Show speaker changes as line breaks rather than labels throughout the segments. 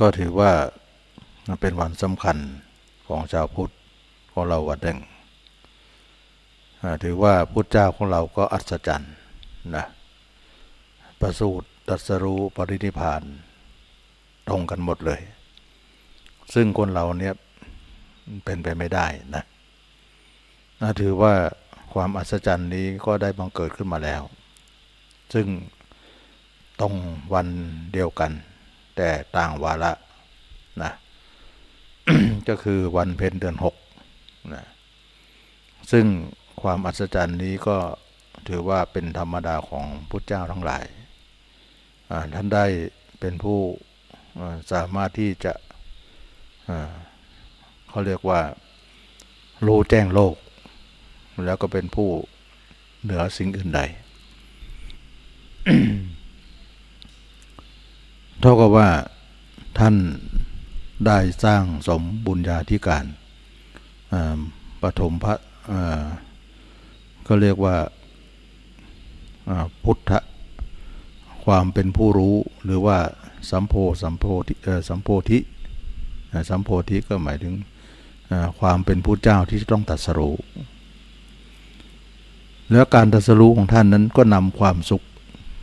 ก็ถือว่าเป็นวันสำคัญของชาวพุทธของเราวัดแดง ถือว่าพุทธเจ้าของเราก็อัศจรรย์นะ ประสูตรตัสรู้ปรินิพานตรงกันหมดเลย ซึ่งคนเราเนี้ยเป็นไปไม่ได้นะ ถือว่าความอัศจรรย์นี้ก็ได้บังเกิดขึ้นมาแล้ว ซึ่งตรงวันเดียวกันแต่ต่างวาระนะก็คือวันเพ็ญเดือนหกนะซึ่งความอัศจรรย์นี้ก็ถือว่าเป็นธรรมดาของพุทธเจ้าทั้งหลายท่านได้เป็นผู้สามารถที่จะเขาเรียกว่ารู้แจ้งโลกแล้วก็เป็นผู้เหนือสิ่งอื่นใดเท่ากับว่าท่านได้สร้างสมบุญญาธิการปฐมพระก็เรียกว่าพุทธความเป็นผู้รู้หรือว่าสัมโพ สัมโพธิสัมโพธิสัมโพธิก็หมายถึงความเป็นผู้เจ้าที่ต้องตัดสรู้แล้วการตัดสรู้ของท่านนั้นก็นำความสุข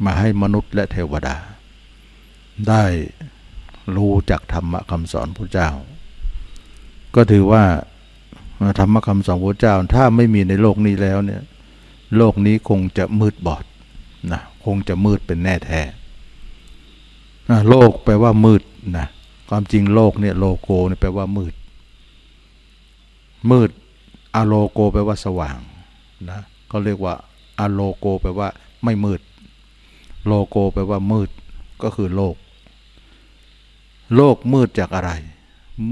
มาให้มนุษย์และเทวดาได้รู้จากธรรมคำสอนพระเจ้า ก็ถือว่า ธรรมคำสอนพระเจ้า ถ้าไม่มีในโลกนี้แล้วเนี่ยโลกนี้คงจะมืดบอดนะคงจะมืดเป็นแน่แท้ โลกแปลว่ามืดนะความจริงโลกเนี่ยโลโกเนี่ยแปลว่ามืด มืดอะโลโกแปลว่าสว่างนะเขาเรียกว่าอะโลโกแปลว่าไม่มืด โลโกแปลว่ามืดก็คือโลกโลกมืดจากอะไร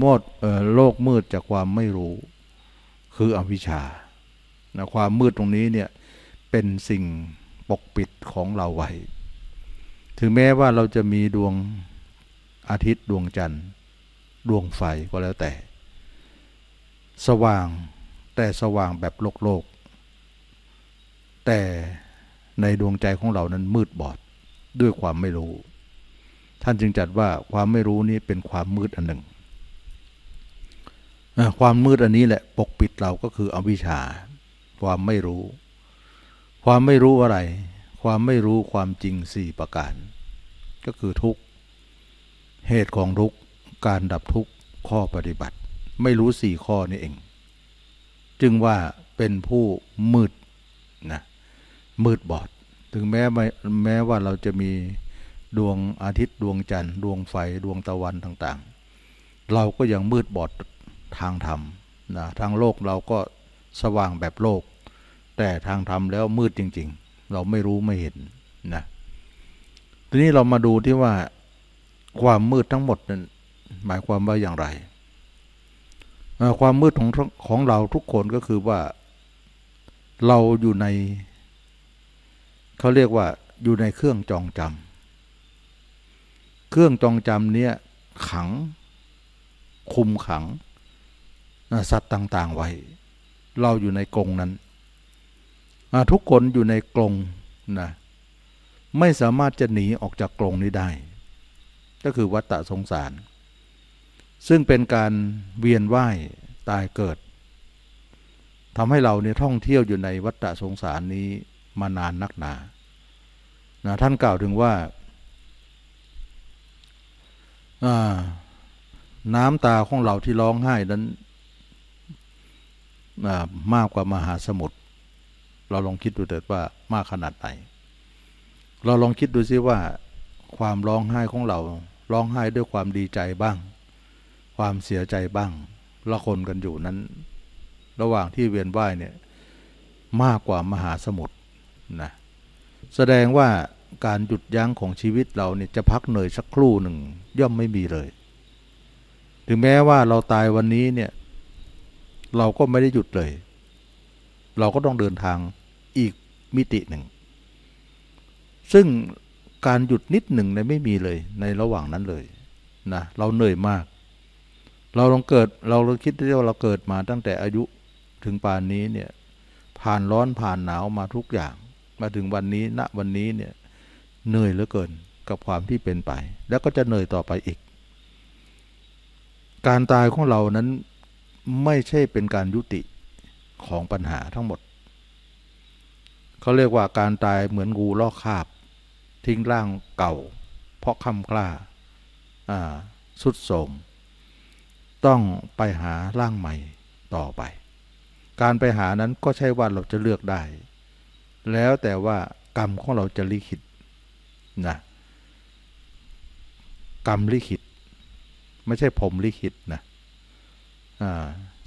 มดโลกมืดจากความไม่รู้คืออวิชชา นะความมืดตรงนี้เนี่ย เป็นสิ่งปกปิดของเราไว้ถึงแม้ว่าเราจะมีดวงอาทิตย์ดวงจันทร์ ดวงไฟก็แล้วแต่ สว่างแต่สว่างแบบโลกโลกแต่ในดวงใจของเรานั้นมืดบอดด้วยความไม่รู้ท่านจึงจัดว่าความไม่รู้นี้เป็นความมืดอันหนึ่งความมืดอันนี้แหละปกปิดเราก็คืออวิชชา ความไม่รู้ ความไม่รู้อะไร ความไม่รู้ความจริงสี่ประการ ก็คือทุกข์ เหตุของทุกข์การดับทุกข์ข้อปฏิบัติ ไม่รู้สี่ข้อนี้เอง จึงว่าเป็นผู้มืดนะมืดบอด ถึง แม้แม้ว่าเราจะมีดวงอาทิตย์ดวงจันทร์ดวงไฟ ดวงตะวันต่าง ๆ เราก็ยังมืดบอดทางธรรมนะทางโลกเราก็สว่างแบบโลก แต่ทางธรรมแล้วมืดจริง ๆ เราไม่รู้ไม่เห็นนะทีนี้เรามาดูที่ว่าความมืดทั้งหมดนั้นหมายความว่าอย่างไร ความมืดของของเราทุกคนก็คือว่าเราอยู่ในเขาเรียกว่าอยู่ในเครื่องจองจำเครื่องจองจำเนี่ยขังคุมขังสัตว์ต่าง ๆ ไว้เราอยู่ในกรงนั้นทุกคนอยู่ในกรงนะไม่สามารถจะหนีออกจากกรงนี้ได้ ก็คือวัฏะสงสาร ซึ่งเป็นการเวียนว่ายตายเกิดทำให้เราเนี่ยท่องเที่ยวอยู่ในวัฏะสงสารนี้มานานนักหนานะท่านกล่าวถึงว่าน้ำตาของเราที่ร้องไห้นั้นมากกว่ามหาสมุทรเราลองคิดดูเถิดว่ามากขนาดไหนเราลองคิดดูซิว่า ความร้องไห้ของเราร้องไห้ด้วยความดีใจบ้าง ความเสียใจบ้างละคนกันอยู่นั้น ระหว่างที่เวียนว่ายเนี่ยมากกว่ามหาสมุทรนะแสดงว่าการหยุดยั้งของชีวิตเราเนี่ยจะพักเหนื่อยสักครู่หนึ่ง ย่อมไม่มีเลย ถึงแม้ว่าเราตายวันนี้เนี่ยเราก็ไม่ได้หยุดเลย เราก็ต้องเดินทางอีกมิติหนึ่ง ซึ่งการหยุดนิดหนึ่งในไม่มีเลยในระหว่างนั้นเลยนะเราเหนื่อยมาก เราลองเกิดเราลองคิดทด่ว่าเราเกิดมาตั้งแต่อายุถึงป่านนี้เนี่ยผ่านร้อนผ่านหนาวมาทุกอย่าง มาถึงวันนี้ณนะวันนี้เนี่ยเหนื่อยเหลือเกินกับความที่เป็นไป แล้วก็จะเหนื่อยต่อไปอีก การตายของเรานั้นไม่ใช่เป็นการยุติของปัญหาทั้งหมด เขาเรียกว่าการตายเหมือนงูลอกคาบ ทิ้งร่างเก่าเพราะคำกล้าสุดโสมต้องไปหาร่างใหม่ต่อไป การไปหานั้นก็ใช่ว่าเราจะเลือกได้ แล้วแต่ว่ากรรมของเราจะลิขิตนะกรรมลิขิต ไม่ใช่ผมลิขิตนะอ่า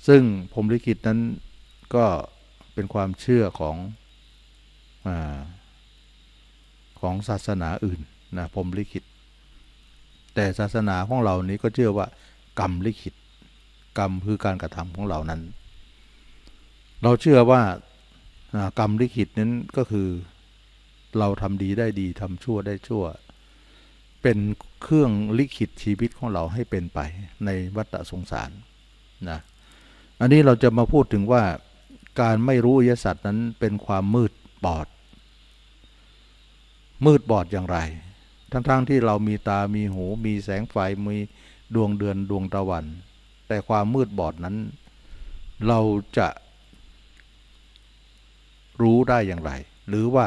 ซึ่งผมลิขิตนั้นก็เป็นความเชื่อของอของศาสนาอื่นนะผมลิขิต แต่ศาสนาของเรานี้ก็เชื่อว่ากรรมลิขิต กรรมคือการกระทำของเรานั้น เราเชื่อว่ากรรมลิขิตนั้นก็คือเราทำดีได้ดีทำชั่วได้ชั่ว เป็นเครื่องลิขิตชีวิตของเราให้เป็นไปในวัฏสงสารนะอันนี้เราจะมาพูดถึงว่าการไม่รู้ยสัสตร์นั้น เป็นความมืดบอดมืดบอดอย่างไร ทั้งๆทที่เรามีตา มีหู มีแสงไฟ มีดวงเดือนดวงตะวัน แต่ความมืดบอดนั้น เราจะรู้ได้อย่างไร หรือว่า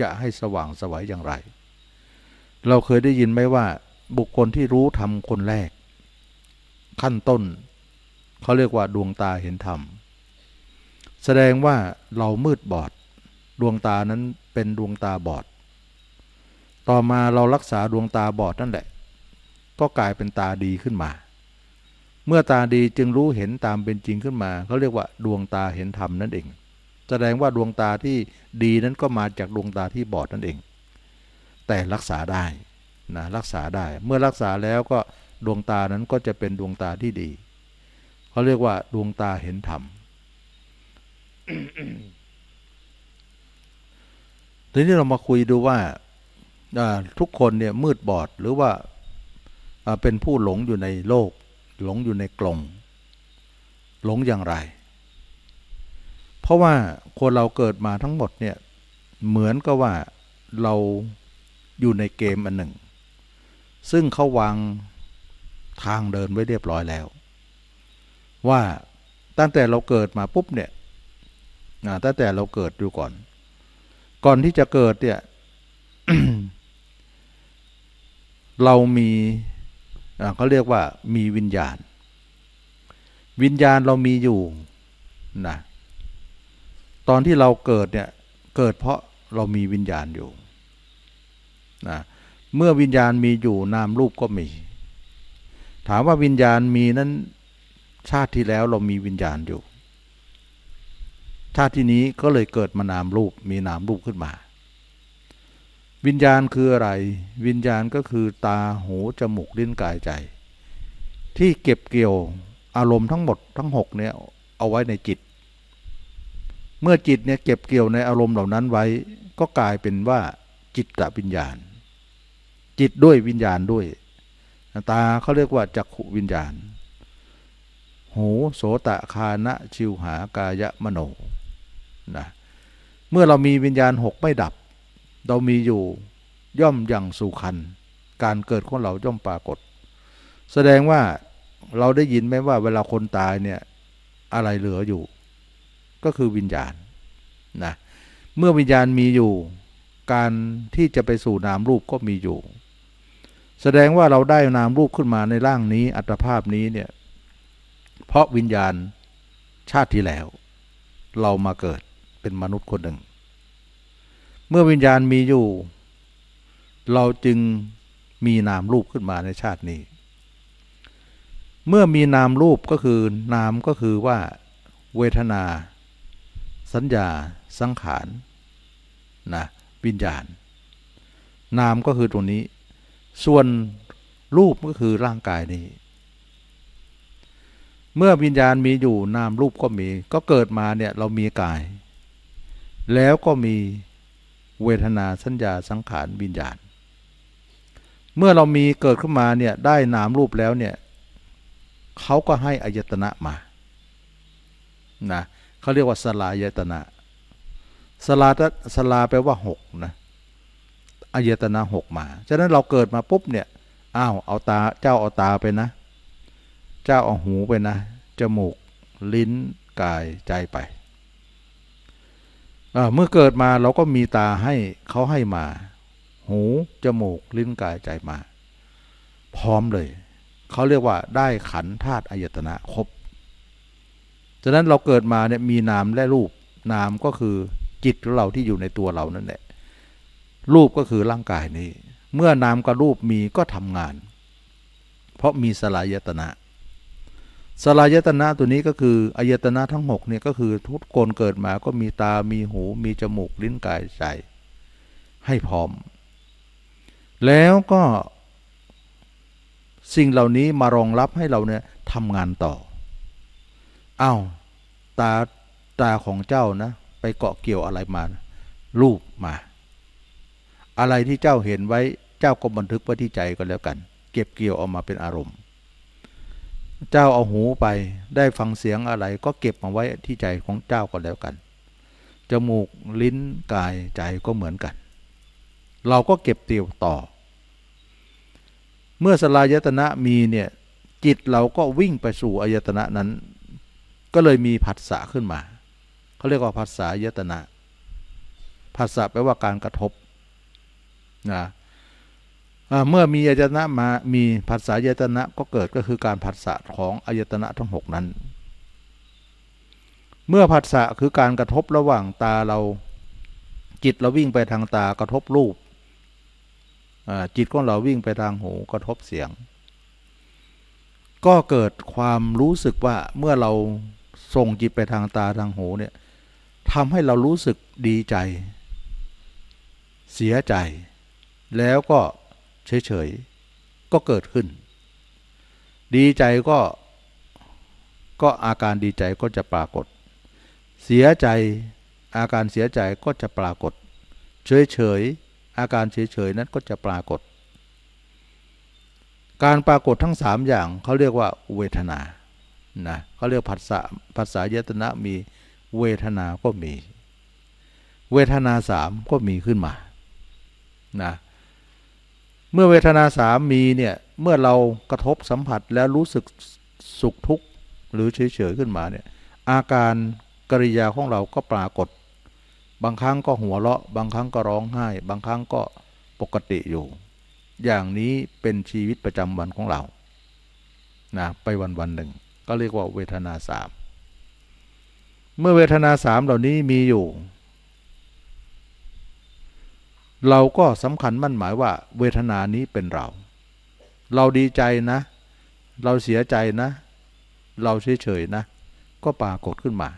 จะให้สว่างสวัยอย่างไร เราเคยได้ยินไหมว่าบุคคลที่รู้ธรรมคนแรก ขั้นต้น เขาเรียกว่าดวงตาเห็นธรรม แสดงว่าเรามืดบอดดวงตานั้นเป็นดวงตาบอด ต่อมาเรารักษาดวงตาบอดนั่นแหละ ก็กลายเป็นตาดีขึ้นมา เมื่อตาดีจึงรู้เห็นตามเป็นจริงขึ้นมา เขาเรียกว่าดวงตาเห็นธรรมนั่นเองแสดงว่าดวงตาที่ดีนั้นก็มาจากดวงตาที่บอดนั่นเอง แต่รักษาได้นะรักษาได้ เมื่อรักษาแล้วก็ดวงตานั้นก็จะเป็นดวงตาที่ดีเขาเรียกว่า ดวงตาเห็นธรรมทีนี้เรามาคุยดูว่าทุกคนเนี่ยมืดบอดหรือว่า เป็นผู้หลงอยู่ในโลก หลงอยู่ในกลงหลงอย่างไรเพราะว่าคนเราเกิดมาทั้งหมดเนี่ย เหมือนกับว่าเราอยู่ในเกมอันหนึ่ง ซึ่งเขาวางทางเดินไว้เรียบร้อยแล้ว ว่าตั้งแต่เราเกิดมาปุ๊บเนี่ยตั้งแต่เราเกิดดูก่อน ก่อนที่จะเกิดเนี่ยเรามีเขาเรียกว่ามีวิญญาณ วิญญาณเรามีอยู่นะตอนที่เราเกิดเนี่ยเกิดเพราะเรามีวิญญาณอยู่นะเมื่อวิญญาณมีอยู่นามรูปก็มี ถามว่าวิญญาณมีนั้นชาติที่แล้วเรามีวิญญาณอยู่ ชาติที่นี้ก็เลยเกิดมานามรูปมีนามรูปขึ้นมา วิญญาณคืออะไรวิญญาณก็คือตาหูจมูกลิ้นกายใจ ที่เก็บเกี่ยวอารมณ์ทั้งหมดทั้งหกเนี่ยเอาไว้ในจิตเมื่อจิตเนี่ยเก็บเกี่ยวในอารมณ์เหล่านั้นไว้ก็กลายเป็นว่าจิตกับวิญญาณจิตด้วยวิญญาณด้วยตาเขาเรียกว่าจักขุวิญญาณหูโสตะคานะชิวหากายะมโนนะเมื่อเรามีวิญญาณหกไม่ดับ เรามีอยู่ย่อมยังสุขันการเกิดของเราย่อมปรากฏ แสดงว่าเราได้ยินไหมว่าเวลาคนตายเนี่ยอะไรเหลืออยู่ก็คือวิญญาณนะเมื่อวิญญาณมีอยู่การที่จะไปสู่นามรูปก็มีอยู่ แสดงว่าเราได้นามรูปขึ้นมาในร่างนี้ อัตภาพนี้เนี่ยเพราะวิญญาณชาติที่แล้ว เรามาเกิดเป็นมนุษย์คนหนึ่ง เมื่อวิญญาณมีอยู่ เราจึงมีนามรูปขึ้นมาในชาตินี้ เมื่อมีนามรูปก็คือนามก็คือว่าเวทนาสัญญาสังขารนะวิญญาณ นามก็คือตรงนี้ ส่วนรูปก็คือร่างกายนี้ เมื่อวิญญาณมีอยู่นามรูปก็มีก็เกิดมาเนี่ย เรามีกาย แล้วก็มีเวทนาสัญญาสังขารวิญญาณ เมื่อเรามีเกิดขึ้นมาเนี่ย ได้นามรูปแล้วเนี่ยเขาก็ให้อายตนะมานะเเขาเรียกว่าสลายตนะสลาสลาแปลว่าหกนะอายตนะหกมา ฉะนั้นเราเกิดมาปุ๊บเนี่ย อ้าว เอาตาเจ้าเอาตาไปนะ เจ้าเอาหูไปนะ จมูก ลิ้น กาย ใจไป เมื่อเกิดมาเราก็มีตาให้เขาให้มา หู จมูก ลิ้น กายใจมา พร้อมเลย เขาเรียกว่าได้ขันธาตุอายตนะครบฉะนั้นเราเกิดมาเนี่ยมีนามและรูปนามก็คือจิตเราที่อยู่ในตัวเรานั่นแหละรูปก็คือร่างกายนี้ เมื่อนามกับรูปมีก็ทำงาน เพราะมีสลายตนะสลายตนะตัวนี้ก็คืออายตนะทั้งหกเนี่ยก็คือทุกคนเกิดมาก็มีตามีหูมีจมูกลิ้นกายใจให้พร้อม แล้วก็สิ่งเหล่านี้มารองรับให้เราเนี่ยทำงานต่ออ้าวตาตาของเจ้านะ ไปเกาะเกี่ยวอะไรมานะรูปมา อะไรที่เจ้าเห็นไว้เจ้าก็บันทึกไว้ที่ใจก็แล้วกัน เก็บเกี่ยวออกมาเป็นอารมณ์ เจ้าเอาหูไปได้ฟังเสียงอะไรก็เก็บมาไว้ที่ใจของเจ้าก็แล้วกัน จมูกลิ้นกายใจก็เหมือนกัน เราก็เก็บเตี่ยวต่อ เมื่อสลายตนะมีเนี่ยจิตเราก็วิ่งไปสู่อายตนะนั้นก็เลยมีผัสสะขึ้นมาเขาเรียกว่าผัสสะยตนะผัสสะแปลว่าการกระทบนะเมื่อมีอายตนะมา มีผัสสะยตนะก็เกิดก็คือการผัสสะของอายตนะทั้งหกนั้น เมื่อผัสสะ คือการกระทบระหว่าง ตาเราจิตเราวิ่งไปทางตากระทบรูป จิตของเราวิ่งไปทางหูกระทบเสียง ก็เกิดความรู้สึกว่าเมื่อเราส่งจิตไปทางตาทางหูเนี่ยทำให้เรารู้สึกดีใจ เสียใจแล้วก็เฉยเฉยก็เกิดขึ้น ดีใจก็ก็อาการดีใจก็จะปรากฏ เสียใจอาการเสียใจก็จะปรากฏ เฉยเฉยอาการเฉยเฉยนั้นก็จะปรากฏ การปรากฏทั้งสามอย่างเขาเรียกว่าเวทนานะเขาเรียกภาษาภาษายตนะมีเวทนา ก็มี เวทนาสามก็มีขึ้นมา นะ เมื่อเวทนาสามมีเนี่ย เมื่อเรากระทบสัมผัสแล้วรู้สึกสุขทุกข์หรือเฉยเฉยขึ้นมาเนี่ยอาการกริยาของเรา ก็ปรากฏ บางครั้งก็หัวเราะ บางครั้งก็ร้องไห้ บางครั้งก็ปกติอยู่ อย่างนี้เป็นชีวิตประจำวันของเรา นะไปวันวันหนึ่งก็เรียกว่าเวทนาสามเมื่อเวทนาสามเหล่านี้มีอยู่ เราก็สำคัญมั่นหมายว่า เวทนานี้เป็นเรา เราดีใจนะ เราเสียใจนะ เรา เฉยๆ นะ ก็ปรากฏขึ้นมา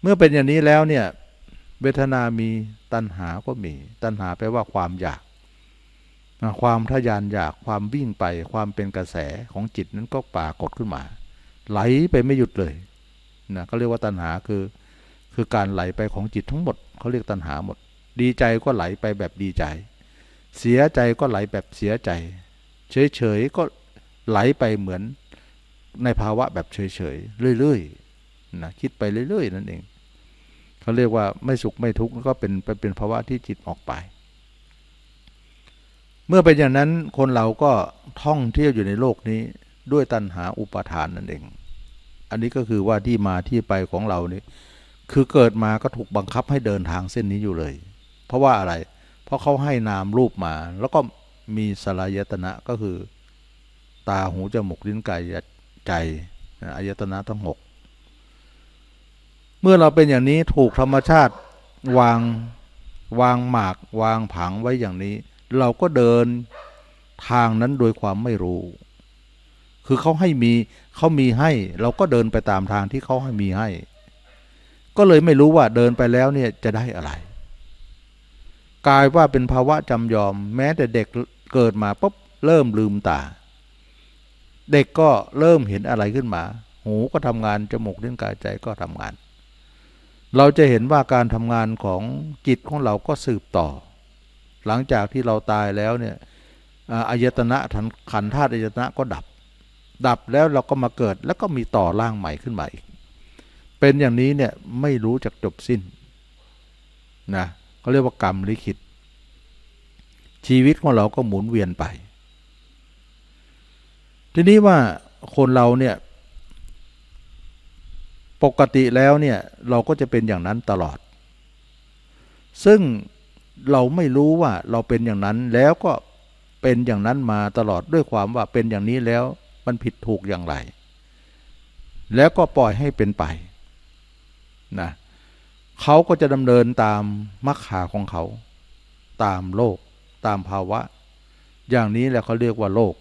เมื่อเป็นอย่างนี้แล้ว เนี่ย เวทนา มีตัณหาก็มี ตัณหา แปลว่าความอยากความทยานอยากความวิ่งไปความเป็นกระแสของจิตนั้นก็ปรากฏขึ้นมา ไหลไปไม่หยุดเลยนะก็เรียกว่าตัณหาคือคือการไหลไปของจิตทั้งหมดเขาเรียกตัณหาหมด ดีใจก็ไหลไปแบบดีใจ เสียใจก็ไหลแบบเสียใจ เฉยๆก็ไหลไปเหมือนในภาวะแบบเฉยๆ เรื่อยๆนะคิดไปเรื่อย ๆ นั่นเองเขาเรียกว่าไม่สุขไม่ทุกข์ก็เป็นเป็นภาวะที่จิตออกไปเมื่อเป็นอย่างนั้นคนเราก็ท่องเที่ยวอยู่ในโลกนี้ด้วยตัณหาอุปาทานนั่นเอง อันนี้ก็คือว่าที่มาที่ไปของเรานี่คือเกิดมาก็ถูกบังคับให้เดินทางเส้นนี้อยู่เลย เพราะว่าอะไร เพราะเขาให้นามรูปมา แล้วก็มีสลายตนะก็คือ ตาหูจมูกลิ้นกายใจ อายตนะทั้งหกเมื่อเราเป็นอย่างนี้ถูกธรรมชาติวางวางหมากวางผังไว้อย่างนี้เราก็เดินทางนั้นโดยความไม่รู้ คือเขาให้มี เขามีให้ เราก็เดินไปตามทางที่เขาให้มีให้ ก็เลยไม่รู้ว่าเดินไปแล้วเนี่ยจะได้อะไร กลายว่าเป็นภาวะจำยอม แม้แต่เด็กเกิดมาปุ๊บ เริ่มลืมตา เด็กก็เริ่มเห็นอะไรขึ้นมา หูก็ทำงาน จมูกเล่นกายใจก็ทำงาน เราจะเห็นว่าการทำงานของจิตของเราก็สืบต่อหลังจากที่เราตายแล้วเนี่ยอายตนะขันธาตุอายตนะก็ดับ ดับแล้วเราก็มาเกิดแล้วก็มีต่อร่างใหม่ขึ้นมาอีกเป็นอย่างนี้เนี่ยไม่รู้จัก จบสิ้นนะเขาเรียกว่า กรรมลิขิต ชีวิตของเราก็หมุนเวียนไป ทีนี้ว่าคนเรา เนี่ย ปกติแล้วเนี่ยเราก็จะเป็นอย่างนั้นตลอด ซึ่งเราไม่รู้ว่า เราเป็นอย่างนั้นแล้วก็เป็นอย่างนั้นมาตลอดด้วยความว่าเป็นอย่างนี้แล้วมันผิดถูกอย่างไร แล้วก็ปล่อยให้เป็นไปนะเขาก็จะดำเนินตามมรรคาของเขา ตามโลก ตามภาวะ อย่างนี้แหละเขาเรียกว่าโลก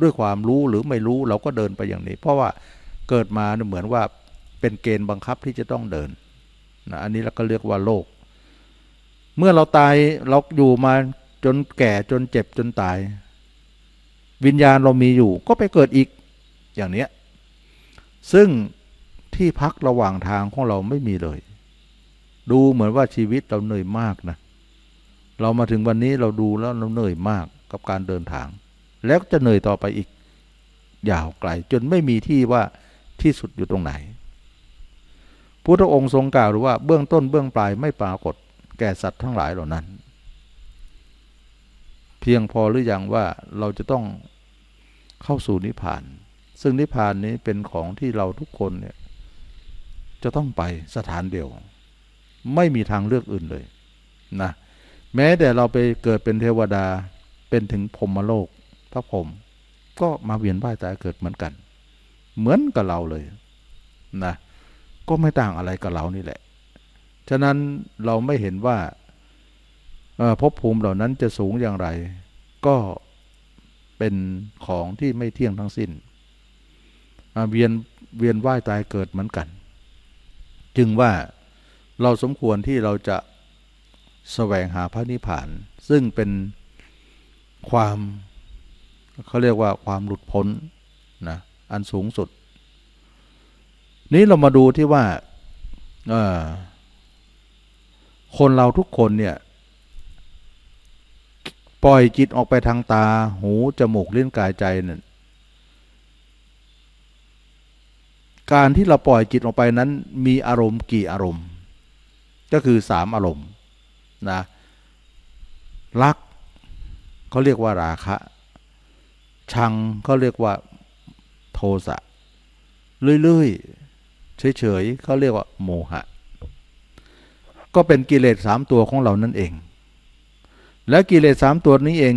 ด้วยความรู้หรือไม่รู้เราก็เดินไปอย่างนี้ เพราะว่าเกิดมาเหมือนว่าเป็นเกณฑ์บังคับที่จะต้องเดินนะอันนี้เราก็เรียกว่าโลกเมื่อเราตายเราอยู่มาจนแก่จนเจ็บจนตาย วิญญาณเรามีอยู่ก็ไปเกิดอีกอย่างเนี้ยซึ่งที่พักระหว่างทางของเราไม่มีเลย ดูเหมือนว่าชีวิตเราเหนื่อยมากนะเรามาถึงวันนี้เราดูแล้วเราเหนื่อยมากกับการเดินทาง แล้วจะเหนื่อยต่อไปอีกยาวไกลจนไม่มีที่ว่าที่สุดอยู่ตรงไหนพุทธองค์ทรงกล่าวหรือว่าเบื้องต้นเบื้องปลายไม่ปรากฏแก่สัตว์ทั้งหลายเหล่านั้น เพียงพอหรืออยังว่าเราจะต้องเข้าสู่นิพพาน ซึ่งนิพพานนี้เป็นของที่เราทุกคนเนี่ย จะต้องไปสถานเดียว ไม่มีทางเลือกอื่นเลยนะแม้แต่เราไปเกิดเป็นเทวดาเป็นถึงพรมโลกพระพรมก็มาเวียนว่ายตายเกิดเหมือนกัน เหมือนกับเราเลยนะก็ไม่ต่างอะไรกับเรานี่แหละฉะนั้นเราไม่เห็นว่าภพภูมิเหล่านั้นจะสูงอย่างไร ก็เป็นของที่ไม่เที่ยงทั้งสิน้นเวียนเวียนว่ายตายเกิดเหมือนกัน จึงว่าเราสมควรที่เราจะสแสวงหาพระนิพพาน ซึ่งเป็นความเขาเรียกว่าความหลุดพ้นนะอันสูงสุด นี้เรามาดูที่ว่าคนเราทุกคนเนี่ย ปล่อยจิตออกไปทางตาหู จมูกเล่นกายใจนั่นการที่เราปล่อยจิตออกไปนั้นมีอารมณ์กี่อารมณ์ ก็คือสามอารมณ์นะรักเขาเรียกว่าราคะชังเขาเรียกว่าโทสะเรื่อยๆเฉยๆเขาเรียกว่าโมหะก็เป็นกิเลสสามตัวของเรานั่นเอง และกิเลสสามตัวนี้เอง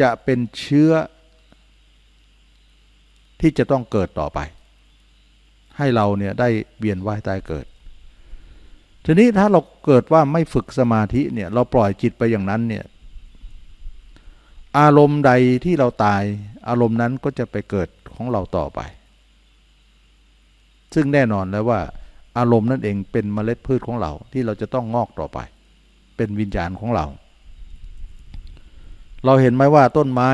จะเป็นเชื้อ ที่จะต้องเกิดต่อไป ให้เรา เนี่ย ได้ เวียนว่ายตายเกิด ทีนี้ถ้าเราเกิดว่าไม่ฝึกสมาธิเนี่ย เราปล่อยจิตไปอย่างนั้นเนี่ย อารมณ์ใดที่เราตายอารมณ์นั้นก็จะไปเกิดของเราต่อไป ซึ่งแน่นอนแล้วว่าอารมณ์นั่นเองเป็นเมล็ดพืชของเราที่เราจะต้องงอกต่อไป เป็นวิญญาณของเรา เราเห็นไหมว่าต้นไม้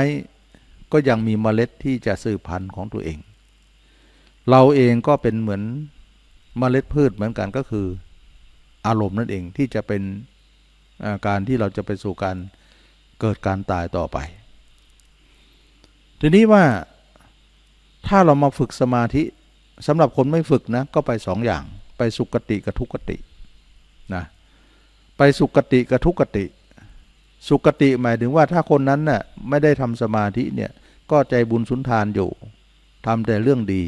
ก็ยังมีเมล็ดที่จะสืบพันธุ์ของตัวเอง เราเองก็เป็นเหมือนเมล็ดพืชเหมือนกันก็คืออารมณ์นั่น เองที่จะเป็นาการที่เราจะไปสู่การเกิดการตายต่อไป ทีนี้ว่าถ้าเรามาฝึกสมาธิสำหรับคนไม่ฝึกนะ ก็ไปสองอย่างไปสุกติกับทุกตินะไปสุกติกับทุกติ สุกติหมายถึงว่าถ้าคนนั้นน่ะไม่ได้ทำสมาธิเนี่ยก็ใจบุญสุนทานอยู่ทำแต่เรื่องดี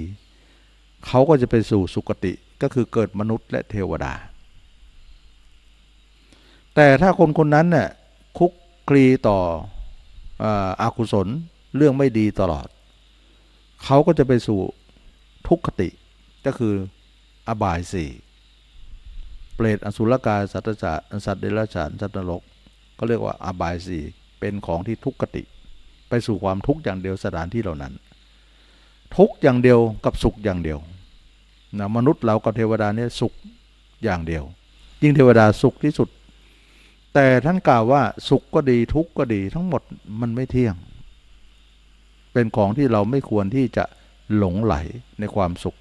เขาก็จะไปสู่สุกติก็คือเกิดมนุษย์และเทวดา แต่ถ้าคนคนนั้นน่ะคุกคลีต่ออากุศล เรื่องไม่ดีตลอด เขาก็จะไปสู่ทุกขติก็คืออบายสี่เปรตอสุรกายสัตว์ฉาสัตว์เดรัจฉานสัตว์นรกก็เรียกว่า อบายสี่เป็นของที่ทุกขติ ไปสู่ความทุกข์อย่างเดียวสถานที่เหล่านั้น ทุกอย่างเดียวกับสุขอย่างเดียวนะมนุษย์เรากับเทวดาเนี่ยสุขอย่างเดียว ยิ่งเทวดาสุขที่สุด แต่ท่านกล่าวว่าสุขก็ดีทุกข์ก็ดีทั้งหมดมันไม่เที่ยง เป็นของที่เราไม่ควรที่จะหลงไหลในความสุข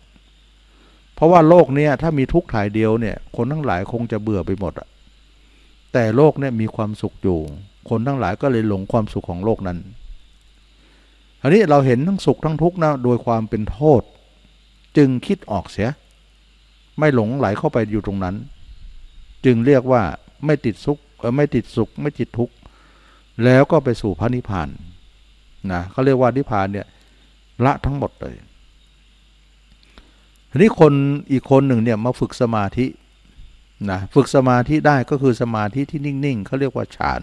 ราะว่าโลกเนี้ยถ้ามีทุกข์ถ่ายเดียวเนี่ยคนทั้งหลายคงจะเบื่อไปหมดอะแต่โลกเนี้ยมีความสุขอยู่ คนทั้งหลายก็เลยหลงความสุขของโลกนั้นอันนี้เราเห็นทั้งสุขทั้งทุกข์นะโดยความเป็นโทษ จึงคิดออกเสีย ไม่หลงไหลเข้าไปอยู่ตรงนั้น จึงเรียกว่าไม่ติดสุขไม่ติดสุข ไม่ติดทุกข์แล้วก็ไปสู่พระนิพพานนะเขาเรียกว่านิพพานเนี่ยละทั้งหมดเลยทีนี้คนอีกคนหนึ่งเนี่ยมาฝึกสมาธินะฝึกสมาธิได้ก็คือสมาธิที่นิ่งๆเขาเรียกว่าฌาน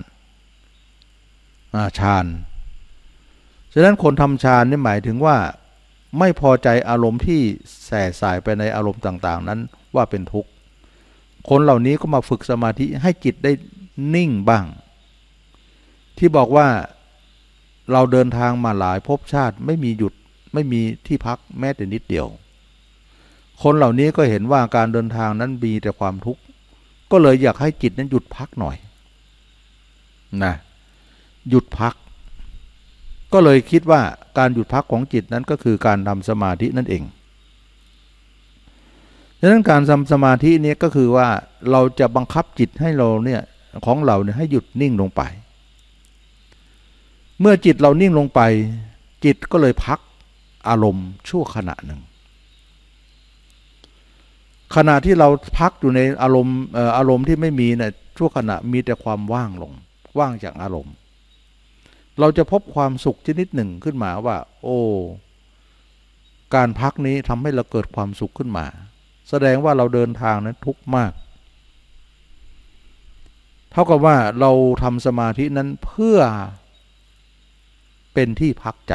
อาฌานฉะนั้นคนทำฌานนี่หมายถึงว่าไม่พอใจอารมณ์ที่แส่สายไปในอารมณ์ต่าง ๆ นั้นว่าเป็นทุกข์คนเหล่านี้ก็มาฝึกสมาธิให้จิตได้นิ่งบ้าง ที่บอกว่าเราเดินทางมาหลายภพชาติไม่มีหยุดไม่มีที่พักแม้แต่นิดเดียวคนเหล่านี้ก็เห็นว่าการเดินทางนั้นมีแต่ความทุกข์ ก็เลยอยากให้จิตนั้นหยุดพักหน่อยนะหยุดพัก ก็เลยคิดว่าการหยุดพักของจิตนั้นก็คือการทำสมาธินั่นเองดังนั้นการทำสมาธินี้ก็คือว่าเราจะบังคับจิตให้เราเนี่ยของเราเนี่ยให้หยุดนิ่งลงไป เมื่อจิตเรานิ่งลงไปจิตก็เลยพักอารมณ์ชั่วขณะหนึ่งขณะที่เราพักอยู่ในอารมณ์อารมณ์ที่ไม่มีเนี่ยชั่วขณะมีแต่ความว่างลงว่างจากอารมณ์ เราจะพบความสุขชนิดหนึ่งขึ้นมาว่า โอ้การพักนี้ทำให้เราเกิดความสุขขึ้นมา แสดงว่าเราเดินทางนั้นทุกข์มาก เท่ากับว่าเราทำสมาธินั้นเพื่อเป็นที่พักใจ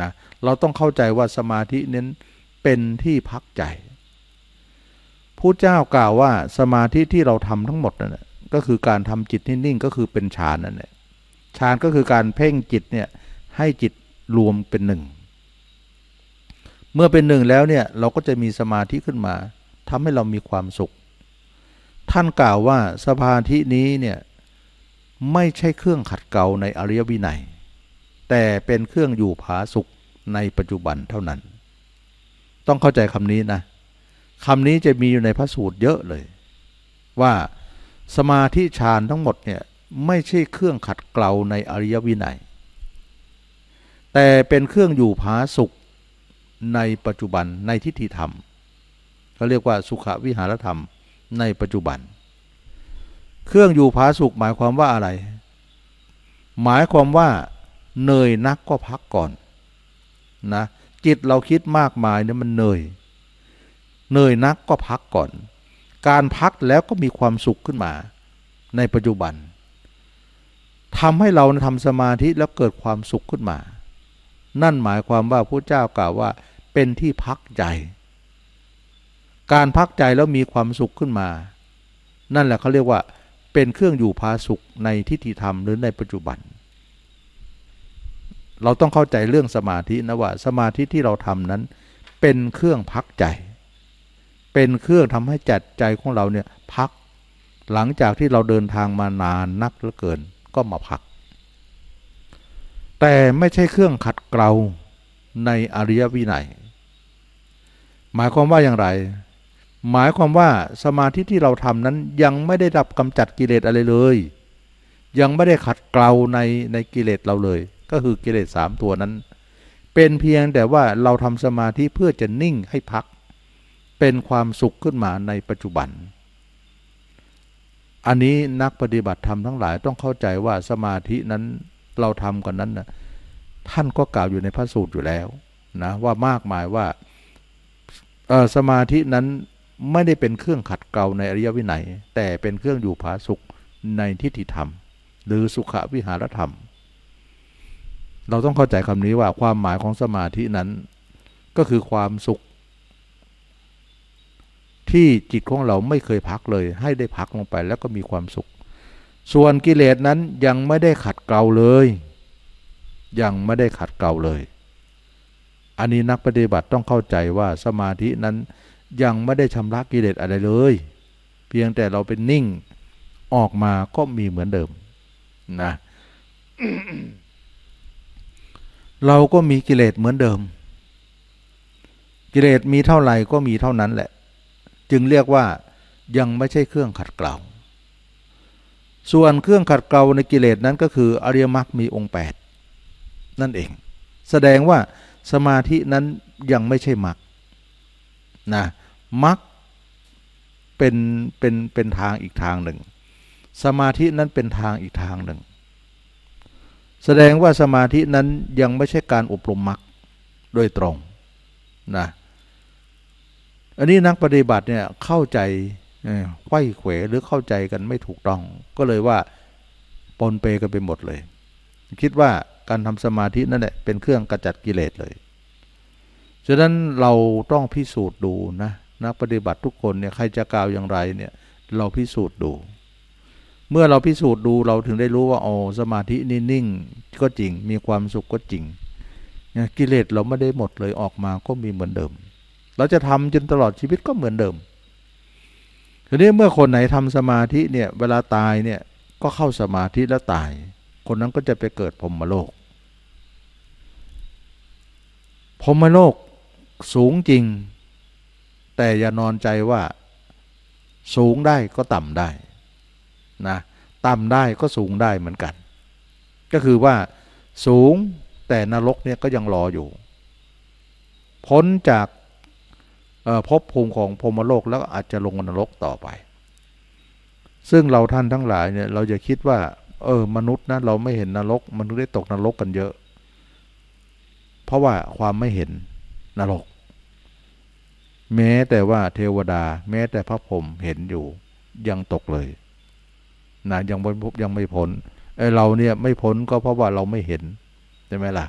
นะเราต้องเข้าใจว่าสมาธิเน้นเป็นที่พักใจพุทธเจ้ากล่าวว่าสมาธิที่เราทำทั้งหมดนั่นแหละก็คือการทำจิตนิ่งก็คือเป็นฌานนั่นแหละฌานก็คือการเพ่งจิตเนี่ยให้จิตรวมเป็นหนึ่ง เมื่อเป็นหนึ่งแล้วเนี่ยเราก็จะมีสมาธิขึ้นมาทำให้เรามีความสุข ท่านกล่าวว่าสมาธินี้เนี่ยไม่ใช่เครื่องขัดเกลาในอริยวินัยแต่เป็นเครื่องอยู่ผาสุขในปัจจุบันเท่านั้น ต้องเข้าใจคำนี้นะคำนี้จะมีอยู่ในพระสูตรเยอะเลย ว่าสมาธิฌานทั้งหมดเนี่ยไม่ใช่เครื่องขัดเกลาในอริยวินัย แต่เป็นเครื่องอยู่ผาสุขในปัจจุบันในทิฏฐิธรรมเขาเรียกว่าสุขวิหารธรรมในปัจจุบัน เครื่องอยู่ผาสุขหมายความว่าอะไร หมายความว่าเหนื่อยนักก็พักก่อนนะจิตเราคิดมากมายเนี่ยมันเหนื่อยเหนื่อยนักก็พักก่อน การพักแล้วก็มีความสุขขึ้นมา ในปัจจุบันทำให้เราทำสมาธิแล้วเกิดความสุขขึ้นมา นั่นหมายความว่าพระเจ้ากล่าวว่าเป็นที่พัก ใจ การพักใจแล้วมีความสุขขึ้นมา นั่นแหละเขาเรียกว่าเป็นเครื่องอยู่พาสุขในทิฏฐิธรรมหรือในปัจจุบัน เราต้องเข้าใจเรื่องสมาธินะว่าสมาธิที่เราทำนั้น เป็นเครื่องพักใจเป็นเครื่องทำให้จัดใจของเราเนี่ยพัก หลังจากที่เราเดินทางมานานนักเหลือเกินก็มาพัก แต่ไม่ใช่เครื่องขัดเกลาในอริยวินัยหมายความว่าอย่างไร หมายความว่าสมาธิที่เราทำนั้นยังไม่ได้ดับกำจัดกิเลสอะไรเลย ยังไม่ได้ขัดเกลาในในกิเลสเราเลย ก็คือกิเลสสามตัวนั้น เป็นเพียงแต่ว่าเราทำสมาธิเพื่อจะนิ่งให้พักเป็นความสุขขึ้นมาในปัจจุบัน อันนี้นักปฏิบัติธรรมทั้งหลาย ต้องเข้าใจว่าสมาธินั้นเราทำกันนั้นนะท่านก็กล่าวอยู่ในพระสูตรอยู่แล้วนะว่ามากมายว่าสมาธินั้นไม่ได้เป็นเครื่องขัดเกลาในอริยวินัย แต่เป็นเครื่องอยู่ผาสุขในทิฏฐิธรรม หรือสุขวิหารธรรม เราต้องเข้าใจคำนี้ว่าความหมายของสมาธินั้นก็คือความสุขที่จิตของเราไม่เคยพักเลย ให้ได้พักลงไป แล้วก็มีความสุข ส่วนกิเลสนั้นยังไม่ได้ขัดเกลาเลย ยังไม่ได้ขัดเกลาเลยอันนี้นักปฏิบัติต้องเข้าใจว่า สมาธินั้น ยังไม่ได้ชำระกิเลสอะไรเลย เพียงแต่เราเป็นนิ่งออกมาก็มีเหมือนเดิมนะเราก็มีกิเลสเหมือนเดิม กิเลสมีเท่าไหร่ก็มีเท่านั้นแหละจึงเรียกว่ายังไม่ใช่เครื่องขัดเกลาส่วนเครื่องขัดเกลาในกิเลสนั้นก็คืออริยมรรคมีองค์8นั่นเอง แสดงว่าสมาธินั้นยังไม่ใช่มรรค นะ มรรคเป็นเป็นเป็นทางอีกทางหนึ่ง สมาธินั้นเป็นทางอีกทางหนึ่ง แสดงว่าสมาธินั้นยังไม่ใช่การอบรมมรรคโดยตรง นะอันนี้นักปฏิบัติเนี่ยเข้าใจไข้เขวหรือเข้าใจกันไม่ถูกต้อง ก็เลยว่าปนเปกันไปหมดเลย คิดว่าการทำสมาธิ นั่นแหละเป็นเครื่องกระจัดกิเลสเลยฉะนั้นเราต้องพิสูจน์ดูนะนักปฏิบัติทุกคนเนี่ยใครจะกล่าวอย่างไรเนี่ยเราพิสูจน์ดู เมื่อเราพิสูจน์ดูเราถึงได้รู้ว่าโอ้สมาธินี่นิ่งก็จริงมีความสุขก็จริง กิเลสเราไม่ได้หมดเลยออกมาก็มีเหมือนเดิมเราจะทำจนตลอดชีวิตก็เหมือนเดิม ทีนี้เมื่อคนไหนทำสมาธิเนี่ย เวลาตายเนี่ย ก็เข้าสมาธิแล้วตาย คนนั้นก็จะไปเกิดพรมมโลก พรมมโลกสูงจริง แต่อย่านอนใจว่า สูงได้ก็ต่ำได้นะต่ำได้ก็สูงได้เหมือนกัน ก็คือว่าสูงแต่นรกเนี่ยก็ยังรออยู่พ้นจากพพภูมิของพรมโลกแล้วอาจจะลงนรกต่อไป ซึ่งเราท่านทั้งหลายเนี่ยเราจะคิดว่า เออมนุษย์นะเราไม่เห็นนรก มนุษย์ได้ตกนรกกันเยอะ เพราะว่าความไม่เห็นนรก แม้แต่ว่าเทวดา แม้แต่พระพรหมเห็นอยู่ยังตกเลยนะยังไม่พบยังไม่พ้นไอเราเนี่ยไม่พ้นก็เพราะว่าเราไม่เห็นใช่ไหมล่ะ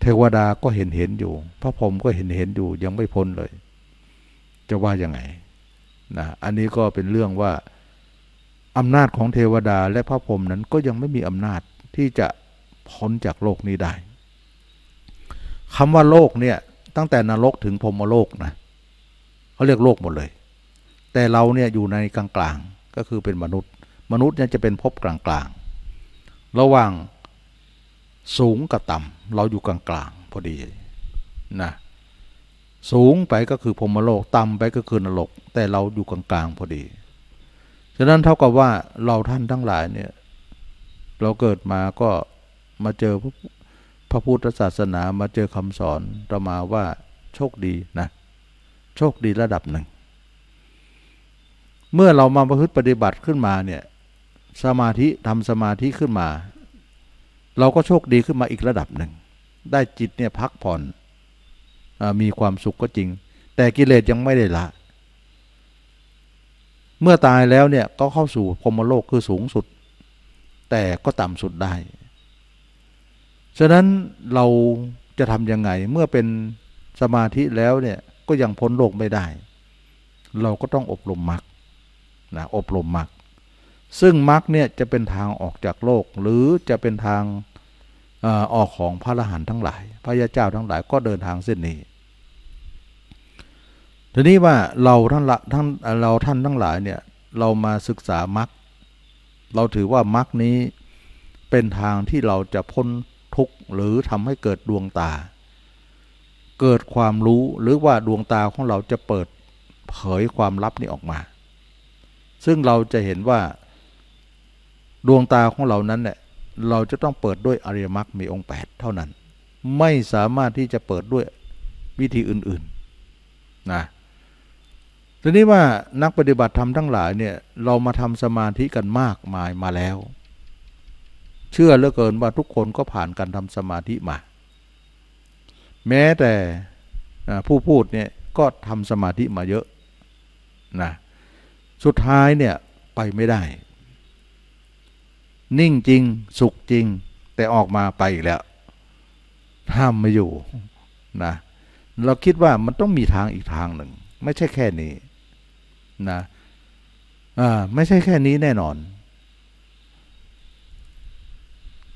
เทวดาก็เห็นเห็นอยู่ พระพรหมก็เห็นเห็นอยู่ ยังไม่พ้นเลย จะว่ายังไง นะ อันนี้ก็เป็นเรื่องว่าอำนาจของเทวดาและพระพรหมนั้นก็ยังไม่มีอำนาจที่จะพ้นจากโลกนี้ได้คำว่าโลกเนี่ย ตั้งแต่นรกถึงพรมโลกนะเขาเรียกโลกหมดเลย แต่เราเนี่ยอยู่ในกลางๆก็คือเป็นมนุษย์ มนุษย์เนี่ยจะเป็นภพกลางๆ ระหว่างสูงกับต่ำเราอยู่กลางๆพอดีนะสูงไปก็คือพรมโลกต่ำไปก็คือนรก แต่เราอยู่กลางๆพอดีฉะนั้นเท่ากับว่าเราท่านทั้งหลายเนี่ยเราเกิดมาก็มาเจอพระพุทธศาสนามาเจอคำสอน เรามาว่าโชคดีนะ โชคดีระดับหนึ่ง เมื่อเรามาประพฤติปฏิบัติขึ้นมาเนี่ยสมาธิทำสมาธิขึ้นมา เราก็โชคดีขึ้นมาอีกระดับหนึ่งได้จิตเนี่ยพักผ่อนอมีความสุขก็จริง แต่กิเลสยังไม่ได้ละ เมื่อตายแล้วเนี่ยก็เข้าสู่พรมโลกคือสูงสุด แต่ก็ต่ำสุดได้ ฉะนั้นเราจะทำยังไงเมื่อเป็นสมาธิแล้วเนี่ยก็ยังพ้นโลกไม่ได้ เราก็ต้องอบรมมรรคนะอบรมมรรคซึ่งมรรคเนี่ยจะเป็นทางออกจากโลก หรือจะเป็นทางออกของพระอรหันต์ทั้งหลาย พระยาเจ้าทั้งหลายก็เดินทางเส้นนี้ ทีนี้ว่าเราท่านละท่านเราท่านทั้งหลายเนี่ยเรามาศึกษามรรคเราถือว่ามรรคนี้เป็นทางที่เราจะพ้นทุกข์หรือทำให้เกิดดวงตา เกิดความรู้หรือว่าดวงตาของเราจะเปิดเผยความลับนี้ ออกมา ซึ่งเราจะเห็นว่าดวงตาของเรานั้นเนี่ยเราจะต้องเปิดด้วยอริยมรรคมีองค์8เท่านั้น ไม่สามารถที่จะเปิดด้วยวิธีอื่นๆนะทีนี้ว่านักปฏิบัติธรรมทั้งหลายเนี่ยเรามาทำสมาธิกันมากมายมาแล้ว เชื่อเหลือเกินว่าทุกคนก็ผ่านการทำสมาธิมา แม้แต่ผู้พูดเนี่ยก็ทำสมาธิมาเยอะนะสุดท้ายเนี่ย ไปไม่ได้นิ่งจริงสุขจริง แต่ออกมาไปอีกแล้วห้ามไม่อยู่นะ เราคิดว่ามันต้องมีทางอีกทางหนึ่ง ไม่ใช่แค่นี้นะอ่าไม่ใช่แค่นี้แน่นอน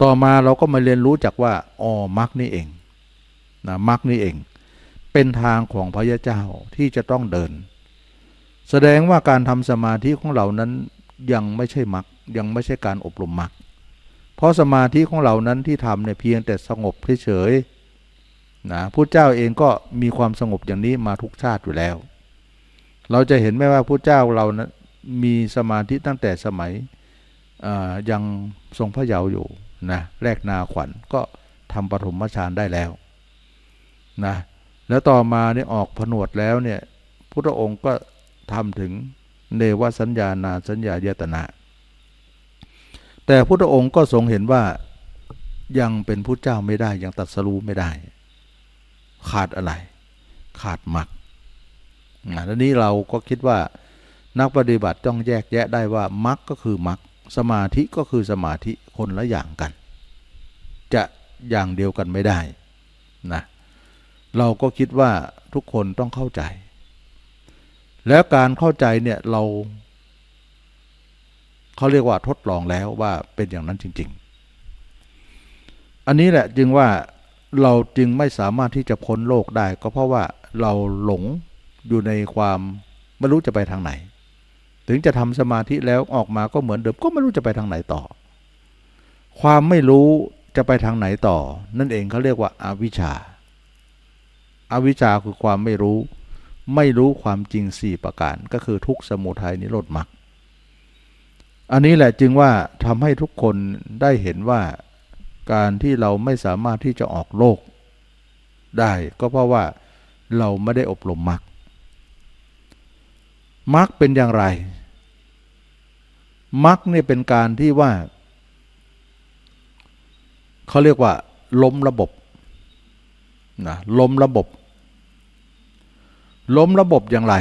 ต่อมาเราก็มาเรียนรู้จากว่าอ๋อมรคนี่เองนะมรรคนี่เอง เป็นทางของพระยาเจ้าที่จะต้องเดิน แสดงว่าการทำสมาธิของเรานั้นยังไม่ใช่มรรคยังไม่ใช่การอบรมมรรคเพราะสมาธิของเรานั้นที่ทำเนี่ยเพียงแต่สงบเฉยๆนะพระเจ้าเองก็มีความสงบอย่างนี้มาทุกชาติอยู่แล้ว เราจะเห็นไหมว่าพระเจ้าเรานะมีสมาธิตั้งแต่สมัยยังทรงพระเยาว์อยู่นะแรกนาขวัญก็ทำปฐมฌานได้แล้วนะแล้วต่อมาเนี่ยออกผนวดแล้วเนี่ยพุทธองค์ก็ทำถึงเนวสัญญา นาสัญญายตนะแต่พุทธองค์ก็ทรงเห็นว่ายังเป็นผู้เจ้าไม่ได้ ยังตัดสรู้ไม่ได้ ขาดอะไร ขาดมรรค นะทีนี้เราก็คิดว่านักปฏิบัติต้องแยกแยะได้ว่ามรรคก็คือมรรค สมาธิก็คือสมาธิคนละอย่างกัน จะอย่างเดียวกันไม่ได้นะ เราก็คิดว่าทุกคนต้องเข้าใจแล้วการเข้าใจเนี่ยเราเขาเรียกว่าทดลองแล้วว่าเป็นอย่างนั้นจริง ๆ อันนี้แหละจึงว่าเราจึงไม่สามารถที่จะพ้นโลกได้ ก็เพราะว่าเราหลงอยู่ในความไม่รู้จะไปทางไหน ถึงจะทำสมาธิแล้วออกมาก็เหมือนเดิมก็ไม่รู้จะไปทางไหนต่อ ความไม่รู้จะไปทางไหนต่อ นั่นเองเขาเรียกว่าอาวิชชาอาวิชชาคือความไม่รู้ไม่รู้ความจริงสี่ประการก็คือทุกสมุทัยนิโรธมรรคอันนี้แหละจึงว่าทำให้ทุกคนได้เห็นว่าการที่เราไม่สามารถที่จะออกโลกได้ ก็เพราะว่าเราไม่ได้อบรมมรรคมรรคเป็นอย่างไรมรรคเนี่ยเป็นการที่ว่าเขาเรียกว่า ล้มระบบนะล้มระบบล้มระบบอย่างไร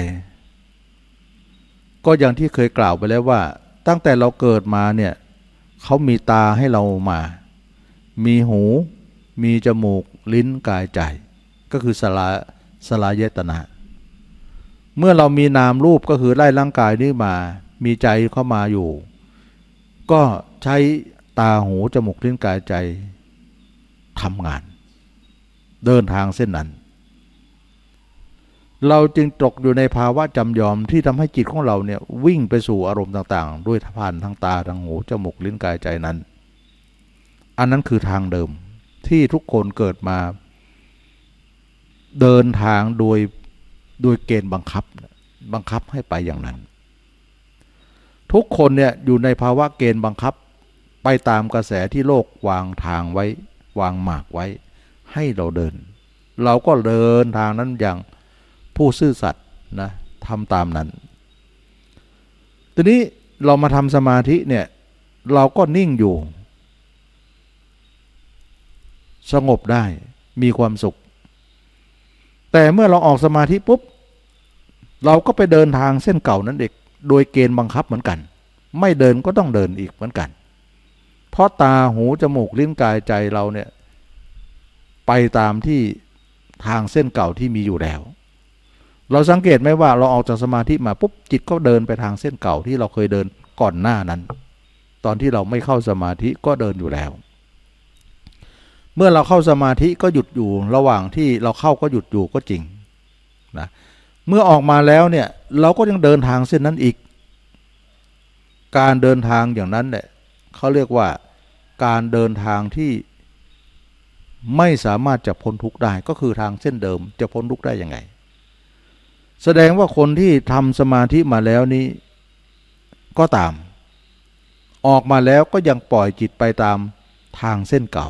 ก็อย่างที่เคยกล่าวไปแล้วว่าตั้งแต่เราเกิดมาเนี่ยเขามีตาให้เรามา มีหูมีจมูกลิ้นกายใจ ก็คือสลาสลายตนะเมื่อเรามีนามรูปก็คือไล่ร่างกายนี้มา มีใจเข้ามาอยู่ ก็ใช้ตาหู จมูกลิ้นกายใจทำงาน เดินทางเส้นนั้นเราจึงตกอยู่ในภาวะจำยอมที่ทำให้จิตของเราเนี่ย วิ่งไปสู่อารมณ์ต่าง ๆ ด้วยผ่านทางตาทางหูจมูกลิ้นกายใจนั้น อันนั้นคือทางเดิมที่ทุกคนเกิดมา เดินทางโดยโดยเกณฑ์บังคับบังคับให้ไปอย่างนั้น ทุกคนเนี่ยอยู่ในภาวะเกณฑ์บังคับ ไปตามกระแสที่โลกวางทางไว้ วางหมากไว้ให้เราเดิน เราก็เดินทางนั้นอย่างผู้ซื่อสัตย์นะทำตามนั้น ทีนี้เรามาทำสมาธิเนี่ย เราก็นิ่งอยู่ สงบได้มีความสุข แต่เมื่อเราออกสมาธิปุ๊บ เราก็ไปเดินทางเส้นเก่านั้นเด็กโดยเกณฑ์บังคับเหมือนกัน ไม่เดินก็ต้องเดินอีกเหมือนกัน เพราะตาหู จมูก ลิ้นกายใจเราเนี่ย ไปตามที่ทางเส้นเก่าที่มีอยู่แล้วเราสังเกตไหมว่าเราออกจากสมาธิมาปุ๊บจิตก็เดินไปทางเส้นเก่าที่เราเคยเดินก่อนหน้านั้น ตอนที่เราไม่เข้าสมาธิก็เดินอยู่แล้ว เมื่อเราเข้าสมาธิก็หยุดอยู่ระหว่างที่เราเข้าก็หยุดอยู่ก็จริงนะเมื่อออกมาแล้วเนี่ย เราก็ยังเดินทางเส้นนั้นอีก การเดินทางอย่างนั้นเนี่ยเขาเรียกว่าการเดินทางที่ไม่สามารถจะพ้นทุกข์ได้ก็คือทางเส้นเดิมจะพ้นทุกข์ได้ยังไงแสดงว่าคนที่ทำสมาธิมาแล้วนี้ก็ตาม ออกมาแล้วก็ยังปล่อยจิตไปตามทางเส้นเก่า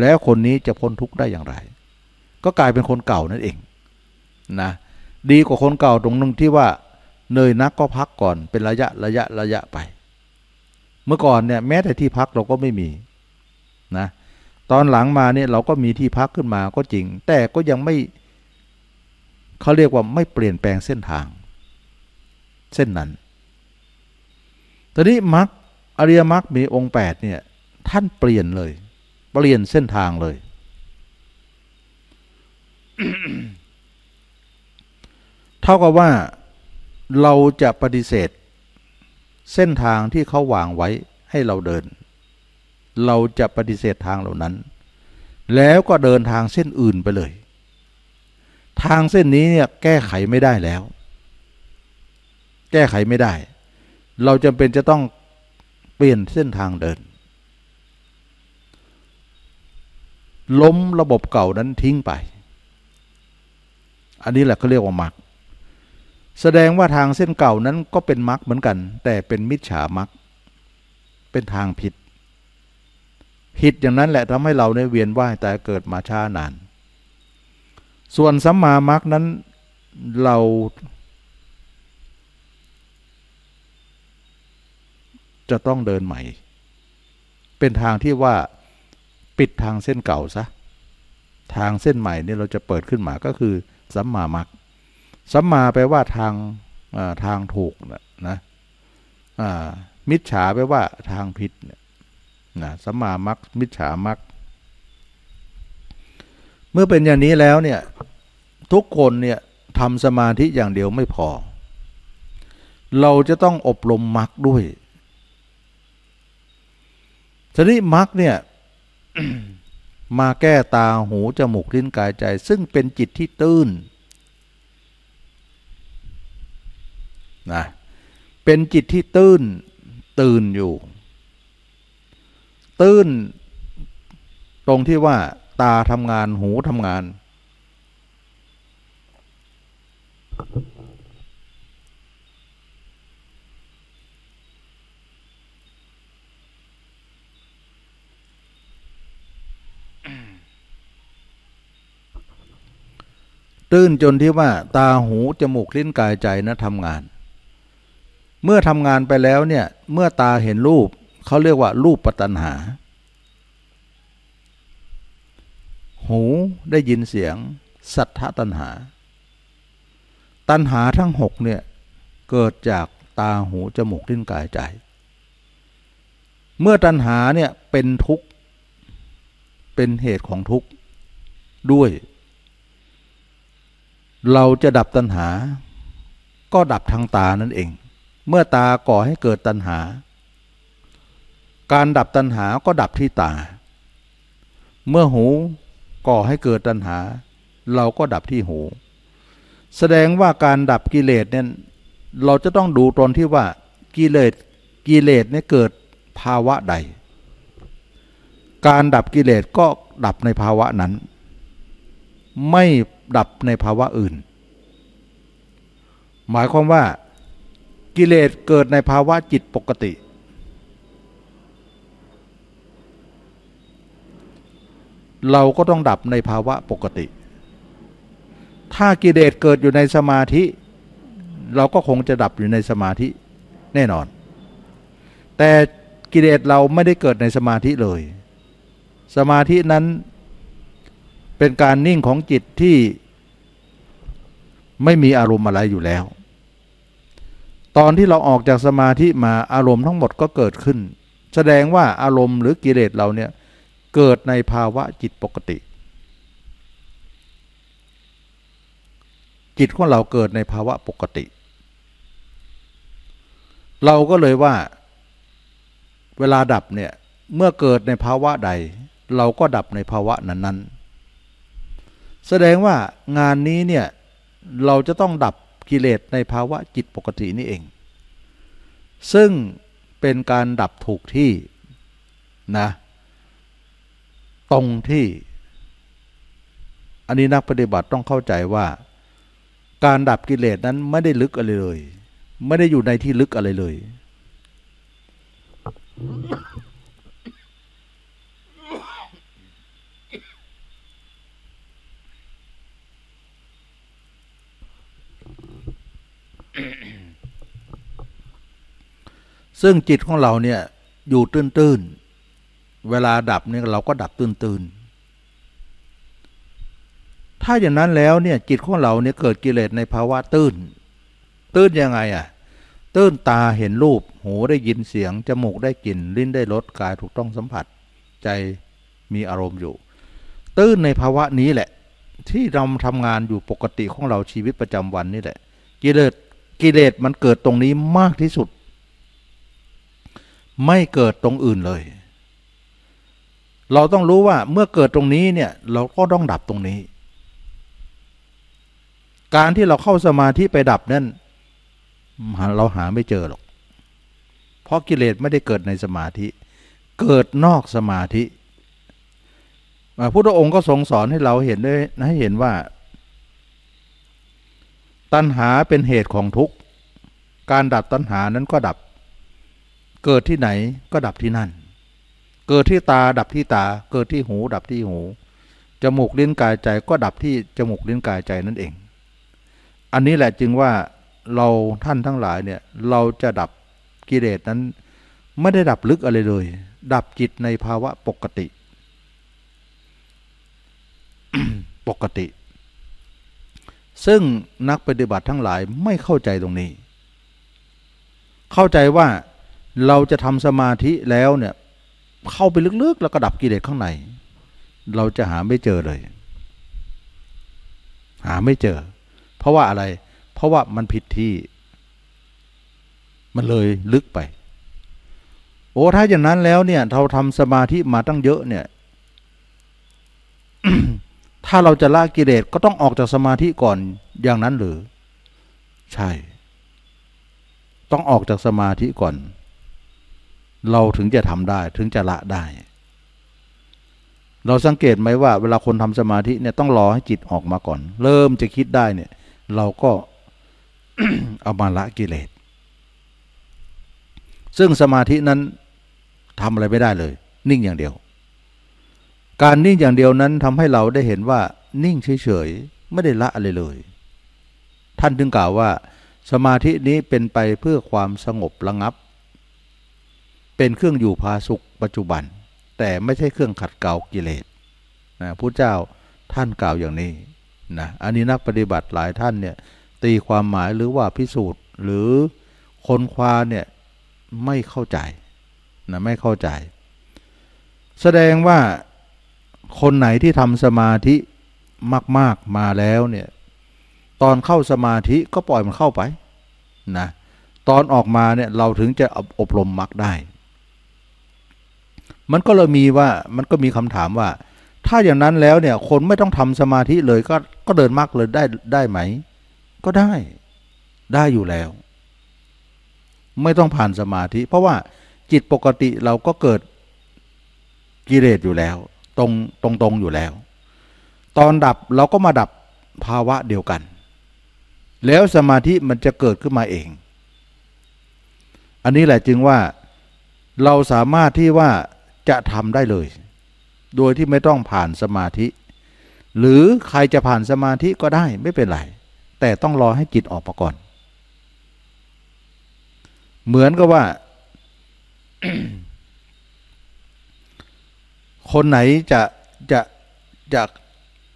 แล้วคนนี้จะพ้นทุกข์ได้อย่างไร ก็กลายเป็นคนเก่านั่นเองนะ ดีกว่าคนเก่าตรงนึงที่ว่าเนยนักก็พักก่อนเป็นระยะระยะระยะไป เมื่อก่อนเนี่ยแม้แต่ที่พักเราก็ไม่มีนะ ตอนหลังมาเนี่ยเราก็มีที่พักขึ้นมาก็จริง แต่ก็ยังไม่เขาเรียกว่าไม่เปลี่ยนแปลงเส้นทาง เส้นนั้น ตอนนี้มรรคอริยมรรคมีองค์8เนี่ย ท่านเปลี่ยนเลย เปลี่ยนเส้นทางเลย เท่ากับว่าเราจะปฏิเสธเส้นทางที่เขาวางไว้ให้เราเดิน เราจะปฏิเสธทางเหล่านั้น แล้วก็เดินทางเส้นอื่นไปเลยทางเส้นนี้เนี่ยแก้ไขไม่ได้แล้ว แก้ไขไม่ได้ เราจาเป็นจะต้องเปลี่ยนเส้นทางเดิน ล้มระบบเก่านั้นทิ้งไป อันนี้แหละเขาเรียกว่ามักแสดงว่าทางเส้นเก่านั้นก็เป็นมักเหมือนกัน แต่เป็นมิจฉามักเป็นทางผิด ผิดอย่างนั้นแหละทำให้เราเนี่ยเวียนว่ายตายเกิดมาช้านานส่วนสัมมามรรคนั้นเรา จะต้องเดินใหม่ เป็นทางที่ว่าปิดทางเส้นเก่าซะทางเส้นใหม่นี่เราจะเปิดขึ้นมาก็คือสัมมามรรคสัมมาแปลว่าทางทางถูกนะนะมิจฉาแปลว่าทางผิดนะสัมมามัคมิจฉามัคเมื่อเป็นอย่างนี้แล้วเนี่ยทุกคนเนี่ยทำสมาธิอย่างเดียวไม่พอ เราจะต้องอบรมมรรคด้วยทีนี้มรรคเนี่ย มาแก้ตาหูจมูกลิ้นกายใจ ซึ่งเป็นจิตที่ตื้นนะเป็นจิตที่ตื้นตื่นอยู่ ตื้นตรงที่ว่าตา ทำงาน หู ทำงาน ตื่น จนที่ว่า ตา หู จมูก ลิ้น กาย ใจ นะทำงาน เมื่อ ทำงานไปแล้ว เนี่ย เมื่อตาเห็นรูป เขาเรียกว่ารูปปัตนหาหูได้ยินเสียง สัทธตัณหา ตัณหาทั้งหกเนี่ยเกิดจากตาหูจมูกลิ้นกายใจ เมื่อตัณหาเนี่ยเป็นทุกข์เป็นเหตุของทุกข์ด้วย เราจะดับตัณหาก็ดับทางตานั่นเอง เมื่อตาก่อให้เกิดตัณหา การดับตัณหาก็ดับที่ตา เมื่อหูก่อให้เกิดตัณหาเราก็ดับที่หู แสดงว่าการดับกิเลสเนี่ยเราจะต้องดูตอนที่ว่ากิเลสกิเลสเนี่ยเกิดภาวะใดการดับกิเลสก็ดับในภาวะนั้นไม่ดับในภาวะอื่นหมายความว่ากิเลสเกิดในภาวะจิตปกติเราก็ต้องดับในภาวะปกติ ถ้ากิเลสเกิดอยู่ในสมาธิ เราก็คงจะดับอยู่ในสมาธิแน่นอน แต่กิเลสเราไม่ได้เกิดในสมาธิเลย สมาธินั้นเป็นการนิ่งของจิต ที่ไม่มีอารมณ์อะไรอยู่แล้ว ตอนที่เราออกจากสมาธิมาอารมณ์ทั้งหมดก็เกิดขึ้น แสดงว่าอารมณ์หรือกิเลสเราเนี่ยเกิดในภาวะจิตปกติ จิตของเราเกิดในภาวะปกติ เราก็เลยว่าเวลาดับเนี่ยเมื่อเกิดในภาวะใด เราก็ดับในภาวะนั้นๆ แสดงว่างานนี้เนี่ยเราจะต้องดับกิเลสในภาวะจิตปกตินี่เอง ซึ่งเป็นการดับถูกที่นะตรงที่ อันนี้นักปฏิบัติต้องเข้าใจว่า การดับกิเลสนั้นไม่ได้ลึกอะไรเลย ไม่ได้อยู่ในที่ลึกอะไรเลย ซึ่งจิตของเราเนี่ย อยู่ตื้นๆเวลาดับเนี่ยเราก็ดับตื่นตื่น ถ้าอย่างนั้นแล้วเนี่ยจิตของเราเนี่ยเกิดกิเลสในภาวะตื่น ตื่นยังไงอะ่ะ ตื่นตาเห็นรูป หูได้ยินเสียง จมูกได้กลิ่น ลิ้นได้รส กายถูกต้องสัมผัส ใจมีอารมณ์อยู่ ตื่นในภาวะนี้แหละ ที่เราทำงานอยู่ปกติของเราชีวิตประจำวันนี่แหละ กิเลสกิเลสมันเกิดตรงนี้มากที่สุด ไม่เกิดตรงอื่นเลยเราต้องรู้ว่าเมื่อเกิดตรงนี้เนี่ย เราก็ต้องดับตรงนี้ การที่เราเข้าสมาธิไปดับนั่น เราหาไม่เจอหรอก เพราะกิเลสไม่ได้เกิดในสมาธิ เกิดนอกสมาธิ พระพุทธองค์ก็ทรงสอนให้เราเห็นด้วยให้เห็นว่า ตัณหาเป็นเหตุของทุกข์ การดับตัณหานั้นก็ดับ เกิดที่ไหนก็ดับที่นั่นเกิดที่ตาดับที่ตา เกิดที่หู ดับที่หูจมูกลิ้นกายใจ ก็ดับที่จมูกลิ้นกายใจนั่นเอง อันนี้แหละจึงว่า เราท่านทั้งหลายเนี่ย เราจะดับกิเลสนั้น ไม่ได้ดับลึกอะไรเลย ดับจิตในภาวะปกติ ปกติ ซึ่งนักปฏิบัติทั้งหลายไม่เข้าใจตรงนี้ เข้าใจว่าเราจะทำสมาธิแล้วเนี่ยเข้าไปลึกๆแล้วก็ดับกิเลสข้างใน เราจะหาไม่เจอเลย หาไม่เจอ เพราะว่าอะไร เพราะว่ามันผิดที่ มันเลยลึกไปโอ้ถ้าอย่างนั้นแล้วเนี่ย เราทำสมาธิมาตั้งเยอะเนี่ย ถ้าเราจะละกิเลสก็ต้องออกจากสมาธิก่อนอย่างนั้นหรือ ใช่ ต้องออกจากสมาธิก่อนเราถึงจะทำได้ถึงจะละได้ เราสังเกตไหมว่า เวลาคนทำสมาธิเนี่ยต้องรอให้จิตออกมาก่อน เริ่มจะคิดได้เนี่ย เราก็เอามาละกิเลสซึ่งสมาธินั้นทำอะไรไม่ได้เลย นิ่งอย่างเดียว การนิ่งอย่างเดียวนั้นทำให้เราได้เห็นว่านิ่งเฉยๆไม่ได้ละอะไรเลย ท่านถึงกล่าวว่า สมาธินี้เป็นไปเพื่อความสงบระงับเป็นเครื่องอยู่พาสุขปัจจุบัน แต่ไม่ใช่เครื่องขัดเกลากิเลสนะพระเจ้าท่านกล่าวอย่างนี้นะอันนี้นักปฏิบัติหลายท่านเนี่ยตีความหมายหรือว่าพิสูจน์หรือคนควาเนี่ยไม่เข้าใจนะไม่เข้าใจ แสดงว่าคนไหนที่ทำสมาธิมาก ๆมาแล้วเนี่ยตอนเข้าสมาธิก็ปล่อยมันเข้าไปนะตอนออกมาเนี่ยเราถึงจะอบรมมรรคได้มันก็เลยมีว่ามันก็มีคำถามว่า ถ้าอย่างนั้นแล้วเนี่ยคนไม่ต้องทำสมาธิเลยก็ก็เดินมากเลยได้ได้ไหม ก็ได้ได้อยู่แล้ว ไม่ต้องผ่านสมาธิ เพราะว่าจิตปกติเราก็เกิดกิเลสอยู่แล้ว ตรงตรงตรงอยู่แล้ว ตอนดับเราก็มาดับภาวะเดียวกัน แล้วสมาธิมันจะเกิดขึ้นมาเอง อันนี้แหละจึงว่าเราสามารถที่ว่าจะทำได้เลย โดยที่ไม่ต้องผ่านสมาธิ หรือใครจะผ่านสมาธิก็ได้ไม่เป็นไร แต่ต้องรอให้จิตออกมาก่อน เหมือนกับว่า คนไหนจะจะจะ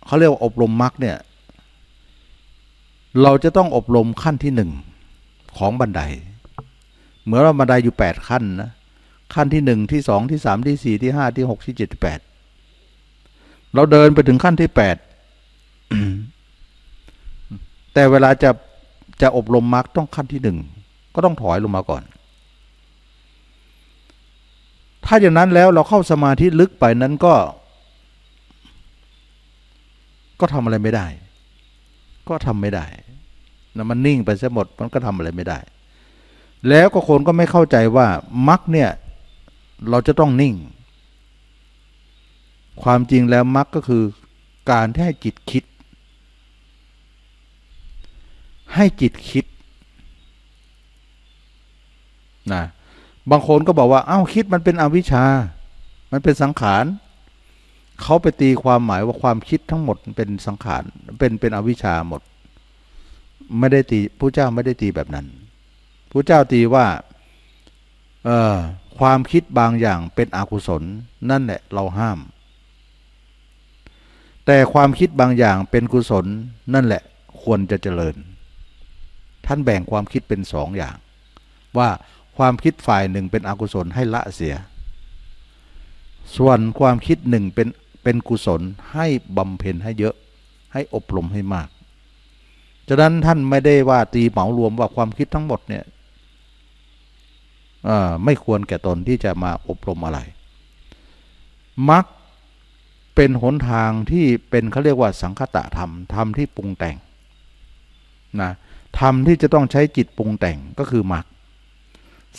เขาเรียกว่าอบรมมรรคเนี่ยเราจะต้องอบรมขั้นที่หนึ่ง ของบันไดเหมือนเราบันไดอยู่แปดขั้นนะขั้นที่หนึ่งที่สองที่สามที่สี่ที่ห้าที่หกที่เจ็ดที่แปดเราเดินไปถึงขั้นที่แปดแต่เวลาจะจะอบรมมรรคต้องขั้นที่หนึ่งก็ต้องถอยลงมาก่อน ถ้าอย่างนั้นแล้วเราเข้าสมาธิลึกไปนั้นก็ ก็ทำอะไรไม่ได้ ก็ทำไม่ได้นะมันนิ่งไปซะหมดมันก็ทำอะไรไม่ได้ แล้วก็คนก็ไม่เข้าใจว่ามรรคเนี่ยเราจะต้องนิ่ง ความจริงแล้วมรรคก็คือการที่ให้จิตคิด ให้จิตคิดนะบางคนก็บอกว่าเอา้าคิดมันเป็นอวิชชา มันเป็นสังขารเขาไปตีความหมายว่าความคิดทั้งหมด เป็นสังขาร เป็นเป็นอวิชชาหมด ไม่ได้ตีพระเจ้าไม่ได้ตีแบบนั้นพระเจ้าตีว่า เออความคิดบางอย่างเป็นอกุศล นั่นแหละเราห้าม แต่ความคิดบางอย่างเป็นกุศลนั่นแหละควรจะเจริญ ท่านแบ่งความคิดเป็นสองอย่าง ว่าความคิดฝ่ายหนึ่งเป็นอกุศลให้ละเสีย ส่วนความคิดหนึ่งเป็นเป็นกุศลให้บำเพ็ญให้เยอะให้อบรมให้มากฉะนั้นท่านไม่ได้ว่าตีเหมารวมว่าความคิดทั้งหมดเนี่ยอไม่ควรแก่ตนที่จะมาอบรมอะไร มักเป็นหนทางที่เป็นเขาเรียกว่าสังคตะธรรมธรรมที่ปรุงแต่ง นะธรรมที่จะต้องใช้จิตปรุงแต่งก็คือมัก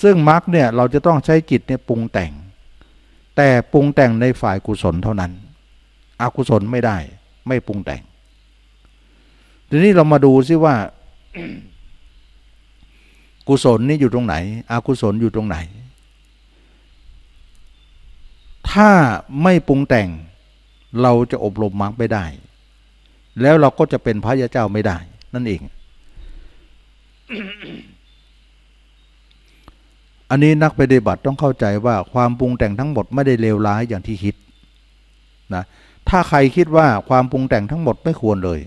ซึ่งมักเนี่ย เราจะต้องใช้จิตเนี่ยปรุงแต่ง แต่ปรุงแต่งในฝ่ายกุศลเท่านั้นอกุศลไม่ได้ ไม่ปรุงแต่ง ทีนี้เรามาดูซิว่ากุศลนี่อยู่ตรงไหนอกุศลอยู่ตรงไหน ถ้าไม่ปรุงแต่งเราจะอบรมมรรคไม่ได้ แล้วเราก็จะเป็นพระยาเจ้าไม่ได้ นั่นเอง อันนี้นักปฏิบัติต้องเข้าใจว่าความปรุงแต่งทั้งหมดไม่ได้เลวร้ายอย่างที่คิดนะถ้าใครคิดว่าความปรุงแต่งทั้งหมดไม่ควรเลย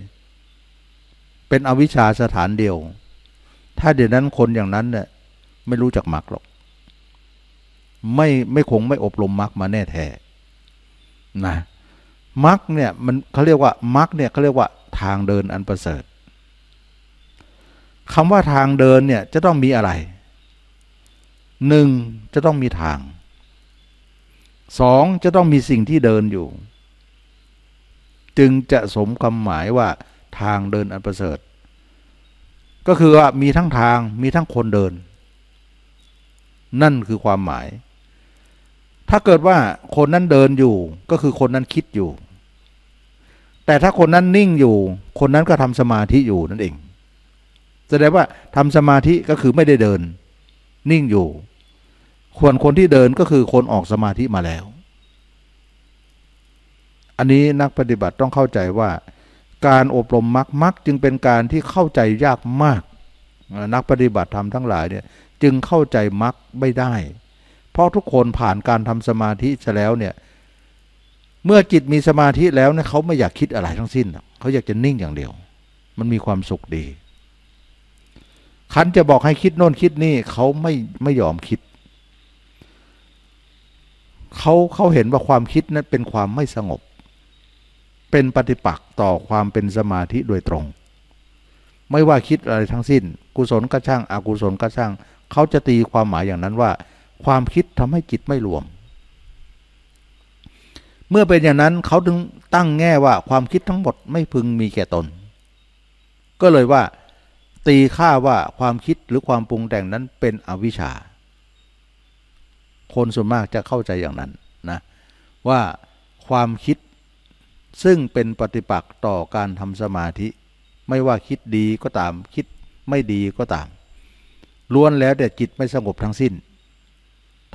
เป็นอวิชชาสถานเดียวถ้าเดี๋ยวนั้นคนอย่างนั้นเนี่ยไม่รู้จักมรกหรอกไม่ไม่คงไม่อบรมมรกมาแน่แท้นะมรกเนี่ยมันเขาเรียกว่ามรกเนี่ยเขาเรียกว่าทางเดินอันประเสริฐคำว่าทางเดินเนี่ยจะต้องมีอะไรหนึ่งจะต้องมีทาง สองจะต้องมีสิ่งที่เดินอยู่ จึงจะสมคำหมายว่าทางเดินอันประเสริฐก็คือว่ามีทั้งทางมีทั้งคนเดิน นั่นคือความหมาย ถ้าเกิดว่าคนนั้นเดินอยู่ ก็คือคนนั้นคิดอยู่ แต่ถ้าคนนั้นนิ่งอยู่ คนนั้นก็ทำสมาธิอยู่นั่นเองแสดงว่าทำสมาธิก็คือไม่ได้เดิน นิ่งอยู่ควรคนที่เดินก็คือคนออกสมาธิมาแล้ว อันนี้นักปฏิบัติต้องเข้าใจว่าการอบรมมรรคมรรคจึงเป็นการที่เข้าใจยากมาก นักปฏิบัติธรรมทั้งหลายเนี่ย จึงเข้าใจมรรคไม่ได้ เพราะทุกคนผ่านการทำสมาธิแล้วเนี่ย เมื่อจิตมีสมาธิแล้วเนี่ยเขาไม่อยากคิดอะไรทั้งสิ้น เขาอยากจะนิ่งอย่างเดียว มันมีความสุขดีขันจะบอกให้คิดโน่นคิดนี่ เขาไม่ไม่ยอมคิด เขาเขาเห็นว่าความคิดนั้นเป็นความไม่สงบเป็นปฏิปักษ์ต่อความเป็นสมาธิโดยตรง ไม่ว่าคิดอะไรทั้งสิ้น กุศลก็ช่างอกุศลก็ช่าง เขาจะตีความหมายอย่างนั้นว่า ความคิดทำให้จิตไม่รวม เมื่อเป็นอย่างนั้นเขาถึงตั้งแง่ว่าความคิดทั้งหมดไม่พึงมีแก่ตน ก็เลยว่า ตีค่าว่าความคิดหรือความปรุงแต่งนั้นเป็นอวิชชาคนส่วนมากจะเข้าใจอย่างนั้นนะว่าความคิดซึ่งเป็นปฏิปักษ์ต่อการทำสมาธิ ไม่ว่าคิดดีก็ตาม คิดไม่ดีก็ตามล้วนแล้วแต่จิตไม่สงบทั้งสิ้น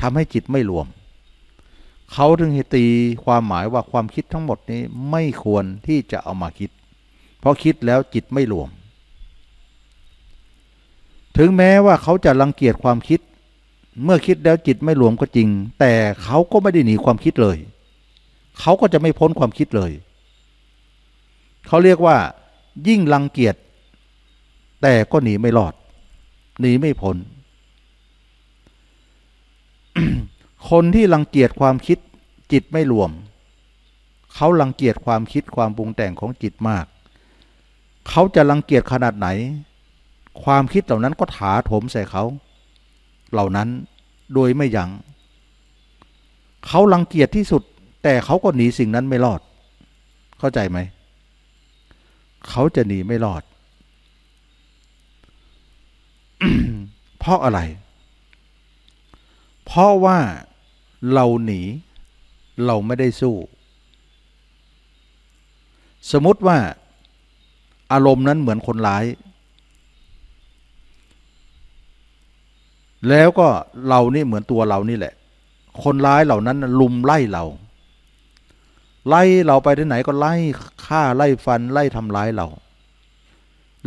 ทำให้จิตไม่รวม เขาถึงให้ตีความหมายว่าความคิดทั้งหมดนี้ไม่ควรที่จะเอามาคิด เพราะคิดแล้วจิตไม่รวม ถึงแม้ว่าเขาจะรังเกียจความคิด เมื่อคิดแล้วจิตไม่รวมก็จริง แต่เขาก็ไม่ได้หนีความคิดเลยเขาก็จะไม่พ้นความคิดเลยเขาเรียกว่า ยิ่งรังเกียจแต่ก็หนีไม่รอด หนีไม่พ้นคนที่รังเกียจความคิดจิตไม่รวม เขารังเกียจความคิดความปรุงแต่งของจิตมาก เขาจะรังเกียจขนาดไหน ความคิดเหล่านั้นก็ถาโถมใส่เขา เหล่านั้นโดยไม่ยัง้งเขารังเกียจที่สุด แต่เขาก็หนีสิ่งนั้นไม่รอด เข้าใจไหมเขาจะหนีไม่รอด เพราะอะไร เพราะว่าเราหนี เราไม่ได้สู้ สมมติว่า อารมณ์นั้นเหมือนคนร้าย แล้วก็เรานี่เหมือนตัวเรานี่แหละ คนร้ายเหล่านั้นลุมไล่เราไล่เราไปที่ไหนก็ไล่ฆ่าไล่ฟันไล่ทำร้ายเรา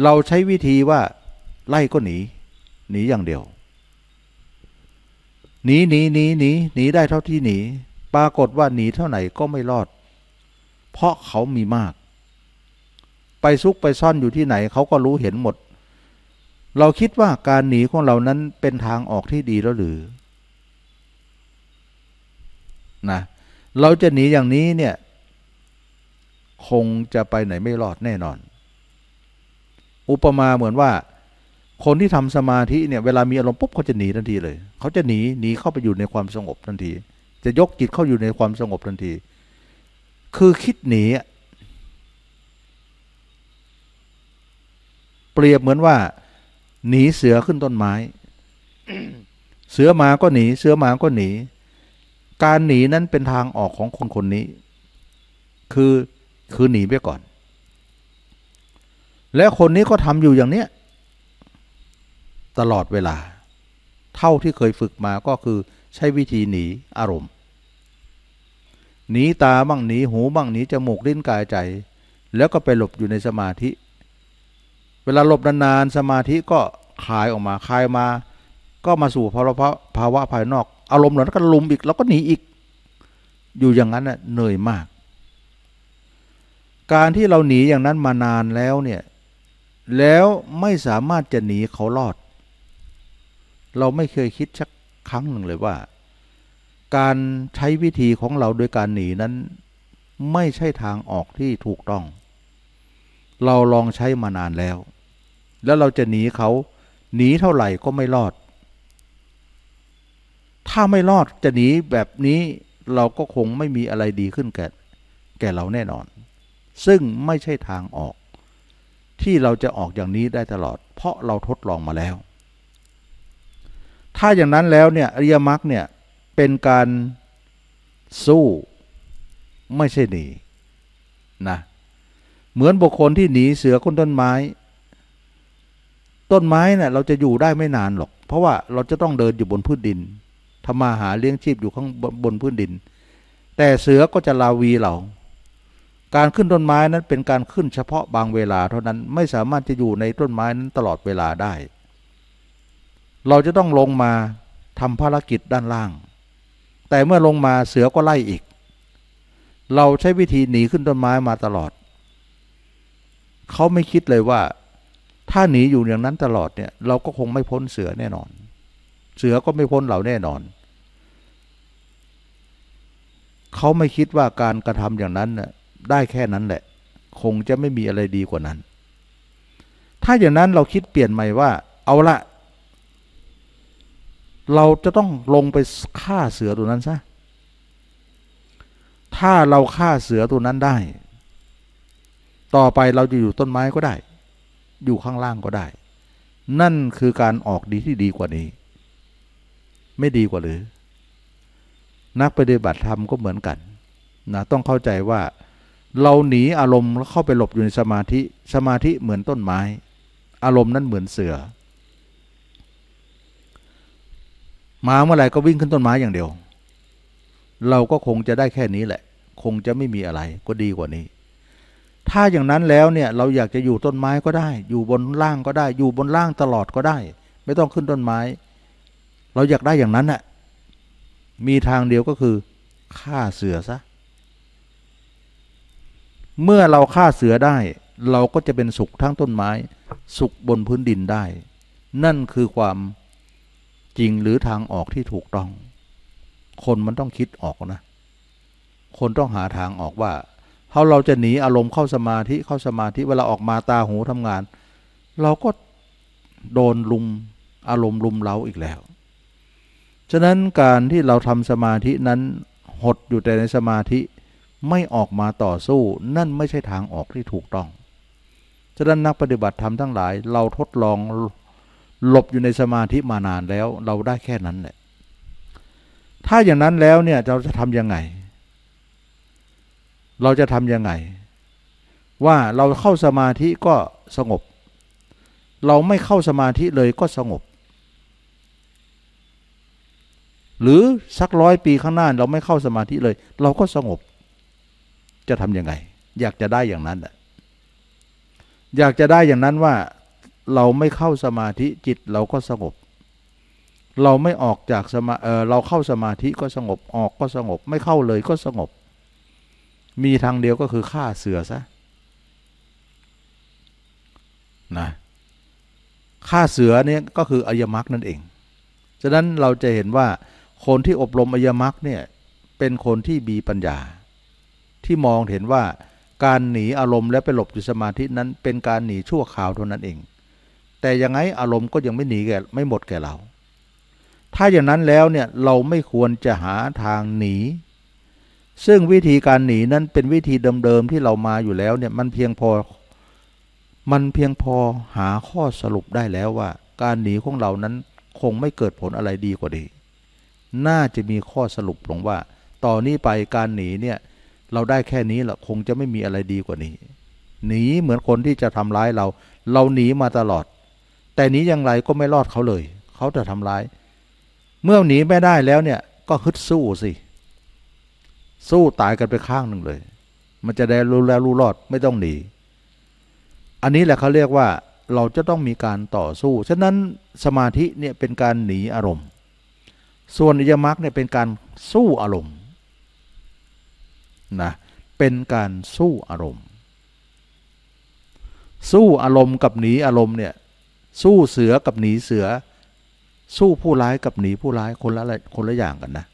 เราใช้วิธีว่าไล่ก็หนี หนีอย่างเดียว หนีหนีหนีหนีหนีได้เท่าที่หนีปรากฏว่าหนีเท่าไหร่ก็ไม่รอด เพราะเขามีมาก ไปซุกไปซ่อนอยู่ที่ไหน เขาก็รู้เห็นหมด เราคิดว่าการหนีของเรานั้นเป็นทางออกที่ดีแล้วหรือนะเราจะหนีอย่างนี้เนี่ยคงจะไปไหนไม่รอดแน่นอน อุปมาเหมือนว่า คนที่ทำสมาธิเนี่ยเวลามีอารมณ์ปุ๊บเขาจะหนีทันทีเลย เขาจะหนีหนีเข้าไปอยู่ในความสงบทันที จะยกจิตเข้าอยู่ในความสงบทันที คือคิดหนี เปรียบเหมือนว่า หนีเสือขึ้นต้นไม้ เสือมาก็หนี เสือมาก็หนี การหนีนั้นเป็นทางออกของคนคนนี้ คือคือหนีไปก่อน และคนนี้ก็ทำอยู่อย่างเนี้ยตลอดเวลา เท่าที่เคยฝึกมาก็คือใช้วิธีหนีอารมณ์ หนีตาบ้างหนีหูบ้างหนีจมูกลิ้นกายใจ แล้วก็ไปหลบอยู่ในสมาธิ เวลาหลบนานๆสมาธิก็คลายออกมาคลายมา ก็มาสู่ภาวะภาวะภายนอก อารมณ์เหล่านั้นก็ลุมอีกแล้วก็หนีอีก อยู่อย่างนั้นน่ะเหนื่อยมากการที่เราหนีอย่างนั้นมานานแล้วเนี่ย แล้วไม่สามารถจะหนีเขารอด เราไม่เคยคิดชักครั้งหนึ่งเลยว่า การใช้วิธีของเราโดยการหนีนั้นไม่ใช่ทางออกที่ถูกต้อง เราลองใช้มานานแล้ว แล้วเราจะหนีเขาหนีเท่าไหร่ก็ไม่รอด ถ้าไม่รอดจะหนีแบบนี้เราก็คงไม่มีอะไรดีขึ้น แก่แก่เราแน่นอนซึ่งไม่ใช่ทางออก ที่เราจะออกอย่างนี้ได้ตลอด เพราะเราทดลองมาแล้ว ถ้าอย่างนั้นแล้วเนี่ยอริยมรรคเนี่ยเป็นการสู้ ไม่ใช่หนีนะเหมือนบุคคลที่หนีเสือค้นต้นไม้ ต้นไม้เนะ่ยเราจะอยู่ได้ไม่นานหรอก เพราะว่าเราจะต้องเดินอยู่บนพื้นดินทำมาหาเลี้ยงชีพอยู่ข้างบนพื้นดิน แต่เสือก็จะลาวีเราการขึ้นต้นไม้นั้นเป็นการขึ้นเฉพาะบางเวลา เท่านั้นไม่สามารถจะอยู่ในต้นไม้นั้นตลอดเวลาได้ เราจะต้องลงมาทำภารกิจด้านล่าง แต่เมื่อลงมาเสือก็ไล่อีก เราใช้วิธีหนีขึ้นต้นไม้มาตลอดเขาไม่คิดเลยว่า ถ้าหนีอยู่อย่างนั้นตลอดเนี่ย เราก็คงไม่พ้นเสือแน่นอน เสือก็ไม่พ้นเราแน่นอนเขาไม่คิดว่าการกระทำอย่างนั้นน่ะได้แค่นั้นแหละ คงจะไม่มีอะไรดีกว่านั้น ถ้าอย่างนั้นเราคิดเปลี่ยนใหม่ว่า เอาละเราจะต้องลงไปฆ่าเสือตัวนั้นซะถ้าเราฆ่าเสือตัวนั้นได้ ต่อไปเราจะอยู่ต้นไม้ก็ได้ อยู่ข้างล่างก็ได้ นั่นคือการออกดีที่ดีกว่านี้ ไม่ดีกว่าหรือ นักปฏิบัติธรรมก็เหมือนกันนะต้องเข้าใจว่าเราหนี อารมณ์แล้วเข้าไปหลบอยู่ในสมาธิสมาธิเหมือนต้นไม้ อารมณ์นั้นเหมือนเสือ มาเมื่อไหร่ก็วิ่งขึ้นต้นไม้อย่างเดียว เราก็คงจะได้แค่นี้แหละ คงจะไม่มีอะไรก็ดีกว่านี้ ถ้าอย่างนั้นแล้วเนี่ยเราอยากจะอยู่ต้นไม้ก็ได้ อยู่บนล่างก็ได้ อยู่บนล่างตลอดก็ได้ ไม่ต้องขึ้นต้นไม้ เราอยากได้อย่างนั้นน่ะมีทางเดียวก็คือฆ่าเสือซะเมื่อเราฆ่าเสือได้ เราก็จะเป็นสุขทั้งต้นไม้สุขบนพื้นดินได้ นั่นคือความจริงหรือทางออกที่ถูกต้อง คนมันต้องคิดออกนะ คนต้องหาทางออกว่าถ้าเราจะหนีอารมณ์เข้าสมาธิเข้าสมาธิเวลาออกมาตาหูทำงาน เราก็โดนลุมอารมณ์ลุมเล้าอีกแล้ว ฉะนั้นการที่เราทำสมาธินั้นหดอยู่แต่ในสมาธิไม่ออกมาต่อสู้นั่นไม่ใช่ทางออกที่ถูกต้องฉะนั้นนักปฏิบัติธรรมทั้งหลายเราทดลองหลบอยู่ในสมาธิมานานแล้วเราได้แค่นั้นแหละถ้าอย่างนั้นแล้วเนี่ย เราจะทำยังไง เราจะทำยังไง ว่าเราเข้าสมาธิก็สงบ เราไม่เข้าสมาธิเลยก็สงบ หรือสักร้อยปีข้างหน้า เราไม่เข้าสมาธิเลย เราก็สงบจะทำยังไง อยากจะได้อย่างนั้นแหละอยากจะได้อย่างนั้นว่าเราไม่เข้าสมาธิจิตเราก็สงบ เราไม่ออกจากสมาเออเราเข้าสมาธิก็สงบออกก็สงบ ไม่เข้าเลยก็สงบ มีทางเดียวก็คือฆ่าเสือซะนะฆ่าเสือเนี่ยก็คืออายมักนั่นเอง ฉะนั้นเราจะเห็นว่าคนที่อบรมอายมักเนี่ยเป็นคนที่มีปัญญาที่มองเห็นว่าการหนีอารมณ์และไปหลบอยู่สมาธินั้น เป็นการหนีชั่วคราวเท่านั้นเอง แต่ยังไงอารมณ์ก็ยังไม่หนีแก่ไม่หมดแก่เรา ถ้าอย่างนั้นแล้วเนี่ยเราไม่ควรจะหาทางหนี ซึ่งวิธีการหนีนั้นเป็นวิธีเดิมๆที่เรามาอยู่แล้วเนี่ยมันเพียงพอ มันเพียงพอหาข้อสรุปได้แล้วว่า การหนีของเรานั้นคงไม่เกิดผลอะไรดีกว่าดี น่าจะมีข้อสรุปลงว่าต่อนนี้ไปการหนีเนี่ยเราได้แค่นี้แหละคงจะไม่มีอะไรดีกว่านี้หนีเหมือนคนที่จะทำร้ายเรา เราหนีมาตลอด แต่หนีอย่างไรก็ไม่รอดเขาเลย เขาจะทำร้าย เมื่อหนีไม่ได้แล้วเนี่ยก็ฮึดสู้สิสู้ตายกันไปข้างหนึ่งเลย มันจะได้รู้แล้วรู้รอดไม่ต้องหนี อันนี้แหละเขาเรียกว่า เราจะต้องมีการต่อสู้ฉะนั้นสมาธิเนี่ยเป็นการหนีอารมณ์ ส่วนอิยมรกเนี่ยเป็นการสู้อารมณ์นะเป็นการสู้อารมณ์ สู้อารมณ์กับหนีอารมณ์เนี่ยสู้เสือกับหนีเสือ สู้ผู้ร้ายกับหนีผู้ร้ายคนละคนละอย่างกันนะ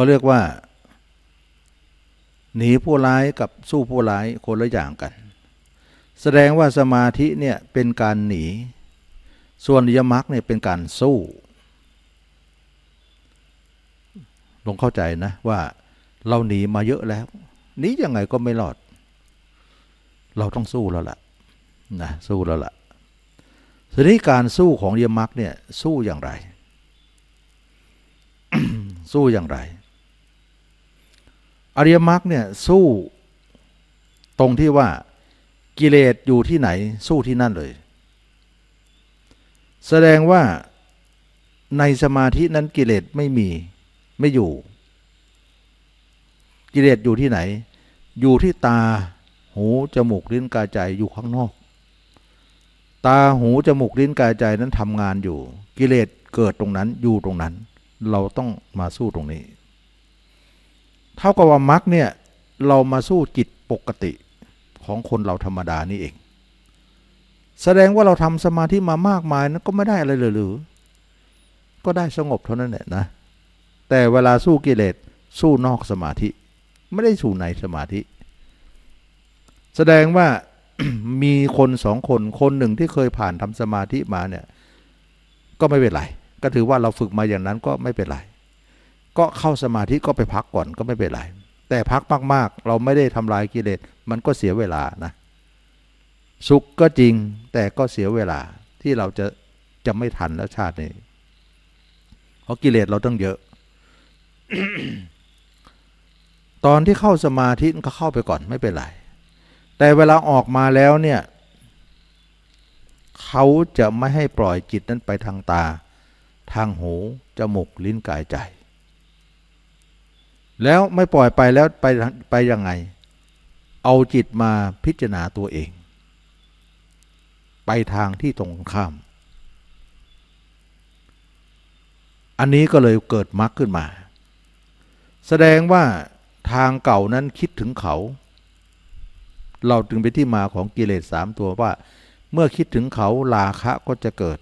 เขาเรียกว่า หนีผู้ร้ายกับสู้ผู้ร้ายคนละอย่างกัน แสดงว่าสมาธิเนี่ย เป็นการหนี ส่วนยมรรคเนี่ยเป็นการสู้ ลงเข้าใจนะว่าเราหนีมาเยอะแล้วหนียังไงก็ไม่รอด เราต้องสู้แล้วล่ะนะสู้แล้วล่ะทีนี้การสู้ของยมรรคเนี่ยสู้อย่างไร สู้อย่างไรอริยมรรคเนี่ยสู้ตรงที่ว่ากิเลสอยู่ที่ไหนสู้ที่นั่นเลย แสดงว่าในสมาธินั้นกิเลสไม่มีไม่อยู่ กิเลสอยู่ที่ไหน อยู่ที่ตาหูจมูกลิ้นกายใจอยู่ข้างนอก ตาหูจมูกลิ้นกายใจนั้นทำงานอยู่ กิเลสเกิดตรงนั้นอยู่ตรงนั้น เราต้องมาสู้ตรงนี้เท่ากับว่ามรรคเนี่ยเรามาสู้จิตปกติของคนเราธรรมดานี่เอง แสดงว่าเราทำสมาธิมามากมายนะก็ไม่ได้อะไรเลยหรือ ก็ได้สงบเท่านั้นแหละนะแต่เวลาสู้กิเลสสู้นอกสมาธิ ไม่ได้สู่ในสมาธิ แสดงว่ามีคนสองคนคนหนึ่งที่เคยผ่านทำสมาธิมาเนี่ยก็ไม่เป็นไรก็ถือว่าเราฝึกมาอย่างนั้น ก็ไม่เป็นไรก็เข้าสมาธิก็ไปพักก่อนก็ไม่เป็นไร แต่พักมากๆเราไม่ได้ทำลายกิเลสมันก็เสียเวลานะ สุขก็จริงแต่ก็เสียเวลาที่เราจะจะไม่ทัน แล้วชาตินี้เพราะกิเลสเราต้องเยอะ ตอนที่เข้าสมาธิก็เข้าไปก่อนไม่เป็นไร แต่เวลาออกมาแล้วเนี่ย เขาจะไม่ให้ปล่อยจิตนั้นไปทางตา ทางหู จมูก ลิ้นกายใจแล้วไม่ปล่อยไปแล้ว ไปไปยังไง เอาจิตมาพิจารณาตัวเอง ไปทางที่ตรงข้าม อันนี้ก็เลยเกิดมรรคขึ้นมา แสดงว่าทางเก่านั้นคิดถึงเขา เราจึงไปที่มาของกิเลสสามตัวว่า เมื่อคิดถึงเขาลาคะก็จะเกิด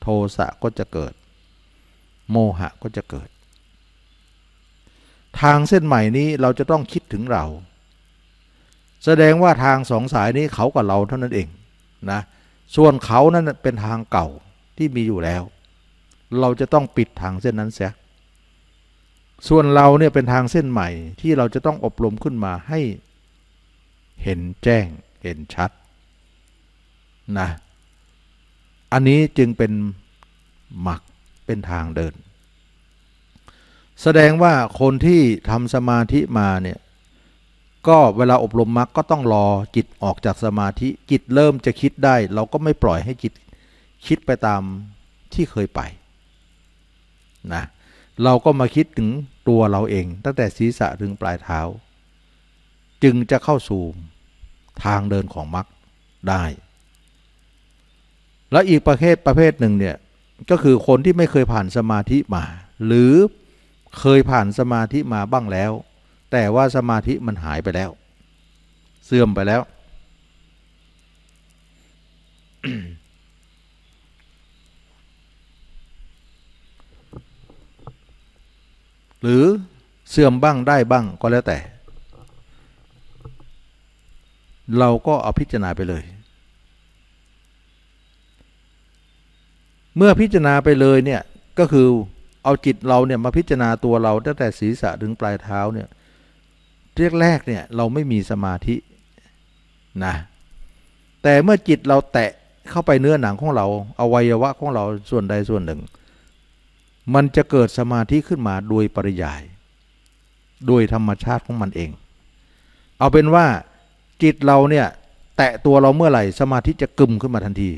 โทสะก็จะเกิด โมหะก็จะเกิดทางเส้นใหม่นี้เราจะต้องคิดถึงเรา แสดงว่าทางสองสายนี้เขากับเราเท่านั้นเองนะส่วนเขานั้นเป็นทางเก่าที่มีอยู่แล้ว เราจะต้องปิดทางเส้นนั้นเสีย ส่วนเราเนี่ยเป็นทางเส้นใหม่ที่เราจะต้องอบรมขึ้นมาให้เห็นแจ้งเห็นชัดนะอันนี้จึงเป็นหมักเป็นทางเดินแสดงว่าคนที่ทำสมาธิมา เนี่ย ก็เวลาอบรมมรรคก็ต้องรอจิตออกจากสมาธิจิตเริ่มจะคิดได้ เราก็ไม่ปล่อยให้จิตคิดไปตามที่เคยไปนะเราก็มาคิดถึงตัวเราเอง ตั้งแต่ศีรษะถึง ปลายเท้า จึงจะเข้าสู่ทางเดินของมรรคได้ แล้วอีกประเภทประเภทหนึ่งเนี่ยก็คือคนที่ไม่เคยผ่านสมาธิมา หรือเคยผ่านสมาธิมาบ้างแล้ว แต่ว่าสมาธิมันหายไปแล้ว เสื่อมไปแล้ว หรือเสื่อมบ้างได้บ้างก็แล้วแต่ เราก็เอาพิจารณาไปเลย เมื่อพิจารณาไปเลยเนี่ยก็คือเอาจิตเราเนี่ยมาพิจารณาตัวเราตั้งแต่ศีรษะถึงปลายเท้าเนี่ยเรียกแรกเนี่ยเราไม่มีสมาธินะแต่เมื่อจิตเราแตะเข้าไปเนื้อหนังของเราอวัยวะของเราส่วนใดส่วนหนึ่ง มันจะเกิดสมาธิขึ้นมาโดยปริยาย โดยธรรมชาติของมันเอง เอาเป็นว่าจิตเราเนี่ยแตะตัวเราเมื่อไหร่ สมาธิจะกึมขึ้นมาทันที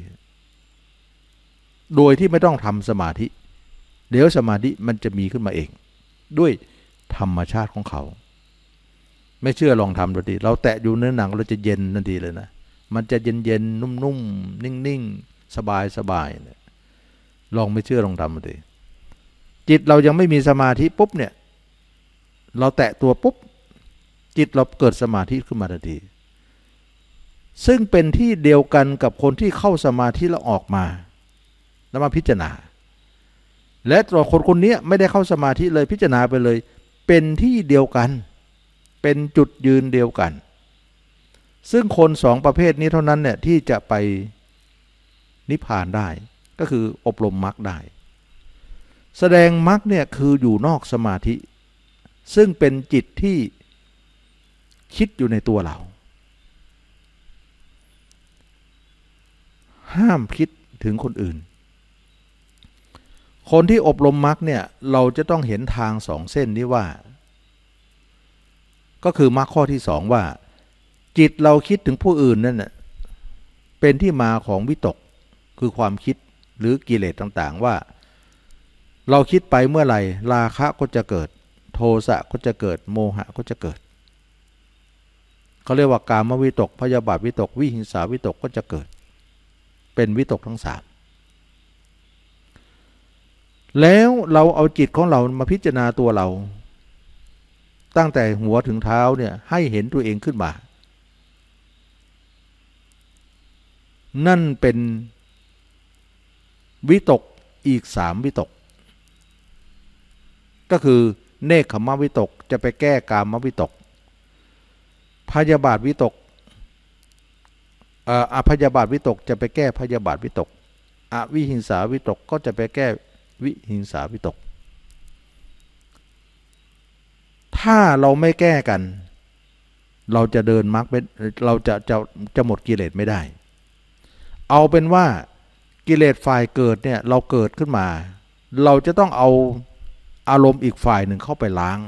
โดยที่ไม่ต้องทำสมาธิเดี๋ยวสมาธิมันจะมีขึ้นมาเอง ด้วยธรรมชาติของเขา ไม่เชื่อลองทำดูดิเราแตะอยู่เนื้อหนังเราจะเย็นนันทีเลยนะมันจะเย็นเย็นนุ่มๆนนิ่งๆ สบายสบายเนี่ยลองไม่เชื่อลองทำดูดิจิตเรายังไม่มีสมาธิปุ๊บเนี่ยเราแตะตัวปุ๊บ จิตเราเกิดสมาธิขึ้นมาทันที ซึ่งเป็นที่เดียวกันกับคนที่เข้าสมาธิแล้วออกมา แล้วมาพิจารณาและตัวคนคนนี้ไม่ได้เข้าสมาธิเลยพิจารณาไปเลย เป็นที่เดียวกัน เป็นจุดยืนเดียวกัน ซึ่งคนสองประเภทนี้เท่านั้นเนี่ยที่จะไปนิพพานได้ ก็คืออบรมมรรคได้ แสดงมรรคเนี่ยคืออยู่นอกสมาธิ ซึ่งเป็นจิตที่คิดอยู่ในตัวเรา ห้ามคิดถึงคนอื่นคนที่อบรมมรรคเนี่ยเราจะต้องเห็นทางสองเส้นนี้ว่า ก็คือมรรคข้อที่สองว่า จิตเราคิดถึงผู้อื่นนั่นเป็นที่มาของวิตกคือความคิดหรือกิเลสต่างๆ ว่า เราคิดไปเมื่อไหร่ราคะก็จะเกิด โทสะก็จะเกิด โมหะก็จะเกิดเขาเรียกว่าการมวิตกพยาบาทวิตกวิหิงสาวิตกก็จะเกิด เป็นวิตกทั้งสามแล้วเราเอาจิตของเรามาพิจารณาตัวเรา ตั้งแต่หัวถึงเท้าเนี่ยให้เห็นตัวเองขึ้นมา นั่นเป็นวิตกอีกสามวิตก ก็คือเนคขมวิตก จะไปแก้กามวิตก พยาบาทวิตกอภยาบาทวิตกจะไปแก้พยาบาทวิตกอวิหิงสาวิตกก็จะไปแก้วิหิงสาวิตก ถ้าเราไม่แก้กัน เราจะเดินมรรคเราจะจะจะหมดกิเลสไม่ได้ เอาเป็นว่ากิเลสฝ่ายเกิดเนี่ย เราเกิดขึ้นมา เราจะต้องเอาอารมณ์อีกฝ่ายหนึ่งเข้าไปล้าง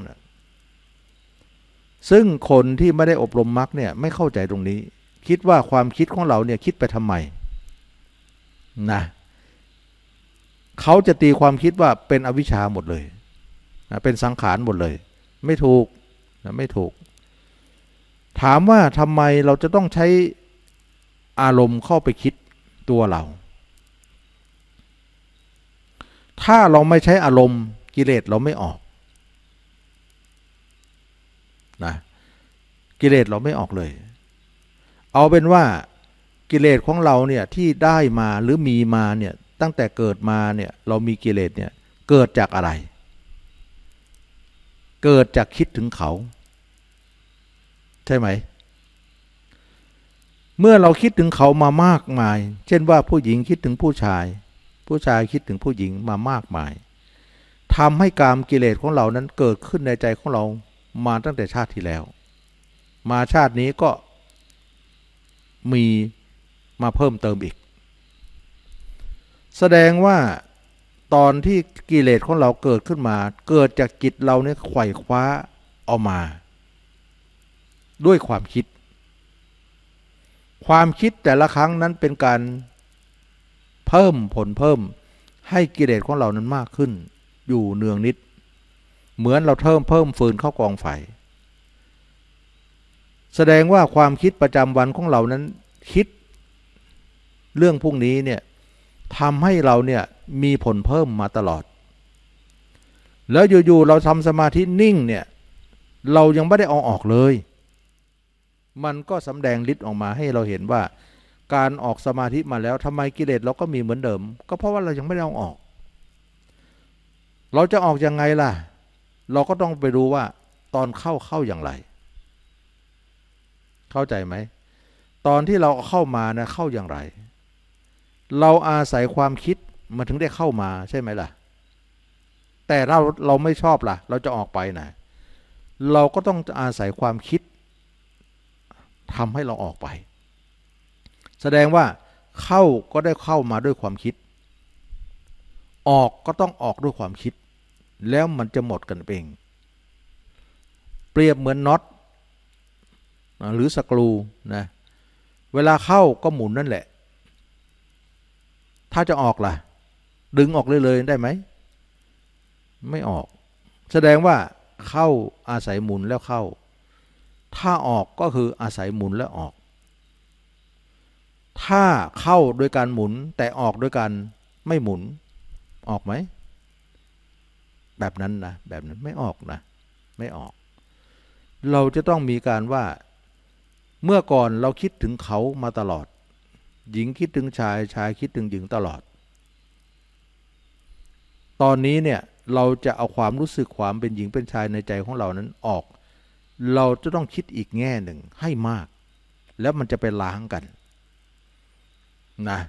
ซึ่งคนที่ไม่ได้อบรมมรรคเนี่ย ไม่เข้าใจตรงนี้ คิดว่าความคิดของเราเนี่ย คิดไปทำไมนะเขาจะตีความคิดว่าเป็นอวิชชาหมดเลยนะเป็นสังขารหมดเลย ไม่ถูกนะไม่ถูก ถามว่าทำไมเราจะต้องใช้อารมณ์เข้าไปคิดตัวเรา ถ้าเราไม่ใช้อารมณ์ กิเลสเราไม่ออก นะกิเลสเราไม่ออกเลย เอาเป็นว่ากิเลสของเราเนี่ยที่ได้มาหรือมีมาเนี่ยตั้งแต่เกิดมาเนี่ยเรามีกิเลสเนี่ยเกิดจากอะไร เกิดจากคิดถึงเขา ใช่ไหม เมื่อเราคิดถึงเขามามากมาย เช่นว่าผู้หญิงคิดถึงผู้ชาย ผู้ชายคิดถึงผู้หญิงมามากมายทำให้กามกิเลสของเรานั้นเกิดขึ้นในใจของเรามาตั้งแต่ชาติที่แล้ว มาชาตินี้ก็มีมาเพิ่มเติมอีกแสดงว่าตอนที่กิเลสของเราเกิดขึ้นมา เกิดจากจิตเราเนี่ยไขว่คว้าเอามา ด้วยความคิด ความคิดแต่ละครั้งนั้นเป็นการเพิ่มผลเพิ่มให้กิเลสของเรานั้นมากขึ้น อยู่เนืองนิด เหมือนเราเพิ่มเพิ่มฟืนเข้ากองไฟ แสดงว่าความคิดประจำวันของเรานั้นคิดเรื่องพวกนี้เนี่ยทำให้เราเนี่ยมีผลเพิ่มมาตลอด แล้วอยู่ๆเราทำสมาธินิ่งเนี่ย เรายังไม่ได้เอาออกเลย มันก็สำแดงฤทธิ์ออกมาให้เราเห็นว่า การออกสมาธิมาแล้วทำไมกิเลสเราก็มีเหมือนเดิม ก็เพราะว่าเรายังไม่ได้เอาออก เราจะออกยังไงล่ะ เราก็ต้องไปรู้ว่าตอนเข้าเข้าอย่างไร เข้าใจไหมตอนที่เราเข้ามานะเข้าอย่างไรเราอาศัยความคิดมันถึงได้เข้ามาใช่ไหมล่ะ แต่เราเราไม่ชอบล่ะเราจะออกไปนะ เราก็ต้องอาศัยความคิดทำให้เราออกไป แสดงว่าเข้าก็ได้เข้ามาด้วยความคิด ออกก็ต้องออกด้วยความคิด แล้วมันจะหมดกันเอง เปรียบเหมือนน็อตหรือสกรูนะเวลาเข้าก็หมุนนั่นแหละถ้าจะออกล่ะ ดึงออกเลยเลยได้ไหม ไม่ออก แสดงว่าเข้าอาศัยหมุนแล้วเข้า ถ้าออกก็คืออาศัยหมุนแล้วออก ถ้าเข้าโดยการหมุนแต่ออกโดยการไม่หมุนออกไหม แบบนั้นนะแบบนั้นไม่ออกนะไม่ออก เราจะต้องมีการว่าเมื่อก่อนเราคิดถึงเขามาตลอดหญิงคิดถึงชาย ชายคิดถึงหญิงตลอด ตอนนี้เนี่ยเราจะเอาความรู้สึกความเป็นหญิงเป็นชายในใจของเรานั้นออก เราจะต้องคิดอีกแง่หนึ่งให้มาก แล้วมันจะไปล้างกันนะ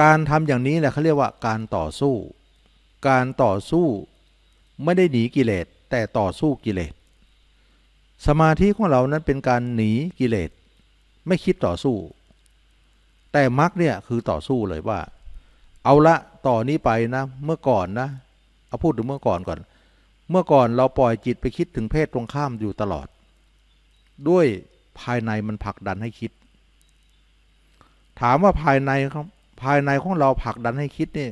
การทำอย่างนี้แหละเขาเรียกว่าการต่อสู้ การต่อสู้ไม่ได้หนีกิเลสแต่ต่อสู้กิเลส สมาธิของเรานั้นเป็นการหนีกิเลสไม่คิดต่อสู้ แต่มักเนี่ยคือต่อสู้เลยว่า เอาละต่อนนี้ไปนะเมื่อก่อนนะเอาพูดถึงเมื่อก่อนก่อน เมื่อก่อนเราปล่อยจิตไปคิดถึงเพศตรงข้ามอยู่ตลอด ด้วยภายในมันผลักดันให้คิด ถามว่าภายในครับภายในของเราผลักดันให้คิดนี่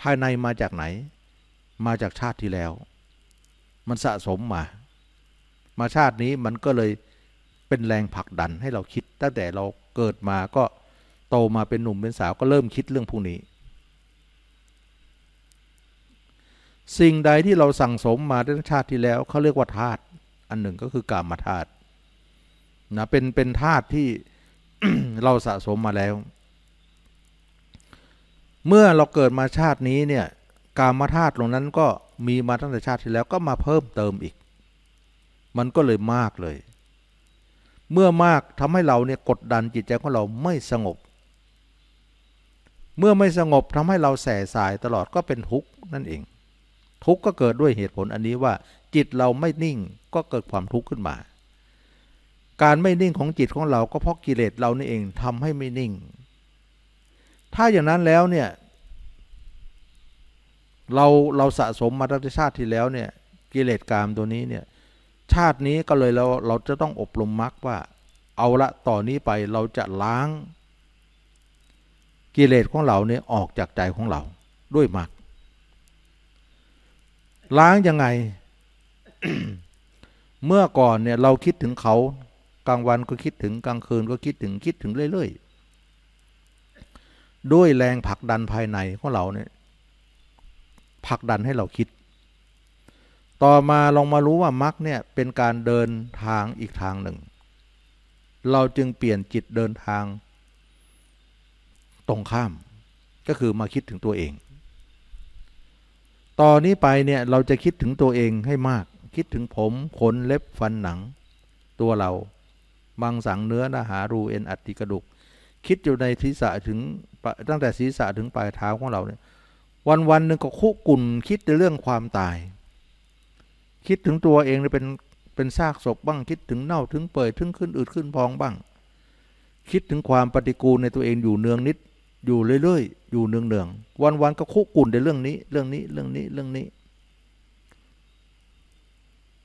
ภายในมาจากไหน มาจากชาติที่แล้ว มันสะสมมา มาชาตินี้มันก็เลยเป็นแรงผลักดันให้เราคิด ตั้งแต่เราเกิดมาก็โตมาเป็นหนุ่มเป็นสาวก็เริ่มคิดเรื่องพวกนี้ สิ่ง ใด ที่เราสั่งสมมาตั้งชาติที่แล้วเขาเรียกว่าธาตุอันหนึ่งก็คือกามาธาตุนะเป็นเป็นธาตุที่เราสะสมมาแล้ว เมื่อเราเกิดมาชาตินี้เนี่ยกามาธาตุตรงนั้นก็มีมาตั้งแต่ชาติที่แล้วก็มาเพิ่มเติมอีก มันก็เลยมากเลยเมื่อมากทำให้เราเนี่ยกดดันจิตใจของเราไม่สงบ เมื่อไม่สงบทำให้เราแสสายตลอดก็เป็นทุกข์นั่นเอง ทุกข์ก็เกิดด้วยเหตุผลอันนี้ว่าจิตเราไม่นิ่งก็เกิดความทุกข์ขึ้นมา การไม่นิ่งของจิตของเราก็เพราะกิเลสเรานี่เองทำให้ไม่นิ่ง ถ้าอย่างนั้นแล้วเนี่ย เราเราสะสมมาตั้งแต่ชาติที่แล้วเนี่ยกิเลสกามตัวนี้เนี่ยชาตินี้ก็เลยเราเราจะต้องอบรมมรรคว่า เอาละต่อนนี้ไปเราจะล้าง กิเลสของเราเนี่ยออกจากใจของเรา ด้วยมรรคล้างยังไงเมื่อก่อนเนี่ยเราคิดถึงเขา กลางวันก็คิดถึงกลางคืนก็คิดถึงคิดถึงเรื่อยๆ ด้วยแรงผลักดันภายในของเราเนี่ยผลักดันให้เราคิดต่อมาลองมารู้ว่ามรรคเนี่ยเป็นการเดินทางอีกทางหนึ่ง เราจึงเปลี่ยนจิตเดินทางตรงข้าม ก็คือมาคิดถึงตัวเอง ตอนนี้ไปเนี่ยเราจะคิดถึงตัวเองให้มาก คิดถึงผมขนเล็บฟันหนัง ตัวเราบางสังเนื้อนาหารูเอ็นอัติกระดูกคิดอยู่ในศีรษะถึงตั้งแต่ศีรษะถึงปลายเท้าของเราเนี่ยวันวันหนึ่งก็คุกุ่นคิดในเรื่องความตายคิดถึงตัวเองเป็นเป็นซากศพบ้างคิดถึงเน่าถึงเปื่อยถึงขึ้นอืดขึ้นพองบ้าง คิดถึงความปฏิกูลในตัวเองอยู่เนืองนิดอยู่เรื่อยๆ อยู่เนืองเนืองวันวันก็คุกุ่นในเรื่องนี้เรื่องนี้เรื่องนี้เรื่องนี้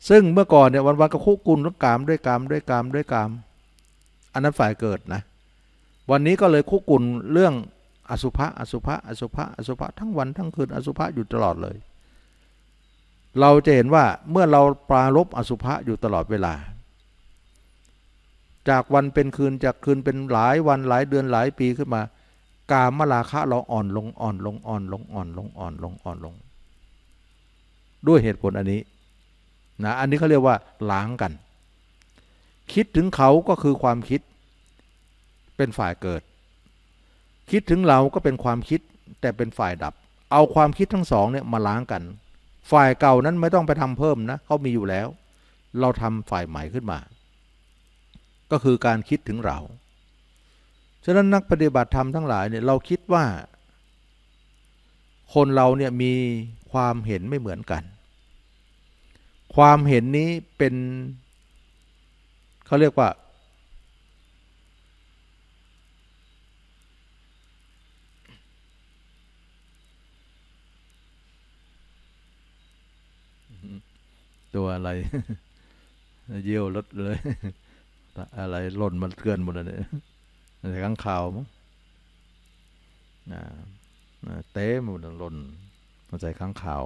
ซึ่งเมื่อก่อนเนี่ยวันวันก็คุกุนด้วยกามด้วยกามด้วยกามด้วยกามอันนั้นฝ่ายเกิดนะวันนี้ก็เลยคุกุนเรื่องอสุภะอสุภะอสุภะอสุภะทั้งวัน ทั้งคืนอสุภะอยู่ตลอดเลยเราจะเห็นว่าเมื่อเรา ปรารบอสุภะอยู่ตลอดเวลา จากวันเป็นคืน จากคืนเป็นหลายวันหลายเดือนหลายปีขึ้นมา กามราคะเราอ่อนลงอ่อนลงอ่อนลงอ่อนลงอ่อนลงอ่อนลง ด้วยเหตุผลอันนี้นะอันนี้เขาเรียกว่า ล้างกัน คิดถึงเขาก็คือความคิด เป็นฝ่ายเกิด คิดถึงเราก็เป็นความคิดแต่เป็นฝ่ายดับ เอาความคิดทั้งสองเนี่ยมาล้างกันฝ่ายเก่านั้นไม่ต้องไปทำเพิ่มนะ เขามีอยู่แล้ว เราทำฝ่ายใหม่ขึ้นมา ก็คือการคิดถึงเรา ฉะนั้นนักปฏิบัติธรรมทั้งหลายเนี่ย เราคิดว่า คนเราเนี่ยมีความเห็นไม่เหมือนกัน ความเห็นนี้เป็นเขาเรียกว่าตัวอะไรเยี่ยวรถเลย อะไรหล่นมันเกิือนหมดเลยะไรข้างข่าวมั้งเต้หมดหล่นมาใส่ข้างข่าว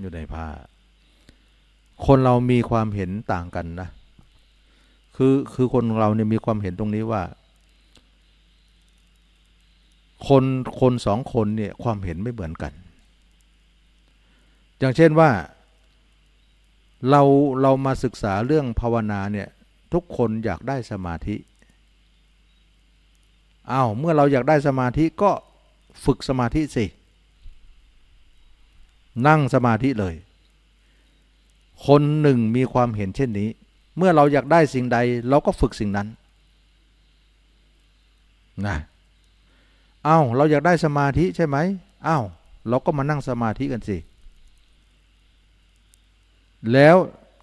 อยู่ในผ้า คนเรามีความเห็นต่างกันนะ คือคือคนเราเนี่ยมีความเห็นตรงนี้ว่า คนคนสองคนเนี่ย ความเห็นไม่เหมือนกันอย่างเช่นว่าเราเรามาศึกษาเรื่องภาวนาเนี่ย ทุกคนอยากได้สมาธิอา้าวเมื่อเราอยากได้สมาธิก็ฝึกสมาธิ สิ นั่งสมาธิเลย คนหนึ่งมีความเห็นเช่นนี้ เมื่อเราอยากได้สิ่งใดเราก็ฝึกสิ่งนั้นนะอา้าวเราอยากได้สมาธิใช่ไหมอา้าวเราก็มานั่งสมาธิกันสิแล้ว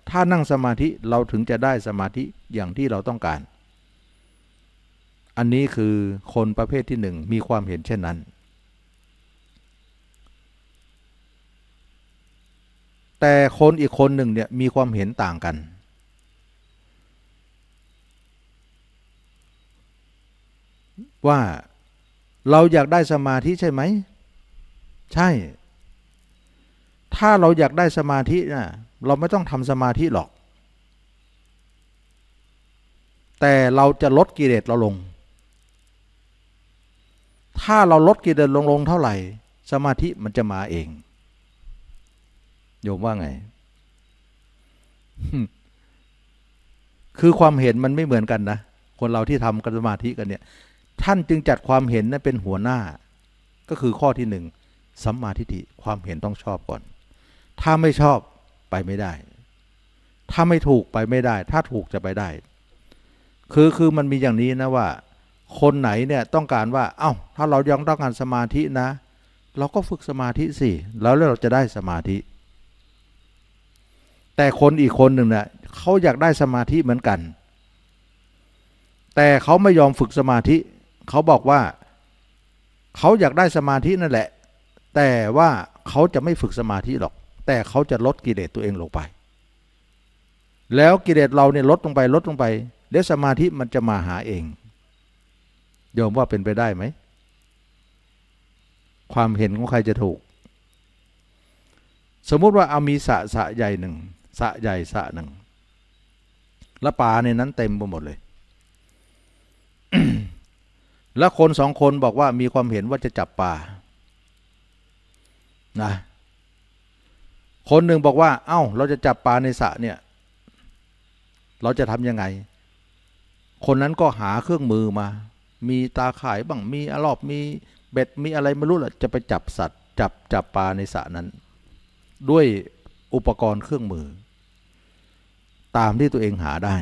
ถ้านั่งสมาธิเราถึงจะได้สมาธิอย่างที่เราต้องการ อันนี้คือคนประเภทที่หนึ่งมีความเห็นเช่นนั้น แต่คนอีกคนหนึ่งเนี่ยมีความเห็นต่างกัน ว่าเราอยากได้สมาธิใช่ไหม ใช่ ถ้าเราอยากได้สมาธินะเราไม่ต้องทำสมาธิหรอก แต่เราจะลดกิเลสเราลง ถ้าเราลดกิเลสลงลงเท่าไหร่ สมาธิมันจะมาเอง โยมว่าไง คือความเห็นมันไม่เหมือนกันนะ คนเราที่ทำกันสมาธิกันเนี่ย ท่านจึงจัดความเห็นนั้นเป็นหัวหน้า ก็คือข้อที่หนึ่งสัมมาทิฏฐิความเห็นต้องชอบก่อน ถ้าไม่ชอบไปไม่ได้ ถ้าไม่ถูกไปไม่ได้ ถ้าถูกจะไปได้ คือคือมันมีอย่างนี้นะว่า คนไหนเนี่ยต้องการว่า เอา้า ถ้าเรายังต้องการสมาธินะ เราก็ฝึกสมาธิสิแล้วเราจะได้สมาธิ แต่คนอีกคนหนึ่งนะ่ะ เขาอยากได้สมาธิเหมือนกัน แต่เขาไม่ยอมฝึกสมาธิ เขาบอกว่า เขาอยากได้สมาธินั่นแหละ แต่ว่าเขาจะไม่ฝึกสมาธิหรอกแต่เขาจะลดกิเลสตัวเองลงไป แล้วกิเลสเราเนี่ยลดลงไป ลดลงไป เดชวสมาธิมันจะมาหาเอง ยอมว่าเป็นไปได้ไหม ความเห็นของใครจะถูก สมมุติว่าเอามีสะสะใหญ่หนึ่ง สะใหญ่สะหนึ่ง และป่าในนั้นเต็มไปหมดเลย แล้วคนสองคนบอกว่ามีความเห็นว่าจะจับป่านะคนหนึ่งบอกว่า เอา้า เราจะจับปลาในสระเนี่ย เราจะทำยังไง คนนั้นก็หาเครื่องมือมา มีตาข่ายบ้าง มีอรอบ มีเบ็ด มีอะไรไม่รู้แหละจะไปจับสัตว์ จับจับปลาในสระนั้น ด้วยอุปกรณ์เครื่องมือ ตามที่ตัวเองหาได้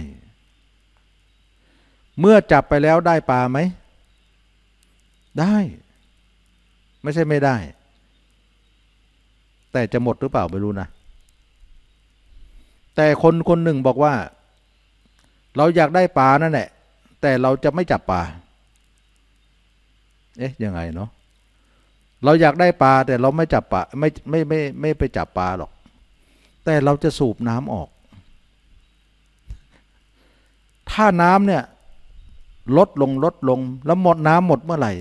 เมื่อจับไปแล้วได้ปลาไหม ได้ ไม่ใช่ไม่ได้แต่จะหมดหรือเปล่า ไม่รู้นะ แต่คนคนหนึ่งบอกว่า เราอยากได้ปลานั่นแหละแต่เราจะไม่จับปลาเอ๊ะ ยังไง เนาะเราอยากได้ปลาแต่เราไม่จับปลาไม่ ไม่ไม่ไม่ไปจับปลาหรอก แต่เราจะสูบน้ำออก ถ้าน้ำเนี่ย ลดลงลด ลงแล้วหมดน้ำหมดเมื่อไหร่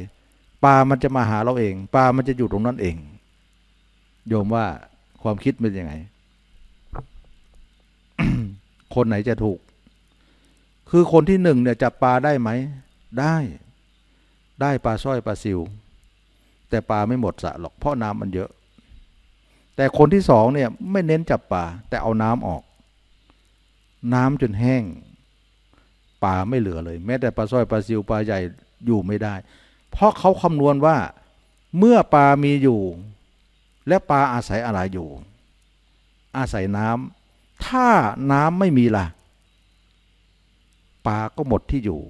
ปลามันจะมาหาเราเองปลามันจะอยู่ตรงนั้นเองโยมว่าความคิดเป็นยังไง คนไหนจะถูก คือคนที่หนึ่ง เนี่ยจับปลาได้ไหม ได้ ได้ ปลาสร้อยปลาซิว แต่ ปลา ไม่หมดสะหรอกเพราะน้ำมันเยอะ แต่คนที่สองเนี่ย ไม่เน้นจับปลาแต่เอาน้ำออก น้ำจนแห้ง ปลาไม่เหลือเลย แม้แต่ ปลาสร้อยปลาซิวปลาใหญ่อยู่ไม่ได้ เพราะเขาคำนวณว่า เมื่อปลามีอยู่และปลาอาศัยอะไรอยู่ อาศัยน้ำ ถ้าน้ำไม่มีละ่ะ ปลาก็หมดที่อยู่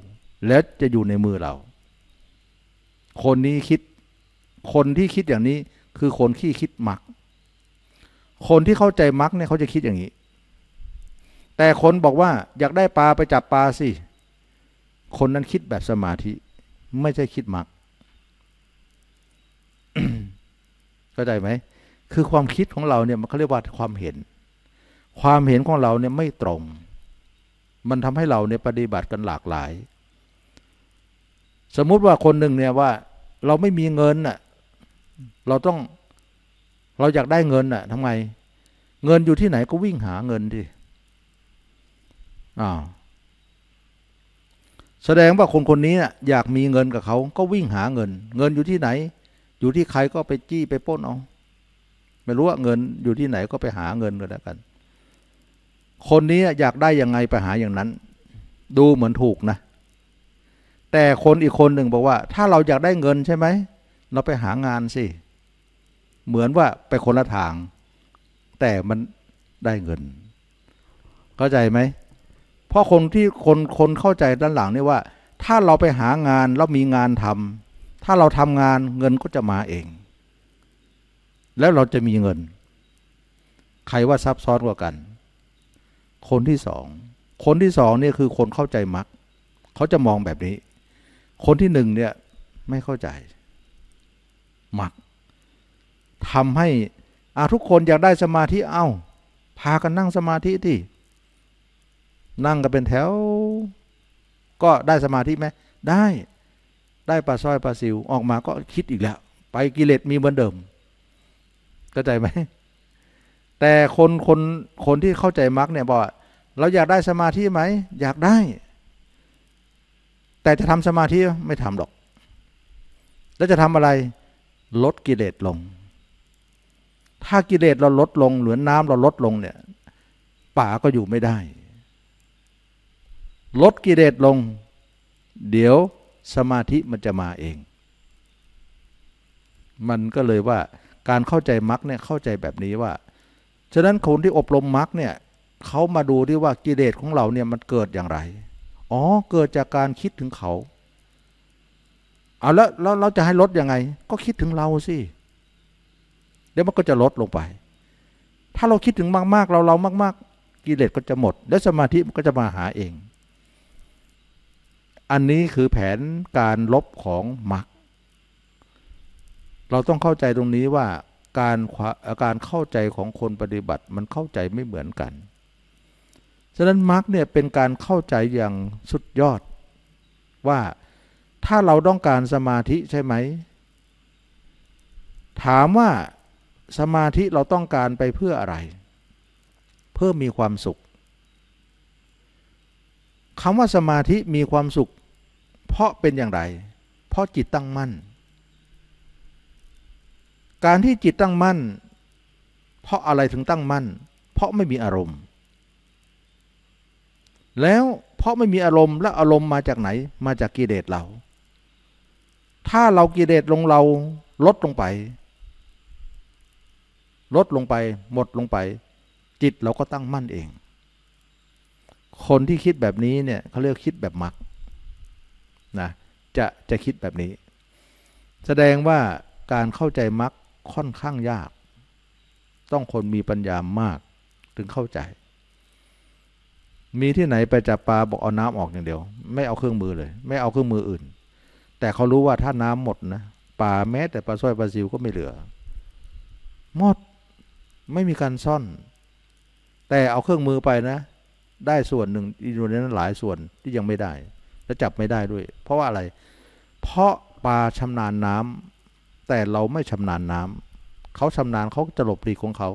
แล้วจะอยู่ในมือเรา คนนี้คิด คนที่คิดอย่างนี้ คือคนที่คิดมัก คนที่เข้าใจมักเนี่ยเขาจะคิดอย่างนี้ แต่คนบอกว่า อยากได้ปลาไปจับปลาสิ คนนั้นคิดแบบสมาธิ ไม่ใช่คิดมักเข้าใจไหม คือความคิดของเราเนี่ยมันเขาเรียกว่าความเห็น ความเห็นของเราเนี่ยไม่ตรง มันทำให้เราเนี่ยปฏิบัติกันหลากหลาย สมมุติว่าคนหนึ่งเนี่ยว่า เราไม่มีเงินน่ะ เราต้อง เราอยากได้เงินน่ะ ทำไง เงินอยู่ที่ไหนก็วิ่งหาเงินดิอ้าวแสดงว่าคนคนนี้อยากมีเงินกับเขาก็วิ่งหาเงิน เงินอยู่ที่ไหนอยู่ที่ใครก็ไปจี้ไปป้นเอาไม่รู้ว่าเงินอยู่ที่ไหนก็ไปหาเงินก็แล้วกัน คนนี้อยากได้ยังไงไปหาอย่างนั้น ดูเหมือนถูกนะ แต่คนอีกคนหนึ่งบอกว่า ถ้าเราอยากได้เงินใช่ไหม เราไปหางานสิ เหมือนว่าไปคนละทางแต่มันได้เงิน เข้าใจไหมเพราะคนที่คนคนเข้าใจด้านหลังนี่ว่า ถ้าเราไปหางานแล้วมีงานทำถ้าเราทำงานเงินก็จะมาเอง แล้วเราจะมีเงิน ใครว่าซับซ้อนกว่ากัน คนที่สองคนที่สองเนี่ยคือคนเข้าใจมัรเขาจะมองแบบนี้ คนที่หนึ่งเนี่ยไม่เข้าใจมักทำให้อาทุกคนอยากได้สมาธิเอา้า พากันนั่งสมาธิที่นั่งกันเป็นแถว ก็ได้สมาธิไหมได้ได้ปลาสร้อยปลาซิวออกมาก็คิดอีกแล้ว ไปกิเลสมีเหมือนเดิม เข้าใจไหมแต่คนคนคนที่เข้าใจมรรคเนี่ยบอกเราอยากได้สมาธิไหม อยากได้ แต่จะทำสมาธิไม่ทำหรอก แล้วจะทำอะไร ลดกิเลสลง ถ้ากิเลสเราลดลงเหลือน้ำเราลดลงเนี่ย ป่าก็อยู่ไม่ได้ ลดกิเลสลง เดี๋ยวสมาธิมันจะมาเอง มันก็เลยว่าการเข้าใจมรรคเนี่ยเข้าใจแบบนี้ว่า ฉะนั้นคนที่อบรมมรรคเนี่ยเขามาดูที่ว่ากิเลสของเราเนี่ย มันเกิดอย่างไร อ๋อเกิดจากการคิดถึงเขา เอาแล้วแล้วเราจะให้ลดยังไง ก็คิดถึงเราสิ เดี๋ยวมันก็จะลดลงไป ถ้าเราคิดถึงมากๆ เราเรามากๆกิเลสก็จะหมดแล้วสมาธิมันก็จะมาหาเองอันนี้คือแผนการลบของมรรคเราต้องเข้าใจตรงนี้ว่าการการเข้าใจของคนปฏิบัติมันเข้าใจไม่เหมือนกัน ฉะนั้นมรรคเนี่ยเป็นการเข้าใจอย่างสุดยอด ว่าถ้าเราต้องการสมาธิใช่ไหม ถามว่าสมาธิเราต้องการไปเพื่ออะไร เพื่อมีความสุขคำว่าสมาธิมีความสุขเพราะเป็นอย่างไร เพราะจิตตั้งมั่น การที่จิตตั้งมั่น เพราะอะไรถึงตั้งมั่น เพราะไม่มีอารมณ์ แล้วเพราะไม่มีอารมณ์และอารมณ์มาจากไหน มาจากกิเลสเรา ถ้าเรากิเลสลงเราลดลงไป ลดลงไป หมดลงไป จิตเราก็ตั้งมั่นเอง คนที่คิดแบบนี้เนี่ยเขาเรียกคิดแบบมักนะจะจะคิดแบบนี้ แสดงว่าการเข้าใจมรรคค่อนข้างยาก ต้องคนมีปัญญามากถึงเข้าใจ มีที่ไหนไปจับปลาบอกเอาน้ำออกอย่างเดียว ไม่เอาเครื่องมือเลย ไม่เอาเครื่องมืออื่น แต่เขารู้ว่าถ้าน้ำหมดนะปลาแม้แต่ปลาสร้อยปลาซิวก็ไม่เหลือ หมดไม่มีการซ่อน แต่เอาเครื่องมือไปนะ ได้ส่วนหนึ่งอีกส่วนนั้นหลายส่วนที่ยังไม่ได้และจับไม่ได้ด้วย เพราะว่าอะไร เพราะปลาชำนาญน้ำ แต่เราไม่ชำนาญน้ำเขาชำนาญเขาจะหลบหลีกของเขา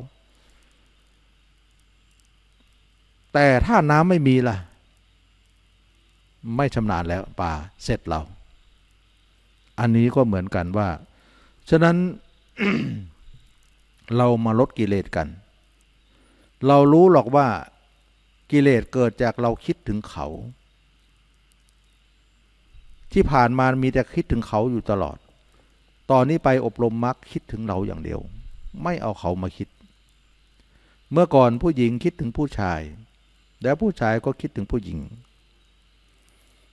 แต่ถ้าน้ำไม่มีล่ะ ไม่ชำนาญแล้วปลาเสร็จเรา อันนี้ก็เหมือนกันว่า ฉะนั้น เรามาลดกิเลสกัน เรารู้หรอกว่ากิเลสเกิดจากเราคิดถึงเขาที่ผ่านมามีแต่คิดถึงเขาอยู่ตลอด ตอนนี้ไปอบรมมักคิดถึงเราอย่างเดียว ไม่เอาเขามาคิด เมื่อก่อนผู้หญิงคิดถึงผู้ชาย แล้วผู้ชายก็คิดถึงผู้หญิง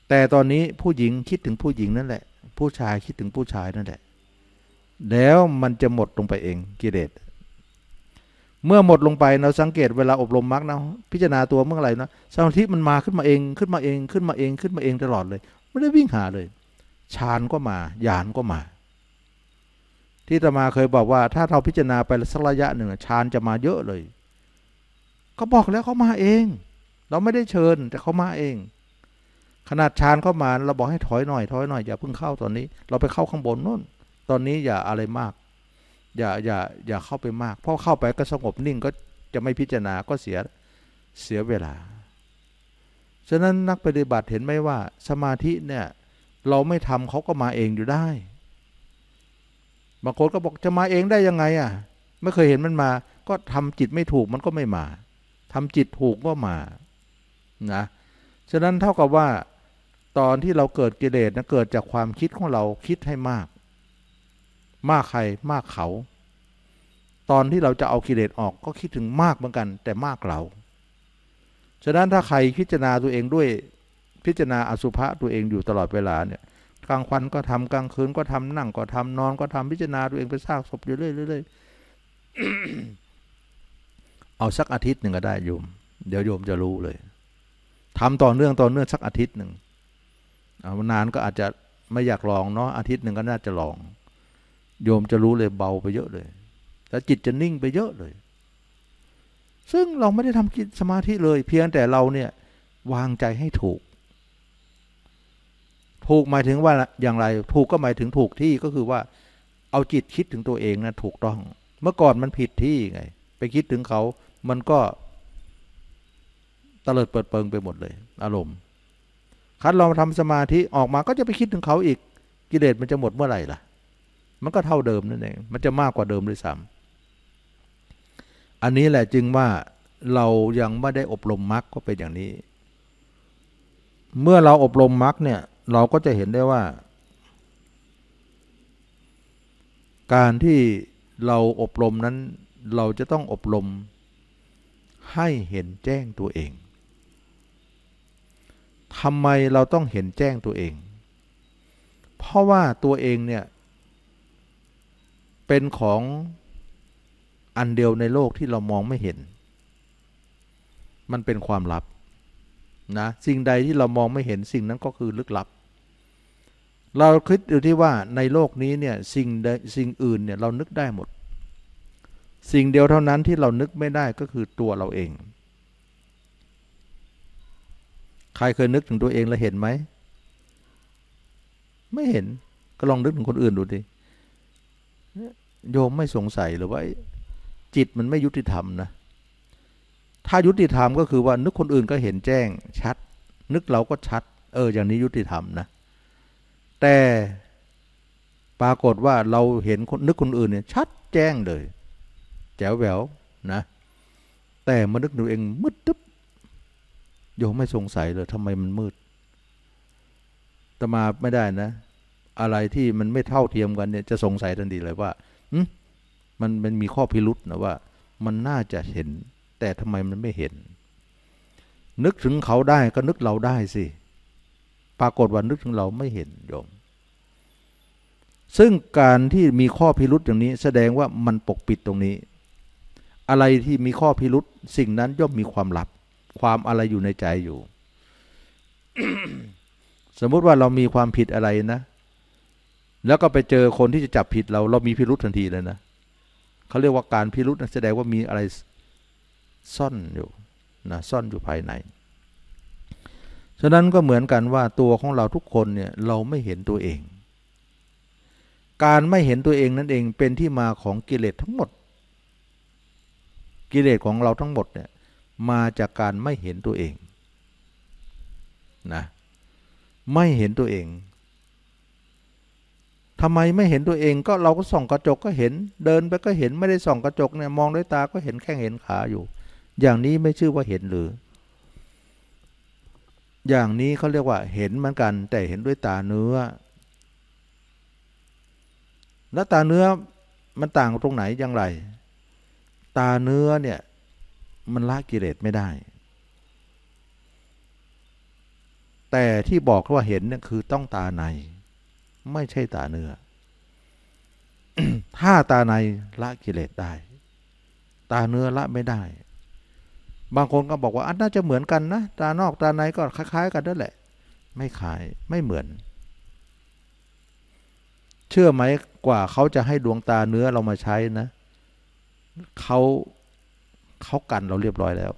แต่ตอนนี้ผู้หญิงคิดถึงผู้หญิงนั่นแหละ ผู้ชายคิดถึงผู้ชายนั่นแหละ แล้วมันจะหมดลงไปเองกิเลส เมื่อหมดลงไปเราสังเกตเวลาอบรมมรรคนะพิจารณาตัวเมื่อไหร่นะสมาธิมันมาขึ้นมาเองขึ้นมาเอง ขึ้นมาเองขึ้นมาเองตลอดเลยไม่ได้วิ่งหาเลยฌานก็มาญาณก็มา ที่ตมาเคยบอกว่า ถ้าเราพิจารณาไปสักระยะหนึ่งฌานจะมาเยอะเลยก็บอกแล้วเขามาเอง เราไม่ได้เชิญแต่เขามาเอง ขนาดฌานเข้ามา เราบอกให้ ถอยหน่อยถอยหน่อย อย่าเพิ่งเข้าตอนนี้ เราไปเข้าข้างบนนู่น ตอนนี้อย่าอะไรมาก อย่า อย่าอย่าเข้าไปมาก เพราะเข้าไปก็สงบนิ่งก็จะไม่พิจารณาก็เสียเสียเวลาฉะนั้นนักปฏิบัติเห็นไหมว่า สมาธิเนี่ย เราไม่ทำเขาก็มาเองอยู่ได้ บางคนก็บอกจะมาเองได้ยังไงอะ่ะไม่เคยเห็นมันมาก็ทำจิตไม่ถูกมันก็ไม่มา ทำจิตถูกก็มานะฉะนั้นเท่ากับว่า ตอนที่เราเกิดกิเลสนะเกิดจากความคิดของเราคิดให้มาก มากใครมากเขา ตอนที่เราจะเอากิเลสออกก็คิดถึงมากเหมือนกัน แต่มากเราฉะนั้นถ้าใครพิจารณาตัวเองด้วยพิจารณาอสุภะตัวเองอยู่ตลอดเวลาเนี่ย กลางวันก็ทำกลางคืนก็ทำนั่งก็ทำนอนก็ทำพิจารณาตัวเองไปสร้างศพอยู่เรื่อยๆเอาสักอาทิตย์หนึ่งก็ได้โยม เดี๋ยวโยมจะรู้เลย ทำต่อเนื่องต่อเนื่องสักอาทิตย์หนึ่งเอานานก็อาจจะไม่อยากลองเนาะอาทิตย์หนึ่งก็น่าจะลอง โยมจะรู้เลยเบาไปเยอะเลยแล้วจิตจะนิ่งไปเยอะเลยซึ่งเราไม่ได้ทำกิจสมาธิเลย เพียงแต่เราเนี่ย วางใจให้ถูก ถูกหมายถึงว่าอย่างไรถูกก็หมายถึงถูกที่ก็คือว่า เอาจิตคิดถึงตัวเองนะถูกต้อง เมื่อก่อนมันผิดที่ไง ไปคิดถึงเขา มันก็ตลิดเปิดเปิงไปหมดเลย อารมณ์คัดลองทำสมาธิออกมาก็จะไปคิดถึงเขาอีก กิเลสมันจะหมดเมื่อไหร่ล่ะ มันก็เท่าเดิมนั่นเองมันจะมากกว่าเดิมด้วยซ้ำอันนี้แหละจึงว่าเรายังไม่ได้อบรมมรรคก็เป็นอย่างนี้ เมื่อเราอบรมมรรคเนี่ยเราก็จะเห็นได้ว่า การที่เราอบรมนั้นเราจะต้องอบรม ให้เห็นแจ้งตัวเองทำไมเราต้องเห็นแจ้งตัวเอง เพราะว่าตัวเองเนี่ย เป็นของอันเดียว ในโลกที่เรามองไม่เห็น มันเป็นความลับ นะ สิ่งใดที่เรามองไม่เห็นสิ่งนั้นก็คือลึกลับ เราคิดอยู่ที่ว่าในโลกนี้ เนี่ย สิ่งสิ่งอื่นเนี่ยเรานึกได้หมด สิ่งเดียวเท่านั้นที่เรานึกไม่ได้ก็คือตัวเราเอง ใครเคยนึกถึงตัวเองแล้วเห็นไหม ไม่เห็นก็ลองนึกถึงคนอื่นดูดิ โยมไม่สงสัยหรือว่าจิตมันไม่ยุติธรรมนะ ถ้ายุติธรรม ก็คือว่านึกคนอื่นก็เห็นแจ้ง ชัด นึกเราก็ชัด เออ อย่างนี้ยุติธรรม นะ แต่ปรากฏว่าเราเห็นนึกคนอื่นเนี่ยชัดแจ้งเลย แจ๋วแหววนะ แต่มานึกดูเองมืดตึ๊บโยมไม่สงสัยเลยทำไมมันมืดตมาไม่ได้นะ อะไรที่มันไม่เท่าเทียมกันเนี่ยจะสงสัยทันทีเลยว่า อืมันมันมีข้อพิรุษนะว่า มันน่าจะเห็น แต่ทำไมมันไม่เห็น นึกถึงเขาได้ก็นึกเราได้สิ ปรากฏว่านึกถึงเราไม่เห็นโยม ซึ่งการที่มีข้อพิรุษอย่างนี้ แสดงว่ามันปกปิดตรงนี้ อะไรที่มีข้อพิรุษสิ่งนั้นย่อมมีความลับ ความอะไรอยู่ในใจอยู่ สมมุติว่าเรามีความผิดอะไรนะ แล้วก็ไปเจอคนที่จะจับผิด เราเรามีพิรุษทันทีเลยนะเขาเรียกว่าการพิรุษแสดงว่ามีอะไรซ่อนอยู่นะซ่อนอยู่ภายในฉะนั้นก็เหมือนกันว่าตัวของเราทุกคนเนี่ยเราไม่เห็นตัวเอง การไม่เห็นตัวเองนั่นเองเป็นที่มาของกิเลสทั้งหมด กิเลสของเราทั้งหมดเนี่ยมาจากการไม่เห็นตัวเองนะไม่เห็นตัวเองทำไมไม่เห็นตัวเองก็เราก็ส่องกระจกก็เห็นเดินไปก็เห็นไม่ได้ส่องกระจกเนี่ย มองด้วยตาก็เห็นแข้งเห็นขาอยู่ อย่างนี้ไม่ชื่อว่าเห็นหรือ อย่างนี้เขาเรียกว่าเห็นเหมือนกัน แต่เห็นด้วยตาเนื้อ และตาเนื้อมันต่างตรงไหนอย่างไร ตาเนื้อเนี่ยมันละกิเลสไม่ได้ แต่ที่บอกว่าเห็นเนี่ยคือต้องตาในไม่ใช่ตาเนื้อ ถ้าตาในละกิเลสได้ ตาเนื้อละไม่ได้ บางคนก็บอกว่าอันน่าจะเหมือนกันนะ ตานอกตาในก็คล้ายๆกันนั่นแหละ ไม่คล้ายไม่เหมือน เชื่อไหมกว่าเขาจะให้ดวงตาเนื้อเรามาใช้นะ เขาเขากันเราเรียบร้อยแล้ว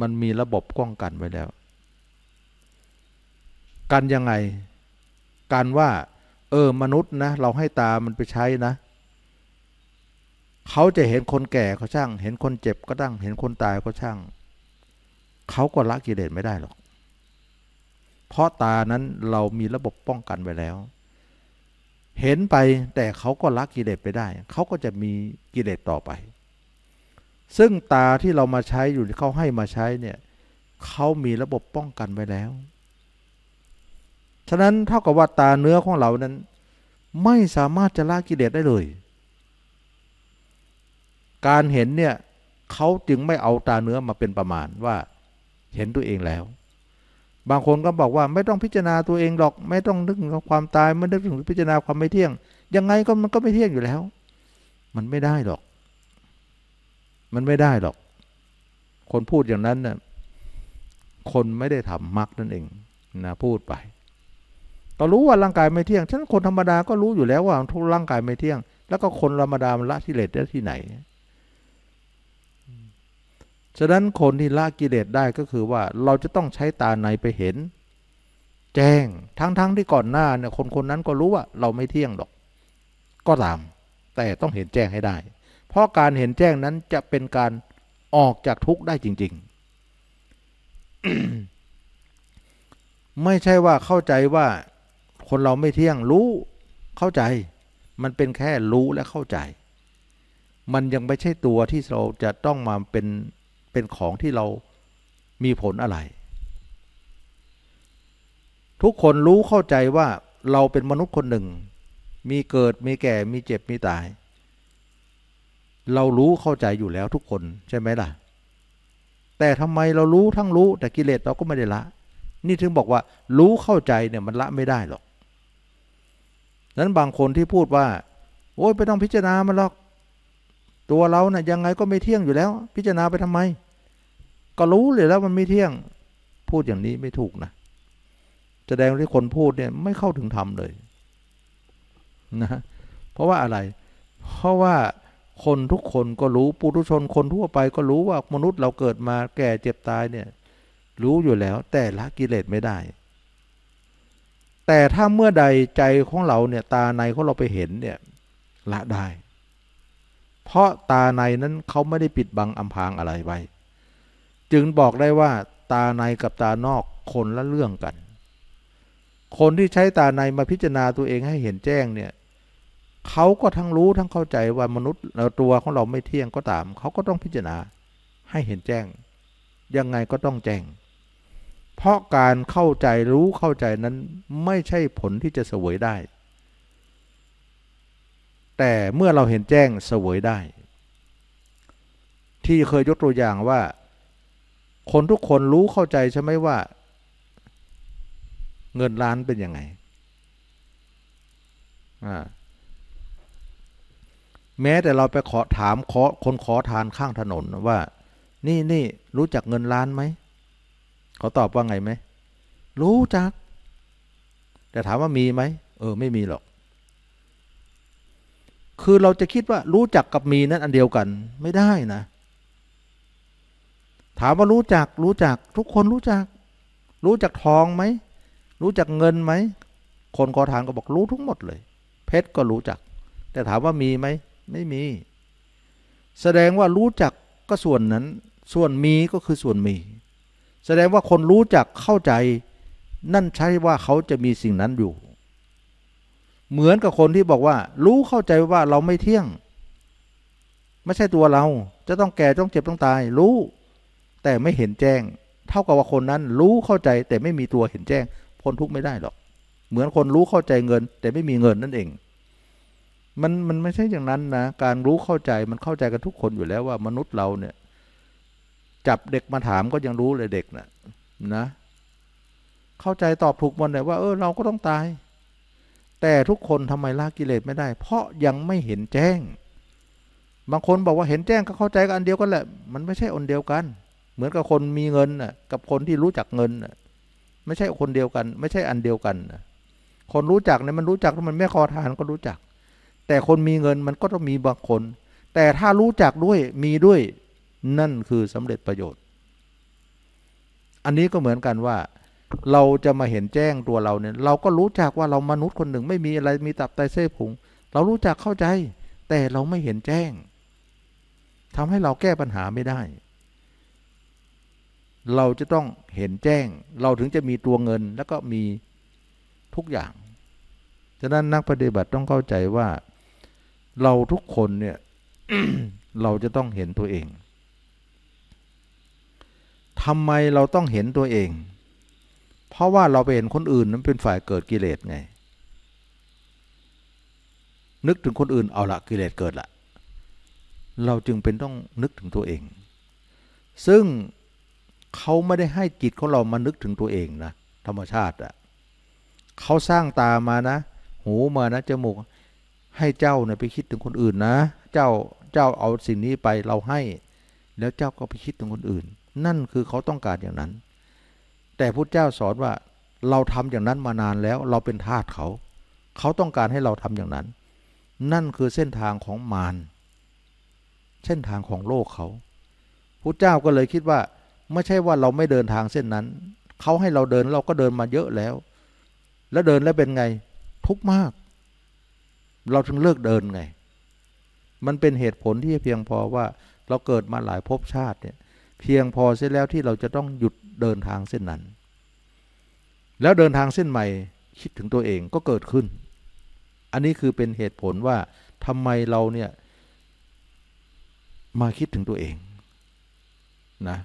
มันมีระบบล้องกันไว้แล้ว กันยังไงกันว่าเออมนุษย์นะ เราให้ตามันไปใช้นะเขาจะเห็นคนแก่ก็ช่าง เห็นคนเจ็บ ก็ตั้งเห็นคนตายก็ช่างเขาก็ละกิเลสไม่ได้หรอก เพราะตานั้นเรามีระบบป้องกันไว้แล้ว เห็นไปแต่เขาก็ละกิเลสไปได้เขาก็จะมีกิเลสต่อไป ซึ่งตาที่เรามาใช้อยู่ที่เขาให้มาใช้เนี่ยเขามีระบบป้องกันไว้แล้วฉะนั้น เท่ากับว่าตาเนื้อของเรานั้น ไม่สามารถจะละกิเลสได้เลย การเห็นเนี่ยเขาจึงไม่เอาตาเนื้อมาเป็นประมาณว่า เห็นตัวเองแล้ว บางคนก็บอกว่าไม่ต้องพิจารณาตัวเองหรอก ไม่ต้องนึกถึงความตายไม่นึกถึงพิจารณาความไม่เที่ยง ยังไงก็มันก็ไม่เที่ยงอยู่แล้ว มันไม่ได้หรอก มันไม่ได้หรอก คนพูดอย่างนั้นน่ะคนไม่ได้ทำมรรคนั่นเองนะพูดไปรารู้ว่าร่างกายไม่เที่ยงฉันคนธรรมดาก็รู้อยู่แล้วว่าทุกร่างกายไม่เที่ยง แล้วก็คนธรรมดามันละกิเลสได้ที่ไหนฉะนั้นคนที่ละกิเลสได้ก็คือว่าเราจะต้องใช้ตาในไปเห็น แจ้งทั้งๆทที่ก่อนหน้าเนี่ยคนคนนั้นก็รู้ว่าเราไม่เที่ยงหรอก ก็ตาม แต่ต้องเห็นแจ้งให้ได้ เพราะการเห็นแจ้งนั้นจะเป็นการออกจากทุกข์ได้จริงๆไม่ใช่ว่าเข้าใจว่าคนเราไม่เที่ยงรู้เข้าใจ มันเป็นแค่รู้และเข้าใจ มันยังไม่ใช่ตัวที่เราจะต้องมาเป็น เป็นของที่เรามีผลอะไร ทุกคนรู้เข้าใจว่าเราเป็นมนุษย์คนหนึ่ง มีเกิดมีแก่มีเจ็บมีตาย เรารู้เข้าใจอยู่แล้วทุกคนใช่ไหมล่ะ แต่ทำไมเรารู้ทั้งรู้แต่กิเลสเราก็ไม่ได้ละ นี่ถึงบอกว่ารู้เข้าใจเนี่ยมันละไม่ได้หรอกนั้นบางคนที่พูดว่า โอ้ยไม่ต้องพิจารณามันหรอก ตัวเราเนะ่ยยังไงก็ไม่เที่ยงอยู่แล้ว พิจารณาไปทำไม ก็รู้เลยแล้วมันไม่เที่ยง พูดอย่างนี้ไม่ถูกนะ แสดงที่คนพูดเนี่ย ไม่เข้าถึงธรรมเลยนะเพราะว่าอะไร เพราะว่าคนทุกคนก็รู้ปุถุชนคนทั่วไปก็รู้ว่ามนุษย์เราเกิดมาแก่เจ็บตายเนี่ย รู้อยู่แล้ว แต่ละกิเลสไม่ได้แต่ถ้าเมื่อใดใจของเราเนี่ยตาในของเราไปเห็นเนี่ยละได้ เพราะตาในนั้นเขาไม่ได้ปิดบังอำพางอะไรไว้ จึงบอกได้ว่าตาในกับตานอกคนละเรื่องกัน คนที่ใช้ตาในมาพิจารณาตัวเองให้เห็นแจ้งเนี่ยเขาก็ทั้งรู้ทั้งเข้าใจว่ามนุษย์ตัวของเราไม่เที่ยงก็ตามเขาก็ต้องพิจารณาให้เห็นแจ้ง ยังไงก็ต้องแจ้งเพราะการเข้าใจรู้เข้าใจนั้นไม่ใช่ผลที่จะเสวยได้ แต่เมื่อเราเห็นแจ้งเสวยได้ ที่เคยยกตัวอย่างว่า คนทุกคนรู้เข้าใจใช่ไหมว่า เงินล้านเป็นยังไงแม้แต่เราไปขอถามขอคนขอทานข้างถนนว่านี่นี่รู้จักเงินล้านไหมเขาตอบว่าไงไหม รู้จัก แต่ถามว่ามีไหม เออไม่มีหรอก คือเราจะคิดว่ารู้จักกับมีนั้นอันเดียวกันไม่ได้นะ ถามว่ารู้จัก รู้จัก ทุกคนรู้จัก รู้จักทองไหม รู้จักเงินไหม คนขอทานก็บอกรู้ทุกหมดเลย เพชรก็รู้จัก แต่ถามว่ามีไหม ไม่มี แสดงว่ารู้จักก็ส่วนนั้น ส่วนมีก็คือส่วนมีแสดงว่าคนรู้จักเข้าใจ นั่นใช่ว่าเขาจะมีสิ่งนั้นอยู่ เหมือนกับคนที่บอกว่า รู้เข้าใจว่าเราไม่เที่ยง ไม่ใช่ตัวเราจะต้องแก่ต้องเจ็บต้องตาย รู้ แต่ไม่เห็นแจ้ง เท่ากับว่าคนนั้น รู้เข้าใจแต่ไม่มีตัวเห็นแจ้งพ้นทุกข์ไม่ได้หรอกเหมือนคนรู้เข้าใจเงิน แต่ไม่มีเงินนั่นเองมันมันไม่ใช่อย่างนั้นนะ การรู้เข้าใจมันเข้าใจกันทุกคนอยู่แล้วว่ามนุษย์เราเนี่ยจับเด็กมาถามก็ยังรู้เลยเด็กนะนะ เข้าใจตอบถูกหมดเลยว่า เออเราก็ต้องตาย แต่ทุกคนทำไมละกิเลสไม่ได้ เพราะยังไม่เห็นแจ้ง บางคนบอกว่าเห็นแจ้งก็เข้าใจกันเดียวกันแหละมันไม่ใช่อัน เดียวกัน เหมือนกับคนมีเงินน่ะ กับคนที่รู้จักเงินน่ะ ไม่ใช่คนเดียวกัน ไม่ใช่อันเดียวกันคนรู้จักเนี่ยมันรู้จักมันไม่คอทานก็รู้จัก แต่คนมีเงินมันก็ต้องมีบางคน แต่ถ้ารู้จักด้วยมีด้วยนั่นคือสำเร็จประโยชน์ อันนี้ก็เหมือนกันว่า เราจะมาเห็นแจ้งตัวเราเนี่ย เราก็รู้จักว่าเรามนุษย์คนหนึ่ง ไม่มีอะไรมีตับไตเส้นผงเรารู้จักเข้าใจ แต่เราไม่เห็นแจ้งทำให้เราแก้ปัญหาไม่ได้ เราจะต้องเห็นแจ้ง เราถึงจะมีตัวเงินแล้วก็มีทุกอย่าง ฉะนั้นนักปฏิบัติต้องเข้าใจว่าเราทุกคนเนี่ยเราจะต้องเห็นตัวเองทำไมเราต้องเห็นตัวเอง เพราะว่าเราไปเห็นคนอื่นนั้นเป็นฝ่ายเกิดกิเลสไง นึกถึงคนอื่นเอาละกิเลสเกิดละ เราจึงเป็นต้องนึกถึงตัวเอง ซึ่งเขาไม่ได้ให้จิตของเรามานึกถึงตัวเองนะธรรมชาติอะเขาสร้างตามานะ หูมานะ จมูก ให้เจ้าเนี่ยไปคิดถึงคนอื่นนะ เจ้า เจ้าเอาสิ่งนี้ไปเราให้ แล้วเจ้าก็ไปคิดถึงคนอื่นนั่นคือเขาต้องการอย่างนั้น แต่พุทธเจ้าสอนว่า เราทำอย่างนั้นมานานแล้ว เราเป็นทาสเขา เขาต้องการให้เราทำอย่างนั้น นั่นคือเส้นทางของมาร เส้นทางของโลกเขาพุทธเจ้าก็เลยคิดว่า ไม่ใช่ว่าเราไม่เดินทางเส้นนั้น เขาให้เราเดินเราก็เดินมาเยอะแล้ว แล้ว เดินแล้วเป็นไงทุกมาก เราถึงเลิกเดินไง มันเป็นเหตุผลที่เพียงพอว่าเราเกิดมาหลายภพชาติเนี่ยเพียงพอเสียแล้วที่เราจะต้องหยุดเดินทางเส้นนั้น แล้วเดินทางเส้นใหม่คิดถึงตัวเองก็เกิดขึ้น อันนี้คือเป็นเหตุผลว่าทำไมเราเนี่ย มาคิดถึงตัวเองนะ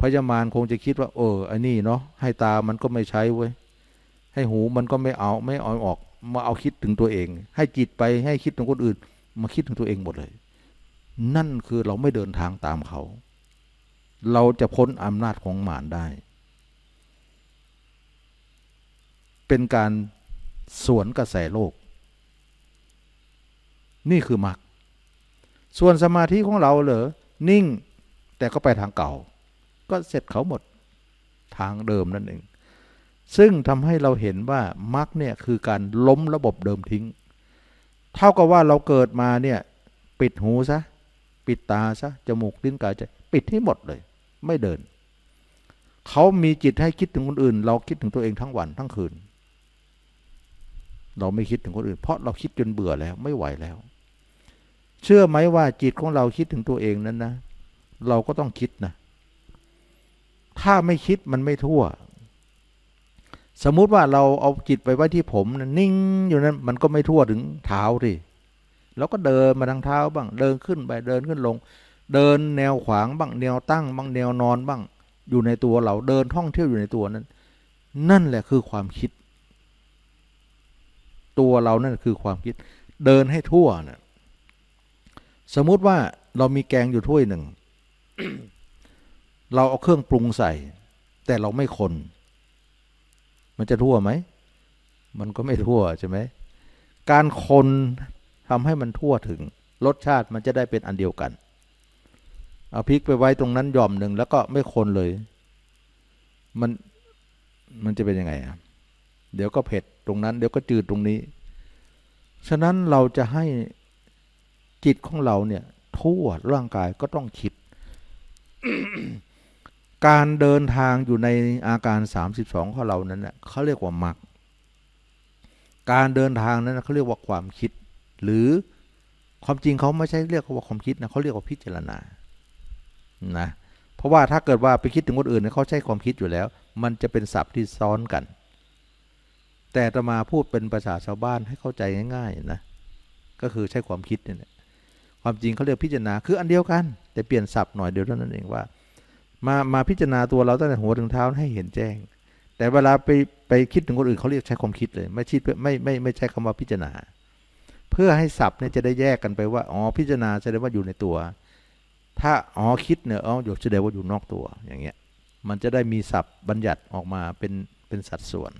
พญามารคงจะคิดว่าเอออันนี้เนาะให้ตามันก็ไม่ใช้เว้ย ให้หูมันก็ไม่เอาไม่ออยออก มาเอาคิดถึงตัวเอง ให้จิตไปให้คิดถึงคนอื่น มาคิดถึงตัวเองหมดเลย นั่นคือเราไม่เดินทางตามเขาเราจะพ้นอำนาจของมารได้ เป็นการสวนกระแสโลก นี่คือมรรคส่วนสมาธิของเราเหรอ นิ่ง แต่ก็ไปทางเก่า ก็เสร็จเขาหมด ทางเดิมนั่นเอง ซึ่งทำให้เราเห็นว่ามรรคเนี่ยคือการล้มระบบเดิมทิ้ง เท่ากับว่าเราเกิดมาเนี่ยปิดหูซะ ปิดตาซะ จมูก ลิ้น กาย ใจ ปิดให้หมดเลยไม่เดิน เขามีจิตให้คิดถึงคนอื่น เราคิดถึงตัวเองทั้งวันทั้งคืน เราไม่คิดถึงคนอื่นเพราะเราคิดจนเบื่อแล้ว ไม่ไหว แล้ว เชื่อไหมว่าจิตของเราคิดถึงตัวเองนั้นนะ เราก็ต้องคิดนะ ถ้าไม่คิดมันไม่ทั่ว สมมุติว่าเราเอาจิตไปไว้ที่ผมนิ่งอยู่นั้น มันก็ไม่ทั่วถึงเท้าดิแล้วก็เดินมาทางเท้าบ้าง เดินขึ้นไปเดินขึ้นลงเดินแนวขวางบ้างแนวตั้งบ้างแนวนอนบ้าง อยู่ในตัวเราเดินท่องเที่ยวอยู่ในตัวนั้น นั่นแหละคือความคิด ตัวเรานั่นคือความคิด เดินให้ทั่วนะสมมุติว่าเรามีแกงอยู่ถ้วยหนึ่งเราเอาเครื่องปรุงใส่ แต่เราไม่คน มันจะทั่วไหมมันก็ไม่ทั่วใช่ไหมการคนทำให้มันทั่วถึงรสชาติมันจะได้เป็นอันเดียวกันเอาพริกไปไว้ตรงนั้นหย่อมหนึ่งแล้วก็ไม่คนเลย มัน มันจะเป็นยังไงอ่ะ เดี๋ยวก็เผ็ดตรงนั้นเดี๋ยวก็จืดตรงนี้ ฉะนั้นเราจะให้จิตของเรา เนี่ยทั่วร่างกายก็ต้องคิด การเดินทางอยู่ในอาการ32ของเรานั้นเน่ยเขาเรียกว่ามัก การเดินทางนั้นเขาเรียกว่าความคิด หรือความจริงเขาไม่ใช่เรียกว่าความคิดนะเขาเรียกว่าพิจารณานะเพราะว่าถ้าเกิดว่าไปคิดถึงคนอื่นเขาใช้ความคิดอยู่แล้ว มันจะเป็นศัพท์ที่ซ้อนกัน แต่ตมาพูดเป็นภาษาชาวบ้านให้เข้าใจง่ายๆนะก็คือใช้ความคิดนี่แหละความจริงเขาเรียกพิจารณาคืออันเดียวกันแต่เปลี่ยนศัพท์หน่อยเดียวเท่านั้นเองว่า มามาพิจารณาตัวเราตั้งแต่หัวถึงเท้าให้เห็นแจ้ง แต่เวลาไปไปคิดถึงคนอื่นเขาเรียกใช้ความคิดเลย ไม่ชิดไม่ไม่ไม่ใช้คำว่าพิจารณา เพื่อให้ศัพท์เนี่ยจะได้แยกกันไปว่าอ๋อพิจารณาแสดงว่าอยู่ในตัวถ้าอ๋อคิดเนี่ยอ๋อยกแสดงว่าอยู่นอกตัวอย่างเงี้ยมันจะได้มีศัพท์บัญญัติ ออกมาเป็นเป็นสัดส่วน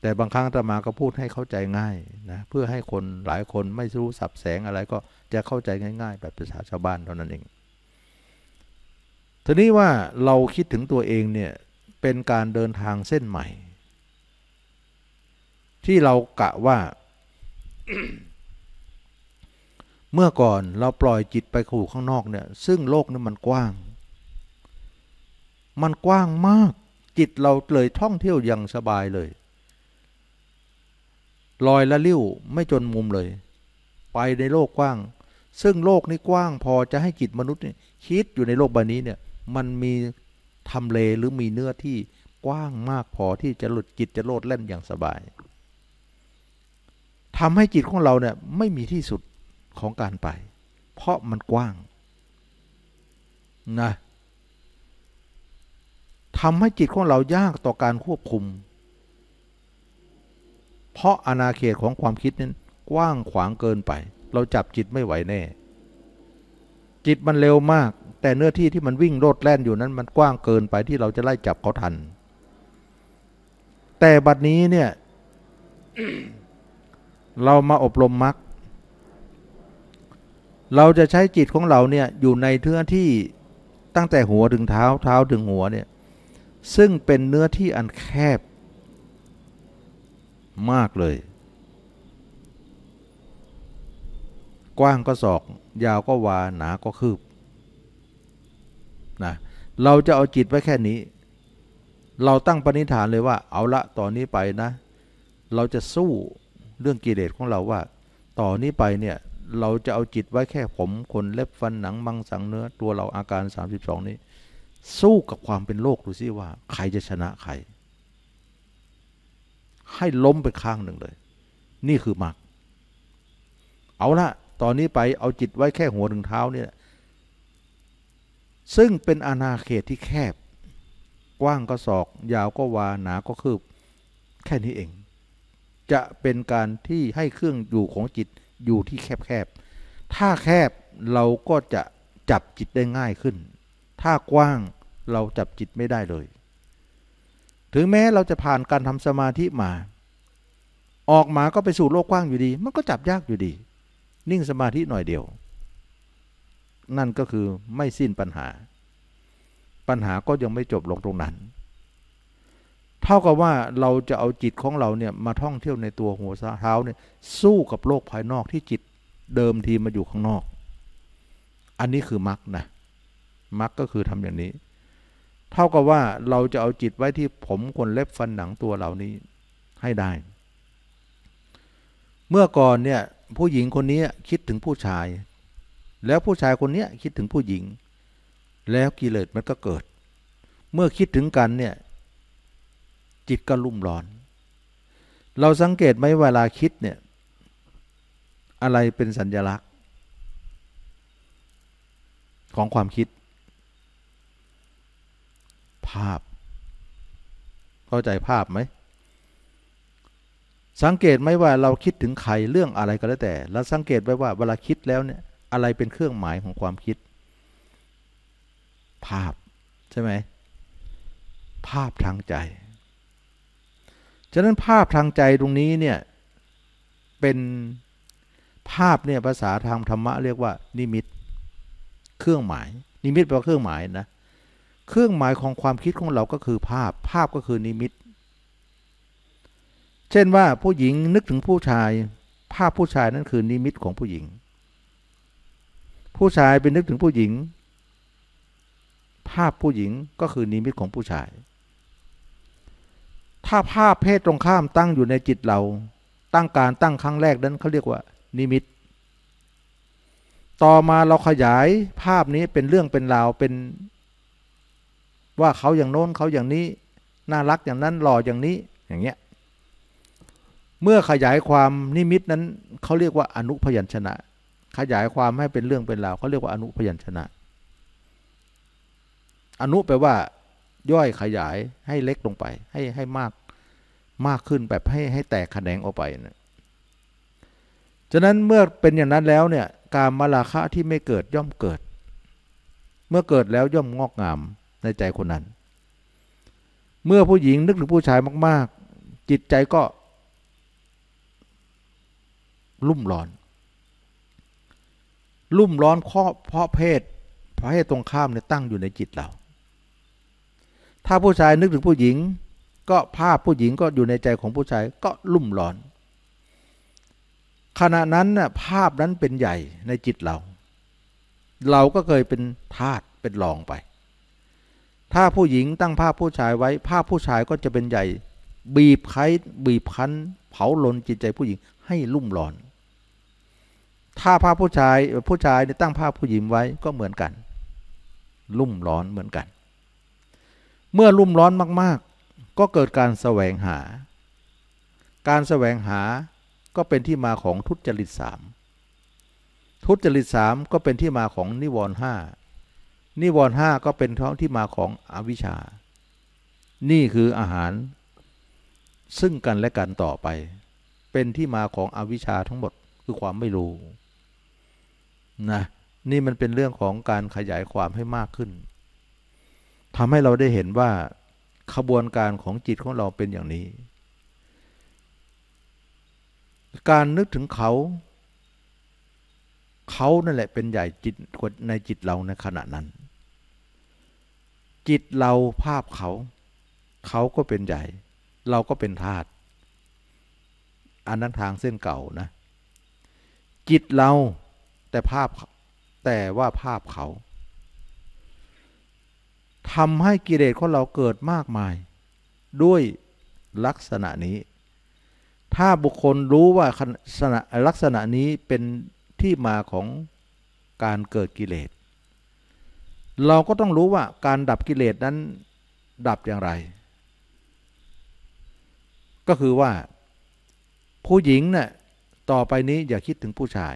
แต่บางครั้งตมาก็พูดให้เข้าใจง่ายนะเพื่อให้คนหลายคนไม่รู้สับแสงอะไรก็จะเข้าใจง่าย ๆ แบบภาษาชาวบ้านเท่านั้นเองทีนี้ว่าเราคิดถึงตัวเองเนี่ยเป็นการเดินทางเส้นใหม่ ที่เรากะว่าเมื่อก่อนเราปล่อยจิตไปขู่ข้างนอกเนี่ย ซึ่งโลกนี่มันกว้าง มันกว้างมากจิตเราเลยท่องเที่ยวอย่างสบายเลย ลอยละลิ้วไม่จนมุมเลย ไปในโลกกว้าง ซึ่งโลกนี้กว้างพอจะให้จิตมนุษย์นี่คิดอยู่ในโลกใบนี้เนี่ยมันมีทำเลหรือมีเนื้อที่กว้างมากพอที่จะหลุดจิตจะโลดแล่นอย่างสบายทำให้จิตของเราเนี่ย ไม่มีที่สุดของการไป เพราะมันกว้างนะทำให้จิตของเรายากต่อการควบคุม เพราะอาณาเขตของความคิดนั้นกว้างขวาง เกินไป เราจับจิตไม่ไหว แน่ จิตมันเร็วมาก แต่เนื้อที่ที่มันวิ่งโลดแล่นอยู่นั้น มันกว้างเกินไป ที่เราจะไล่จับเขาทัน แต่บัดนี้เนี่ยเรามาอบรมมรรคเราจะใช้จิตของเราเนี่ยอยู่ในเนื้อที่ตั้งแต่หัวถึงเท้าเท้าถึงหัวเนี่ย ซึ่งเป็นเนื้อที่อันแคบมากเลย กว้างก็ศอก ยาวก็วาหนาก็คืบนะเราจะเอาจิตไว้แค่นี้ เราตั้งปณิธานเลยว่าเอาละตอนนี้ไปนะ เราจะสู้เรื่องกิเลสของเราว่า ต่อนนี้ไปเนี่ยเราจะเอาจิตไว้แค่ผมขนเล็บฟันหนังมังสังเนื้อตัวเราอาการ 32 นี้ สู้กับความเป็นโลกดูซิว่าใครจะชนะใครให้ล้มไปข้างหนึ่งเลย นี่คือมรรคเอาละตอนนี้ไปเอาจิตไว้แค่หัวถึงเท้าเนี่ยซึ่งเป็นอาณาเขตที่แคบ กว้างก็ศอก ยาวก็วาหนาก็คืบแค่นี้เอง จะเป็นการที่ให้เครื่องอยู่ของจิตอยู่ที่แคบๆถ้าแคบเราก็จะจับจิตได้ง่ายขึ้น ถ้ากว้างเราจับจิตไม่ได้เลย ถึงแม้เราจะผ่านการทำสมาธิมา ออกมาก็ไปสู่โลกกว้างอยู่ดี มันก็จับยากอยู่ดี นิ่งสมาธิหน่อยเดียว นั่นก็คือไม่สิ้นปัญหา ปัญหาก็ยังไม่จบลงตรงนั้นเท่ากับว่าเราจะเอาจิตของเราเนี่ย มาท่องเที่ยวในตัวหัวเท้าเนี่ยสู้กับโลกภายนอกที่จิตเดิมทีมาอยู่ข้างนอก อันนี้คือมรคนะมรคก็คือทำอย่างนี้ เท่ากับว่าเราจะเอาจิตไว้ที่ผมขนเล็บฟันหนังตัวเหล่านี้ให้ได้ เมื่อก่อนเนี่ยผู้หญิงคนนี้คิดถึงผู้ชาย แล้วผู้ชายคนนี้คิดถึงผู้หญิง แล้วกิเลสมันก็เกิด เมื่อคิดถึงกันเนี่ยจิตก็ลุ่มร้อน เราสังเกตไหมเวลาคิดเนี่ยอะไรเป็นสัญญลักษณ์ ของความคิด ภาพ เข้าใจภาพไหม สังเกตไหมว่าเราคิดถึงใครเรื่องอะไรก็แล้วแต่เราสังเกตไว้ว่าเวลาคิดแล้วเนี่ยอะไรเป็นเครื่องหมายของความคิด ภาพใช่ไหมภาพทางใจฉะนั้นภาพทางใจตรงนี้เนี่ยเป็นภาพเนี่ยภาษาทางธรรมะเรียกว่า นิมิต เครื่องหมาย นิมิตแปลว่าเครื่องหมายนะเครื่องหมายของความคิดของเราก็คือภาพภาพก็คือนิมิต เช่นว่าผู้หญิงนึกถึงผู้ชาย ภาพผู้ชายนั้นคือ นิมิตของผู้หญิง ผู้ชายเป็นนึกถึงผู้หญิง ภาพผู้หญิงก็คือนิมิตของผู้ชายถ้าภาพเพศตรงข้ามตั้งอยู่ในจิตเรา ตั้งการตั้งครั้งแรกนั้นเขาเรียกว่า นิมิต ต่อมาเราขยายภาพนี้เป็นเรื่องเป็นราวเป็น ว่าเขาอย่างโน้นเขาอย่างนี้น่ารักอย่างนั้นหล่ออย่างนี้อย่างเงี้ยเมื่อขยายความนิมิตนั้นเขาเรียกว่าอนุพยัญชนะ ขยายความให้เป็นเรื่องเป็นราวเขาเรียกว่าอนุพยัญชนะ อนุแปลว่าย่อยขยายให้เล็กลงไปให้ให้มาก มาก ขึ้นแบบให้ให้แตกแขนงออกไปนะฉะนั้นเมื่อเป็นอย่างนั้นแล้วเนี่ยการมาราคะที่ไม่เกิดย่อมเกิด เมื่อเกิดแล้วย่อมงอกงามในใจคนนั้น เมื่อผู้หญิงนึกถึงผู้ชายมาก ๆ จิตใจก็ ลุ่มร้อน ลุ่มร้อนเพราะเพราะเพศเพราะเพศตรงข้ามเนี่ยตั้งอยู่ในจิตเราถ้าผู้ชายนึกถึงผู้หญิงก็ภาพผู้หญิงก็อยู่ในใจของผู้ชายก็ลุ่มหลอน ขณะนั้นน่ะภาพนั้นเป็นใหญ่ในจิตเรา เราก็เคยเป็นทาตเป็นรองไป ถ้าผู้หญิงตั้งภาพผู้ชายไว้ ภาพผู้ชายก็จะเป็นใหญ่ บีบไข้บีบคั้นเผาลนจิตใจผู้หญิงให้ลุ่มหลอน ถ้าภาพผู้ชายผู้ชายตั้งภาพผู้หญิงไว้ก็เหมือนกัน ลุ่มหลอนเหมือนกันเมื่อลุ่มร้อนมากๆ ก็เกิดการแสวงหา การแสวงหาก็เป็นที่มาของทุจริตสามทุจริตสามก็เป็นที่มาของนิวรณ์ห้านิวรณ์ห้าก็เป็นท้องที่มาของอวิชชา นี่คืออาหาร ซึ่งกันและกันต่อไป เป็นที่มาของอวิชชาทั้งหมดคือความไม่รู้ นะ นี่มันเป็นเรื่องของการขยายความให้มากขึ้นทำให้เราได้เห็นว่าขบวนการของจิตของเราเป็นอย่างนี้ การนึกถึงเขา เขานั่นแหละเป็นใหญ่จิตในจิตเราในขณะนั้น จิตเราภาพเขา เขาก็เป็นใหญ่ เราก็เป็นธาตุอันนั้นทางเส้นเก่านะ จิตเราแต่ภาพแต่ว่าภาพเขาทำให้กิเลสของเราเกิดมากมาย ด้วยลักษณะนี้ ถ้าบุคคลรู้ว่าลักษณะนี้เป็นที่มาของการเกิดกิเลสเราก็ต้องรู้ว่าการดับกิเลสนั้นดับอย่างไร ก็คือว่าผู้หญิงนะ่ะต่อไปนี้อย่าคิดถึงผู้ชาย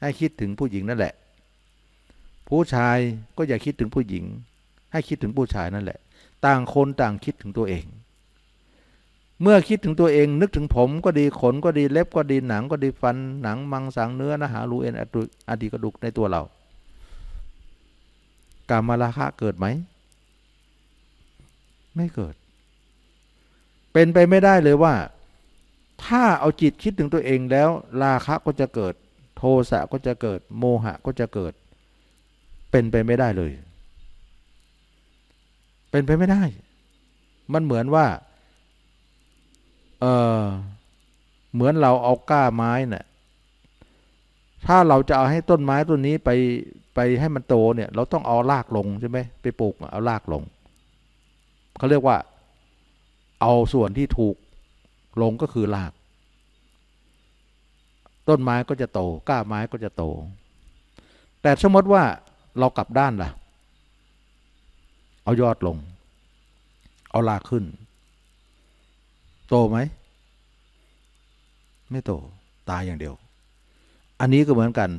ให้คิดถึงผู้หญิงนั่นแหละ ผู้ชายก็อย่าคิดถึงผู้หญิงให้คิดถึงผู้ชายนั่นแหละ ต่างคนต่างคิดถึงตัวเอง เมื่อคิดถึงตัวเอง นึกถึงผมก็ดีขนก็ดี เล็บก็ดีหนังก็ดีฟันหนังมังสังเนื้อนะหารูเอ็นอดีกระดูกในตัวเรากามราคะเกิดไหมไม่เกิด เป็นไปไม่ได้เลยว่า ถ้าเอาจิตคิดถึงตัวเองแล้ว ราคะก็จะเกิด โทสะ ก็จะเกิด โมหะก็จะเกิด เป็นไปไม่ได้เลยเป็นไปไม่ได้ มันเหมือนว่า เออเหมือนเราเอาก้าไม้นะ่ะถ้าเราจะเอาให้ต้นไม้ต้นนี้ไปไปให้มันโตเนี่ย เราต้องเอารากลงใช่ไหมไปปลูก เอารากลง เขาเรียกว่า เอาส่วนที่ถูกลงก็คือราก ต้นไม้ก็จะโต ก้าไม้ก็จะโต แต่สมมติว่าเรากลับด้านล่ะเอายอดลง เอาลากขึ้น โตไหม ไม่โต ตายอย่างเดียว อันนี้ก็เหมือนกัน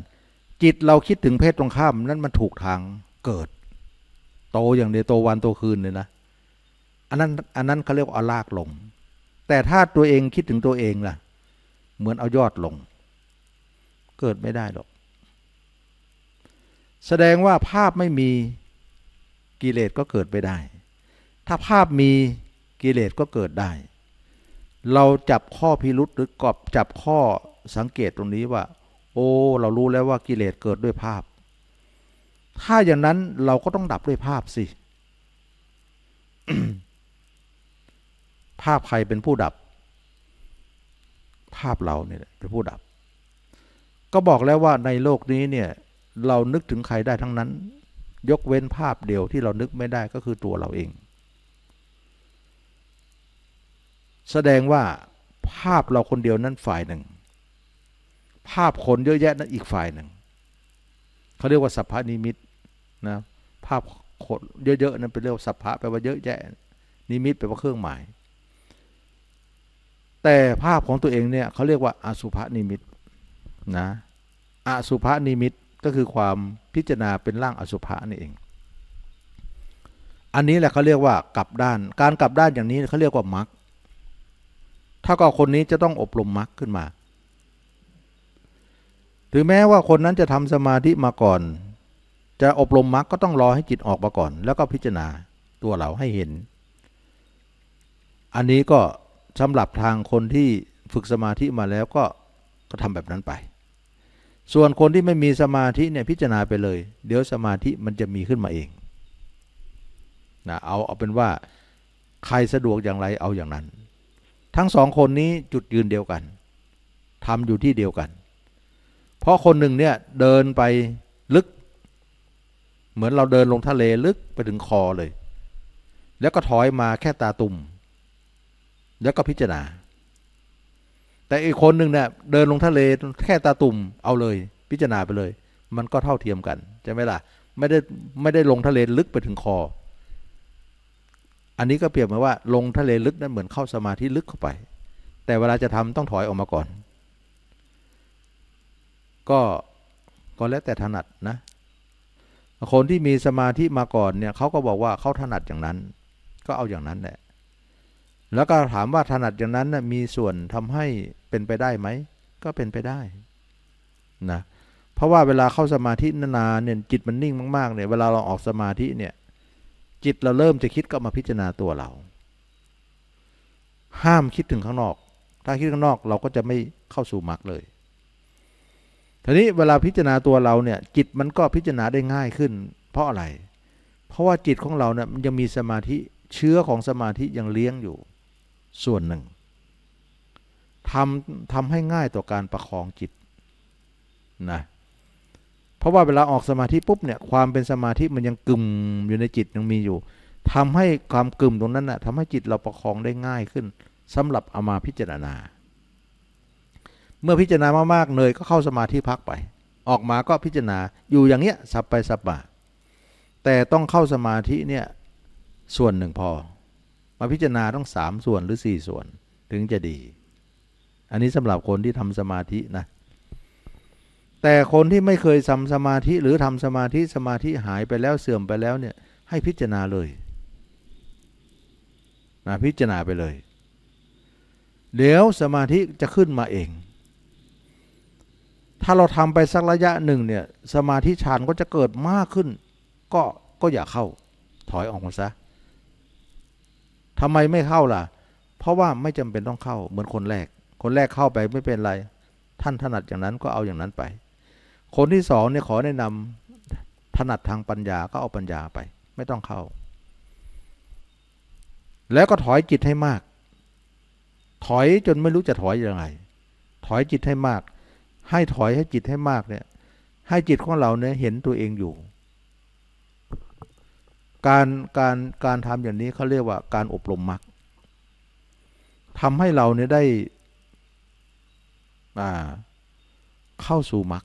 จิตเราคิดถึงเพศตรงข้ามนั่นมันถูกทาง เกิด โตอย่างเดียวโตวันโตคืนเลยนะ อันนั้น อันนั้นเขาเรียกว่าเอาลาก ลง แต่ถ้าตัวเองคิดถึงตัวเองล่ะ เหมือนเอายอดลง เกิดไม่ได้หรอก แสดงว่าภาพไม่มีกิเลสก็เกิดไม่ได้ ถ้าภาพมีกิเลสก็เกิดได้ เราจับข้อพิรุษหรือกอบจับข้อสังเกตตรงนี้ว่า โอ้เรารู้แล้วว่ากิเลสเกิดด้วยภาพ ถ้าอย่างนั้นเราก็ต้องดับด้วยภาพสิ ภาพใครเป็นผู้ดับ ภาพเราเนี่ยเป็นผู้ดับ ก็บอกแล้วว่าในโลกนี้เนี่ยเรานึกถึงใครได้ทั้งนั้นยกเว้นภาพเดียวที่เรานึกไม่ได้ก็คือตัวเราเอง แสดงว่าภาพเราคนเดียวนั้นฝ่ายหนึ่ง ภาพคนเยอะแยะนั้นอีกฝ่ายหนึ่งเขาเรียกว่าสัพพานิมิตนะภาพคนเยอะๆนั้นเป็นเรียกว่าสัพพะแปลว่าเยอะแยะนิมิตแปลว่าเครื่องหมาย แต่ภาพของตัวเองเนี่ยเขาเรียกว่าอาสุภนิมิตนะอสุภนิมิตก็คือความพิจารณาเป็นร่างอสุภะนี่เอง อันนี้แหละเขาเรียกว่ากลับด้าน การกลับด้านอย่างนี้เขาเรียกว่ามรรคถ้าก็คนนี้จะต้องอบรมมรรคขึ้นมา ถึงแม้ว่าคนนั้นจะทำสมาธิมาก่อน จะอบรมมรรคก็ต้องรอให้จิตออกมาก่อน แล้วก็พิจารณาตัวเราให้เห็น อันนี้ก็สำหรับทางคนที่ฝึกสมาธิมาแล้วก็ ก็ทำแบบนั้นไปส่วนคนที่ไม่มีสมาธิเนี่ยพิจารณาไปเลย เดี๋ยวสมาธิมันจะมีขึ้นมาเองนะเอาเอาเป็นว่าใครสะดวกอย่างไรเอาอย่างนั้น ทั้งสองคนนี้จุดยืนเดียวกันทำอยู่ที่เดียวกัน เพราะคนหนึ่งเนี่ยเดินไปลึก เหมือนเราเดินลงทะเลลึกไปถึงคอเลย แล้วก็ถอยมาแค่ตาตุ่มแล้วก็พิจารณาแต่อีกคนหนึ่งเนี่ยเดินลงทะเลแค่ตาตุ่ม เอาเลยพิจารณาไปเลย มันก็เท่าเทียมกันใช่ไหมล่ะไม่ได้ไม่ได้ลงทะเลลึกไปถึงคอ อันนี้ก็เปรียบเหมือนว่า ลงทะเลลึกนั้นเหมือนเข้าสมาธิลึกเข้าไป แต่เวลาจะทำต้องถอยออกมาก่อน ก็ก็แล้วแต่ถนัดนะ คนที่มีสมาธิมาก่อนเนี่ยเขาก็บอกว่าเขาถนัดอย่างนั้น ก็เอาอย่างนั้นแหละแล้วก็ถามว่าถนัดอย่างนั้นนะมีส่วนทำให้เป็นไปได้ไหม ก็เป็นไปได้นะเพราะว่าเวลาเข้าสมาธินานๆเนี่ยจิตมันนิ่งมากๆเนี่ยเวลาเราออกสมาธิเนี่ยจิตเราเริ่มจะคิดก็มาพิจารณาตัวเรา ห้ามคิดถึงข้างนอก ถ้าคิดข้างนอกเราก็จะไม่เข้าสู่มรรคเลยทีนี้เวลาพิจารณาตัวเราเนี่ย จิตมันก็พิจารณาได้ง่ายขึ้น เพราะอะไร เพราะว่าจิตของเราเนี่ยมันยังมีสมาธิเชื้อของสมาธิยังเลี้ยงอยู่ ส่วนหนึ่งทำทำให้ง่ายต่อการประคองจิตนะเพราะว่าเวลาออกสมาธิปุ๊บเนี่ยความเป็นสมาธิมันยังกลุ่มอยู่ในจิตยังมีอยู่ ทำให้ความกลุ่มตรงนั้นนะ่ะทำให้จิตเราประคองได้ง่ายขึ้น สำหรับเอามาพิจารณา เมื่อพิจารณามากๆเนยก็เข้าสมาธิพักไป ออกมาก็พิจารณาอยู่อย่างเนี้ยสับไปสับมาแต่ต้องเข้าสมาธิเนี่ยส่วนหนึ่งพอ มาพิจารณาต้องสามส่วนหรือสี่ส่วนถึงจะดีอันนี้สำหรับคนที่ทำสมาธินะ แต่คนที่ไม่เคยทำสมาธิหรือทำสมาธิ สมาธิหายไปแล้วเสื่อมไปแล้วเนี่ยให้พิจารณาเลยนะพิจารณาไปเลย เดี๋ยวสมาธิจะขึ้นมาเอง ถ้าเราทำไปสักระยะหนึ่งเนี่ยสมาธิฌานก็จะเกิดมากขึ้น ก็ก็อย่าเข้าถอยออกมาซะทำไมไม่เข้าล่ะ เพราะว่าไม่จำเป็นต้องเข้าเหมือนคนแรกคนแรกเข้าไปไม่เป็นไร ท่านถนัดอย่างนั้นก็เอาอย่างนั้นไป คนที่สองเนี่ยขอแนะนำถนัดทางปัญญาก็เอาปัญญาไป ไม่ต้องเข้า แล้วก็ถอยจิตให้มาก ถอยจนไม่รู้จะถอยอยังไง ถอยจิตให้มาก ให้ถอยให้จิตให้มากเนี่ย ให้จิตของเราเนี่ยเห็นตัวเองอยู่ การการการทำอย่างนี้เขาเรียกว่าการอบรมมรรคทำให้เราเนี่ยได้เข้าสู่มรรค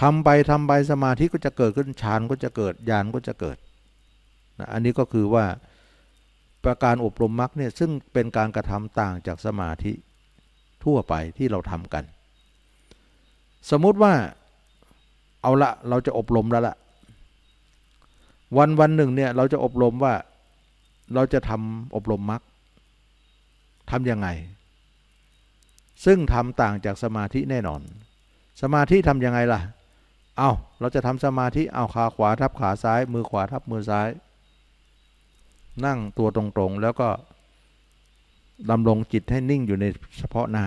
ทำไปทำไปสมาธิก็จะเกิดขึ้นฌานก็จะเกิดญาณก็จะเกิดนะอันนี้ก็คือว่าประการอบรมมรรคเนี่ยซึ่งเป็นการกระทำต่างจากสมาธิทั่วไปที่เราทำกัน สมมุติว่า เอาละเราจะอบรมแล้วละ วันวันหนึ่งเนี่ย เราจะอบรมว่าเราจะทำอบรมมรรคทำยังไง ซึ่งทำต่างจากสมาธิแน่นอน สมาธิทำยังไงล่ะ เอาเราจะทำสมาธิ เอาขา ขวาทับขาซ้าย มือขวาทับมือซ้าย นั่งตัวตรงๆ แล้วก็ดำรงจิต ให้ นิ่งอยู่ในเฉพาะหน้า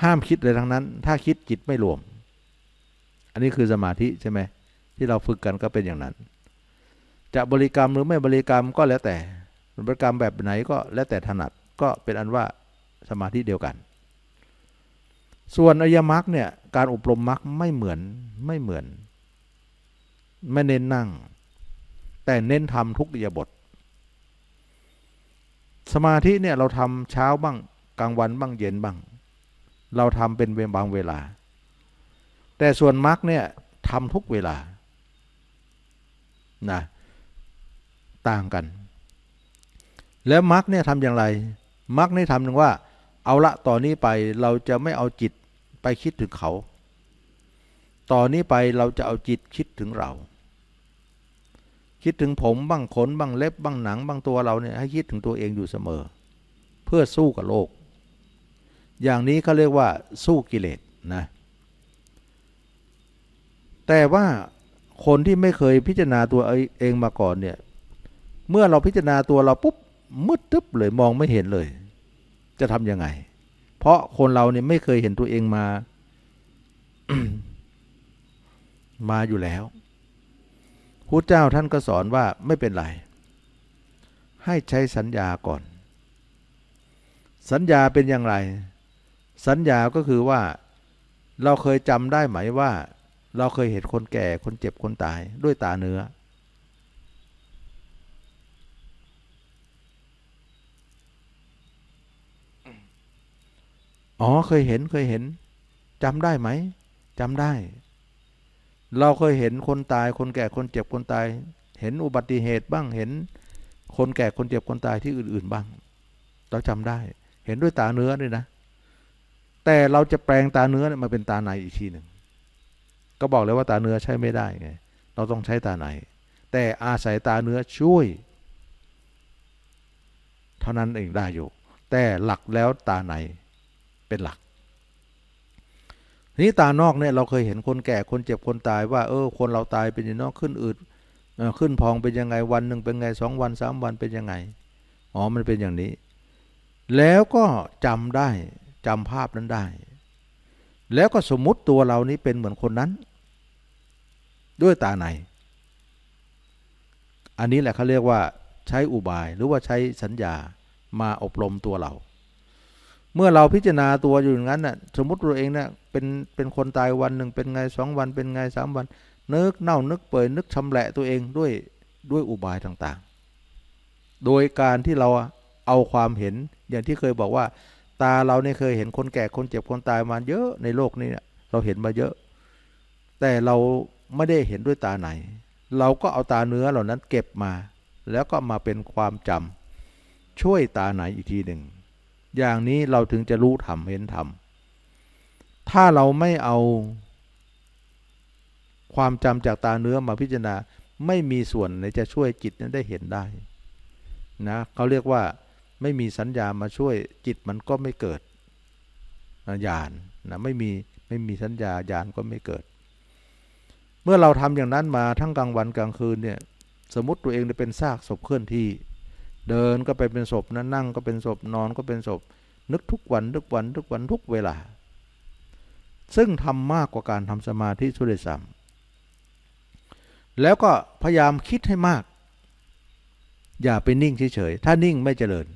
ห้ามคิดเลยทั้งนั้น ถ้าคิด จิตไม่รวม อันนี้คือสมาธิใช่ไหม ที่เราฝึกกันก็เป็นอย่างนั้น จะบริกรรมหรือไม่บริกรรมก็แล้วแต่บริกรรมแบบไหนก็แล้วแต่ถนัดก็เป็นอันว่าสมาธิเดียวกัน ส่วนอริยมรรคเนี่ยการอบรมมรรคไม่เหมือนไม่เหมือน ไม่เน้นนั่ง แต่เน้นทำทุกอิยบท สมาธิเนี่ยเราทำเช้าบ้าง กลางวันบ้างเย็นบ้าง เราทำเป็นเวลบางเวลา แต่ส่วนมรรคเนี่ยทำทุกเวลานะต่างกันแล้วมรกเนี่ยทำอย่างไรมรกเนี่ยทำหนึ่งว่าเอาละต่อนนี้ไปเราจะไม่เอาจิตไปคิดถึงเขาต่อนนี้ไปเราจะเอาจิตคิดถึงเรา คิดถึงผมบ้างขนบ้างเล็บบ้างหนังบ้างตัวเราเนี่ยให้คิดถึงตัวเองอยู่เสมอ เพื่อสู้กับโลก อย่างนี้เขาเรียกว่าสู้กิเลสนะ แต่ว่าคนที่ไม่เคยพิจารณาตัวเองมาก่อนเนี่ยเมื่อเราพิจารณาตัวเราปุ๊บมืดตึ๊บเลยมองไม่เห็นเลย จะทำยังไง เพราะคนเราเนี่ยไม่เคยเห็นตัวเองมามาอยู่แล้วพุทธเจ้าท่านก็สอนว่าไม่เป็นไร ให้ใช้สัญญาก่อน สัญญาเป็นอย่างไร สัญญาก็คือว่า เราเคยจำได้ไหมว่า เราเคยเห็นคนแก่คนเจ็บ คนตาย ด้วยตาเนื้ออ๋อเคยเห็นเคยเห็นจำได้ไหมจำได้ เราเคยเห็นคนตาย คนแก่คนเจ็บคนตาย เห็นอุบัติเหตุบ้างเห็น คนแก่คนเจ็บคนตายที่อื่น ๆบ้าง เราจำได้เห็นด้วยตาเนื้อด้วยนะ แต่เราจะแปลงตาเนื้อมาเป็นตาในอีกทีหนึ่งก็บอกเลยว่าตาเนื้อใช้ไม่ได้ไงเราต้องใช้ตาในแต่อาศัยตาเนื้อช่วย เท่านั้นเองได้อยู่แต่หลักแล้วตาหนเป็นหลักทีนี้ตานอกเนี่ยเราเคยเห็นคนแก่คนเจ็บคนตายว่า เออคนเราตายเป็นยังนอกขึ้นอืดขึ้นพองเป็นยังไงวันหนึ่งเป็นไงสองวันสามวันเป็นยังไงอ๋อมันเป็นอย่างนี้ แล้วก็จำได้จำภาพนั้นได้ แล้วก็สมมุติตัวเรานี้เป็นเหมือนคนนั้น ด้วยตาในอันนี้แหละเขาเรียกว่า ใช้อุบายหรือว่าใช้สัญญามาอบรมตัวเราเมื่อเราพิจารณาตัวอยู่อย่างนั้นน่ะสมมติตัวเองเนี่ยเป็นเป็นคนตายวันหนึ่งเป็นไงสองวันเป็นไงสามวันนึกเน่านึกเปื่อยนึกชำแหละตัวเองด้วยด้วยอุบายต่างๆ โดยการที่เราเอาความเห็นอย่างที่เคยบอกว่า ตาเราเนี่ยเคยเห็นคนแก่คนเจ็บคนตายมาเยอะในโลกนี้เเราเห็นมาเยอะ แต่เราไม่ได้เห็นด้วยตาไหน เราก็เอาตาเนื้อเหล่านั้นเก็บมา แล้วก็มาเป็นความจำช่วยตาไหนอีกทีหนึ่งอย่างนี้เราถึงจะรู้ธรรมเห็นธรรม ถ้าเราไม่เอา ความจำจากตาเนื้อมาพิจารณาไม่มีส่วนในจะช่วยจิตนั้นได้เห็นได้นะเขาเรียกว่าไม่มีสัญญามาช่วยจิตมันก็ไม่เกิดญาณนะ ไม่มีไม่มีสัญญาญาณก็ไม่เกิด เมื่อเราทำอย่างนั้นมาทั้งกลางวันกลางคืนเนี่ยสมมติตัวเองเป็นซากศพเคลื่อนที่เดินก็ไปเป็นศพนะนั่งก็เป็นศพนอนก็เป็นศพ นึกทุกวัน ทุกวัน ทุกวันทุกเวลา ซึ่งทำมากกว่าการทำสมาธิสุดเลยซ้ำแล้วก็พยายามคิดให้มาก อย่าไปนิ่งเฉยๆถ้านิ่งไม่เจริญ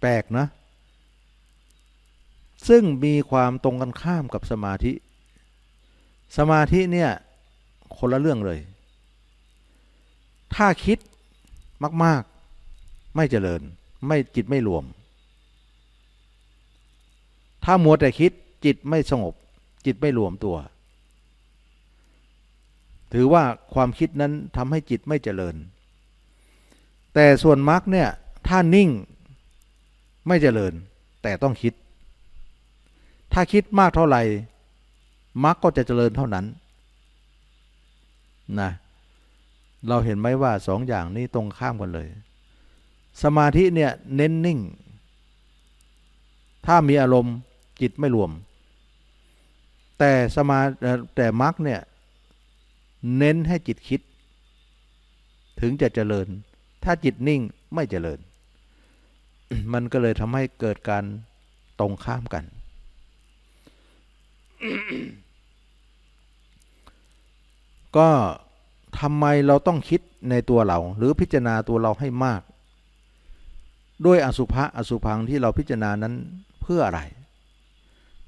แปลกนะซึ่งมีความตรงกันข้ามกับสมาธิ สมาธิเนี่ยคนละเรื่องเลย ถ้าคิดมาก ๆไม่เจริญ ไม่จิตไม่รวม ถ้ามัวแต่คิดจิตไม่สงบ จิตไม่รวมตัว ถือว่าความคิดนั้นทำให้จิตไม่เจริญ แต่ส่วนมรรคเนี่ยถ้านิ่งไม่เจริญ แต่ต้องคิด ถ้าคิดมากเท่าไหร่มรรคก็จะเจริญเท่านั้นนะ เราเห็นไหมว่าสองอย่างนี้ตรงข้ามกันเลยสมาธิเนี่ยเน้นนิ่ง ถ้ามีอารมณ์จิตไม่รวม แต่สมา แต่มรรคเนี่ยเน้นให้จิตคิด ถึงจะเจริญ ถ้าจิตนิ่งไม่เจริญ มันก็เลยทำให้เกิดการตรงข้ามกัน ก็ทำไมเราต้องคิดในตัวเราหรือพิจารณาตัวเราให้มากด้วยอสุภะอสุพัง ที่เราพิจารณานั้นเพื่ออะไร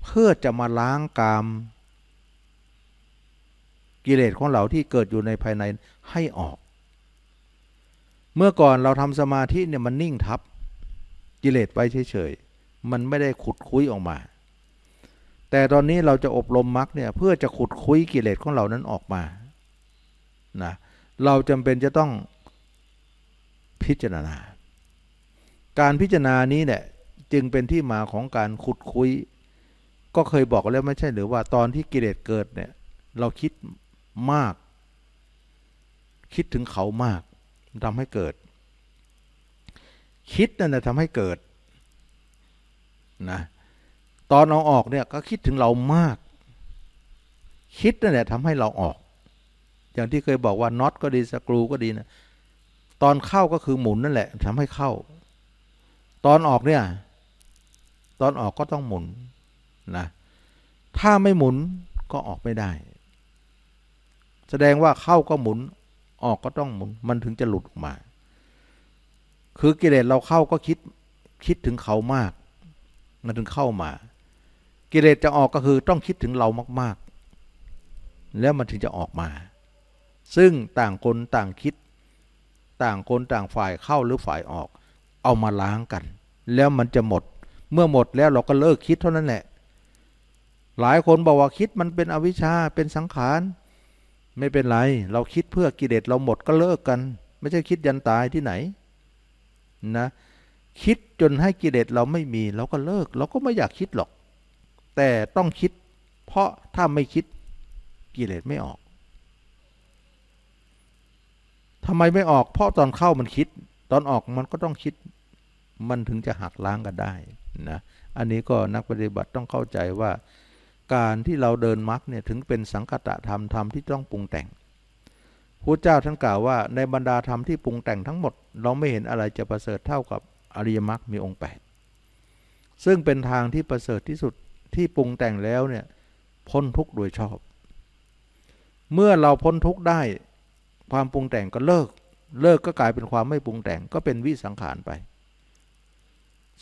เพื่อจะมาล้างกามกิเลสของเรา ที่เกิดอยู่ในภายในให้ออก เมื่อก่อนเราทำสมาธิเนี่ยมันนิ่งทับกิเลสไปเฉยๆ มันไม่ได้ขุดคุ้ยออกมา แต่ตอนนี้เราจะอบรมมรรคเนี่ย เพื่อจะขุดคุ้ย กิเลสของเรา นั้นออกมานะเราจำเป็นจะต้องพิจารณาการพิจารณานี้เนี่ยจึงเป็นที่มาของการขุดคุย ก็เคยบอกแล้วไม่ใช่ หรือว่าตอนที่กิเลสเกิดเนี่ย เราคิดมาก คิดถึงเขามากทำให้เกิด คิดนั่นและทำให้เกิดนะตอนเอาออกเนี่ยก็คิดถึงเรามาก คิดนั่นแหละทำให้เราออก อย่างที่เคยบอกว่าน็อตก็ดีสกรูก็ดีนะตอนเข้าก็คือหมุนนั่นแหละทำให้เข้าตอนออกเนี่ยตอนออกก็ต้องหมุนนะถ้าไม่หมุนก็ออกไม่ได้ แสดงว่าเข้าก็หมุนออกก็ต้องหมุน มันถึงจะหลุดออกมา คือกิเลสเราเข้าก็คิดคิดถึงเขามาก มันถึงเข้ามา กิเลสจะออกก็คือต้องคิดถึงเรามาก ๆ แล้วมันถึงจะออกมา ซึ่งต่างคนต่างคิด ต่างคนต่างฝ่ายเข้าหรือฝ่ายออกเอามาล้างกัน แล้วมันจะหมดเมื่อหมดแล้วเราก็เลิกคิดเท่านั้นแหละหลายคนบอกว่าคิดมันเป็นอวิชชาเป็นสังขารไม่เป็นไร เราคิดเพื่อกิเลสเราหมดก็เลิกกัน ไม่ใช่คิดยันตายที่ไหนนะคิดจนให้กิเลสเราไม่มี เราก็เลิกเราก็ไม่อยากคิดหรอก แต่ต้องคิดเพราะถ้าไม่คิดกิเลสไม่ออกทำไมไม่ออกเพราะตอนเข้ามันคิดตอนออกมันก็ต้องคิดมันถึงจะหักล้างกันได้นะ อันนี้ก็นักปฏิบัติต้องเข้าใจว่าการที่เราเดินมรรคเนี่ยถึงเป็นสังคตะธรรมธรรมที่ต้องปรุงแต่งพระเจ้าท่านกล่าวว่าในบรรดาธรรมที่ปรุงแต่งทั้งหมด เราไม่เห็นอะไรจะประเสริฐเท่ากับอริยมรรคมีองค์ 8 ซึ่งเป็นทางที่ประเสริฐที่สุดที่ปรุงแต่งแล้วเนี่ยพ้นทุกข์โดยชอบ เมื่อเราพ้นทุกข์ได้ความปรุงแต่งก็เลิก เลิกก็กลายเป็นความไม่ปรุงแต่ง ก็เป็นวิสังขารไป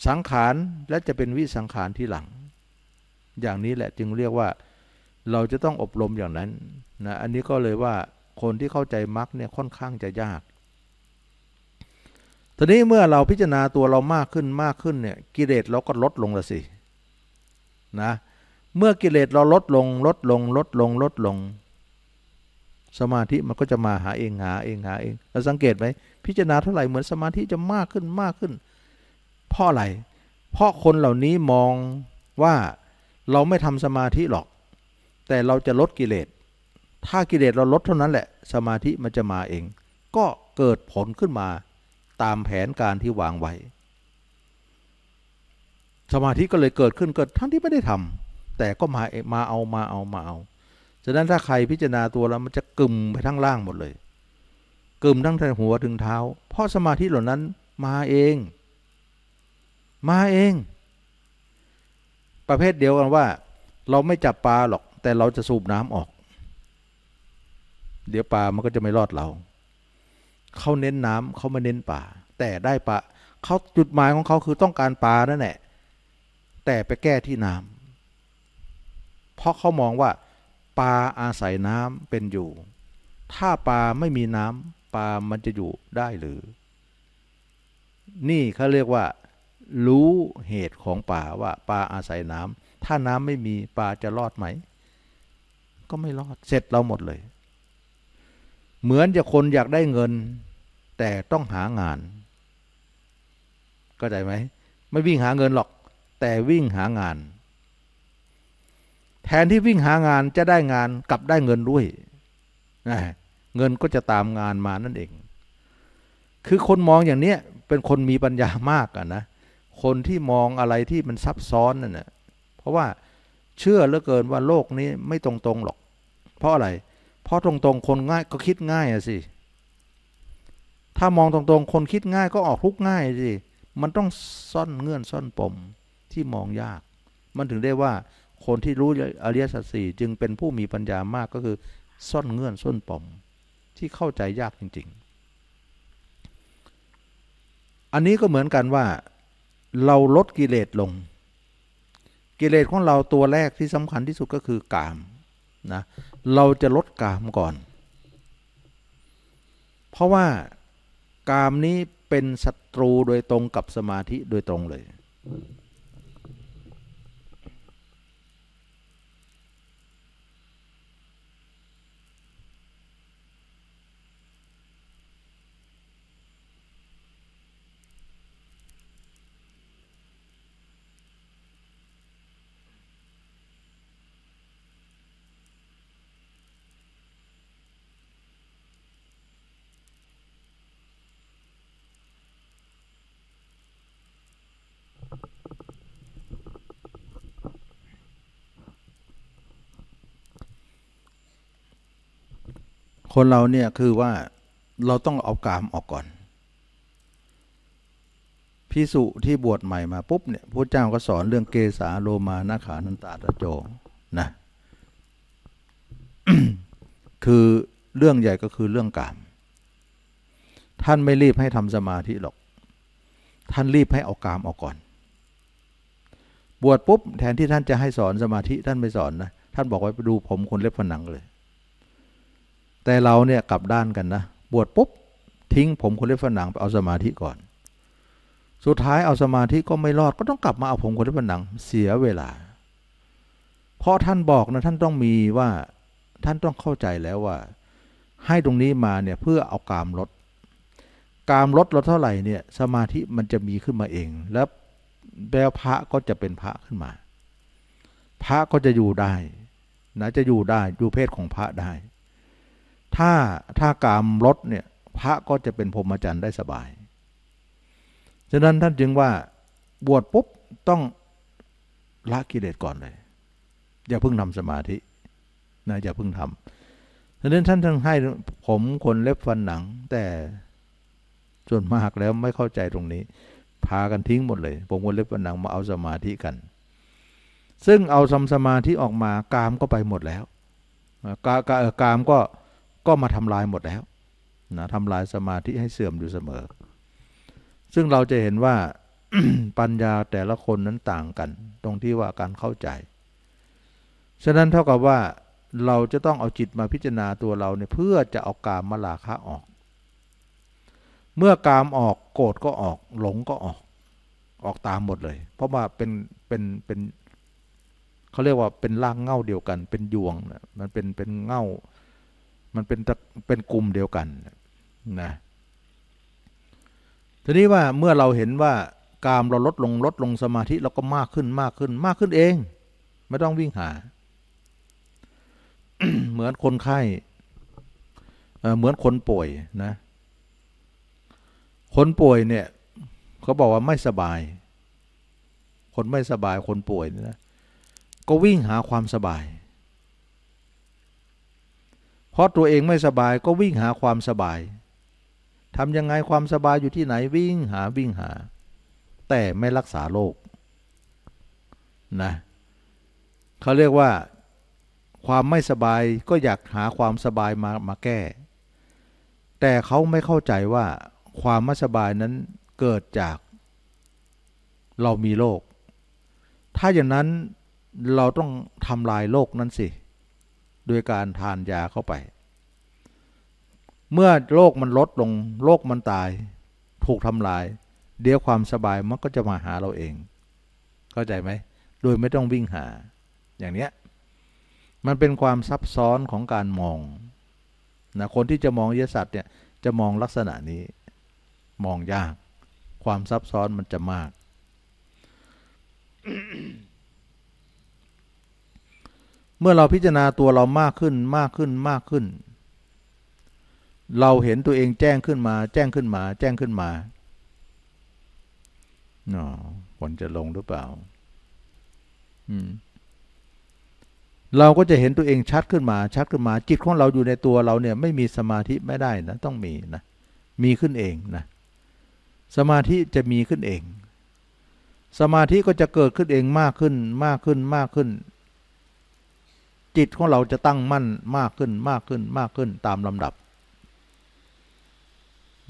สังขารและจะเป็นวิสังขารที่หลัง อย่างนี้แหละจึงเรียกว่าเราจะต้องอบรมอย่างนั้นนะอันนี้ก็เลยว่าคนที่เข้าใจมรรคเนี่ย ค่อนข้างจะยากทีนี้เมื่อเราพิจารณาตัวเรามากขึ้นมากขึ้นเนี่ยกิเลสเราก็ลดลงละสินะเมื่อกิเลสเราลดลงลดลงลดลงลดลง สมาธิมันก็จะมาหาเอง หาเองหาเองเราสังเกตไหมพิจารณาเท่าไหร่เหมือนสมาธิจะมากขึ้นมากขึ้นเพราะอะไรเพราะคนเหล่านี้มองว่าเราไม่ทำสมาธิหรอก แต่เราจะลดกิเลส ถ้ากิเลสเราลดเท่านั้นแหละ สมาธิมันจะมาเอง ก็เกิดผลขึ้นมาตามแผนการที่วางไว้ สมาธิก็เลยเกิดขึ้นเกิดทั้งที่ไม่ได้ทำ แต่ก็มาเอมาเอามาเอามาเอา ฉะนั้นถ้าใครพิจารณาตัวแล้วมันจะกลุ่มไปทั้งล่างหมดเลย กลุ่มทั้งแต่หัวถึงเท้า เพราะสมาธิเหล่านั้นมาเองมาเอง ประเภทเดียวกันว่า เราไม่จับปลาหรอก แต่เราจะสูบน้ำออก เดี๋ยวปลามันก็จะไม่รอดเรา เขาเน้นน้ำเขาไม่เน้นปลาแต่ได้ปลาเขาจุดหมายของเขาคือต้องการปลานั่นแหละแต่ไปแก้ที่น้ำเพราะเขามองว่า ปลาอาศัยน้ำเป็นอยู่ ถ้าปลาไม่มีน้ำปลามันจะอยู่ได้หรือ นี่เขาเรียกว่ารู้เหตุของป่าว่าป่าอาศัยน้ำ ถ้าน้ำไม่มีป่าจะรอดไหม ก็ไม่รอด เสร็จเราหมดเลย เหมือนจะคนอยากได้เงินแต่ต้องหางาน ก็ใจไหม ไม่วิ่งหาเงินหรอก แต่วิ่งหางาน แทนที่วิ่งหางานจะได้งานกลับได้เงินด้วย เงินก็จะตามงานมานั่นเอง คือคนมองอย่างเนี้ยเป็นคนมีปัญญามากอ่ะนะคนที่มองอะไรที่มันซับซ้อนนั่นนะเพราะว่าเชื่อเหลือเกินว่าโลกนี้ไม่ตรงๆหรอก เพราะอะไร เพราะตรง ๆ คนง่ายก็คิดง่ายอะสิ ถ้ามองตรง ๆ คนคิดง่ายก็ออกทุกง่ายสิ มันต้องซ่อนเงื่อนซ่อนปมที่มองยาก มันถึงได้ว่าคนที่รู้อริยสัจสี่จึงเป็นผู้มีปัญญามากก็คือ ซ่อนเงื่อนซ่อนปม ที่เข้าใจยากจริง ๆ อันนี้ก็เหมือนกันว่าเราลดกิเลสลง กิเลสของเราตัวแรกที่สำคัญที่สุดก็คือกามนะ เราจะลดกามก่อน เพราะว่ากามนี้เป็นศัตรูโดยตรงกับสมาธิโดยตรงเลยคนเราเนี่ย คือว่าเราต้องเอากามออกก่อนพิสุที่บวชใหม่มาปุ๊บเนี่ยพระเจ้าก็สอนเรื่องเกสาโลมานาขานันตาตะโจนะคือเรื่องใหญ่ก็คือเรื่องกาม ท่านไม่รีบให้ทำสมาธิ หรอก ท่านรีบให้เอากามออกก่อน บวชปุ๊บแทนที่ท่านจะให้สอนสมาธิท่านไม่สอนนะ ท่านบอกไว้ไปดูผมคนเล็บผนังเลยแต่เราเนี่ยกลับด้านกันนะ บวชปุ๊บทิ้งผมคนเล็บฝันหนังไปเอาสมาธิก่อน สุดท้ายเอาสมาธิก็ไม่รอดก็ต้องกลับมาเอาผมคนเล็บฝันหนังเสียเวลา เพราะท่านบอกนะท่านต้องมีว่าท่านต้องเข้าใจแล้วว่า ให้ตรงนี้มาเนี่ยเพื่อเอากามลด กามลดลดเท่าไหร่เนี่ยสมาธิมันจะมีขึ้นมาเอง แล้วแล้วพระก็จะเป็นพระขึ้นมา พระก็จะอยู่ได้นะจะอยู่ได้อยู่เพศของพระได้ถ้าถ้ากามลดเนี่ย พระก็จะเป็นพรหมจรรย์ได้สบาย ฉะนั้นท่านจึงว่า บวชปุ๊บ ต้องละกิเลสก่อนเลย อย่าเพิ่งทำสมาธินะอย่าเพิ่งทำฉะนั้นท่านทั้งให้ ผมคนเล็บฟันหนัง แต่ส่วนมากแล้วไม่เข้าใจตรงนี้ พากันทิ้งหมดเลย ผมคนเล็บฟันหนังมาเอาสมาธิ กัน ซึ่งเอาสมสมาธิออกมากามก็ไปหมดแล้ว กากามก็ก็มาทำลายหมดแล้วนะทำลายสมาธิให้เสื่อมอยู่เสมอ ซึ่งเราจะเห็นว่าปัญญาแต่ละคนนั้นต่างกัน ตรงที่ว่าการเข้าใจฉะนั้นเท่ากับว่า เราจะต้องเอาจิตมาพิจารณาตัวเราเนี่ยเพื่อจะเอากามมาลาคะออก เมื่อกามออกโกรธก็ออกหลงก็ออก ออกตามหมดเลย เพราะว่าเป็นเป็นเป็นเขาเรียกว่าเป็นร่างเง่าเดียวกัน เป็นยวงนะมันเป็นเป็นเง่ามันเป็นเป็นกลุ่มเดียวกันนะทีนี้ว่าเมื่อเราเห็นว่ากามเราลดลง ลด ลงสมาธิเราก็มากขึ้นมากขึ้น มากขึ้นเอง ไม่ต้องวิ่งหา เหมือนคนไข้เหมือนคนป่วยนะ คนป่วยเนี่ยเขาบอกว่าไม่สบาย คนไม่สบายคนป่วยนะก็วิ่งหาความสบายเพราะตัวเองไม่สบายก็วิ่งหาความสบาย ทำยังไงความสบายอยู่ที่ไหนวิ่งหาวิ่งหา แต่ไม่รักษาโรค นะ เขาเรียกว่าความไม่สบายก็อยากหาความสบายมามาแก้ แต่เขาไม่เข้าใจว่าความไม่สบายนั้นเกิดจาก เรามีโรค ถ้าอย่างนั้นเราต้องทำลายโรคนั้นสิเโดยการทานยาเข้าไป เมื่อโรคมันลดลง โรคมันตาย ถูกทำลาย เดี๋ยวความสบาย มันก็จะมาหาเราเอง เข้าใจไหม โดยไม่ต้องวิ่งหา อย่างเนี้ย มันเป็นความซับซ้อนของการมองนะคนที่จะมองยศาสตร์เนี่ย จะมองลักษณะนี้ มองยาก ความซับซ้อนมันจะมากเมื่อเราพิจารณาตัวเรามากขึ้นมากขึ้นมากขึ้น เราเห็นตัวเองแจ้งขึ้นมาแจ้งขึ้นมาแจ้งขึ้นมาเนาะฝนจะลงหรือเปล่าอืมเราก็จะเห็นตัวเองชัดขึ้นมา ชัดขึ้นมา จิตของเราอยู่ในตัวเราเนี่ย ไม่มีสมาธิไม่ได้นะต้องมีนะมีขึ้นเองนะสมาธิจะมีขึ้นเอง สมาธิก็จะเกิดขึ้นเองมากขึ้น มากขึ้น มากขึ้นจิตของเราจะตั้งมั่นมากขึ้น มากขึ้น มากขึ้นตามลำดับ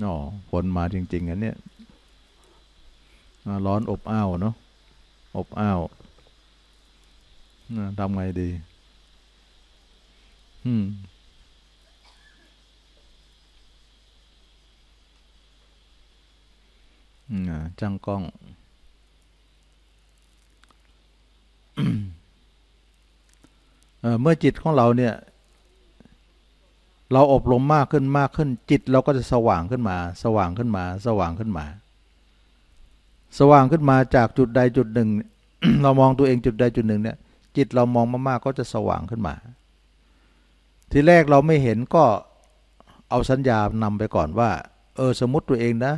อ๋อผนมาจริง ๆอันเนี้ยร้อนอบ อ้าว เนาะ อบ อ้าวทำไงดี อืมจ่างกล้องเมื่อจิตของเราเนี่ย เราอบรมมากขึ้นมากขึ้น จิตเราก็จะสว่างขึ้นมา สว่างขึ้นมา สว่างขึ้นมา สว่างขึ้นมาจากจุดใดจุดหนึ่ง เรามองตัวเองจุดใดจุดหนึ่งเนี่ย จิตเรามองมากๆก็จะสว่างขึ้นมา ทีแรกเราไม่เห็นก็เอาสัญญานำไปก่อนว่าเออสมมติตัวเองนะ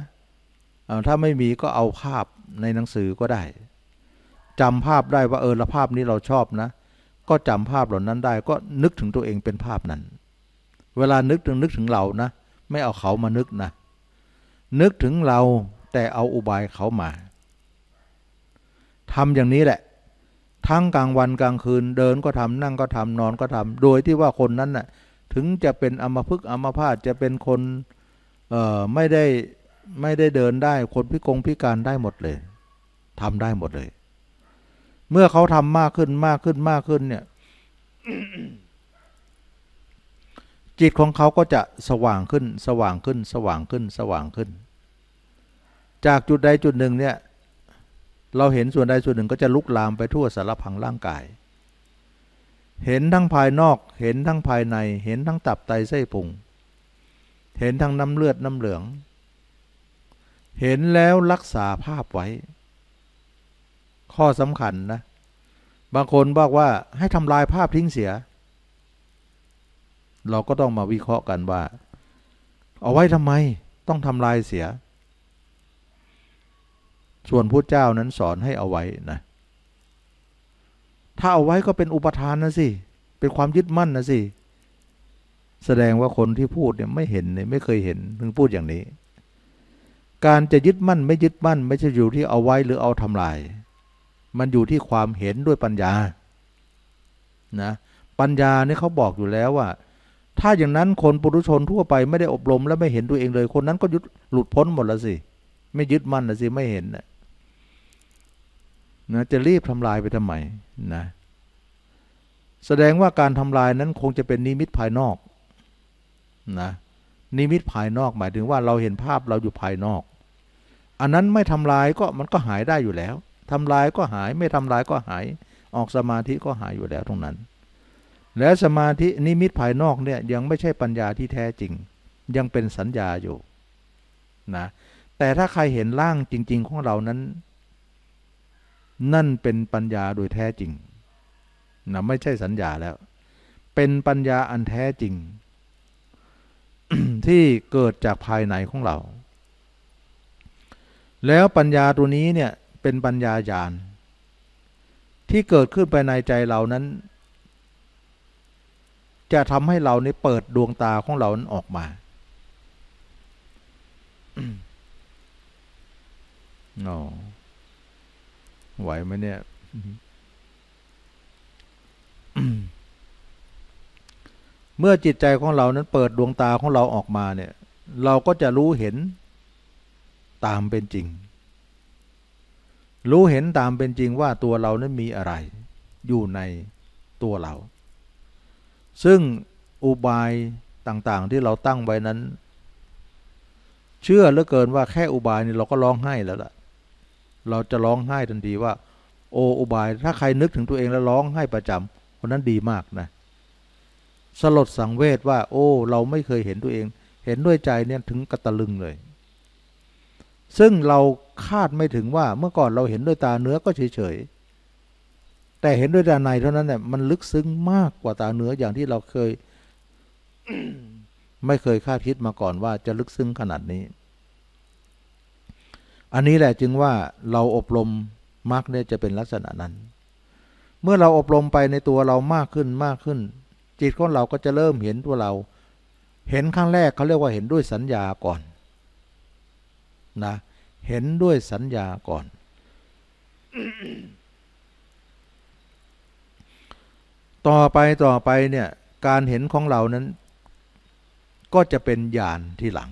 ถ้าไม่มีก็เอาภาพในหนังสือก็ได้จำภาพได้ว่าเออละภาพนี้เราชอบนะก็จำภาพเหล่านั้นได้ก็นึกถึงตัวเองเป็นภาพนั้น เวลานึกถึงนึกถึงเรานะ ไม่เอาเขามานึกนะ นึกถึงเราแต่เอาอุบายเขามาทำอย่างนี้แหละ ทั้งกลางวันกลางคืนเดินก็ทำนั่งก็ทำนอนก็ทำโดยที่ว่าคนนั้นนะ่ะถึงจะเป็นอมพึกอมพาตจะเป็นคนไม่ได้ไม่ได้เดินได้ คนพิกงพิการได้หมดเลยทำได้หมดเลยเมื่อเขาทำมากขึ้นมากขึ้นมากขึ้นเนี่ยจิตของเขาก็จะสว่างขึ้น สว่างขึ้น สว่างขึ้น สว่างขึ้น จากจุดใดจุดหนึ่งเนี่ย เราเห็นส่วน ใด ส่วนหนึ่ง ก็จะลุกลามไปทั่วสารพังร่างกาย เห็นทั้งภายนอก เห็นทั้งภายใน เห็นทั้งตับไตไส้พุง เห็นทั้งน้ำเลือดน้ำเหลือง เห็นแล้วรักษาภาพไว้ข้อสำคัญนะ บางคนบอกว่าให้ทำลายภาพทิ้งเสีย เราก็ต้องมาวิเคราะห์กันว่า เอาไว้ทำไมต้องทำลายเสีย ส่วนพระเจ้านั้นสอนให้เอาไว้นะ ถ้าเอาไว้ก็เป็นอุปทานนะสิ เป็นความยึดมั่นนะสิ แสดงว่าคนที่พูดเนี่ยไม่เห็นเนี่ยไม่เคยเห็นถึงพูดอย่างนี้ การจะยึดมั่นไม่ยึดมั่น ไม่ใช่อยู่ที่เอาไว้หรือเอาทำลายมันอยู่ที่ความเห็นด้วยปัญญา นะ ปัญญาเนี่ยเขาบอกอยู่แล้วว่า ถ้าอย่างนั้นคนปุถุชนทั่วไปไม่ได้อบรม และไม่เห็นตัวเองเลย คนนั้นก็ยุดหลุดพ้นหมดละสิ ไม่ยึดมั่นละสิ ไม่เห็นนะนะ จะรีบทำลายไปทำไมนะ แสดงว่าการทำลายนั้นคงจะเป็นนิมิตภายนอกนะ นิมิตภายนอกหมายถึงว่าเราเห็นภาพเราอยู่ภายนอก อันนั้นไม่ทำลายก็มันก็หายได้อยู่แล้วทำลายก็หาย ไม่ ทำลายก็หาย ออกสมาธิก็หายอยู่แล้วตรงนั้น และสมาธินิมิตภายนอกเนี่ยยังไม่ใช่ปัญญาที่แท้จริง ยังเป็นสัญญาอยู่ นะแต่ถ้าใครเห็นร่างจริง ๆ ของเรานั้น นั่นเป็นปัญญาโดยแท้จริงนะไม่ใช่สัญญาแล้ว เป็นปัญญาอันแท้จริง ที่เกิดจากภายในของเรา แล้วปัญญาตัวนี้เนี่ยเป็นปัญญาญาณ ที่เกิดขึ้นไปในใจเรานั้น จะทำให้เราเนี่เปิดดวงตาของเรานั้นออกมาอ๋อไหวไหมเนี่ย เมื่อจิตใจของเรานั้น เปิดดวงตาของเราออกมาเนี่ย เราก็จะรู้เห็นตามเป็นจริงรู้เห็นตามเป็นจริงว่าตัวเรานั้นมีอะไร อยู่ในตัวเรา ซึ่งอุบายต่างๆ ที่เราตั้งไว้นั้น เชื่อเหลือเกินว่าแค่อุบายนี่เราก็ร้องไห้แล้วล่ะ เราจะร้องไห้ทันทีว่า โออุบายถ้าใครนึกถึงตัวเองแล้วร้องไห้ประจำคนนั้นดีมากนะ สลดสังเวชว่า โอ้ เราไม่เคยเห็นตัวเอง เห็นด้วยใจเนี่ยถึงกระตะลึงเลย ซึ่งเราคาดไม่ถึงว่าเมื่อก่อนเราเห็นด้วยตาเนื้อก็เฉยๆ แต่เห็นด้วยตาในเท่านั้นเนี่ยมันลึกซึ้งมากกว่าตาเนื้ออย่างที่เราเคย ไม่เคยคาดคิดมาก่อนว่าจะลึกซึ้งขนาดนี้ อันนี้แหละจึงว่าเราอบรมมรกเนี่ยจะเป็นลักษณะนั้น เมื่อเราอบรมไปในตัวเรามากขึ้นมากขึ้น จิตของเราก็จะเริ่มเห็นตัวเรา เห็นครั้งแรกเขาเรียกว่าเห็นด้วยสัญญาก่อน นะเห็นด้วยสัญญาก่อน ต่อไปต่อไปเนี่ยการเห็นของเรานั้น ก็จะเป็นญาณที่หลัง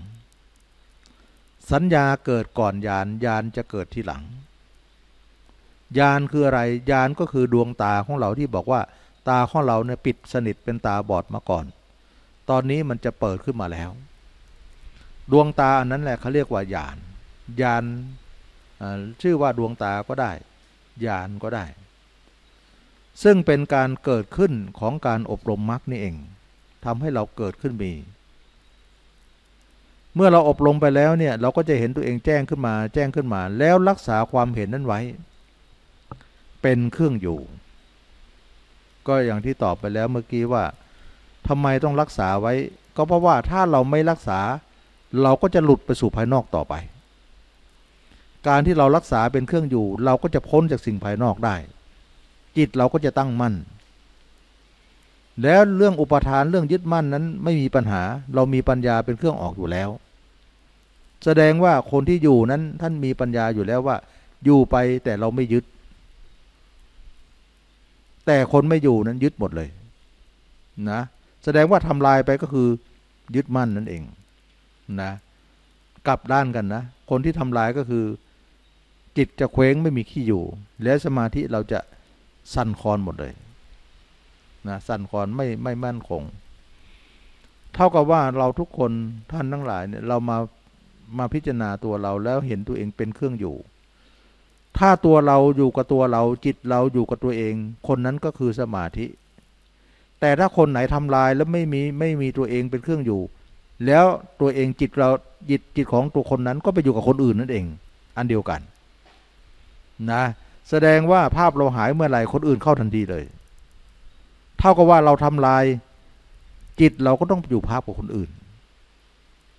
สัญญาเกิดก่อนญาณญาณจะเกิดที่หลัง ญาณคืออะไรญาณก็คือดวงตาของเราที่บอกว่า ตาของเราเนี่ยปิดสนิทเป็นตาบอดมาก่อน ตอนนี้มันจะเปิดขึ้นมาแล้ว ดวงตาอันนั้นแหละเขาเรียกว่าญาณยานชื่อว่าดวงตาก็ได้ยานก็ได้ ซึ่งเป็นการเกิดขึ้นของการอบรมมรรคนี่เองทำให้เราเกิดขึ้นมี เมื่อเราอบรมไปแล้ว เนี่ยเราก็ จะเห็นตัวเองแจ้งขึ้นมาแจ้งขึ้นมา แล้วรักษาความเห็นนั้นไว้ เป็นเครื่องอยู่ ก็อย่างที่ตอบไปแล้วเมื่อกี้ว่าทำไมต้องรักษาไว้ ก็เพราะว่าถ้าเราไม่รักษา เราก็จะหลุดไปสู่ภายนอกต่อไปการที่เรารักษาเป็นเครื่องอยู่ เราก็จะพ้นจากสิ่งภายนอกได้ จิตเราก็จะตั้งมั่น แล้วเรื่องอุปทานเรื่องยึดมั่นนั้นไม่มีปัญหา เรามีปัญญาเป็นเครื่องออกอยู่แล้ว แสดงว่าคนที่อยู่นั้นท่านมีปัญญาอยู่แล้วว่า อยู่ไปแต่เราไม่ยึด แต่คนไม่อยู่นั้นยึดหมดเลยนะแสดงว่าทำลายไปก็คือยึดมั่นนั่นเองนะกลับด้านกันนะ คนที่ทำลายก็คือจิตจะเคว้ง ไม่มีที่อยู่ และสมาธิเราจะสั่นคลอนหมดเลย นะ สั่นคลอนไม่ไม่มั่นคง เท่ากับว่าเราทุกคนท่านทั้งหลายเนี่ยเรามา มาพิจารณาตัวเราแล้วเห็นตัวเองเป็นเครื่องอยู่ ถ้าตัวเราอยู่กับตัวเราจิตเราอยู่กับตัวเอง คนนั้นก็คือสมาธิ แต่ถ้าคนไหนทำลายแล้วไม่มี ไม่มีตัวเองเป็นเครื่องอยู่ แล้วตัวเองจิตเราจิตจิตของตัวคนนั้นก็ไปอยู่กับคนอื่นนั่นเอง อันเดียวกันนะแสดงว่าภาพเราหายเมื่อไหร่คนอื่นเข้าทันทีเลย เท่ากับว่าเราทำลาย จิตเราก็ต้องอยู่ภาพกับคนอื่น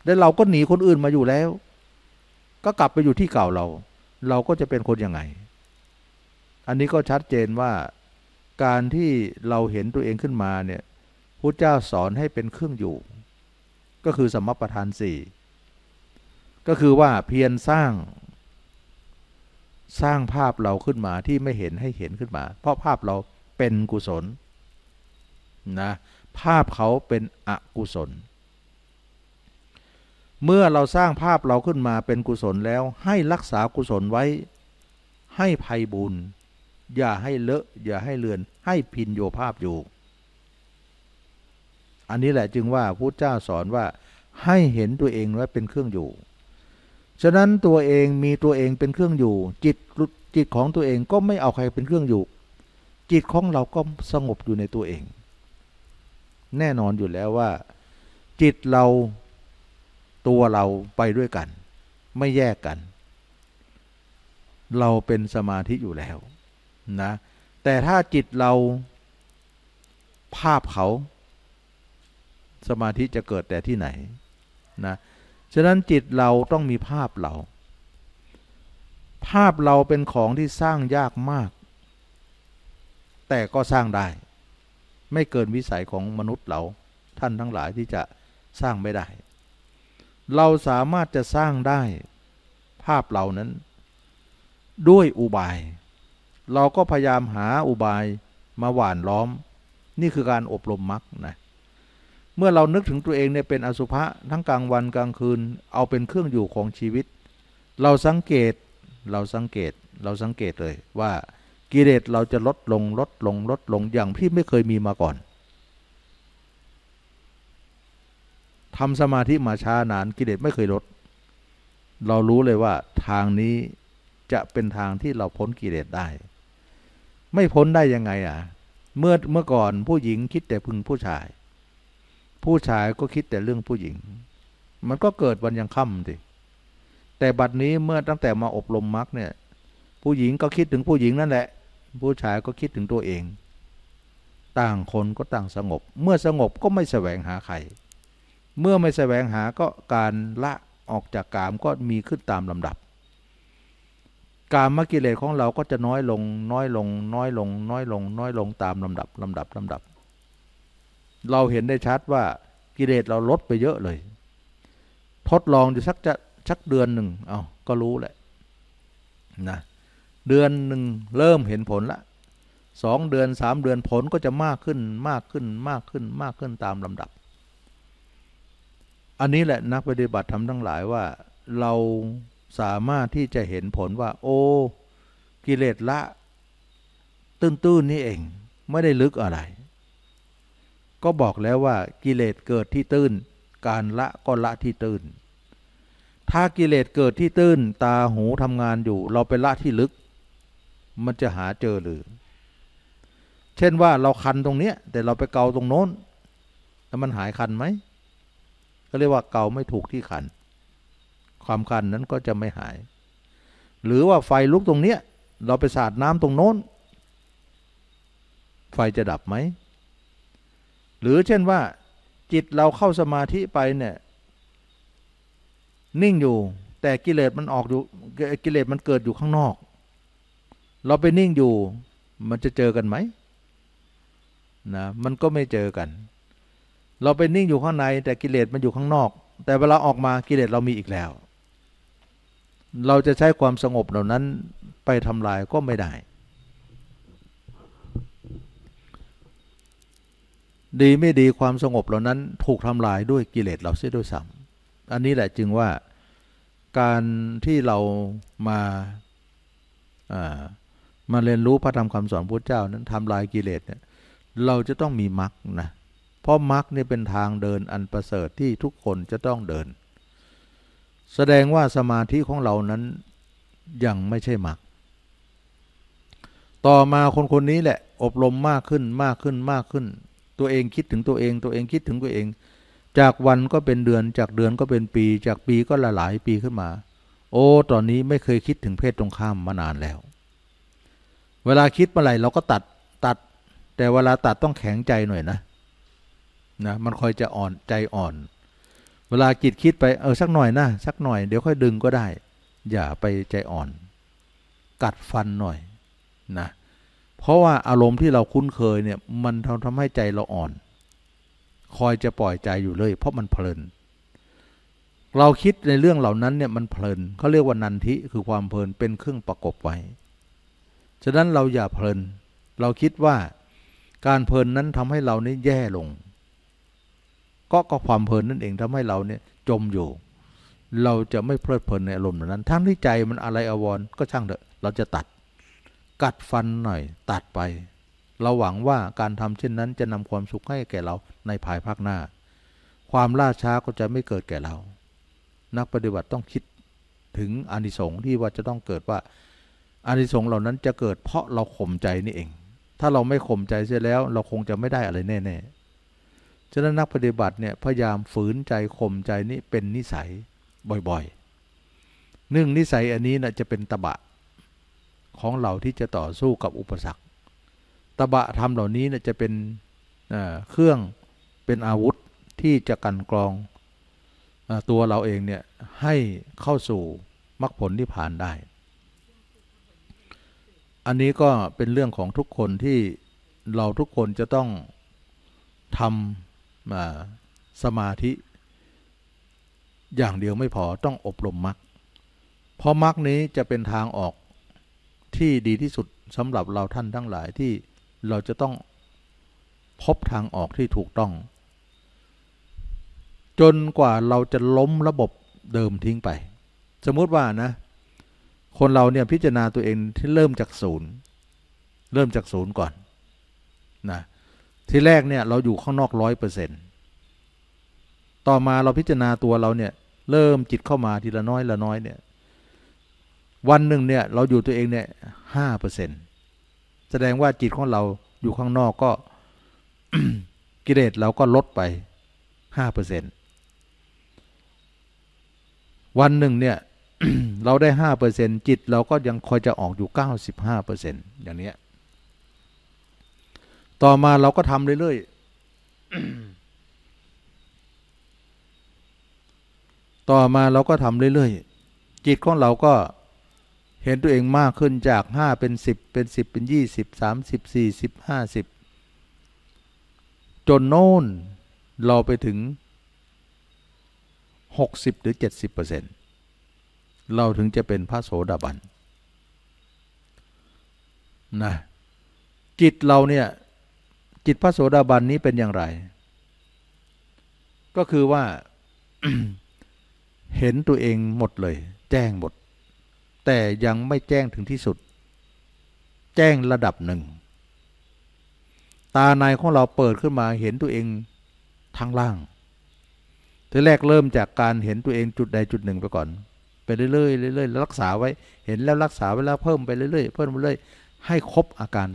แล้วเราก็หนีคนอื่นมาอยู่แล้ว ก็กลับไปอยู่ที่เก่าเรา เราก็จะเป็นคนยังไง อันนี้ก็ชัดเจนว่าการที่เราเห็นตัวเองขึ้นมาเนี่ยพุทธเจ้าสอนให้เป็นเครื่องอยู่ ก็คือสมประทานสี่ก็คือว่าเพียรสร้างสร้างภาพเราขึ้นมาที่ไม่เห็นให้เห็นขึ้นมา เพราะภาพเราเป็นกุศลนะภาพเขาเป็นอกุศล เมื่อเราสร้างภาพเราขึ้นมาเป็นกุศลแล้ว ให้รักษากุศลไว้ ให้ภัยบุญอย่าให้เลอะอย่าให้เลือน ให้พินโยภาพอยู่ อันนี้แหละจึงว่าพระเจ้าสอนว่าให้เห็นตัวเองว้เป็นเครื่องอยู่ฉะนั้นตัวเองมีตัวเองเป็นเครื่องอยู่ จิต จิตของตัวเองก็ไม่เอาใครเป็นเครื่องอยู่ จิต ของเราก็สงบอยู่ในตัวเอง แน่นอนอยู่แล้วว่า จิตเราตัวเราไปด้วยกัน ไม่แยกกัน เราเป็นสมาธิอยู่แล้วนะ แต่ถ้าจิตเราภาพเขา สมาธิจะเกิดแต่ที่ไหนนะฉะนั้นจิตเราต้องมีภาพเรา ภาพเราเป็นของที่สร้างยากมาก แต่ก็สร้างได้ ไม่เกินวิสัยของมนุษย์เรา ท่านทั้งหลายที่จะสร้างไม่ได้ เราสามารถจะสร้างได้ภาพเหล่านั้น ด้วยอุบาย เราก็พยายามหาอุบายมาหว่านล้อม นี่คือการอบรมมรรคนะเมื่อเรานึกถึงตัวเองเนี่ยเป็นอสุภะทั้งกลางวันกลางคืน เอาเป็นเครื่องอยู่ของชีวิต เราสังเกตเราสังเกตเราสังเกตเลยว่ากิเลสเราจะลดลงลดลงลดลงอย่างที่ไม่เคยมีมาก่อนทำสมาธิ มาช้านาน กิเลสไม่เคยลดเรารู้เลยว่าทางนี้จะเป็นทางที่เราพ้นกิเลสได้ ไม่พ้นได้ยังไงอ่ะ เมื่อเมื่อก่อนผู้หญิงคิดแต่พึงผู้ชายผู้ชายก็คิดแต่เรื่องผู้หญิง มันก็เกิดวันยังค่ำดิแต่บัดนี้เมื่อตั้งแต่มาอบรมมรรคเนี่ย ผู้หญิงก็คิดถึงผู้หญิงนั่นแหละ ผู้ชายก็คิดถึงตัวเอง ต่างคนก็ต่างสงบ เมื่อสงบก็ไม่แสวงหาใคร เมื่อไม่แสวงหาก็การละออกจากกามก็มีขึ้นตามลำดับ กามมกิเลสของเราก็จะน้อยลงน้อยลงน้อยลงน้อยลงน้อยลงตามลำดับลำดับลำดับเราเห็นได้ชัดว่ากิเลสเราลดไปเยอะเลย ทดลองอยู่สักจะสักเดือนหนึ่งเอาก็รู้แหละ นะ เดือนหนึ่งเริ่มเห็นผลละสองเดือนสามเดือนผลก็จะมากขึ้นมากขึ้นมากขึ้นมากขึ้นตามลำดับ อันนี้แหละนักปฏิบัติทำทั้งหลายว่า เราสามารถที่จะเห็นผลว่า โอ้กิเลสละตื้นๆนนี่เองไม่ได้ลึกอะไรก็บอกแล้วว่ากิเลสเกิดที่ตื้น การละก็ละที่ตื้น ถ้ากิเลสเกิดที่ตื้น ตาหูทำงานอยู่ เราไปละที่ลึก มันจะหาเจอหรือ เช่นว่าเราคันตรงเนี้ยแต่เราไปเกาตรงโน้นแล้วมันหายคันไหม ก็เรียกว่าเกาไม่ถูกที่คัน ความคันนั้นก็จะไม่หาย หรือว่าไฟลุกตรงเนี้ย เราไปสาดน้ำตรงโน้น ไฟจะดับไหมหรือเช่นว่า จิตเราเข้าสมาธิไปเนี่ยนิ่งอยู่แต่กิเลสมันออกอยู่กิเลสมันเกิดอยู่ข้างนอก เราไปนิ่งอยู่มันจะเจอกันไหมนะมันก็ไม่เจอกัน เราไปนิ่งอยู่ข้างในแต่กิเลสมันอยู่ข้างนอก แต่เวลาออกมากิเลสเรามีอีกแล้ว เราจะใช้ความสงบเหล่านั้นไปทำลายก็ไม่ได้ดีไม่ดีความสงบเหล่านั้นถูกทำลายด้วยกิเลสเราเสียด้วยซ้ำอันนี้แหละจึงว่าการที่เรามาามาเรียนรู้พระธรรมคำสอนพระเจ้านั้นทำลายกิเลสเนี่ยเราจะต้องมีมรรคนะเพราะมรรคเนี่ยเป็นทางเดินอันประเสริฐที่ทุกคนจะต้องเดิน แสดงว่าสมาธิของเรานั้นยังไม่ใช่มรรคต่อมาคนคนนี้แหละอบรมมากขึ้น มากขึ้นมากขึ้นตัวเองคิดถึงตัวเองตัวเองคิดถึงตัวเอง จากวันก็เป็นเดือนจากเดือนก็เป็นปี จากปีก็ละหลายปีขึ้นมา โอ้ตอนนี้ไม่เคยคิดถึงเพศตรงข้ามมานานแล้ว เวลาคิดเมื่อไหร่เราก็ตัดตัด แต่เวลาตัดต้องแข็งใจหน่อยนะ นะ มันคอยจะอ่อนใจอ่อน เวลาจิตคิดไปเออสักหน่อยนะสักหน่อยเดี๋ยวค่อยดึงก็ได้ อย่าไปใจอ่อน กัดฟันหน่อยนะเพราะว่าอารมณ์ที่เราคุ้นเคยเนี่ยมันทำให้ใจเราอ่อน คอยจะปล่อยใจอยู่เลย เพราะมันเพลินเราคิดในเรื่องเหล่านั้นเนี่ยมันเพลินเขาเรียกว่านันทิคือความเพลินเป็นเครื่องประกบไว้ ฉะนั้นเราอย่าเพลิน เราคิดว่า การเพลินนั้นทำให้เรานี่แย่ลงก็ก็ความเพลินนั่นเองทำให้เราเนี่ยจมอยู่ เราจะไม่เพลิดเพลินในอารมณ์นั้นทั้งที่ใจมันอะไรอววรก็ช่างเถอะเราจะตัดกัดฟันหน่อยตัดไป เราหวังว่าการทำเช่นนั้นจะนำความสุขให้ แก่เราในภายภาค หน้า ความล่าช้าก็จะไม่เกิดแก่เรา นักปฏิบัติต้องคิดถึง อานิสงส์ที่ว่าจะต้องเกิดว่า อานิสงส์เหล่านั้นจะเกิด เพราะเราข่มใจนี่เอง ถ้าเราไม่ข่มใจเสียแล้ว เราคงจะไม่ได้อะไรแน่ๆฉะนั้นนักปฏิบัติเนี่ยพยายามฝืนใจข่มใจนี่เป็นนิสัยบ่อยๆนึ่งนิสัยอันนี้นะจะเป็นตบะของเราที่จะต่อสู้กับอุปสรรคตบะธรรมเหล่านี้นจะเป็นเครื่องเป็นอาวุธที่จะกันกรองตัวเราเองเนี่ยให้เข้าสู่มรรคผลที่ผ่านได้ อันนี้ก็เป็นเรื่องของทุกคนที่เราทุกคนจะต้องทำสมาธิ อย่างเดียวไม่พอต้องอบรมมรรค เพราะมรรคนี้จะเป็นทางออกที่ดีที่สุดสำหรับเราท่านทั้งหลายที่เราจะต้องพบทางออกที่ถูกต้อง จนกว่าเราจะล้มระบบเดิมทิ้งไป สมมติว่านะ คนเราเนี่ยพิจารณาตัวเองที่เริ่มจากศูนย์ เริ่มจากศูนย์ก่อนนะที่แรกเนี่ยเราอยู่ข้าง นอกร้อยเปอร์เซ็นต์ต่อมาเราพิจารณาตัวเราเนี่ย เริ่มจิตเข้ามาที ละน้อยละน้อยเนี่ยวันหนึ่งเนี่ย เราอยู่ตัวเอง เนี่ยห้าเปอร์เซ็นตแสดงว่าจิตของเราอยู่ข้างนอกก็ กิเลสเราก็ลดไปห้าเปอร์เซ็นตวันหนึ่งเนี่ย เราได้ห้าเปอร์เซ็นจิต เราก็ยังคอยจะออกอยู่เก้าสิบห้าเปอร์เซ็นตอย่างเนี้ย ต่อมาเราก็ทำเรื่อยๆต่อมาเราก็ทำเรื่อยๆจิตของ เราก็เห็นตัวเองมากขึ้นจากห้าเป็นสิบเป็นสิบเป็นยี่สิบสามสิบสี่สิบห้าสิบจนโน่นเราไปถึงหกสิบหรือเจ็ดสิบเปอร์เซ็นต์เราถึงจะเป็นพระโสดาบันนะจิตเราเนี่ย จิตพระโสดาบันนี้เป็นอย่างไร ก็คือว่าเห็นตัวเองหมดเลย แจ้งหมดแต่ยังไม่แจ้งถึงที่สุด แจ้งระดับหนึ่งตาในของเราเปิดขึ้นมาเห็นตัวเองทางล่างทีแรกเริ่มจากการเห็นตัวเองจุดใดจุดหนึ่งไปก่อน ไปเรื่อยๆเรื่อยๆรักษาไว้ เห็นแล้ว รักษาไว้แล้วเพิ่มไปเรื่อยๆ เพิ่มไปเรื่อยให้ครบอาการ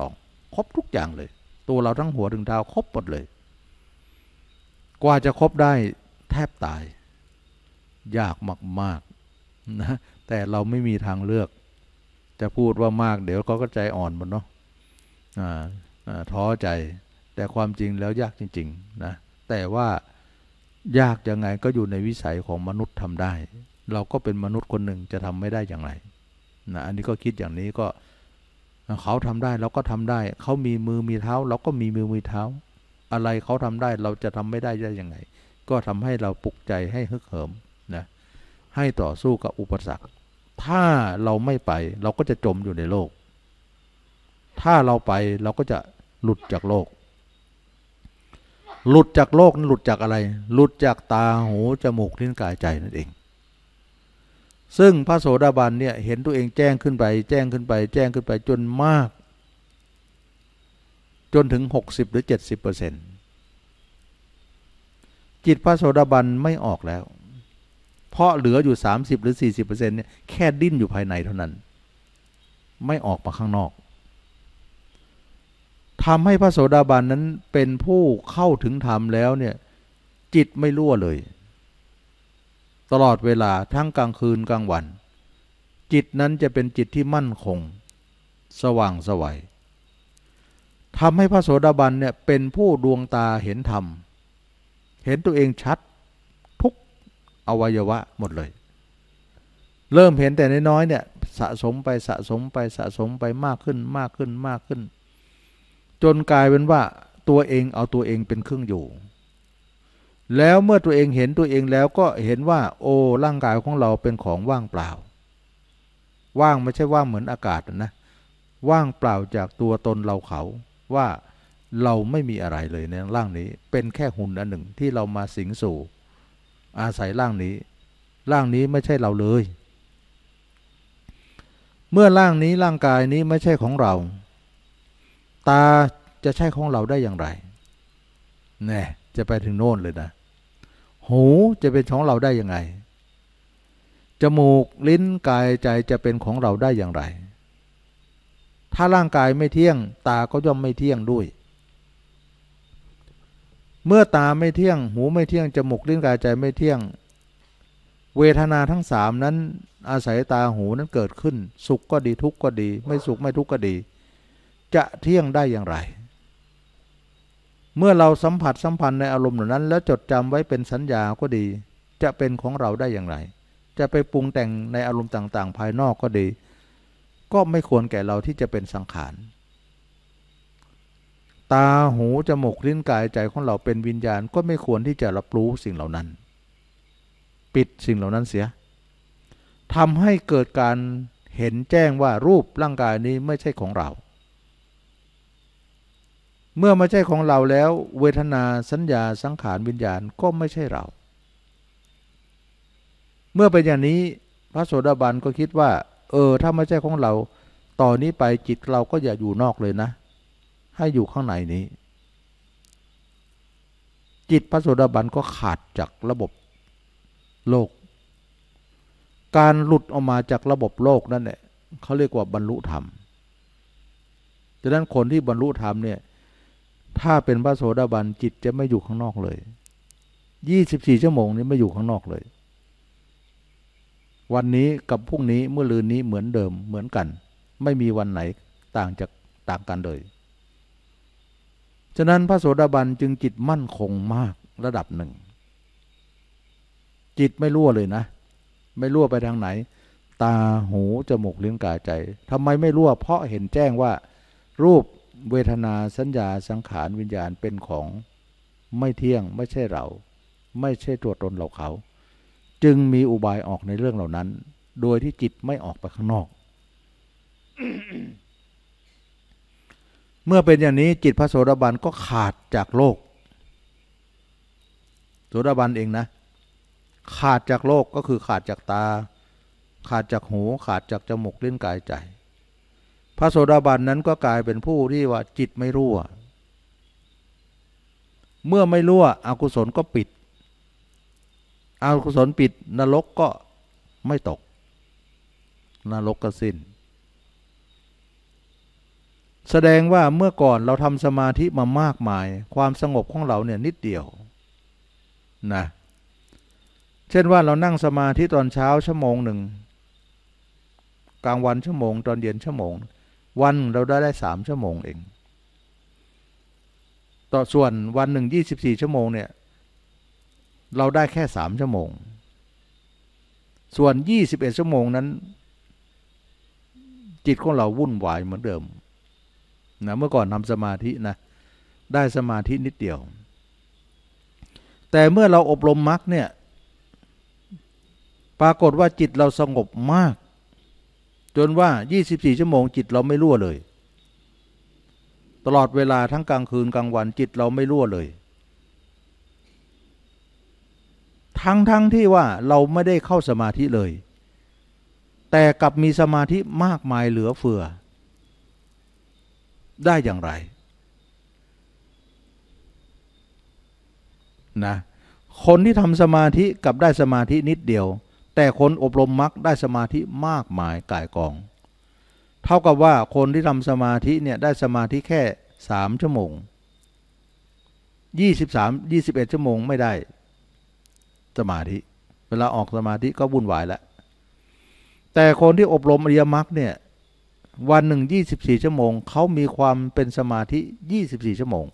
32 ครบทุกอย่างเลย ตัวเราทั้งหัวถึงเท้าครบหมดเลย กว่าจะครบได้แทบตายยากมากๆนะแต่เราไม่มีทางเลือก จะ พูดว่ามากเดี๋ยวก็ใจอ่อนหมดเนาะท้อใจ แต่ความจริงแล้วยากจริงๆนะ แต่ว่ายากยังไงก็อยู่ในวิสัยของมนุษย์ทำได้ เราก็เป็นมนุษย์คนหนึ่งจะทำไม่ได้อย่างไร นะ อันนี้ก็คิดอย่างนี้ก็เขาทำได้เราก็ทำได้ เขามีมือมีเท้า เราก็มีมือมีเท้า อะไรเขาทำได้เราจะทำไม่ได้ได้อย่างไร ก็ทำให้เราปลุกใจให้ฮึกเหิมให้ต่อสู้กับอุปสรรค ถ้าเราไม่ไปเราก็จะจมอยู่ในโลก ถ้าเราไปเราก็จะหลุดจากโลก หลุดจากโลกนั้นหลุดจากอะไร หลุดจากตาหู จมูกลิ้นกายใจนั่นเอง ซึ่งพระโสดาบันเนี่ยเห็นตัวเองแจ้งขึ้นไป แจ้งขึ้นไป แจ้งขึ้นไปจนมาก จนถึง60หรือ70%จิตพระโสดาบันไม่ออกแล้วเพราะเหลืออยู่30หรือ40%เนี่ยแค่ดิ้นอยู่ภายในเท่านั้นไม่ออกมาข้างนอกทำให้พระโสดาบันนั้นเป็นผู้เข้าถึงธรรมแล้วเนี่ยจิตไม่รั่วเลย ตลอดเวลาทั้งกลางคืนกลางวัน จิตนั้นจะเป็นจิตที่มั่นคง สว่างสวยัยทำให้พระโสดาบันเนี่ยเป็นผู้ดวงตาเห็นธรรม เห็น ตัว เองชัดอวัยวะ หมดเลย เริ่มเห็นแต่ น้อยๆเนี่ยสะสมไปสะสมไปสะสมไปมากขึ้นมากขึ้นมากขึ้น จนกลายเป็นว่าตัวเองเอาตัวเองเป็นเครื่องอยู่ แล้วเมื่อตัวเองเห็นตัวเองแล้วก็เห็นว่า โอ้ร่างกายของเราเป็นของว่างเปล่า ว่าง ไม่ใช่ว่างเหมือนอากาศนะว่างเปล่าจากตัวตนเราเขาว่าเราไม่มีอะไรเลยในร่างนี้เป็นแค่หุ่นอันหนึ่งที่เรามาสิงสู่อาศัยร่างนี้ ร่างนี้ไม่ใช่เราเลย เมื่อร่างนี้ร่างกายนี้ไม่ใช่ของเรา ตาจะใช่ของเราได้อย่างไร แน่จะไปถึงโน่นเลยนะ หูจะเป็นของเราได้ยังไง จมูกลิ้นกายใจจะเป็นของเราได้อย่างไร ถ้าร่างกายไม่เที่ยง ตาก็ย่อมไม่เที่ยงด้วยเมื่อตา ไม่เที่ยง หูไม่เที่ยงจมูกลิ้นกายใจไม่เที่ยง เวทนาทั้งสามนั้น อาศัยตาหูนั้นเกิดขึ้น สุขก็ดีทุกข์ก็ดี ไม่สุขไม่ทุกข์ก็ดี จะเที่ยงได้อย่างไร เมื่อเราสัมผัสสัมพันธ์ในอารมณ์เหล่านั้น แล้วจดจำไว้เป็นสัญญาก็ดี จะเป็นของเราได้อย่างไร จะไปปรุงแต่งในอารมณ์ต่าง ๆ ภายนอกก็ดี ก็ไม่ควรแก่เราที่จะเป็นสังขารตา หู จมูกลิ้นกาย ใจของเราเป็นวิญญาณก็ไม่ควรที่จะรับรู้สิ่งเหล่านั้น ปิดสิ่งเหล่านั้นเสีย ทำให้เกิดการเห็นแจ้งว่ารูปร่างกายนี้ไม่ใช่ของเรา เมื่อไม่ใช่ของเราแล้ว เวทนา สัญญา สังขาร วิญญาณก็ไม่ใช่เรา เมื่อเป็นอย่างนี้พระโสดาบันก็คิดว่า เออ ถ้าไม่ใช่ของเราต่อนนี้ไปจิตเราก็อย่าอยู่นอกเลยนะใหอยู่ข้างในนี้จิตพระโสดาบันก็ขาดจากระบบโลก การหลุดออกมาจากระบบโลกนั่นแหละเขาเรียกว่าบรรลุธรรมดังนั้นคนที่บรรลุธรรมเนี่ย ถ้าเป็นพระโสดาบันจิตจะไม่อยู่ข้างนอกเลยยี่สิบสี่ชั่วโมงนี้ ไม่อยู่ข้างนอกเลย วันนี้กับพรุ่งนี้เมื่อลืนนี้เหมือนเดิมเหมือนกัน ไม่มีวันไหนต่างจากต่างกันเลยฉะนั้นพระโสดาบันจึง จิตมั่นคงมากระดับหนึ่ง จิตไม่รั่วเลยนะ ไม่รั่วไปทางไหน ตาหูจมูกลิ้นกายใจทำไมไม่รั่วเพราะเห็นแจ้งว่า รูปเวทนาสัญญาสังขารวิญญาณเป็นของ ไม่เที่ยงไม่ใช่เรา ไม่ใช่ ตัวตนเรา เขา จึงมีอุบายออกในเรื่องเหล่านั้น โดยที่จิตไม่ออกไปข้างนอกเมื่อเป็นอย่างนี้จิตพระโสดาบันก็ขาดจากโลก โสดาบันเองนะ ขาดจากโลกก็คือขาดจากตา ขาดจากหู ขาดจากจมูกเล่นกายใจ พระโสดาบันนั้นก็กลายเป็นผู้ที่ว่าจิตไม่รั่ว เมื่อไม่รั่วอกุศลก็ปิดอกุศลปิดนรกก็ไม่ตกนรกก็สิ้นแสดงว่าเมื่อก่อนเราทำสมาธิมามากมาย ความสงบของเราเนี่ยนิดเดียวนะ เช่นว่าเรานั่งสมาธิตอนเช้าชั่วโมงหนึ่งกลางวันชั่วโมง ตอนเย็นชั่วโมง วันเราได้ได้สามชั่วโมงเอง ต่อส่วนวันหนึ่งยี่สิบสี่ชั่วโมงเนี่ย เราได้แค่สามชั่วโมง ส่วนยี่สิบเอ็ดชั่วโมงนั้น จิตของเราวุ่นวายเหมือนเดิมนะเมื่อก่อนทำสมาธินะได้สมาธินิดเดียว แต่เมื่อเราอบรมมรรคเนี่ยปรากฏว่าจิตเราสงบมาก จนว่า 24 ชั่วโมงจิตเราไม่รั่วเลย ตลอดเวลาทั้งกลางคืนกลางวันจิตเราไม่รั่วเลย ทั้งๆงที่ว่าเราไม่ได้เข้าสมาธิเลย แต่กลับมีสมาธิมากมายเหลือเฟือได้อย่างไรนะคนที่ทำสมาธิกับได้สมาธินิดเดียว แต่คนอบรมมรรคได้สมาธิมากมายกายกอง เท่ากับว่าคนที่ทำสมาธิเนี่ยได้สมาธิแค่สามชั่วโมงยี่สิบสามยี่สิบเอ็ดชั่วโมงไม่ได้สมาธิเวลาออกสมาธิก็วุ่นวายแล้ว แต่คนที่อบรมอริยมรรคเนี่ยวันหนึ่งยี่สิบี่ชั่วโมงเขามีความเป็นสมาธิยี่สิบี่ชั่วโมง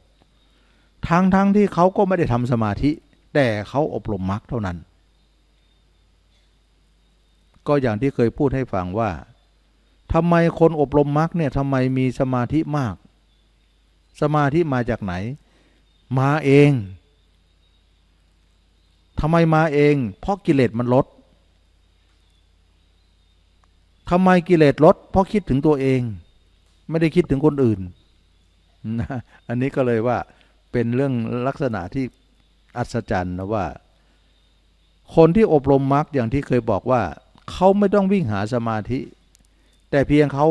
ทั้งทั้งที่เขาก็ไม่ได้ทำสมาธิ แต่เขาอบรมมรรคเท่านั้น ก็อย่างที่เคยพูดให้ฟังว่าทำไมคนอบรมมรรคเนี่ยทำไมมีสมาธิมาก สมาธิมาจากไหน มาเองทำไมมาเอง เพราะกิเลสมันลดทำไมกิเลสลด เพราะคิดถึงตัวเอง ไม่ได้คิดถึงคนอื่นอันนี้ก็เลยว่าเป็นเรื่องลักษณะที่อัศจรรย์นะว่า คนที่อบรมมรรคอย่างที่เคยบอกว่า เขาไม่ต้องวิ่งหาสมาธิ แต่เพียงเขา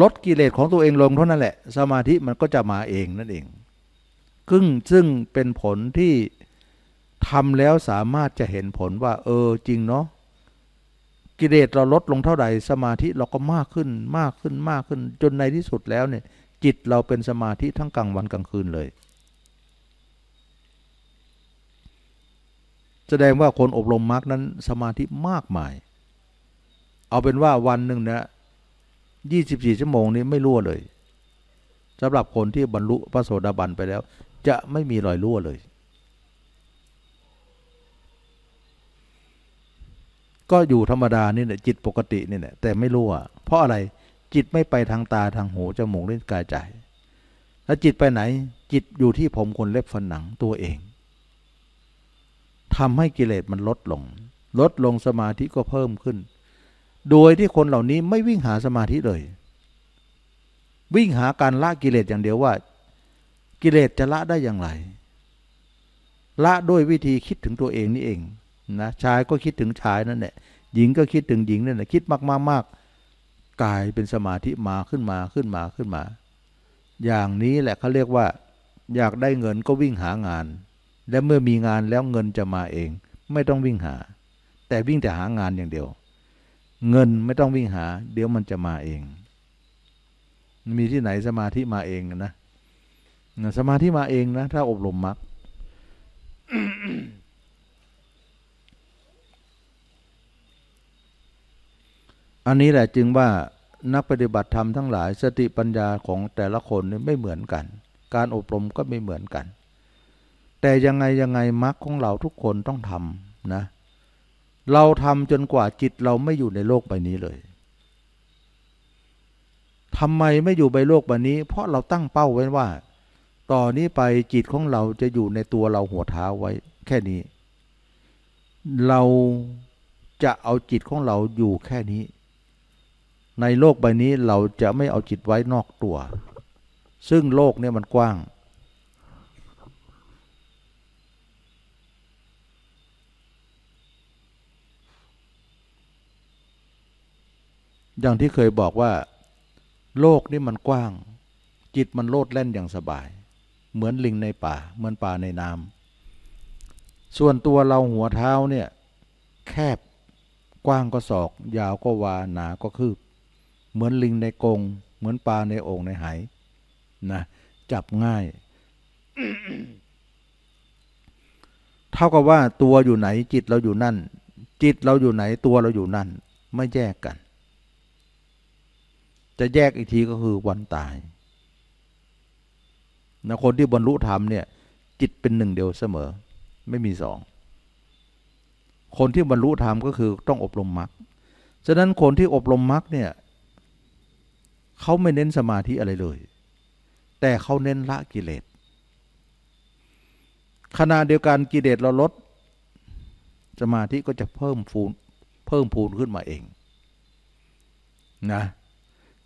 ลดกิเลสของตัวเองลงเท่านั้นแหละ สมาธิมันก็จะมาเองนั่นเอง ซึ่งซึ่งเป็นผลที่ทำแล้วสามารถจะเห็นผลว่า เออจริงเนาะกิเลสเราลดลงเท่าไหร่สมาธิเราก็มากขึ้นมากขึ้นมากขึ้น จนในที่สุดแล้วเนี่ยจิตเราเป็นสมาธิทั้งกลางวันกลางคืนเลย แสดงว่าคนอบรมมรรคนั้นสมาธิมากมาย เอาเป็นว่าวันหนึ่งนะยี่สิบสี่ชั่วโมงนี้ไม่รั่วเลยสำหรับคนที่บรรลุพระโสดาบันไปแล้ว จะไม่มีรอยรั่วเลยก็อยู่ธรรมดานี่แหละจิตปกตินี่แหละแต่ไม่รู้อ่ะเพราะอะไรจิตไม่ไปทางตาทางหูจมูกเล่นกายใจแล้วจิตไปไหน จิตอยู่ที่ผมขนเล็บฝันหนังตัวเอง ทำให้กิเลสมันลดลง ลดลงสมาธิก็เพิ่มขึ้น โดยที่คนเหล่านี้ไม่วิ่งหาสมาธิเลย วิ่งหาการละกิเลสอย่างเดียวว่า กิเลสจะละได้อย่างไร ละด้วยวิธีคิดถึงตัวเองนี่เองนะชายก็คิดถึงชายนั่นแหละหญิงก็คิดถึงหญิงนั่นแหละคิดมากๆากลายเป็นสมาธิมาขึ้นมาขึ้นมาขึ้นมา อย่างนี้แหละเขาเรียกว่า อยากได้เงินก็วิ่งหางาน และเมื่อมีงานแล้วเงินจะมาเอง ไม่ต้องวิ่งหา แต่วิ่งแต่หางานอย่างเดียว เงินไม่ต้องวิ่งหา เดี๋ยวมันจะมาเอง มีที่ไหนสมาธิมาเองนะ สมาธิมาเองนะถ้าอบรมมักอันนี้แหละจึงว่านักปฏิบัติธรรมทั้งหลายสติปัญญาของแต่ละคนนี่ไม่เหมือนกัน การอบรมก็ไม่เหมือนกัน แต่ยังไงยังไงมรรคของเราทุกคนต้องทำนะ เราทำจนกว่าจิตเราไม่อยู่ในโลกใบนี้เลยทำไมไม่อยู่ใบโลกใบนี้ เพราะเราตั้งเป้าไว้ว่าต่อนนี้ไปจิตของเราจะอยู่ในตัวเราหัวเท้าไว้แค่นี้ เราจะเอาจิตของเราอยู่แค่นี้ในโลกใบนี้เราจะไม่เอาจิตไว้นอกตัว ซึ่งโลกเนี่ยมันกว้าง อย่างที่เคยบอกว่า โลกนี่มันกว้าง จิตมันโลดแล่นอย่างสบาย เหมือนลิงในป่า เหมือนป่าในน้ำ ส่วนตัวเราหัวเท้าเนี่ยแคบ กว้างก็ศอก ยาวก็วา หนาก็คืบเหมือนลิงในกรง เหมือนปลาในโอ่งในไหนะ จับง่าย เท่ากับว่าตัวอยู่ไหนจิตเราอยู่นั่น จิตเราอยู่ไหนตัวเราอยู่นั่น ไม่แยกกัน จะแยกอีกทีก็คือวันตายนะคนที่บรรลุธรรมเนี่ย จิตเป็นหนึ่งเดียวเสมอ ไม่มีสอง คนที่บรรลุธรรมก็คือ ต้องอบรมมรรค ฉะนั้นคนที่อบรมมรรคเนี่ยเขาไม่เน้นสมาธิอะไรเลย แต่เขาเน้นละกิเลส ขณะเดียวกันกิเลสเราลด สมาธิก็จะเพิ่มฟูนเพิ่มพูนขึ้นมาเองนะ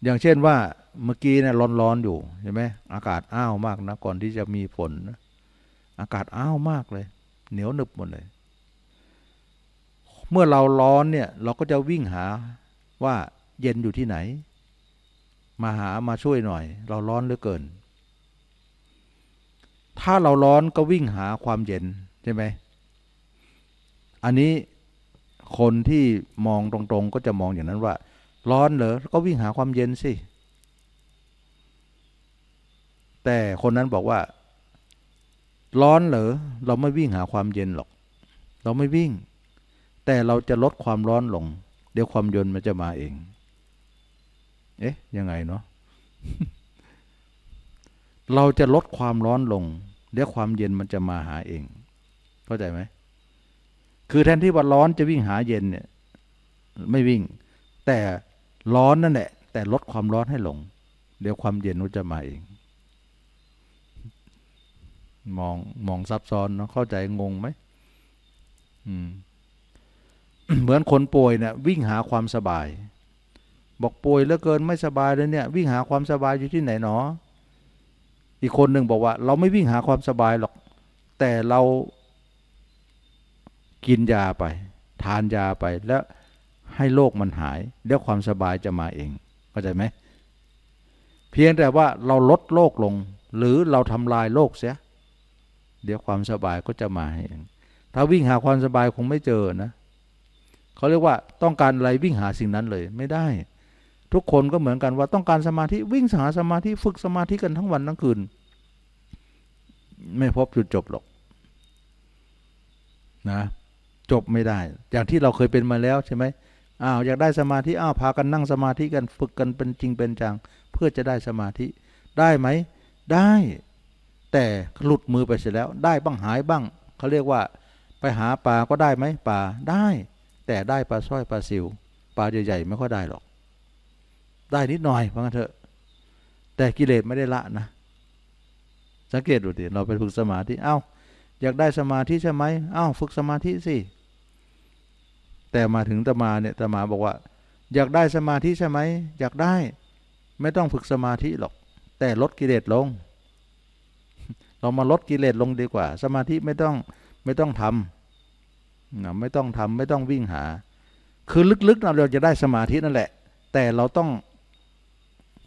อย่างเช่นว่าเมื่อกี้เนี่ยร้อนๆอยู่ใช่ไหม อากาศอ้าวมากนะ ก่อนที่จะมีฝนนะอากาศอ้าวมากเลยเหนียวหนึบหมดเลย เมื่อเราร้อนเนี่ย เราก็จะวิ่งหาว่าเย็นอยู่ที่ไหนมาหามาช่วยหน่อย เราร้อนเหลือเกิน ถ้าเราร้อนก็วิ่งหาความเย็นใช่ไหม อันนี้คนที่มองตรงๆ ก็จะมองอย่างนั้นว่า ร้อนเหรอ ก็วิ่งหาความเย็นสิแต่คนนั้นบอกว่า ร้อนเหรอ เราไม่วิ่งหาความเย็นหรอก เราไม่วิ่ง แต่เราจะลดความร้อนลง เดี๋ยวความเย็นมันจะมาเองเอ๊ะยังไงเนาะเราจะลดความร้อนลง เดี๋ยวความเย็นมันจะมาหาเอง เข้าใจไหมคือแทนที่ว่าร้อนจะวิ่งหาเย็นเนี่ยไม่วิ่ง แต่ร้อนนั่นแหละแต่ลดความร้อนให้ลง เดี๋ยวความเย็นมันจะมาเอง มองมองซับซ้อนเนาะเข้าใจงงไหมเหมือนคนป่วยเนะี่ยวิ่งหาความสบายบอกป่วยเหลือเกินไม่สบายเลยเนี่ย วิ่งหาความสบายอยู่ที่ไหนหนอ อีกคนหนึ่งบอกว่าเราไม่วิ่งหาความสบายหรอก แต่เรากินยาไป ทานยาไป แล้วให้โรคมันหาย เดี๋ยวความสบายจะมาเองเข้าใจไหมเพียงแต่ว่าเราลดโรคลง หรือเราทำลายโรคเสียเดี๋ยวความสบายก็จะมาเอง ถ้าวิ่งหาความสบายคงไม่เจอนะเขาเรียกว่าต้องการอะไรวิ่งหาสิ่งนั้นเลยไม่ได้ทุกคนก็เหมือนกันว่าต้องการสมาธิ วิ่งหาสมาธิ ฝึกสมาธิกันทั้งวันทั้งคืน ไม่พบจุดจบหรอกนะจบไม่ได้ อย่างที่เราเคยเป็นมาแล้วใช่ไหมอ้าวอยากได้สมาธิอ้าวพากันนั่งสมาธิกันฝึกกันเป็นจริงเป็นจัง เพื่อจะได้สมาธิได้ไหม ได้ แต่หลุดมือไปเสียแล้ว ได้บ้างหายบ้างเขาเรียกว่า ไปหาปลาก็ได้ไหมปลาได้ แต่ได้ปลาสร้อยปลาสิวปลาใหญ่ๆไม่ค่อยได้หรอกได้นิดหน่อยเพราะงั้นเถอะแต่กิเลสไม่ได้ละนะ สังเกตดูดิเราไปฝึกสมาธิเอา้า อยากได้สมาธิใช่ไหมเอา้า ฝึกสมาธิสิ แต่มาถึงตมาเนี่ยตมาบอกว่า อยากได้สมาธิใช่ไหมอยากได้ ไม่ต้องฝึกสมาธิหรอก แต่ลดกิเลสลง เรามาลดกิเลสลงดีกว่าสมาธิไม่ต้องไม่ต้องทำไม่ต้องทำไม่ต้องวิ่งหา คือลึกๆเราจะได้สมาธินั่นแหละ แต่เราต้อง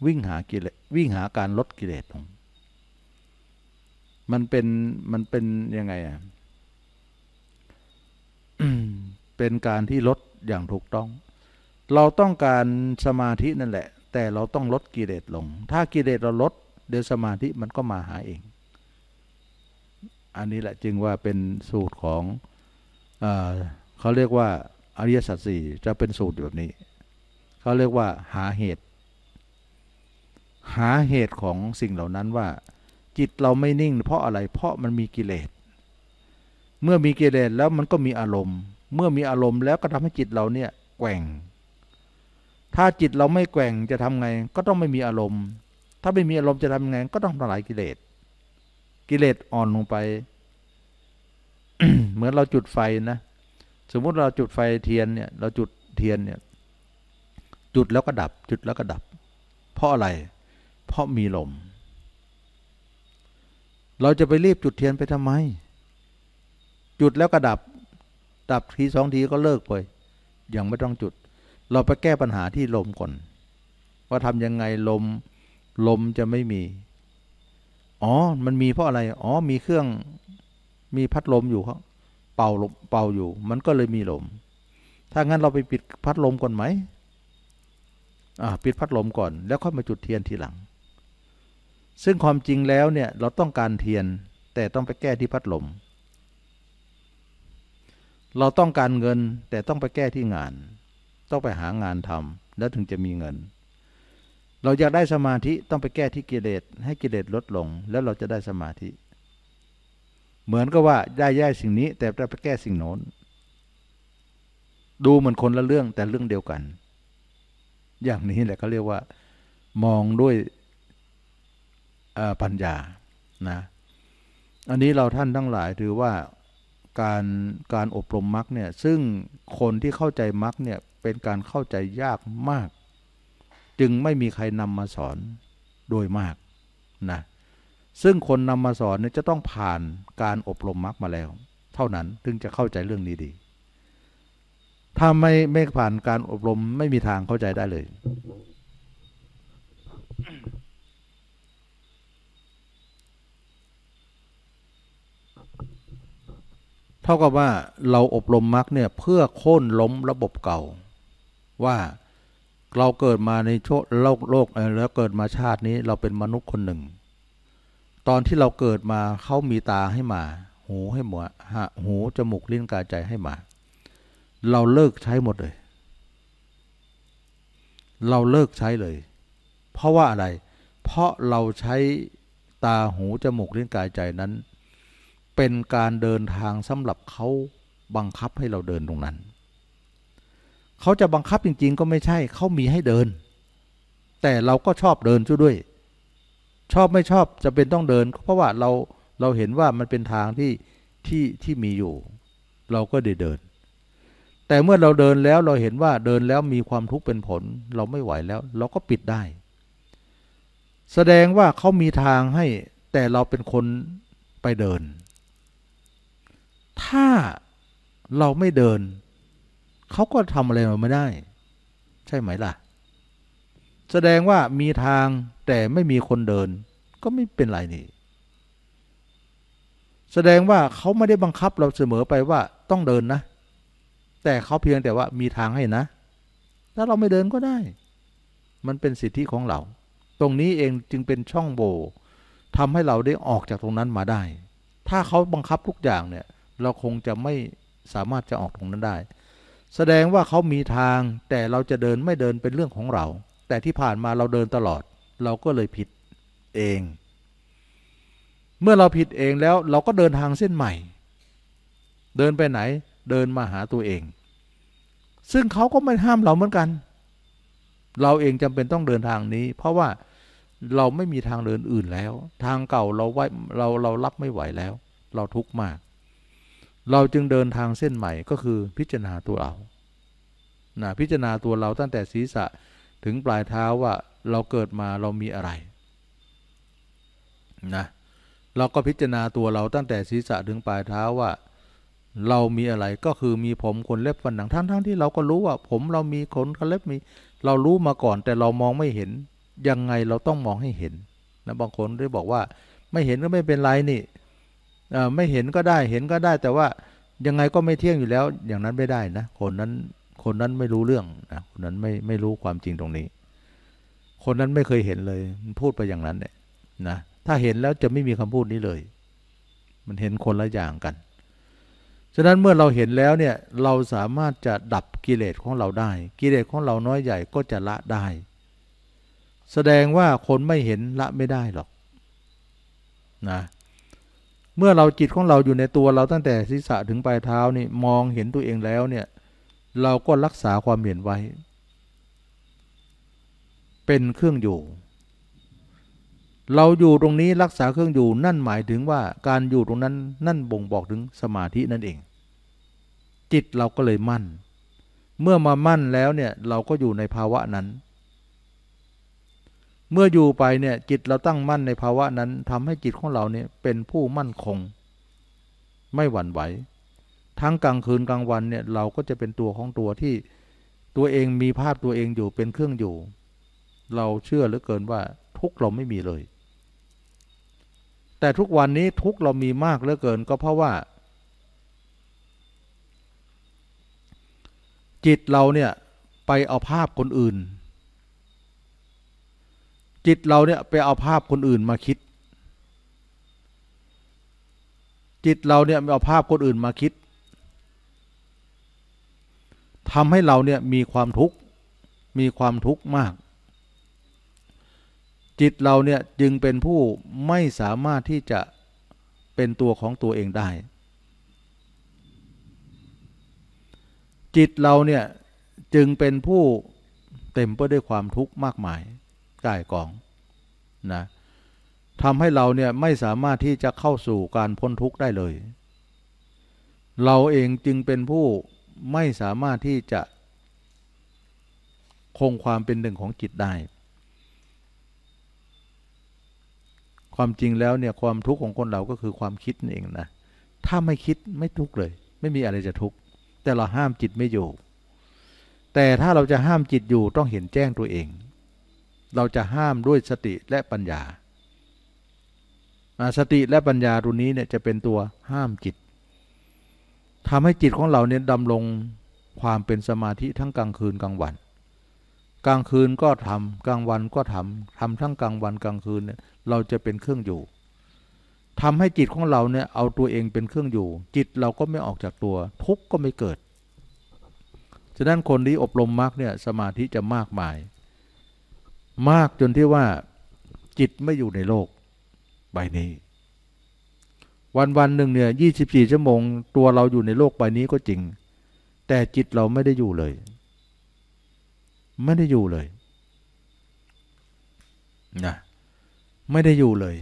วิ่งหากิเลสวิ่งหาการลดกิเลสลงมันเป็นมันเป็นยังไงอ่ะเป็นการที่ลดอย่างถูกต้อง เราต้องการสมาธินั่นแหละ แต่เราต้องลดกิเลสลง ถ้ากิเลสเราลดเดี๋ยวสมาธิมันก็มาหาเอง อันนี้แหละจึงว่าเป็นสูตรของเอเขาเรียกว่าอริยสัจสี่จะเป็นสูตรแบบนี้เขาเรียกว่าหาเหตุหาเหตุของสิ่งเหล่านั้นว่า จิตเราไม่นิ่ง เพราะอะไร เพราะมันมีกิเลส เมื่อมีกิเลสแล้วมันก็มีอารมณ์ เมื่อมีอารมณ์แล้วก็ทำให้จิตเราเนี่ย แกว่ง ถ้าจิตเราไม่แกว่งจะทำไง ก็ต้องไม่มีอารมณ์ ถ้าไม่มีอารมณ์จะทำไง ก็ต้องทลายกิเลสกิเลสอ่อนลงไป เหมือนเราจุดไฟนะ สมมุติเราจุดไฟเทียนเนี่ย เราจุดเทียนเนี่ยจุดแล้วก็ดับ จุดแล้วก็ดับ เพราะอะไรเพราะมีลม เราจะไปรีบจุดเทียนไปทำไม จุดแล้วก็ดับดับทีสองทีก็เลิกไป ยังไม่ต้องจุด เราไปแก้ปัญหาที่ลมก่อน ว่าทำยังไงลม ลมจะไม่มี อ๋อ มันมีเพราะอะไร อ๋อ มีเครื่อง มีพัดลมอยู่เขาเป่าลม เป่าอยู่ มันก็เลยมีลม ถ้างั้นเราไปปิดพัดลมก่อนไหมอ่าปิดพัดลมก่อน แล้วค่อยมาจุดเทียนทีหลังซึ่งความจริงแล้วเนี่ยเราต้องการเทียน แต่ต้องไปแก้ที่พัดลม เราต้องการเงิน แต่ต้องไปแก้ที่งาน ต้องไปหางานทำแล้วถึงจะมีเงิน เราอยากได้สมาธิต้องไปแก้ที่กิเลสให้กิเลสลดลง แล้วเราจะได้สมาธิ เหมือนกับว่าได้แย่สิ่งนี้ แต่จะไปแก้สิ่งโน้น ดูเหมือนคนละเรื่องแต่เรื่องเดียวกัน อย่างนี้แหละเขาเรียกว่า มองด้วยปัญญา นะ อันนี้เราท่านทั้งหลายถือว่าการการอบรมมรรคเนี่ย ซึ่งคนที่เข้าใจมรรคเนี่ยเป็นการเข้าใจยากมาก จึงไม่มีใครนำมาสอนโดยมาก นะ ซึ่งคนนำมาสอนเนี่ยจะต้องผ่านการอบรมมรรคมาแล้ว เท่านั้นถึงจะเข้าใจเรื่องนี้ดี ถ้าไม่ไม่ผ่านการอบรมไม่มีทางเข้าใจได้เลยเท่ากับว่าเราอบรมมรรคเนี่ยเพื่อโค่นล้มระบบเก่า ว่าเราเกิดมาในโชคโลกโลกแล้วเกิดมาชาตินี้เราเป็นมนุษย์คนหนึ่ง ตอนที่เราเกิดมาเขามีตาให้มา หูให้หมวหูจมูกลิ้นกายใจให้มา เราเลิกใช้หมดเลย เราเลิกใช้เลย เพราะว่าอะไร เพราะเราใช้ตาหูจมูกลิ้นกายใจนั้นเป็นการเดินทางสำหรับเขาบังคับให้เราเดินตรงนั้น เขาจะบังคับจริง ๆ ก็ไม่ใช่ เขามีให้เดิน แต่เราก็ชอบเดินช่วยด้วย ชอบไม่ชอบจะเป็นต้องเดิน เพราะว่าเราเราเห็นว่ามันเป็นทางที่ที่ที่มีอยู่ เราก็ได้เดิน แต่เมื่อเราเดินแล้วเราเห็นว่าเดินแล้วมีความทุกข์เป็นผล เราไม่ไหวแล้ว เราก็ปิดได้ แสดงว่าเขามีทางให้แต่เราเป็นคนไปเดินถ้าเราไม่เดิน เขาก็ทำอะไรเราไม่ได้ ใช่ไหมล่ะ แสดงว่ามีทางแต่ไม่มีคนเดิน ก็ไม่เป็นไรนี่ แสดงว่าเขาไม่ได้บังคับเราเสมอไปว่าต้องเดินนะ แต่เขาเพียงแต่ว่ามีทางให้นะ ถ้าเราไม่เดินก็ได้ มันเป็นสิทธิของเรา ตรงนี้เองจึงเป็นช่องโหว่ทำให้เราได้ออกจากตรงนั้นมาได้ ถ้าเขาบังคับทุกอย่างเนี่ยเราคงจะไม่สามารถจะออกตรงนั้นได้ แสดงว่าเขามีทางแต่เราจะเดินไม่เดินเป็นเรื่องของเรา แต่ที่ผ่านมาเราเดินตลอด เราก็เลยผิดเอง เมื่อเราผิดเองแล้วเราก็เดินทางเส้นใหม่ เดินไปไหน เดินมาหาตัวเอง ซึ่งเขาก็ไม่ห้ามเราเหมือนกัน เราเองจำเป็นต้องเดินทางนี้ เพราะว่าเราไม่มีทางเดินอื่นแล้ว ทางเก่าเราไว้เราเรารับไม่ไหวแล้ว เราทุกข์มากเราจึงเดินทางเส้นใหม่ก็คือพิจารณาตัวเรา นะพิจารณาตัวเราตั้งแต่ศีรษะถึงปลายเท้าว่าเราเกิดมาเรามีอะไร นะเราก็พิจารณาตัวเราตั้งแต่ศีรษะถึงปลายเท้าว่า เรามีอะไรก็คือมีผมขนเล็บฟันหนังทั้งๆทที่เราก็รู้ว่าผมเรามีขนเล็บมีเรารู้มาก่อนแต่เรามองไม่เห็นยังไงเราต้องมองให้เห็นนะบางคนได้บอกว่าไม่เห็นก็ไม่เป็นไรนี่ไม่เห็นก็ได้ เห็นก็ได้ แต่ว่ายังไงก็ไม่เที่ยงอยู่แล้ว อย่างนั้นไม่ได้นะ คนนั้น คนนั้นไม่รู้เรื่องนะคนนั้นไม่ไม่รู้ความจริงตรงนี้ คนนั้นไม่เคยเห็นเลย พูดไปอย่างนั้นเนี่ยนะ ถ้าเห็นแล้วจะไม่มีคำพูดนี้เลย มันเห็นคนละอย่างกัน ฉะนั้นเมื่อเราเห็นแล้วเนี่ย เราสามารถจะดับกิเลสของเราได้ กิเลสของเราน้อยใหญ่ก็จะละได้ แสดงว่าคนไม่เห็นละไม่ได้หรอก นะเมื่อเราจิตของเราอยู่ในตัวเราตั้งแต่ศีรษะถึงปลายเท้านี่มองเห็นตัวเองแล้วเนี่ยเราก็รักษาความเห็นไว้ เป็นเครื่องอยู่ เราอยู่ตรงนี้รักษาเครื่องอยู่นั่นหมายถึงว่าการอยู่ตรงนั้น นั่นบ่งบอกถึงสมาธินั่นเอง จิตเราก็เลยมั่น เมื่อมามั่นแล้วเนี่ยเราก็อยู่ในภาวะนั้นเมื่ออยู่ไปเนี่ยจิตเราตั้งมั่นในภาวะนั้นทำให้จิตของเราเนี่ยเป็นผู้มั่นคง ไม่หวั่นไหว ทั้งกลางคืนกลางวันเนี่ยเราก็จะเป็นตัวของตัวที่ตัวเองมีภาพตัวเองอยู่เป็นเครื่องอยู่ เราเชื่อเหลือเกินว่าทุกเราไม่มีเลย แต่ทุกวันนี้ทุกเรามีมากเหลือเกินก็เพราะว่า จิตเราเนี่ยไปเอาภาพคนอื่นจิต เราเนี่ย ไปเอาภาพคนอื่นมาคิด จิตเราเนี่ยไปเอาภาพคนอื่นมาคิด ทำให้เรา เนี่ย มีความทุกข์ มีความทุกข์มาก จิตเราเนี่ย จึงเป็นผู้ไม่สามารถที่จะเป็นตัวของตัวเองได้ จิตเรา เนี่ย จึงเป็นผู้เต็มไปด้วยความทุกข์มากมายจ่้กองนะทำให้เรา เนี่ย ไม่สามารถที่จะเข้าสู่การพ้นทุกข์ได้เลย เราเองจึงเป็นผู้ไม่สามารถที่จะคงความเป็นหนึ่งของจิตได้ ความจริงแล้วเนี่ยความทุกข์ของคนเราก็คือความคิดเองนะถ้าไม่คิดไม่ทุกข์เลย ไม่มีอะไรจะทุกข์แต่ เราห้ามจิตไม่อยู่ แต่ถ้าเราจะห้ามจิตอยู่ต้องเห็นแจ้งตัวเองเราจะห้ามด้วยสติและปัญญา สติและปัญญารุนนี้เนี่ยจะเป็นตัวห้ามจิต ทำให้จิตของเราเนี่ยดำลงความเป็นสมาธิทั้งกลางคืนกลางวัน กลางคืนก็ทำกลางวันก็ทำทำทั้งกลางวันกลางคืนเนี่ยเราจะเป็นเครื่องอยู่ทำให้จิตของเราเนี่ยเอาตัวเองเป็นเครื่องอยู่ จิตเราก็ไม่ออกจากตัว ทุกข์ก็ไม่เกิด ฉะนั้นคนที่อบรมมากเนี่ยสมาธิจะมากมายมากจนที่ว่า จิตไม่อยู่ในโลกใบนี้ วันวันหนึ่ง เนี่ยยี่สิบสี่ชั่วโมง ตัวเราอยู่ในโลกใบนี้ก็จริง แต่จิตเราไม่ได้อยู่เลย ไม่ได้อยู่เลยนะไม่ได้อยู่เลย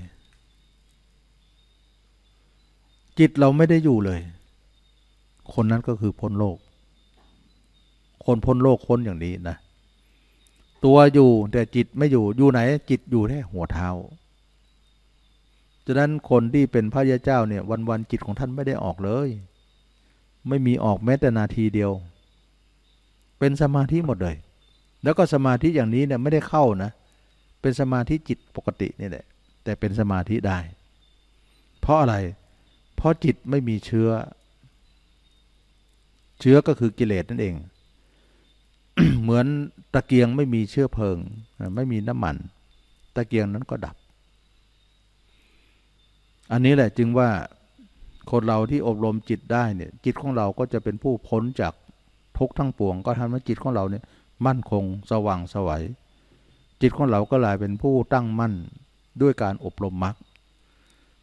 จิตเราไม่ได้อยู่เลย คนนั้นก็คือพ้นโลก คนพ้นโลกพ้นอย่างนี้นะตัวอยู่แต่จิตไม่อยู่อยู่ไหนจิตอยู่แค่หัวเท้าฉะนั้นคนที่เป็นพระยาเจ้าเนี่ยวันวันจิตของท่านไม่ได้ออกเลย ไม่มีออกแม้แต่นาทีเดียว เป็นสมาธิหมดเลย แล้วก็สมาธิอย่างนี้เนี่ยไม่ได้เข้านะ เป็นสมาธิจิตปกตินี่แหละแต่เป็นสมาธิได้ เพราะอะไรเพราะจิตไม่มีเชื้อเชื้อก็คือกิเลสนั่นเองเหมือนตะเกียงไม่มีเชื้อเพลิง ไม่มีน้ำมัน ตะเกียงนั้นก็ดับ อันนี้แหละจึงว่าคนเราที่อบรมจิตได้เนี่ยจิตของเราก็จะเป็นผู้พ้นจาก ทุกทั้งปวงก็ทำให้จิตของเราเนี่ย มั่นคงสว่างสวัยจิตของเราก็กลายเป็นผู้ตั้งมั่นด้วยการอบรมมรรค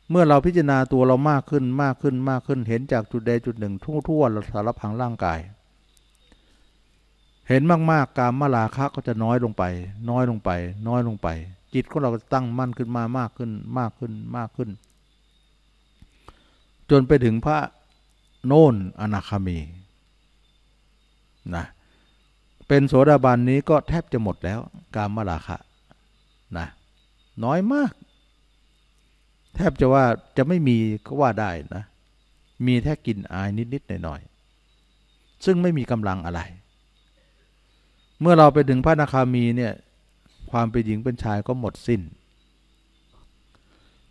เมื่อเราพิจารณาตัวเรามากขึ้นมากขึ้นมากขึ้นเห็นจากจุดใดจุดหนึ่ง ทั่วทั่วสารพังร่างกายเห็นมาก ๆ การมาลาคะก็จะน้อยลงไป น้อยลงไป น้อยลงไป จิตของเราจะตั้งมั่นขึ้นมามากขึ้น มากขึ้นมากขึ้น จนไปถึงพระโน่นอนาคามีนะ เป็นโสดาบันนี้ก็แทบจะหมดแล้ว การมาลาคะนะน้อยมาก แทบจะว่าจะไม่มีก็ว่าได้นะ มีแค่กลิ่นอายนิดๆหน่อยๆซึ่งไม่มีกำลังอะไรเมื่อเราไปถึงพระนาคามีเนี่ยความเป็นหญิงเป็นชายก็หมดสิน้น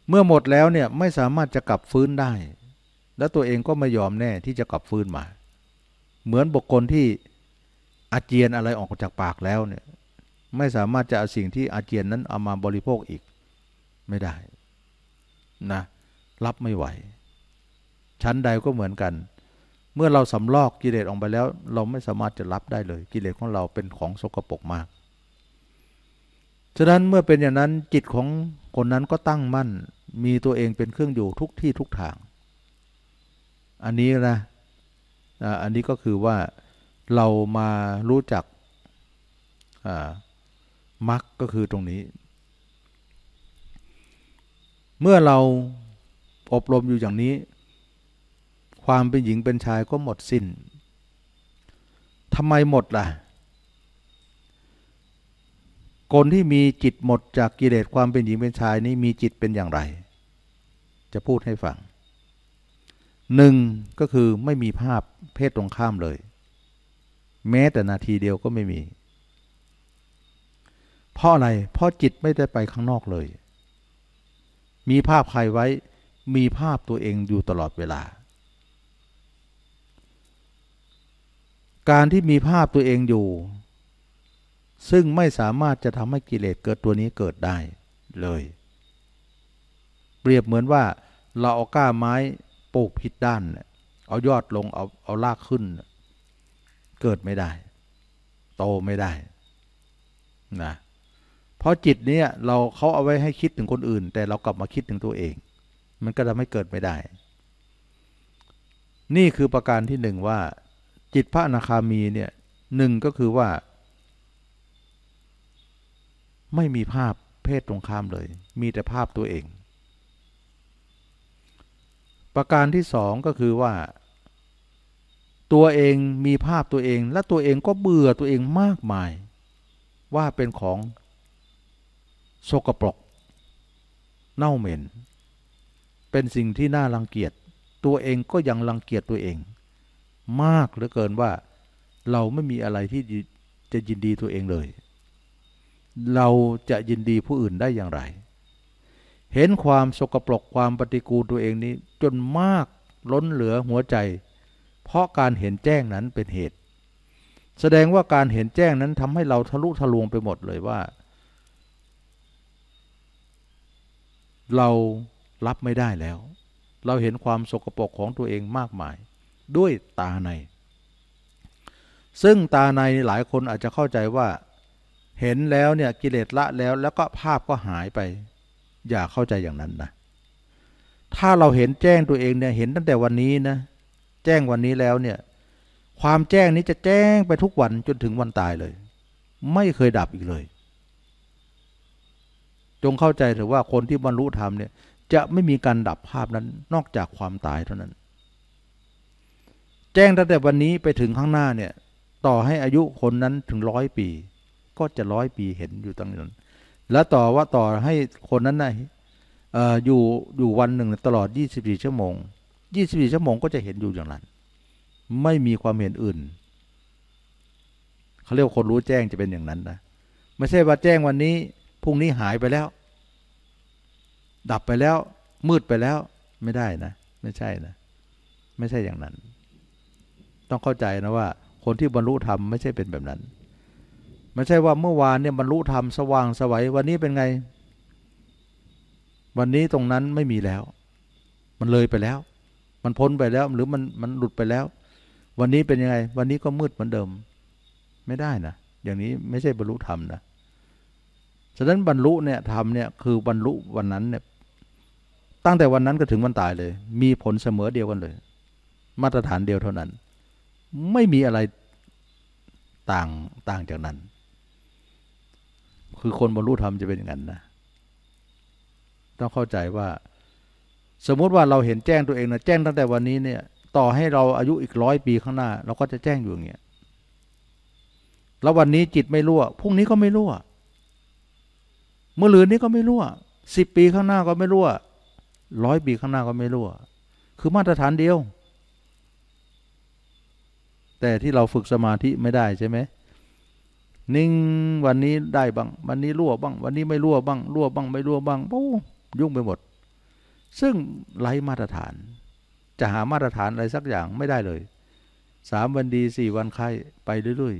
เมื่อหมดแล้วเนี่ยไม่สามารถจะกลับฟื้นได้ และตัวเองก็ไม่ยอมแน่ที่จะกลับฟื้นมา เหมือนบุคคลที่อาเจียนอะไรออกจากปากแล้วเนี่ยไม่สามารถจะเอาสิ่งที่อาเจียนนั้น เอามาบริโภคอีกไม่ได้นะรับไม่ไหว ชั้นใดก็เหมือนกันเมื่อเราสำลอกกิเลสออกไปแล้ว เราไม่สามารถจะรับได้เลย กิเลสของเราเป็นของสกปรกมาก ฉะนั้นเมื่อเป็นอย่างนั้นจิตของคนนั้นก็ตั้งมั่น มีตัวเองเป็นเครื่องอยู่ทุกที่ทุกทาง อันนี้นะอันนี้ก็คือว่าเรามารู้จักมรรคก็คือตรงนี้ เมื่อเราอบรมอยู่อย่างนี้ความเป็นหญิงเป็นชายก็หมดสิน้น ทำไมหมดล่ะ คนที่มีจิตหมดจากกิเลสความเป็นหญิงเป็นชายนี้มีจิตเป็นอย่างไร จะพูดให้ฟังหนึ่งก็คือไม่มีภาพเพศตรงข้ามเลย แม้แต่นาทีเดียวก็ไม่มี เพราะอะไร เพราะจิตไม่ได้ไปข้างนอกเลย มีภาพใครไว้ มีภาพตัวเองอยู่ตลอดเวลาการที่มีภาพ ตัว เองอยู่ ซึ่งไม่สามารถจะทำให้กิเลสเกิดตัวนี้เกิดได้เลย เปรียบเหมือนว่า เราเอา ก้า ไม้ปลูกผิดด้าน เอา ยอดลง เอา เอาราก ขึ้น เกิดไม่ได้ โตไม่ได้นะ เพราะจิตนี้เราเขาเอาไว้ให้คิดถึงคนอื่น แต่เรากลับมาคิดถึงตัวเอง มันก็ทำให้เกิดไม่ได้ นี่คือประการที่หนึ่งว่าจิตพระอนาคามีเนี่ยหนึ่งก็คือว่า ไม่มีภาพเพศตรงข้ามเลย มี แต่ ภาพตัวเอง ประการที่สองก็คือว่า ตัวเองมีภาพตัวเองและตัวเองก็เบื่อตัวเองมากมาย ว่าเป็นของโสกปรกเน่าเหม็นเป็นสิ่งที่น่ารังเกียจตัวเองก็ยังรังเกียจตัวเองมากเหลือเกินว่าเราไม่มีอะไรที่จะยินดีตัวเองเลย เราจะยินดีผู้อื่นได้อย่างไร เห็นความสกปรกความปฏิกูลตัวเองนี้ จนมากล้นเหลือหัวใจ เพราะการเห็นแจ้งนั้นเป็นเหตุ แสดงว่าการเห็นแจ้งนั้นทำให้เราทะลุทะลวงไปหมดเลยว่า เรารับไม่ได้แล้ว เราเห็นความสกปรกของตัวเองมากมายด้วยตาใน ซึ่งตาในหลายคนอาจจะเข้าใจว่าเห็นแล้วเนี่ย กิเลสละแล้ว แล้วก็ภาพก็หายไป อย่าเข้าใจอย่างนั้นนะ ถ้าเราเห็นแจ้งตัวเองเนี่ยเห็นตั้งแต่วันนี้นะ แจ้งวันนี้แล้วเนี่ย ความแจ้งนี้จะแจ้งไปทุกวัน จนถึงวันตายเลย ไม่เคยดับอีกเลย จงเข้าใจเถอะว่าคนที่บรรลุธรรมเนี่ย จะไม่มีการดับภาพนั้นนอกจากความตายเท่านั้นแจ้งตั้งแต่วันนี้ไปถึงข้างหน้าเนี่ย ต่อให้อายุคนนั้นถึงร้อยปี ก็จะร้อยปีเห็นอยู่ตรงนั้น แล้วต่อว่าต่อให้คนนั้นนะออยู่อยู่วันหนึ่งตลอด 24 ชั่วโมง 24 ชั่วโมงก็จะเห็นอยู่อย่างนั้น ไม่มีความเห็นอื่นเขาเรียกคนรู้แจ้งจะเป็นอย่างนั้นนะไม่ใช่ว่าแจ้งวันนี้พรุ่งนี้หายไปแล้ว ดับไปแล้วมืดไปแล้วไม่ได้นะไม่ใช่นะ ไม่ใช่อย่างนั้นต้องเข้าใจนะว่าคนที่บรรลุธรรมไม่ใช่เป็นแบบนั้น ไม่ใช่ว่าเมื่อวานเนี่ยบรรลุธรรมสว่างสวัยวันนี้เป็นไง วันนี้ตรงนั้นไม่มีแล้ว มันเลยไปแล้ว มันพ้นไปแล้วหรือมันมันหลุดไปแล้ว วันนี้เป็นยังไง วันนี้ก็มืดเหมือนเดิม ไม่ได้นะอย่างนี้ไม่ใช่บรรลุธรรมนะฉะนั้นบรรลุเนี่ยธรรมเนี่ยคือบรรลุวันนั้นเนี่ยตั้งแต่วันนั้นก็ถึงวันตายเลย มีผลเสมอเดียวกันเลย มาตรฐานเดียวเท่านั้นไม่มีอะไรต่างต่างจากนั้น คือคนบรรลุธรรมจะเป็นอย่างนั้นนะ ต้องเข้าใจว่า สมมุติว่าเราเห็นแจ้งตัวเองนะแจ้งตั้งแต่วันนี้เนี่ยต่อให้เราอายุอีกร้อยปีข้างหน้า เราก็จะแจ้งอยู่อย่างเงี้ย แล้ววันนี้จิตไม่รั่วพรุ่งนี้ก็ไม่รั่วเมื่อลือนี้ก็ไม่รั่วสิบปีข้างหน้าก็ไม่รั่วร้อยปีข้างหน้าก็ไม่รั่ว คือมาตรฐานเดียวแต่ที่เราฝึกสมาธิไม่ได้ใช่ไหม นิ่งวันนี้ได้บ้าง วันนี้รั่วบ้าง วันนี้ไม่รั่วบ้าง รั่วบ้าง ไม่รั่วบ้างปุ๊ยุ่งไปหมด ซึ่งไรมาตรฐาน จะหามาตรฐานอะไรสักอย่างไม่ได้เลย สามวันดีสี่วันไข้ไปเรื่อย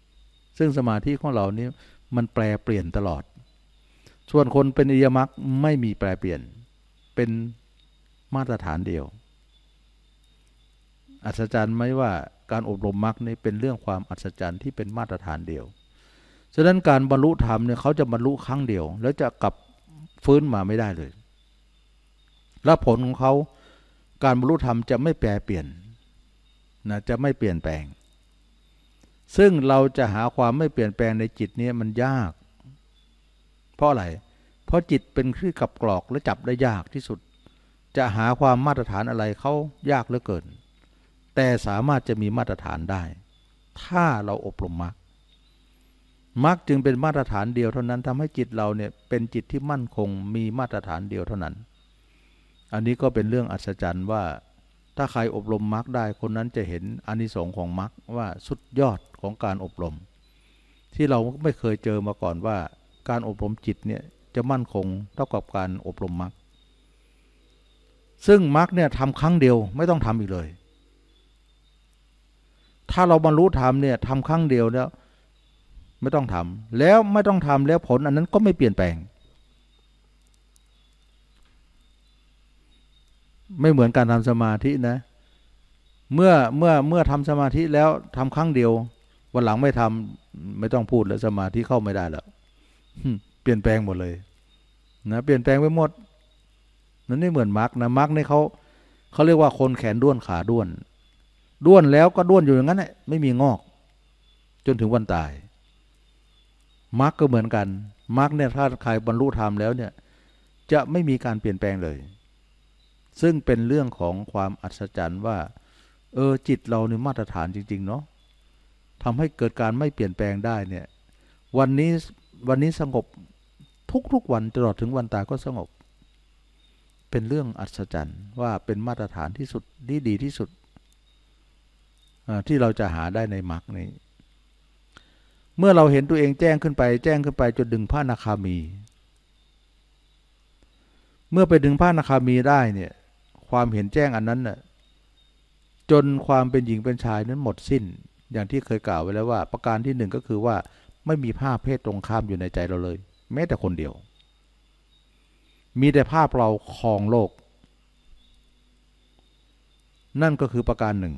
ๆ ซึ่งสมาธิของเรานี้มันแปลเปลี่ยนตลอด ส่วนคนเป็นอิยมักไม่มีแปลเปลี่ยน เป็นมาตรฐานเดียว อัศจรรย์ไหมว่าการอบรมมรรคนี่เป็นเรื่องความอัศจรรย์ที่ เป็น มาตรฐานเดียว ฉะนั้นการบรรลุธรรมเนี่ยเขาจะบรรลุครั้งเดียว แล้วจะกลับฟื้นมาไม่ได้เลย และผลของเขาการบรรลุธรรมจะไม่แปรเปลี่ยนนะจะไม่เปลี่ยนแปลง ซึ่งเราจะหาความไม่เปลี่ยนแปลงในจิต เนี่ยมันยาก เพราะ อะไร เพราะจิตเป็นคลื่นกับกรอกและจับได้ยากที่สุด จะหาความมาตรฐานอะไรเขายากเหลือเกินแต่สามารถจะมีมาตรฐานได้ ถ้าเราอบรมมรรคมรรคจึงเป็นมาตรฐานเดียวเท่านั้นทำให้จิตเราเนี่ย เป็นจิตที่มั่นคงมีมาตรฐานเดียวเท่านั้น อันนี้ก็เป็นเรื่องอัศจรรย์ว่าถ้าใครอบรมมรรคได้คนนั้นจะเห็นอานิสงค์ของมรรคว่าสุดยอดของการอบรม ที่เราไม่เคยเจอมาก่อนว่า การอบรมจิตเนี่ยจะมั่นคงเท่ากับการอบรมมรรคซึ่งมรรคเนี่ยทำครั้งเดียวไม่ต้องทำอีกเลยถ้าเราบรรลุธรรมเนี่ยทำครั้งเดียวแล้วไม่ต้องทำแล้วไม่ต้องทำแล้วผลอันนั้นก็ไม่เปลี่ยนแปลง ไม่เหมือนการทำสมาธินะ เมื่อเมื่อเมื่อทำสมาธิแล้วทำครั้งเดียว วันหลังไม่ทำไม่ต้องพูดแล้ว สมาธิเข้าไม่ได้แล้วเปลี่ยนแปลงหมดเลยนะเปลี่ยนแปลงไปหมด นั่นไม่เหมือนมาร์กนะมาร์กนี่เขาเขาเรียกว่าคนแขนด้วนขาด้วนด้วนแล้วก็ด้วนอยู่อย่างนั้นแหละไม่มีงอก จนถึงวันตายมรรคก็เหมือนกันมรรคเนี่ยถ้าใครบรรลุธรรมแล้วเนี่ย จะไม่มีการเปลี่ยนแปลงเลย ซึ่งเป็นเรื่องของความอัศจรรย์ว่าเออจิตเราเนี่ยมาตรฐานจริงๆเนาะทำให้เกิดการไม่เปลี่ยนแปลงได้เนี่ย วันนี้วันนี้สงบทุกๆวันตลอดถึงวันตายก็สงบ เป็นเรื่องอัศจรรย์ว่าเป็นมาตรฐานที่สุดที่ดีที่สุดที่เราจะหาได้ในมรรคนี้ เมื่อเราเห็นตัวเองแจ้งขึ้นไปแจ้งขึ้นไปจนดึงพระนาคามี เมื่อไปดึงพระนาคามีได้เนี่ย ความเห็นแจ้งอันนั้นน่ะจนความเป็นหญิงเป็นชายนั้นหมดสิ้น อย่างที่เคยกล่าวไว้ แล้ว ว่า ประการที่หนึ่งก็คือว่าไม่มีภาพเพศตรงข้ามอยู่ในใจเราเลย แม้แต่คนเดียว มีแต่ภาพเราครองโลก นั่นก็คือประการหนึ่ง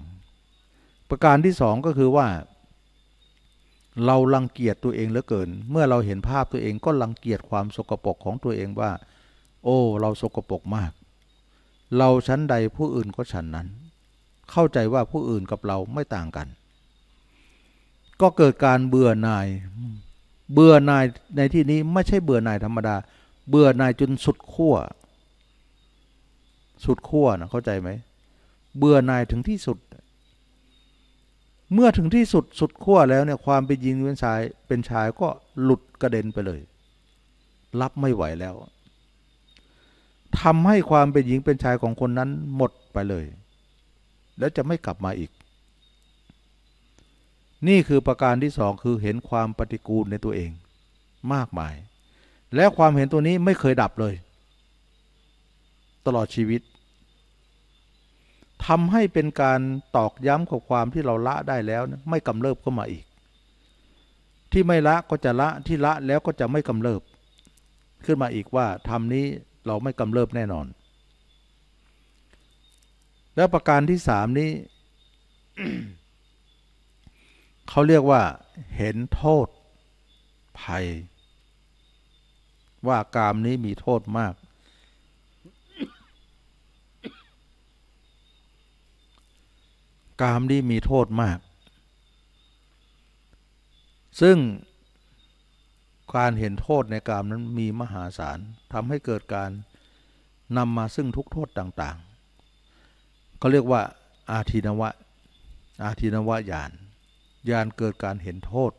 ประการที่สองก็คือว่า เราลังเกียจตัวเองเหลือเกิน เมื่อเราเห็นภาพตัวเองก็ลังเกียจความสกปรกของตัวเองว่า โอ้ เราสกปรกมาก เราชั้นใดผู้อื่นก็ชั้นนั้น เข้าใจว่าผู้อื่นกับเราไม่ต่างกัน ก็เกิดการเบื่อหน่าย เบื่อหน่ายในที่นี้ไม่ใช่เบื่อหน่ายธรรมดาเบื่อหน่ายจนสุดขั้วสุดขั้วนะเข้าใจไหมเบื่อหน่ายถึงที่สุดเมื่อถึงที่สุด สุดขั้วแล้วเนี่ย ความเป็นหญิงเป็นชายเป็นชายก็หลุดกระเด็นไปเลย รับไม่ไหวแล้วทำให้ความเป็นหญิงเป็นชายของคนนั้นหมดไปเลย แล้วจะไม่กลับมาอีก นี่คือประการที่สองคือเห็นความปฏิกูลในตัวเอง มากมาย และความเห็นตัวนี้ไม่เคยดับเลย ตลอดชีวิตทำให้เป็นการตอกย้ำกับความที่เราละได้แล้ว ไม่กำเริบเข้ามาอีก ที่ไม่ละก็จะละที่ละแล้วก็จะไม่กำเริบ ขึ้นมาอีกว่าทำนี้เราไม่กำเริบแน่นอน และประการที่สามนี้เขาเรียกว่า เห็นโทษ ภัย ว่ากามนี้มีโทษมากกามนี่มีโทษมาก ซึ่งการเห็นโทษในกามนั้นมีมหาศาลทำให้เกิดการนำมาซึ่งทุกโทษต่างๆเขาเรียกว่าอาทินวะ อาทินวะญาณญาณเกิดการเห็นโทษ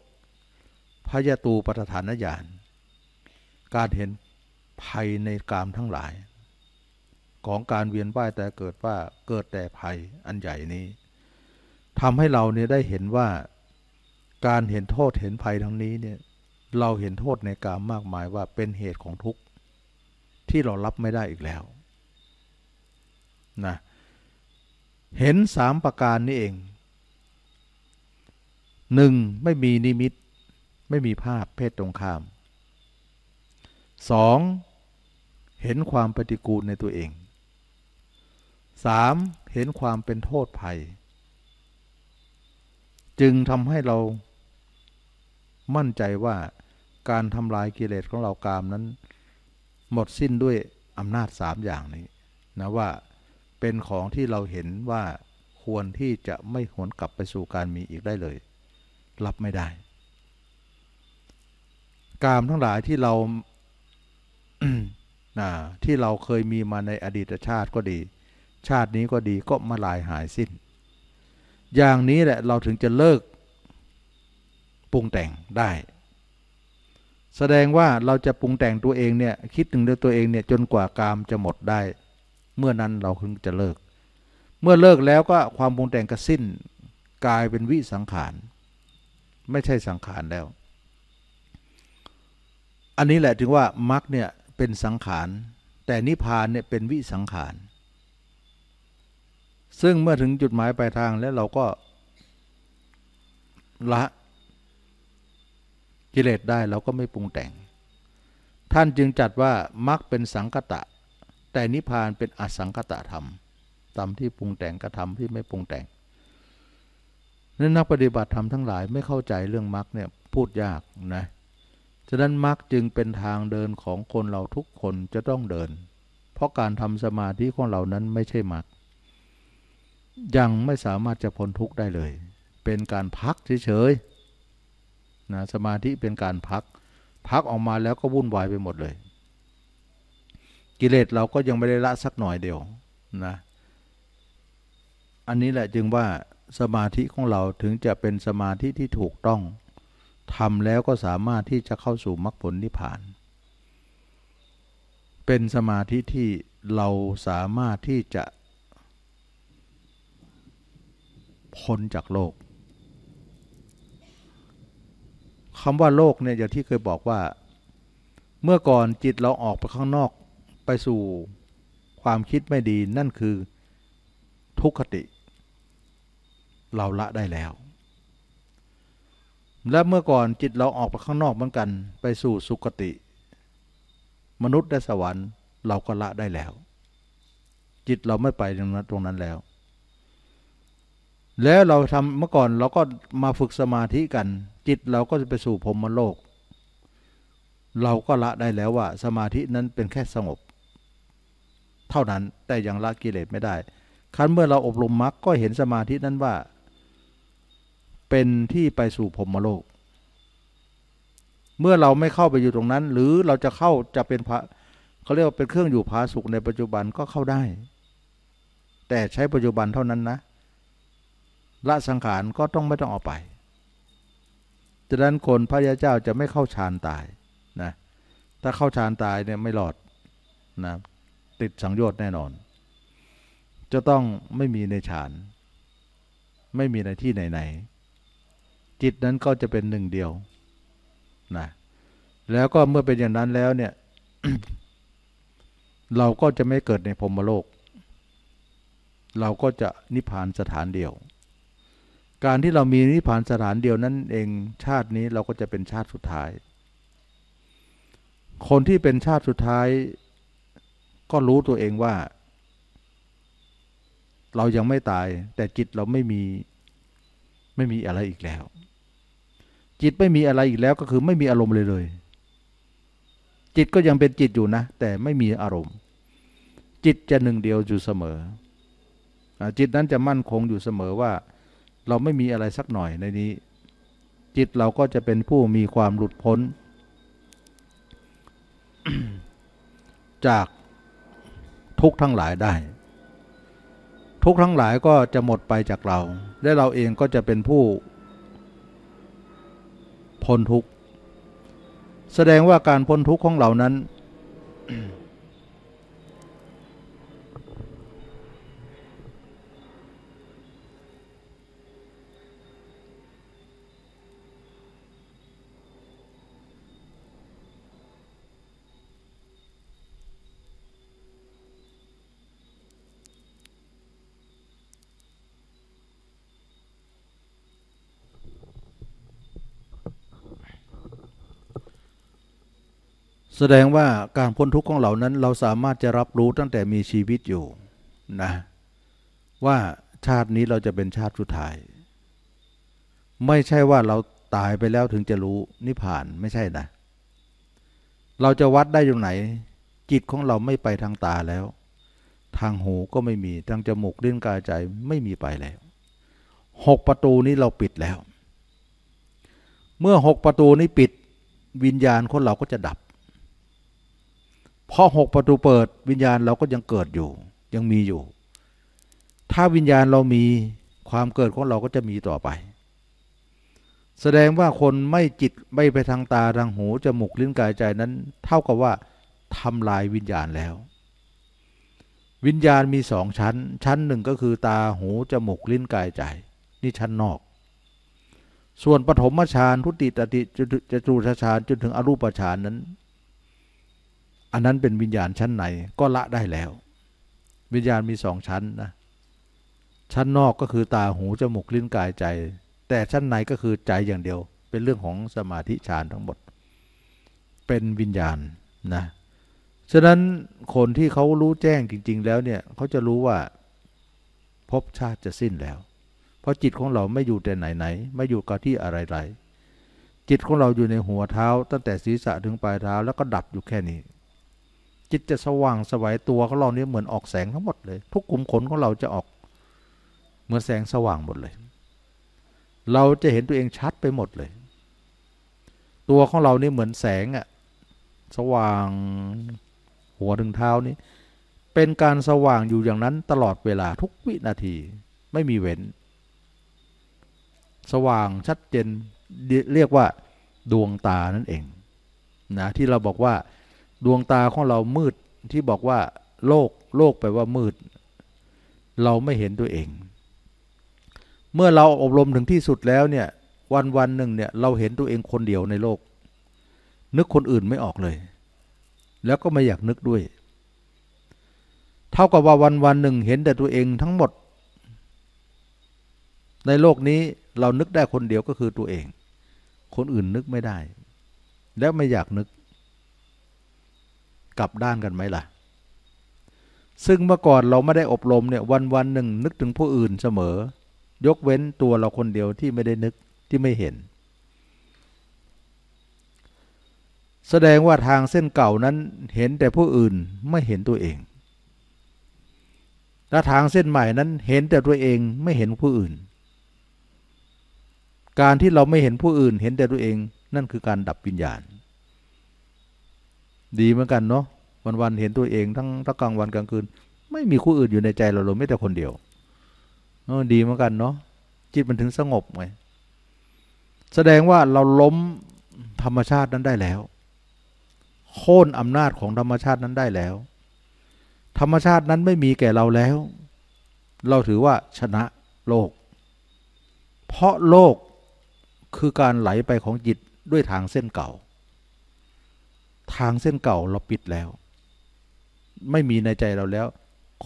พยตูปัฏฐานญาณการเห็นภัยในกามทั้งหลาย ของการเวียนว่ายแต่เกิดว่าเกิดแต่ภัยอันใหญ่นี้ทำให้เราเนี่ยได้เห็นว่าการเห็นโทษเห็นภัยทั้งนี้เนี่ย เราเห็นโทษในกามมากมายว่าเป็นเหตุของทุกข์ที่เรารับไม่ได้อีกแล้วนะเห็นสามประการนี่เองหนึ่งไม่มีนิมิตไม่มีภาพเพศตรงข้ามสองเห็นความปฏิกูลในตัวเองสามเห็นความเป็นโทษภัยจึงทำให้เรามั่นใจว่าการทำลายกิเลสของเรากามนั้น หมดสิ้นด้วยอำนาจสามอย่างนี้ นะว่าเป็นของที่เราเห็นว่าควรที่จะไม่หวนกลับไปสู่การมีอีกได้เลยรับไม่ได้ กามทั้งหลายที่เราที่เราเคยมีมาในอดีตชาติก็ดี ชาตินี้ก็ดีก็มาลายหายสิ้นอย่างนี้แหละเราถึงจะเลิก ปรุงแต่งได้ แสดงว่าเราจะปรุงแต่งตัวเองเนี่ยคิดถึงเรื่องตัวเองเนี่ยจนกว่ากามจะหมดได้ เมื่อนั้นเราถึงจะเลิก เมื่อเลิกแล้วก็ความปรุงแต่งก็สิ้นกลายเป็นวิสังขาร ไม่ใช่สังขารแล้ว อันนี้แหละถึงว่ามรรคเนี่ยเป็นสังขาร แต่นิพพานเนี่ยเป็นวิสังขารซึ่งเมื่อถึงจุดหมายปลายทางแล้วเราก็ละกิเลสได้เราก็ไม่ปรุงแต่ง ท่านจึงจัดว่า มรรคเป็นสังกตะ แต่นิพพานเป็นอสังกตะธรรมธรรมที่ปรุงแต่งกระทำที่ไม่ปรุงแต่ง นั้นนักปฏิบัติธรรมทั้งหลายไม่เข้าใจเรื่องมรรคเนี่ยพูดยากนะ ฉะนั้นมรรคจึงเป็นทางเดินของคนเราทุกคนจะต้องเดิน เพราะการทำสมาธิของเรานั้นไม่ใช่มรรคยังไม่สามารถจะพ้นทุกข์ได้เลย เป็นการพักเฉยๆ นะสมาธิเป็นการพัก พักออกมาแล้วก็วุ่นวายไปหมดเลย กิเลสเราก็ยังไม่ได้ละสักหน่อยเดียวนะ อันนี้แหละจึงว่าสมาธิของเราถึงจะเป็นสมาธิที่ถูกต้อง ทำแล้วก็สามารถที่จะเข้าสู่มรรคผลนิพพาน เป็นสมาธิที่เราสามารถที่จะพ้นจากโลกคำว่าโลกเนี่ยอย่างที่เคยบอกว่า เมื่อก่อนจิตเราออกไปข้างนอก ไปสู่ความคิดไม่ดีนั่นคือทุกขติ เราละได้แล้ว และเมื่อก่อนจิตเราออกไปข้างนอกเหมือนกัน ไปสู่สุขติ มนุษย์และสวรรค์เราก็ละได้แล้ว จิตเราไม่ไปตรงนั้นแล้วแล้วเราทำเมื่อก่อนเราก็มาฝึกสมาธิกัน จิตเราก็จะไปสู่พรมมโลก เราก็ละได้แล้วว่า สมาธินั้นเป็นแค่สงบ เท่านั้น แต่ยังละกิเลสไม่ได้ ครั้นเมื่อเราอบรมมรรคก็เห็นสมาธินั้นว่า เป็นที่ไปสู่พรมมโลก เมื่อเราไม่เข้าไปอยู่ตรงนั้น หรือเราจะเข้าจะเป็นพระเขาเรียกว่าเป็นเครื่องอยู่พาสุขในปัจจุบันก็เข้าได้ แต่ใช้ปัจจุบันเท่านั้นนะละสังขารก็ต้องไม่ต้องออกไปดังนั้นคนพระยาเจ้าจะไม่เข้าฌานตาย นะ ถ้าเข้าฌานตายเนี่ยไม่หลอดนะ ติดสังโยชน์แน่นอน จะต้องไม่มีในฌาน ไม่มีในที่ไหนๆจิตนั้นก็จะเป็นหนึ่งเดียว นะ แล้วก็เมื่อเป็นอย่างนั้นแล้ว เนี่ย เราก็จะไม่เกิดในพรมโลก เราก็จะนิพพานสถานเดียวการที่เรามีนิพพานสถานเดียวนั้นเอง ชาตินี้เราก็จะเป็นชาติสุดท้าย คนที่เป็นชาติสุดท้าย ก็รู้ตัวเองว่า เรายังไม่ตาย แต่จิตเราไม่มี ไม่มีอะไรอีกแล้ว จิตไม่มีอะไรอีกแล้วก็คือไม่มีอารมณ์เลยเลยจิตก็ยังเป็นจิตอยู่นะ แต่ไม่มีอารมณ์ จิตจะหนึ่งเดียวอยู่เสมอ จิตนั้นจะมั่นคงอยู่เสมอว่าเราไม่มีอะไรสักหน่อยในนี้ จิตเราก็จะเป็นผู้มีความหลุดพ้น จากทุกทั้งหลายได้ ทุกทั้งหลายก็จะหมดไปจากเรา และเราเองก็จะเป็นผู้ พ้นทุกข์แสดงว่าการพ้นทุกข์ของเรานั้นแสดงว่าการพ้นทุกข์ของเหล่านั้น เราสามารถจะรับรู้ตั้งแต่มีชีวิตอยู่นะ ว่าชาตินี้เราจะเป็นชาติสุดท้าย ไม่ใช่ว่าเราตายไปแล้วถึงจะรู้นิพพานไม่ใช่นะ เราจะวัดได้อยู่ไหน จิตของเราไม่ไปทางตาแล้ว ทางหูก็ไม่มี ทางจมูกเลินกายใจไม่มีไปแล้ว หกประตูนี้เราปิดแล้ว เมื่อหกประตูนี้ปิด วิญญาณคนเราก็จะดับพอหกประตูเปิดวิญญาณเราก็ยังเกิดอยู่ ยังมีอยู่ ถ้าวิญญาณเรามีความเกิดของเราก็จะมีต่อไป แสดงว่าคนไม่จิตไม่ไปทางตาทางหูจมูกลิ้นกายใจนั้น เท่ากับว่าทำลายวิญญาณแล้ว วิญญาณมีสองชั้น ชั้นหนึ่งก็คือตาหูจมูกลิ้นกายใจ นี่ชั้นนอก ส่วนปฐมฌานทุติตติจตุชฌานจนถึงอรูปฌานนั้นอันนั้นเป็นวิญญาณชั้นไหนก็ละได้แล้ว วิญญาณมีสองชั้นนะชั้นนอกก็คือตาหูจมูกลิ้นกายใจ แต่ชั้นในก็คือใจอย่างเดียว เป็นเรื่องของสมาธิฌานทั้งหมด เป็นวิญญาณนะฉะนั้นคนที่เขารู้แจ้งจริงๆ แล้วเนี่ยเขาจะรู้ว่าภพชาติจะสิ้นแล้ว เพราะจิตของเราไม่อยู่แต่ไหนไหน ไม่อยู่กับที่อะไรๆจิตของเราอยู่ในหัวเท้า ตั้งแต่ศีรษะถึงปลายเท้า แล้วก็ดับอยู่แค่นี้จิตจะสว่างสวัยตัวของเราเนี่ยเหมือนออก แสงทั้งหมดเลย ทุกขุมขนของเราจะออก เหมือน แสงสว่าง หมด เลย เราจะเห็นตัวเองชัดไปหมดเลย ตัวของเราเนี่ยเหมือนแสงอะสว่างหัวถึงเท้านี้ เป็นการสว่างอยู่อย่างนั้นตลอดเวลาทุกวินาที ไม่มีเว้น สว่างชัดเจนเรียกว่า ดวงตานั่นเองนะ ที่เราบอกว่าดวงตาของเรามืดที่บอกว่า โลกโลกแปลว่ามืด เราไม่เห็นตัวเอง เมื่อเราอบรมถึงที่สุดแล้วเนี่ยวันวันหนึ่งเนี่ยเราเห็นตัวเองคนเดียวในโลก นึกคนอื่นไม่ออกเลย แล้วก็ไม่อยากนึกด้วย เท่ากับว่าวันวันหนึ่งเห็นแต่ตัวเองทั้งหมด ในโลกนี้เรานึกได้คนเดียวก็คือตัวเอง คนอื่นนึกไม่ได้ และไม่อยากนึกกลับด้านกันไหมล่ะ ซึ่งเมื่อก่อนเราไม่ได้อบรมเนี่ยวันวันหนึ่งนึกถึงผู้อื่นเสมอ ยกเว้นตัวเราคนเดียวที่ไม่ได้นึกที่ไม่เห็น แสดงว่าทางเส้นเก่านั้นเห็นแต่ผู้อื่นไม่เห็นตัวเองและทางเส้นใหม่นั้นเห็นแต่ตัวเองไม่เห็นผู้อื่น การที่เราไม่เห็นผู้อื่นเห็นแต่ตัวเองนั่นคือการดับวิญญาณดีเหมือนกันเนาะวันๆเห็นตัวเอง ทั้งทั้งกลางวันกลางคืน ไม่มีคู่อื่นอยู่ในใจเราเลยไม่แต่คนเดียวเออดีเหมือนกันเนาะจิตมันถึงสงบไงแสดงว่าเราล้มธรรมชาตินั้นได้แล้วโค่นอำนาจของธรรมชาตินั้นได้แล้ว ธรรมชาตินั้นไม่มีแก่เราแล้ว เราถือว่าชนะโลก เพราะโลกคือการไหลไปของจิตด้วยทางเส้นเก่าทางเส้นเก่าเราปิดแล้ว ไม่มีในใจเราแล้ว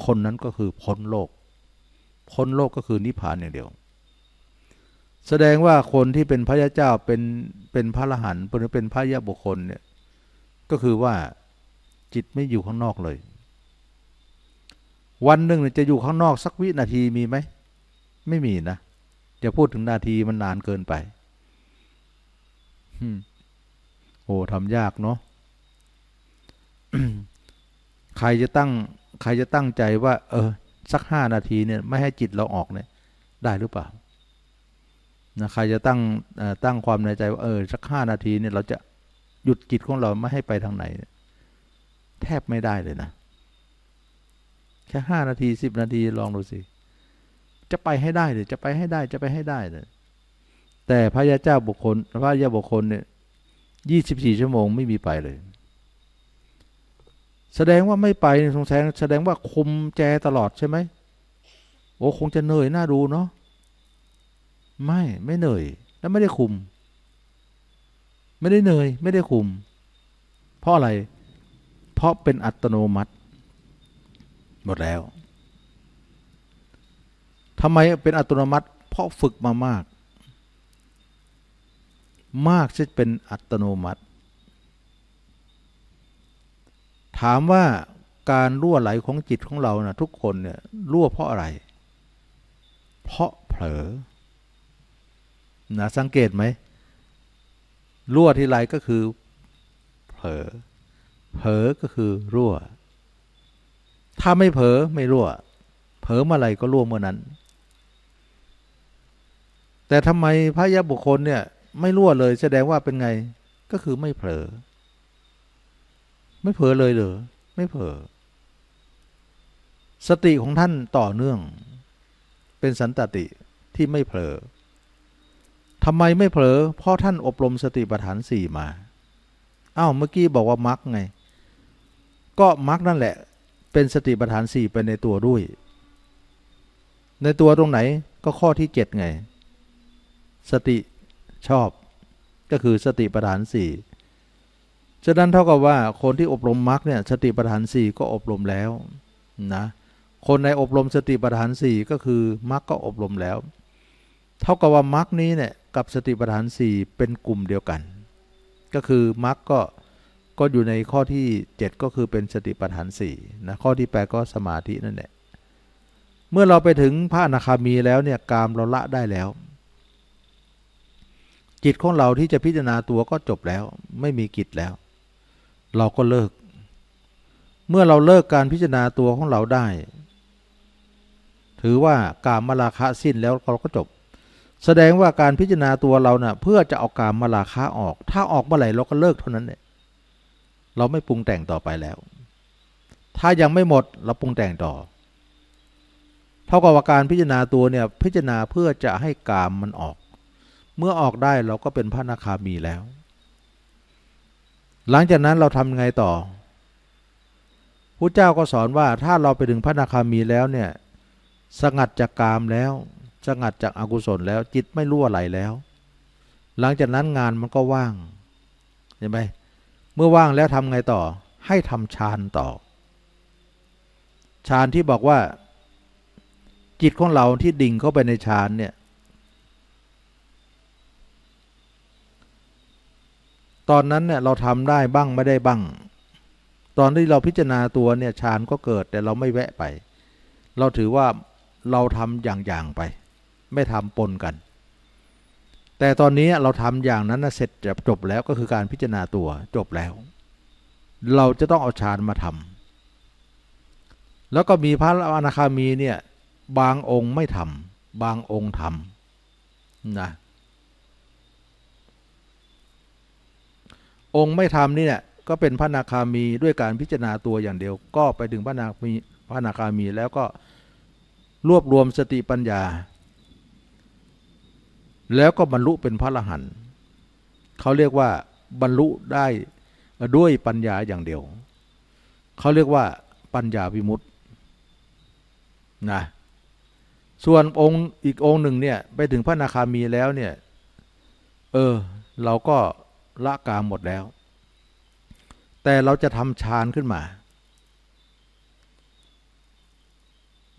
คนนั้นก็คือพ้นโลก พ้นโลกก็คือนิพพานอย่างเดียว แสดงว่าคนที่เป็นพระยาเจ้าเป็นเป็นพระละหันหรือเป็นพระยะบุคคลเนี่ย ก็คือว่าจิตไม่อยู่ข้างนอกเลย วันหนึ่งจะอยู่ข้างนอกสักวินาทีมีไหมไม่มีนะจะพูดถึงนาทีมันนานเกินไปโอ้ทำยากเนาะใครจะตั้ง ใครจะตั้งใจว่า เออ สักห้านาทีเนี่ย ไม่ให้จิตเราออกเนี่ย ได้หรือเปล่า นะ ใครจะตั้งตั้งความในใจว่า เออ สักห้านาทีเนี่ย เราจะหยุดจิตของเราไม่ให้ไปทางไหนแทบไม่ได้เลย นะแค่ห้านาทีสิบนาทีลองดูสิจะไปให้ได้เลยจะไปให้ได้จะไปให้ได้เลย แต่พระยาเจ้าบุคคลพระยาบุคคลเนี่ยยี่สิบสี่ชั่วโมงไม่มีไปเลยแสดงว่าไม่ไปสงสัยแสดงว่าคุมแจตลอดใช่ไหมโอ้คงจะเหนื่อยน่าดูเนาะไม่ไม่เหนื่อยแล้วไม่ได้คุม ไม่ได้เหนื่อยไม่ได้คุม เพราะอะไร เพราะเป็นอัตโนมัติหมดแล้วทำไมเป็นอัตโนมัติ เพราะฝึกมามาก มากจะเป็นอัตโนมัติถามว่าการรั่วไหลของจิตของเรานะทุกคนเนี่ยรั่วเพราะอะไร เพราะเผลอนะสังเกตไหมรั่วที่ไหลก็คือเผลอเผลอก็คือรั่ว ถ้าไม่เผลอไม่รั่วเผลอเมื่อไรก็รั่วเมื่อนั้น แต่ทำไมพระยะบุคคลเนี่ยไม่รั่วเลยแสดงว่าเป็นไงก็คือไม่เผลอไม่เผลอเลยเหรอไม่เผลอสติของท่านต่อเนื่อง เป็นสันตติที่ไม่เผลอทำไมไม่เผลอเพราะท่านอบรมสติปัฏฐานสี่มาอ้าวเมื่อกี้บอกว่ามักไง ก็มักนั่นแหละเป็นสติปัฏฐานสี่ไปในตัวด้วยในตัวตรงไหนก็ข้อที่เจ็ดไง สติชอบก็คือสติปัฏฐานสี่ฉะนั้นเท่ากับว่าคนที่อบรมมรรคเนี่ยสติปัฏฐานสี่ก็อบรมแล้วนะ คนในอบรมสติปัฏฐานสี่ก็คือมรรคก็อบรมแล้ว เท่ากับว่ามรรคนี้เนี่ยกับสติปัฏฐานสี่เป็นกลุ่มเดียวกัน ก็คือมรรคก็ก็อยู่ในข้อที่ 7 ก็คือเป็นสติปัฏฐานสี่นะข้อที่8ก็สมาธินั่นแหละ เมื่อเราไปถึงพระอนาคามีแล้วเนี่ยกามเราละได้แล้ว จิตของเราที่จะพิจารณาตัวก็จบแล้ว ไม่มีกิจแล้วเราก็เลิก เมื่อเราเลิกการพิจารณาตัวของเราได้ ถือว่าการมาราคะสิ้นแล้วเราก็จบ แสดงว่าการพิจารณาตัวเราเนะ่ะเพื่อจะเอาการมาราคะออก ถ้าออกเมื่อไหร่เราก็เลิกเท่านั้นเนี่ยเราไม่ปรุงแต่งต่อไปแล้ว ถ้ายังไม่หมดเราปรุงแต่งต่อ เท่ากับว่าการพิจารณาตัวเนี่ยพิจารณาเพื่อจะให้กามมันออก เมื่อออกได้เราก็เป็นพระนาคามีแล้วหลังจากนั้นเราทำไงต่อพระเจ้าก็สอนว่าถ้าเราไปถึงพระนาคามีแล้วเนี่ย สงัดจากกามแล้วสงัดจากอากุศลแล้ว จิตไม่รั่วไหลแล้ว หลังจากนั้นงานมันก็ว่างเห็นไหมเมื่อว่างแล้วทำไงต่อ ให้ทำฌานต่อฌานที่บอกว่าจิตของเราที่ดิ่งเข้าไปในฌานเนี่ยตอนนั้นเนี่ยเราทำได้บ้างไม่ได้บ้าง ตอนที่เราพิจารณาตัวเนี่ยฌานก็เกิดแต่เราไม่แวะไป เราถือว่าเราทำอย่างๆไป ไม่ทำปนกัน แต่ตอนนี้เราทำอย่างนั้นนะเสร็จจบแล้วก็คือการพิจารณาตัวจบแล้ว เราจะต้องเอาฌานมาทำ แล้วก็มีพระอนาคามีเนี่ย บางองค์ไม่ทำ บางองค์ทำนะองค์ไม่ทำนี่เนี่ยก็เป็นพระนาคามีด้วยการพิจารณาตัวอย่างเดียว ก็ไปถึงพระนาคามีพระนาคามี แล้วก็ รวบรวมสติปัญญา แล้วก็บรรลุเป็นพระอรหันต์เขาเรียกว่าบรรลุได้ด้วยปัญญาอย่างเดียว เขาเรียกว่าปัญญาวิมุตตินะส่วนองค์อีกองค์หนึ่งเนี่ยไปถึงพระนาคามีแล้วเนี่ย เออ เราก็ละกามหมดแล้ว แต่เราจะทำฌานขึ้นมา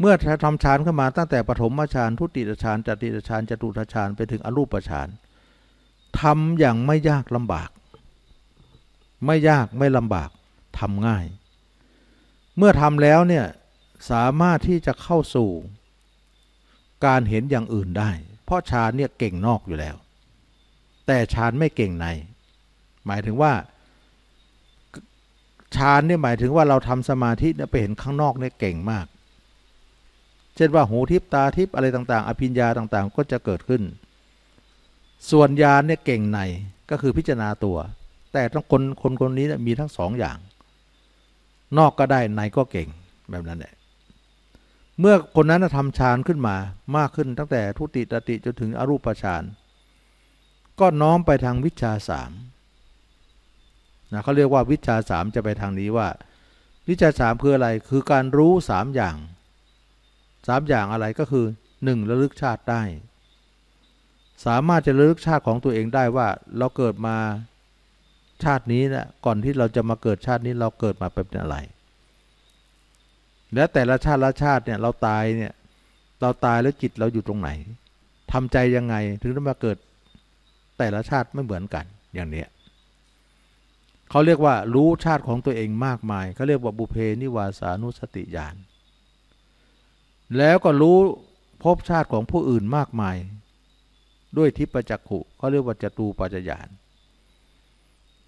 เมื่อทำฌานขึ้นมาตั้งแต่ปฐมฌานทุติยฌานจติยฌานจตุตฌานไปถึงอรูปฌานทำอย่างไม่ยากลำบาก ไม่ยากไม่ลำบากทำง่าย เมื่อทำแล้วเนี่ยสามารถที่จะเข้าสู่ การเห็นอย่างอื่นได้ เพราะฌานเนี่ยเก่งนอกอยู่แล้ว แต่ฌานไม่เก่งในหมายถึงว่าฌานเนี่ยหมายถึงว่าเราทำสมาธิเนี่ยไปเห็นข้างนอกเนี่ยเก่งมาก เช่นว่าหูทิพตาทิพอะไรต่างๆ อภิญญาต่าง ๆ ก็จะเกิดขึ้น ส่วนญาณเนี่ยเก่งในก็คือพิจารณาตัว แต่ต้องคนคนคนนี้มีทั้งสองอย่าง นอกก็ได้ในก็เก่งแบบนั้นแหละ เมื่อคนนั้นทำฌานขึ้นมามากขึ้นตั้งแต่ทุติตติจนถึงอรูปฌานก็น้อมไปทางวิชาสามนะเขาเรียกว่าวิชาสามจะไปทางนี้ว่า วิชาสามคืออะไรคือการรู้สามอย่างสามอย่างอะไรก็คือหนึ่งระลึกชาติได้ สามารถจะระลึกชาติของตัวเองได้ว่าเราเกิดมาชาตินี้นะก่อนที่เราจะมาเกิดชาตินี้เราเกิดมาเป็นอะไร และแต่ละชาติละชาติเนี่ยเราตายเนี่ยเราตายแล้วจิตเราอยู่ตรงไหน ทำใจยังไงถึงได้มาเกิดแต่ละชาติไม่เหมือนกันอย่างเนี้ยเขาเรียกว่ารู้ชาติของตัวเองมากมายเขาเรียกว่าบุเพนิวาสานุสติญาณแล้วก็รู้พบชาติของผู้อื่นมากมายด้วย ทิปจักขุเขาเรียกว่าจตูปัจญาน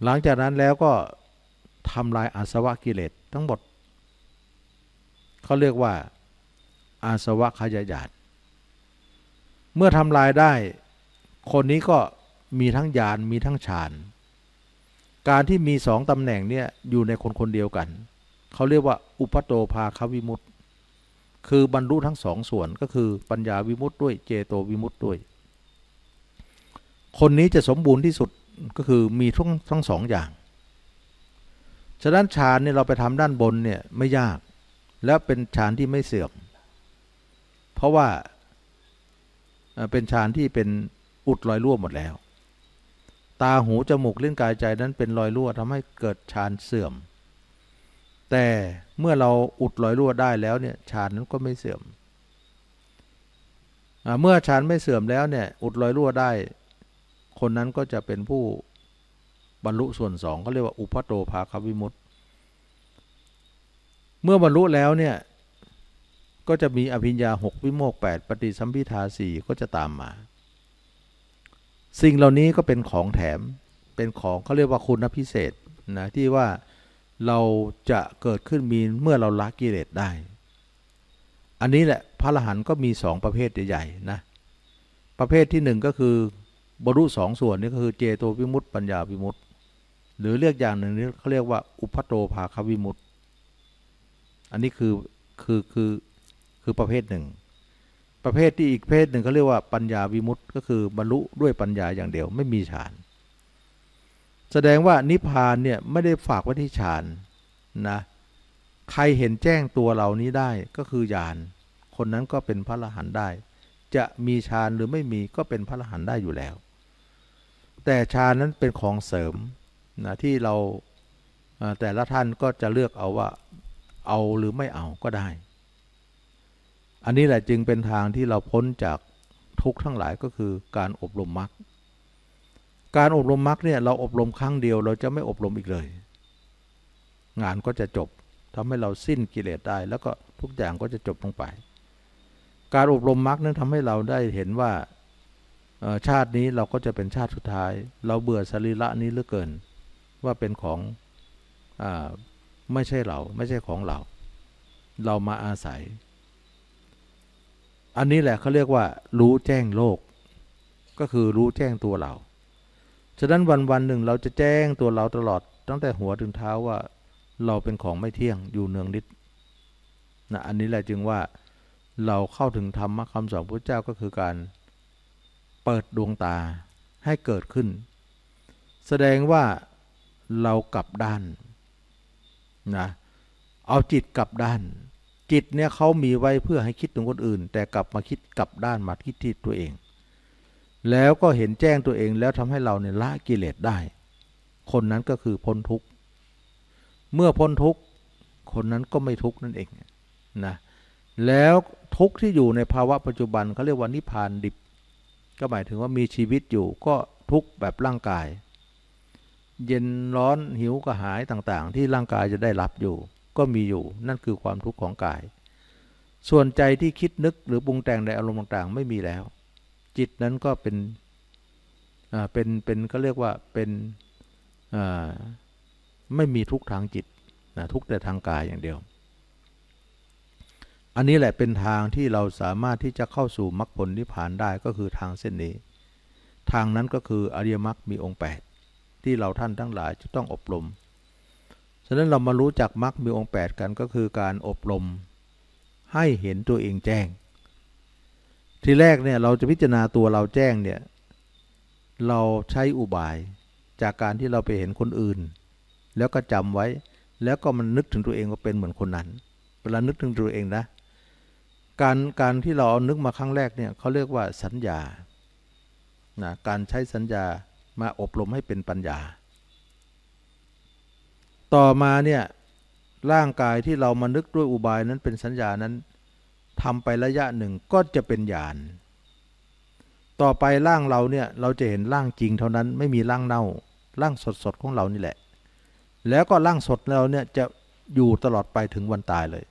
หลังจากนั้นแล้วก็ทำลายอาสวะกิเลสทั้งหมด เขาเรียกว่าอาสวะขยายานเมื่อทำลายได้ คนนี้ก็มีทั้งญาณมีทั้งฌานการที่มีสองตำแหน่ง เนี่ย อยู่ในคนคนเดียวกัน เขาเรียกว่าอุปโตภาควิมุตติคือบรรลุทั้งสองส่วนก็คือปัญญาวิมุตติด้วยเจโต วิมุตติด้วย คนนี้จะสมบูรณ์ที่สุดก็คือมี ทั้งทั้งสองอย่าง ฉะนั้นฌานเนี่ยเราไป ทำ ด้านบน เนี่ย ไม่ยาก และเป็นฌานที่ไม่เสื่อมเพราะว่าเป็นฌานที่เป็นอุดรอยรั่วหมดแล้วตา หู จมูกลิ้นกายใจนั้นเป็นรอยรั่วทำให้เกิดฌานเสื่อม แต่เมื่อเราอุดรอยรั่ว ได้แล้วเนี่ยฌานนั้นก็ไม่เสื่อม เมื่อฌานไม่เสื่อมแล้ว เนี่ย อุดรอยรั่ว ได้ คนนั้นก็จะเป็นผู้บรรลุส่วนสองเขาเรียกว่า อุพัโตภาควิมุตเมื่อบรรลุแล้วเนี่ยก็จะมีอภิญญาหกวิโมกแปดปฏิสัมพิทาสี่ก็จะตามมาสิ่งเหล่านี้ก็เป็นของแถม เป็นของเขาเรียกว่าคุณพิเศษนะที่ว่าเราจะเกิดขึ้นมีเมื่อเราละกิเลสได้ อันนี้ แหละ พระอรหันต์ก็มีสองประเภท ใหญ่ ๆ นะ ประเภทที่หนึ่งก็คือ บรรลุสองส่วน นี่ก็คือเจโตวิมุตต์ปัญญาวิมุตต์หรือเรียกอย่างหนึ่งนี่เขาเรียกว่า อุพัโตภาควิมุตต์อันนี้คือคือคือคือประเภทหนึ่งประเภทที่อีกเพศหนึ่งเขาเรียกว่าปัญญาวิมุตต์ก็คือบรรลุด้วยปัญญาอย่างเดียวไม่มีฌาน แสดงว่านิพพานเนี่ยไม่ได้ฝากไว้ที่ฌานนะใครเห็นแจ้งตัวเหล่านี้ได้ก็คือญาณคนนั้นก็เป็นพระอรหันต์ได้ จะมีฌานหรือไม่มีก็เป็นพระอรหันต์ได้อยู่แล้ว แต่ฌานนั้นเป็นของเสริมนะที่เราแต่ละท่านก็จะเลือกเอาว่าเอาหรือไม่เอาก็ได้อันนี้แหละจึงเป็นทางที่เราพ้นจากทุกทั้งหลายก็คือการอบรมมรรค การอบรมมรรคเนี่ยเราอบรมครั้งเดียว เราจะไม่อบรมอีกเลย งานก็จะจบทำให้เราสิ้นกิเลสได้ แล้วก็ทุกอย่างก็จะจบลงไป การอบรมมรรคนั้นทำให้เราได้เห็นว่าชาตินี้เราก็จะเป็นชาติสุดท้าย เราเบื่อสรีระนี้เหลือเกิน ว่าเป็นของอไม่ใช่เราไม่ใช่ของเรา เรามาอาศัยอันนี้แหละเขาเรียกว่า รู้แจ้งโลก ก็คือรู้แจ้งตัวเรา ฉะนั้นวันวันหนึ่งเราจะแจ้งตัวเราตลอดตั้งแต่หัวถึงเท้าว่า เราเป็นของไม่เที่ยงอยู่เนืองนิดนะอันนี้แหละจึงว่าเราเข้าถึงธรรมะคำสอนพระเจ้าก็คือการเปิดดวงตาให้เกิดขึ้น แสดงว่าเรากลับด้านนะเอาจิตกลับด้านจิตเนี่ยเขามีไว้เพื่อให้คิดถึงคนอื่น แต่กลับมาคิดกลับด้านมาคิดที่ตัวเอง แล้วก็เห็นแจ้งตัวเองแล้วทำให้เราเนี่ยละกิเลสได้ คนนั้นก็คือพ้นทุกข์เมื่อพ้นทุกข์คนนั้นก็ไม่ทุกข์นั่นเองนะแล้วทุกข์ที่อยู่ในภาวะปัจจุบันเขาเรียกว่านิพพานดิบ ก็หมายถึงว่ามีชีวิตอยู่ก็ทุกข์แบบร่างกาย เย็นร้อนหิวกระหายต่างๆ ที่ร่างกายจะได้รับอยู่ก็มีอยู่นั่นคือความทุกข์ของกาย ส่วนใจที่คิดนึกหรือปรุงแต่งในอารมณ์ต่างๆ ไม่มีแล้ว จิตนั้นก็เป็นเป็นเป็นเขาเรียกว่าเป็นไม่มีทุกทางจิตนะทุกแต่ทางกายอย่างเดียว อันนี้แหละเป็นทางที่เราสามารถที่จะเข้าสู่มรรคผลนิพพานได้ก็คือทางเส้นนี้ ทางนั้นก็คืออริยมรรคมีองค์8ที่เราท่านทั้งหลายจะต้องอบรมฉะนั้น เรามารู้จัก มรรคมีองค์8กันก็คือการอบรมให้เห็นตัวเองแจ้ง ทีแรกเนี่ย เราจะพิจารณาตัวเราแจ้งเนี่ย เราใช้อุบายจากการที่เราไปเห็นคนอื่น แล้วก็จำไว้แล้วก็มันนึกถึงตัวเองว่าเป็นเหมือนคนนั้น เวลานึกถึงตัวเองนะการการที่เราเอานึกมาครั้งแรกเนี่ยเขาเรียกว่าสัญญานะการใช้สัญญามาอบรมให้เป็นปัญญาต่อมาเนี่ยร่างกายที่เรามานึกด้วยอุบายนั้นเป็นสัญญานั้นทำไประยะหนึ่งก็จะเป็นญาณต่อไปร่างเราเนี่ยเราจะเห็นร่างจริงเท่านั้น ไม่มีร่างเน่าร่างสดสดของเรานี่แหละ แล้วก็ร่างสดเราเนี่ยจะอยู่ตลอดไปถึงวันตายเลย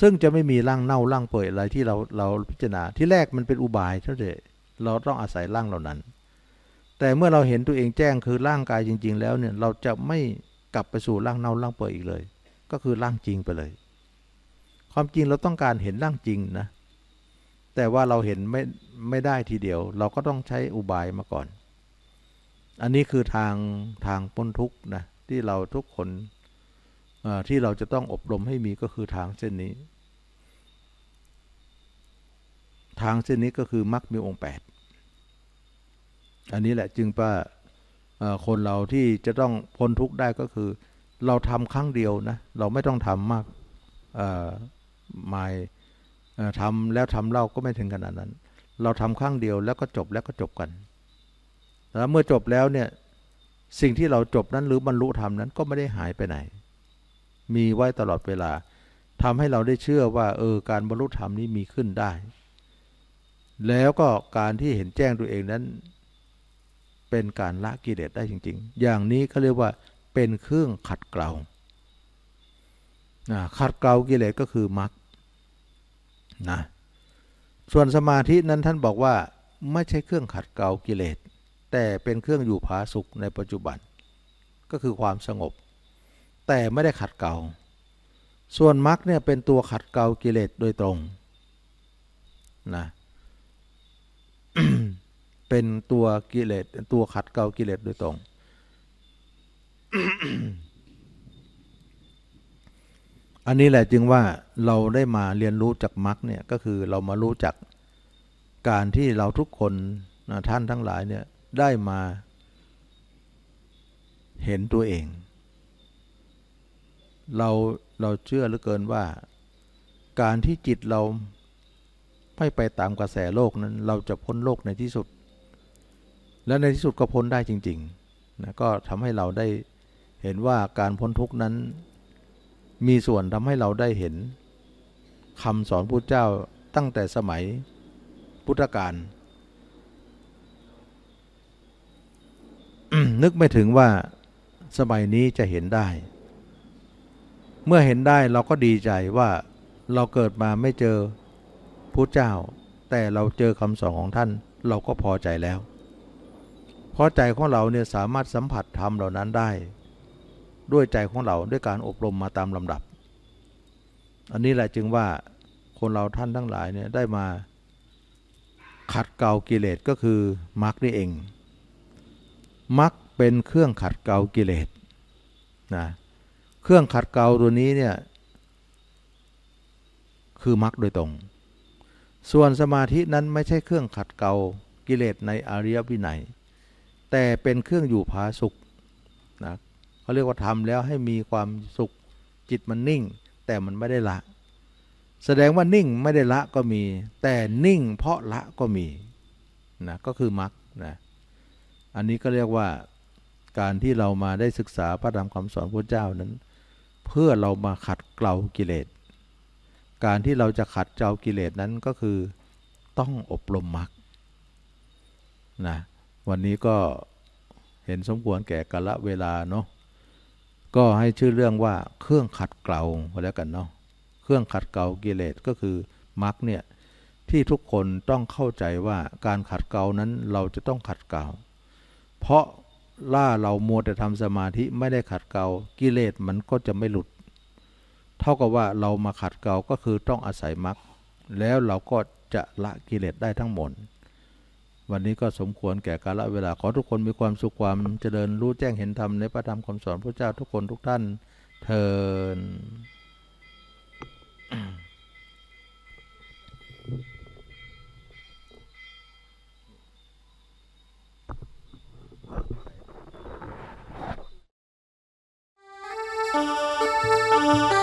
ซึ่งจะไม่มีร่างเน่าร่างเปื่อยอะไรที่เราเราพิจารณาที่แรกมันเป็นอุบายเท่าเดเราต้องอาศัยร่างเหล่านั้น แต่เมื่อเราเห็นตัวเองแจ้งคือร่างกายจริง ๆ แล้วเนี่ยเราจะไม่กลับไปสู่ร่างเน่าร่างเปื่อยอีกเลยก็คือร่างจริงไปเลย ความจริงเราต้องการเห็นร่างจริงนะ แต่ว่าเราเห็นไม่ไม่ได้ทีเดียว เราก็ต้องใช้อุบายมาก่อน อันนี้คือทางทางพ้นทุกนะที่เราทุกคนที่เราจะต้องอบรมให้มีก็คือทางเส้นนี้ ทางเส้นนี้ก็คือมรรคมีองค์8อันนี้แหละจึงว่าคนเราที่จะต้องพ้นทุกข์ได้ก็คือ เราทำครั้งเดียวนะ เราไม่ต้องทำมากหมายทำแล้วทำเล่าก็ไม่ถึงขนาดนั้น เราทำครั้งเดียวแล้วก็จบแล้วก็จบกัน แล้วเมื่อจบแล้วเนี่ยสิ่งที่เราจบนั้นหรือบรรลุธรรมนั้นก็ไม่ได้หายไปไหน มีไว้ตลอดเวลาทำให้เราได้เชื่อว่าเออการบรรลุธรรมนี้มีขึ้นได้ แล้วก็การที่เห็นแจ้งตัวเองนั้นเป็นการละกิเลสได้จริง ๆ อย่างนี้เขาเรียกว่าเป็นเครื่องขัดเกลาขัดเกลากิเลสก็คือมรรคนะส่วนสมาธินั้นท่านบอกว่า ไม่ใช่เครื่องขัดเกลากิเลสแต่เป็นเครื่องอยู่ผาสุขในปัจจุบัน ก็คือความสงบแต่ไม่ได้ขัดเกลาส่วนมรรคเนี่ยเป็นตัวขัดเกลากิเลสโดยตรงนะเป็นตัวกิเลสตัวขัดเกลากิเลสโดยตรง อันนี้แหละจึงว่าเราได้มาเรียนรู้จากมรรคเนี่ย ก็คือเรามารู้จักการที่เราทุกคนนะท่านทั้งหลายเนี่ยได้มาเห็นตัวเอง เราเราเชื่อเหลือเกินว่า การที่จิตเรา ไม่ไปตามกระแสโลกนั้นเราจะพ้นโลกในที่สุดและ ในที่สุด ก็พ้นได้จริงๆนะก็ทำให้เราได้เห็นว่าการพ้นทุกข์นั้น มีส่วนทำให้เราได้เห็นคำสอนพุทธเจ้าตั้งแต่สมัยพุทธกาล นึกไม่ถึงว่าสมัยนี้จะเห็นได้ เมื่อเห็นได้เราก็ดีใจว่าเราเกิดมาไม่เจอพุทธเจ้า แต่เราเจอคำสอนของท่าน เราก็พอใจแล้วพราะใจของเราเนี่ยสามารถสัมผัสธรรมเหล่านั้นได้ ด้วยใจของเราด้วยการอบรมมาตามลำดับ อันนี้แหละจึงว่าคนเราท่านทั้งหลายเนี่ยได้มาขัดเกลากิเลสก็คือมรคนี่เองมรคเป็นเครื่องขัดเกลากิเลสนะ เครื่องขัดเกลาตัวนี้ เนี่ยคือมรรคโดยตรง ส่วนสมาธินั้นไม่ใช่เครื่องขัดเกลากิเลสในอริยวินัยแต่เป็นเครื่องอยู่ผาสุขนะเขาเรียกว่าทำแล้วให้มีความสุขจิตมันนิ่งแต่มันไม่ได้ละ แสดงว่านิ่งไม่ได้ละก็มี แต่นิ่งเพราะละก็มีนะก็คือมรคนะอันนี้ก็เรียกว่าการที่เรามาได้ศึกษาพระธรรมคำสอนพระเจ้านั้น เพื่อเรามาขัดเกลากิเลสการที่เราจะขัดเกลากิเลสนั้นก็คือต้องอบรมมรรคนะวันนี้ก็เห็นสมควรแก่กาละเวลาเนาะ ก็ให้ชื่อเรื่องว่าเครื่องขัดเกลาแล้วกันเนาะ เครื่องขัดเกลากิเลสก็คือมรรคเนี่ยที่ทุกคนต้องเข้าใจว่าการขัดเกลานั้นเราจะต้องขัดเกลาเพราะล่าเรามัวแต่ทำสมาธิไม่ได้ขัดเกลากิเลสมันก็จะไม่หลุด เท่ากับว่าเรามาขัดเกลาก็คือต้องอาศัยมรรคแล้วเราก็จะละกิเลสได้ทั้งหมดวันนี้ก็สมควรแก่กาลเวลาขอทุกคนมีความสุขความเจริญรู้แจ้งเห็นธรรมในพระธรรมคำสอนพระเจ้าทุกคนทุกท่านเทิน
you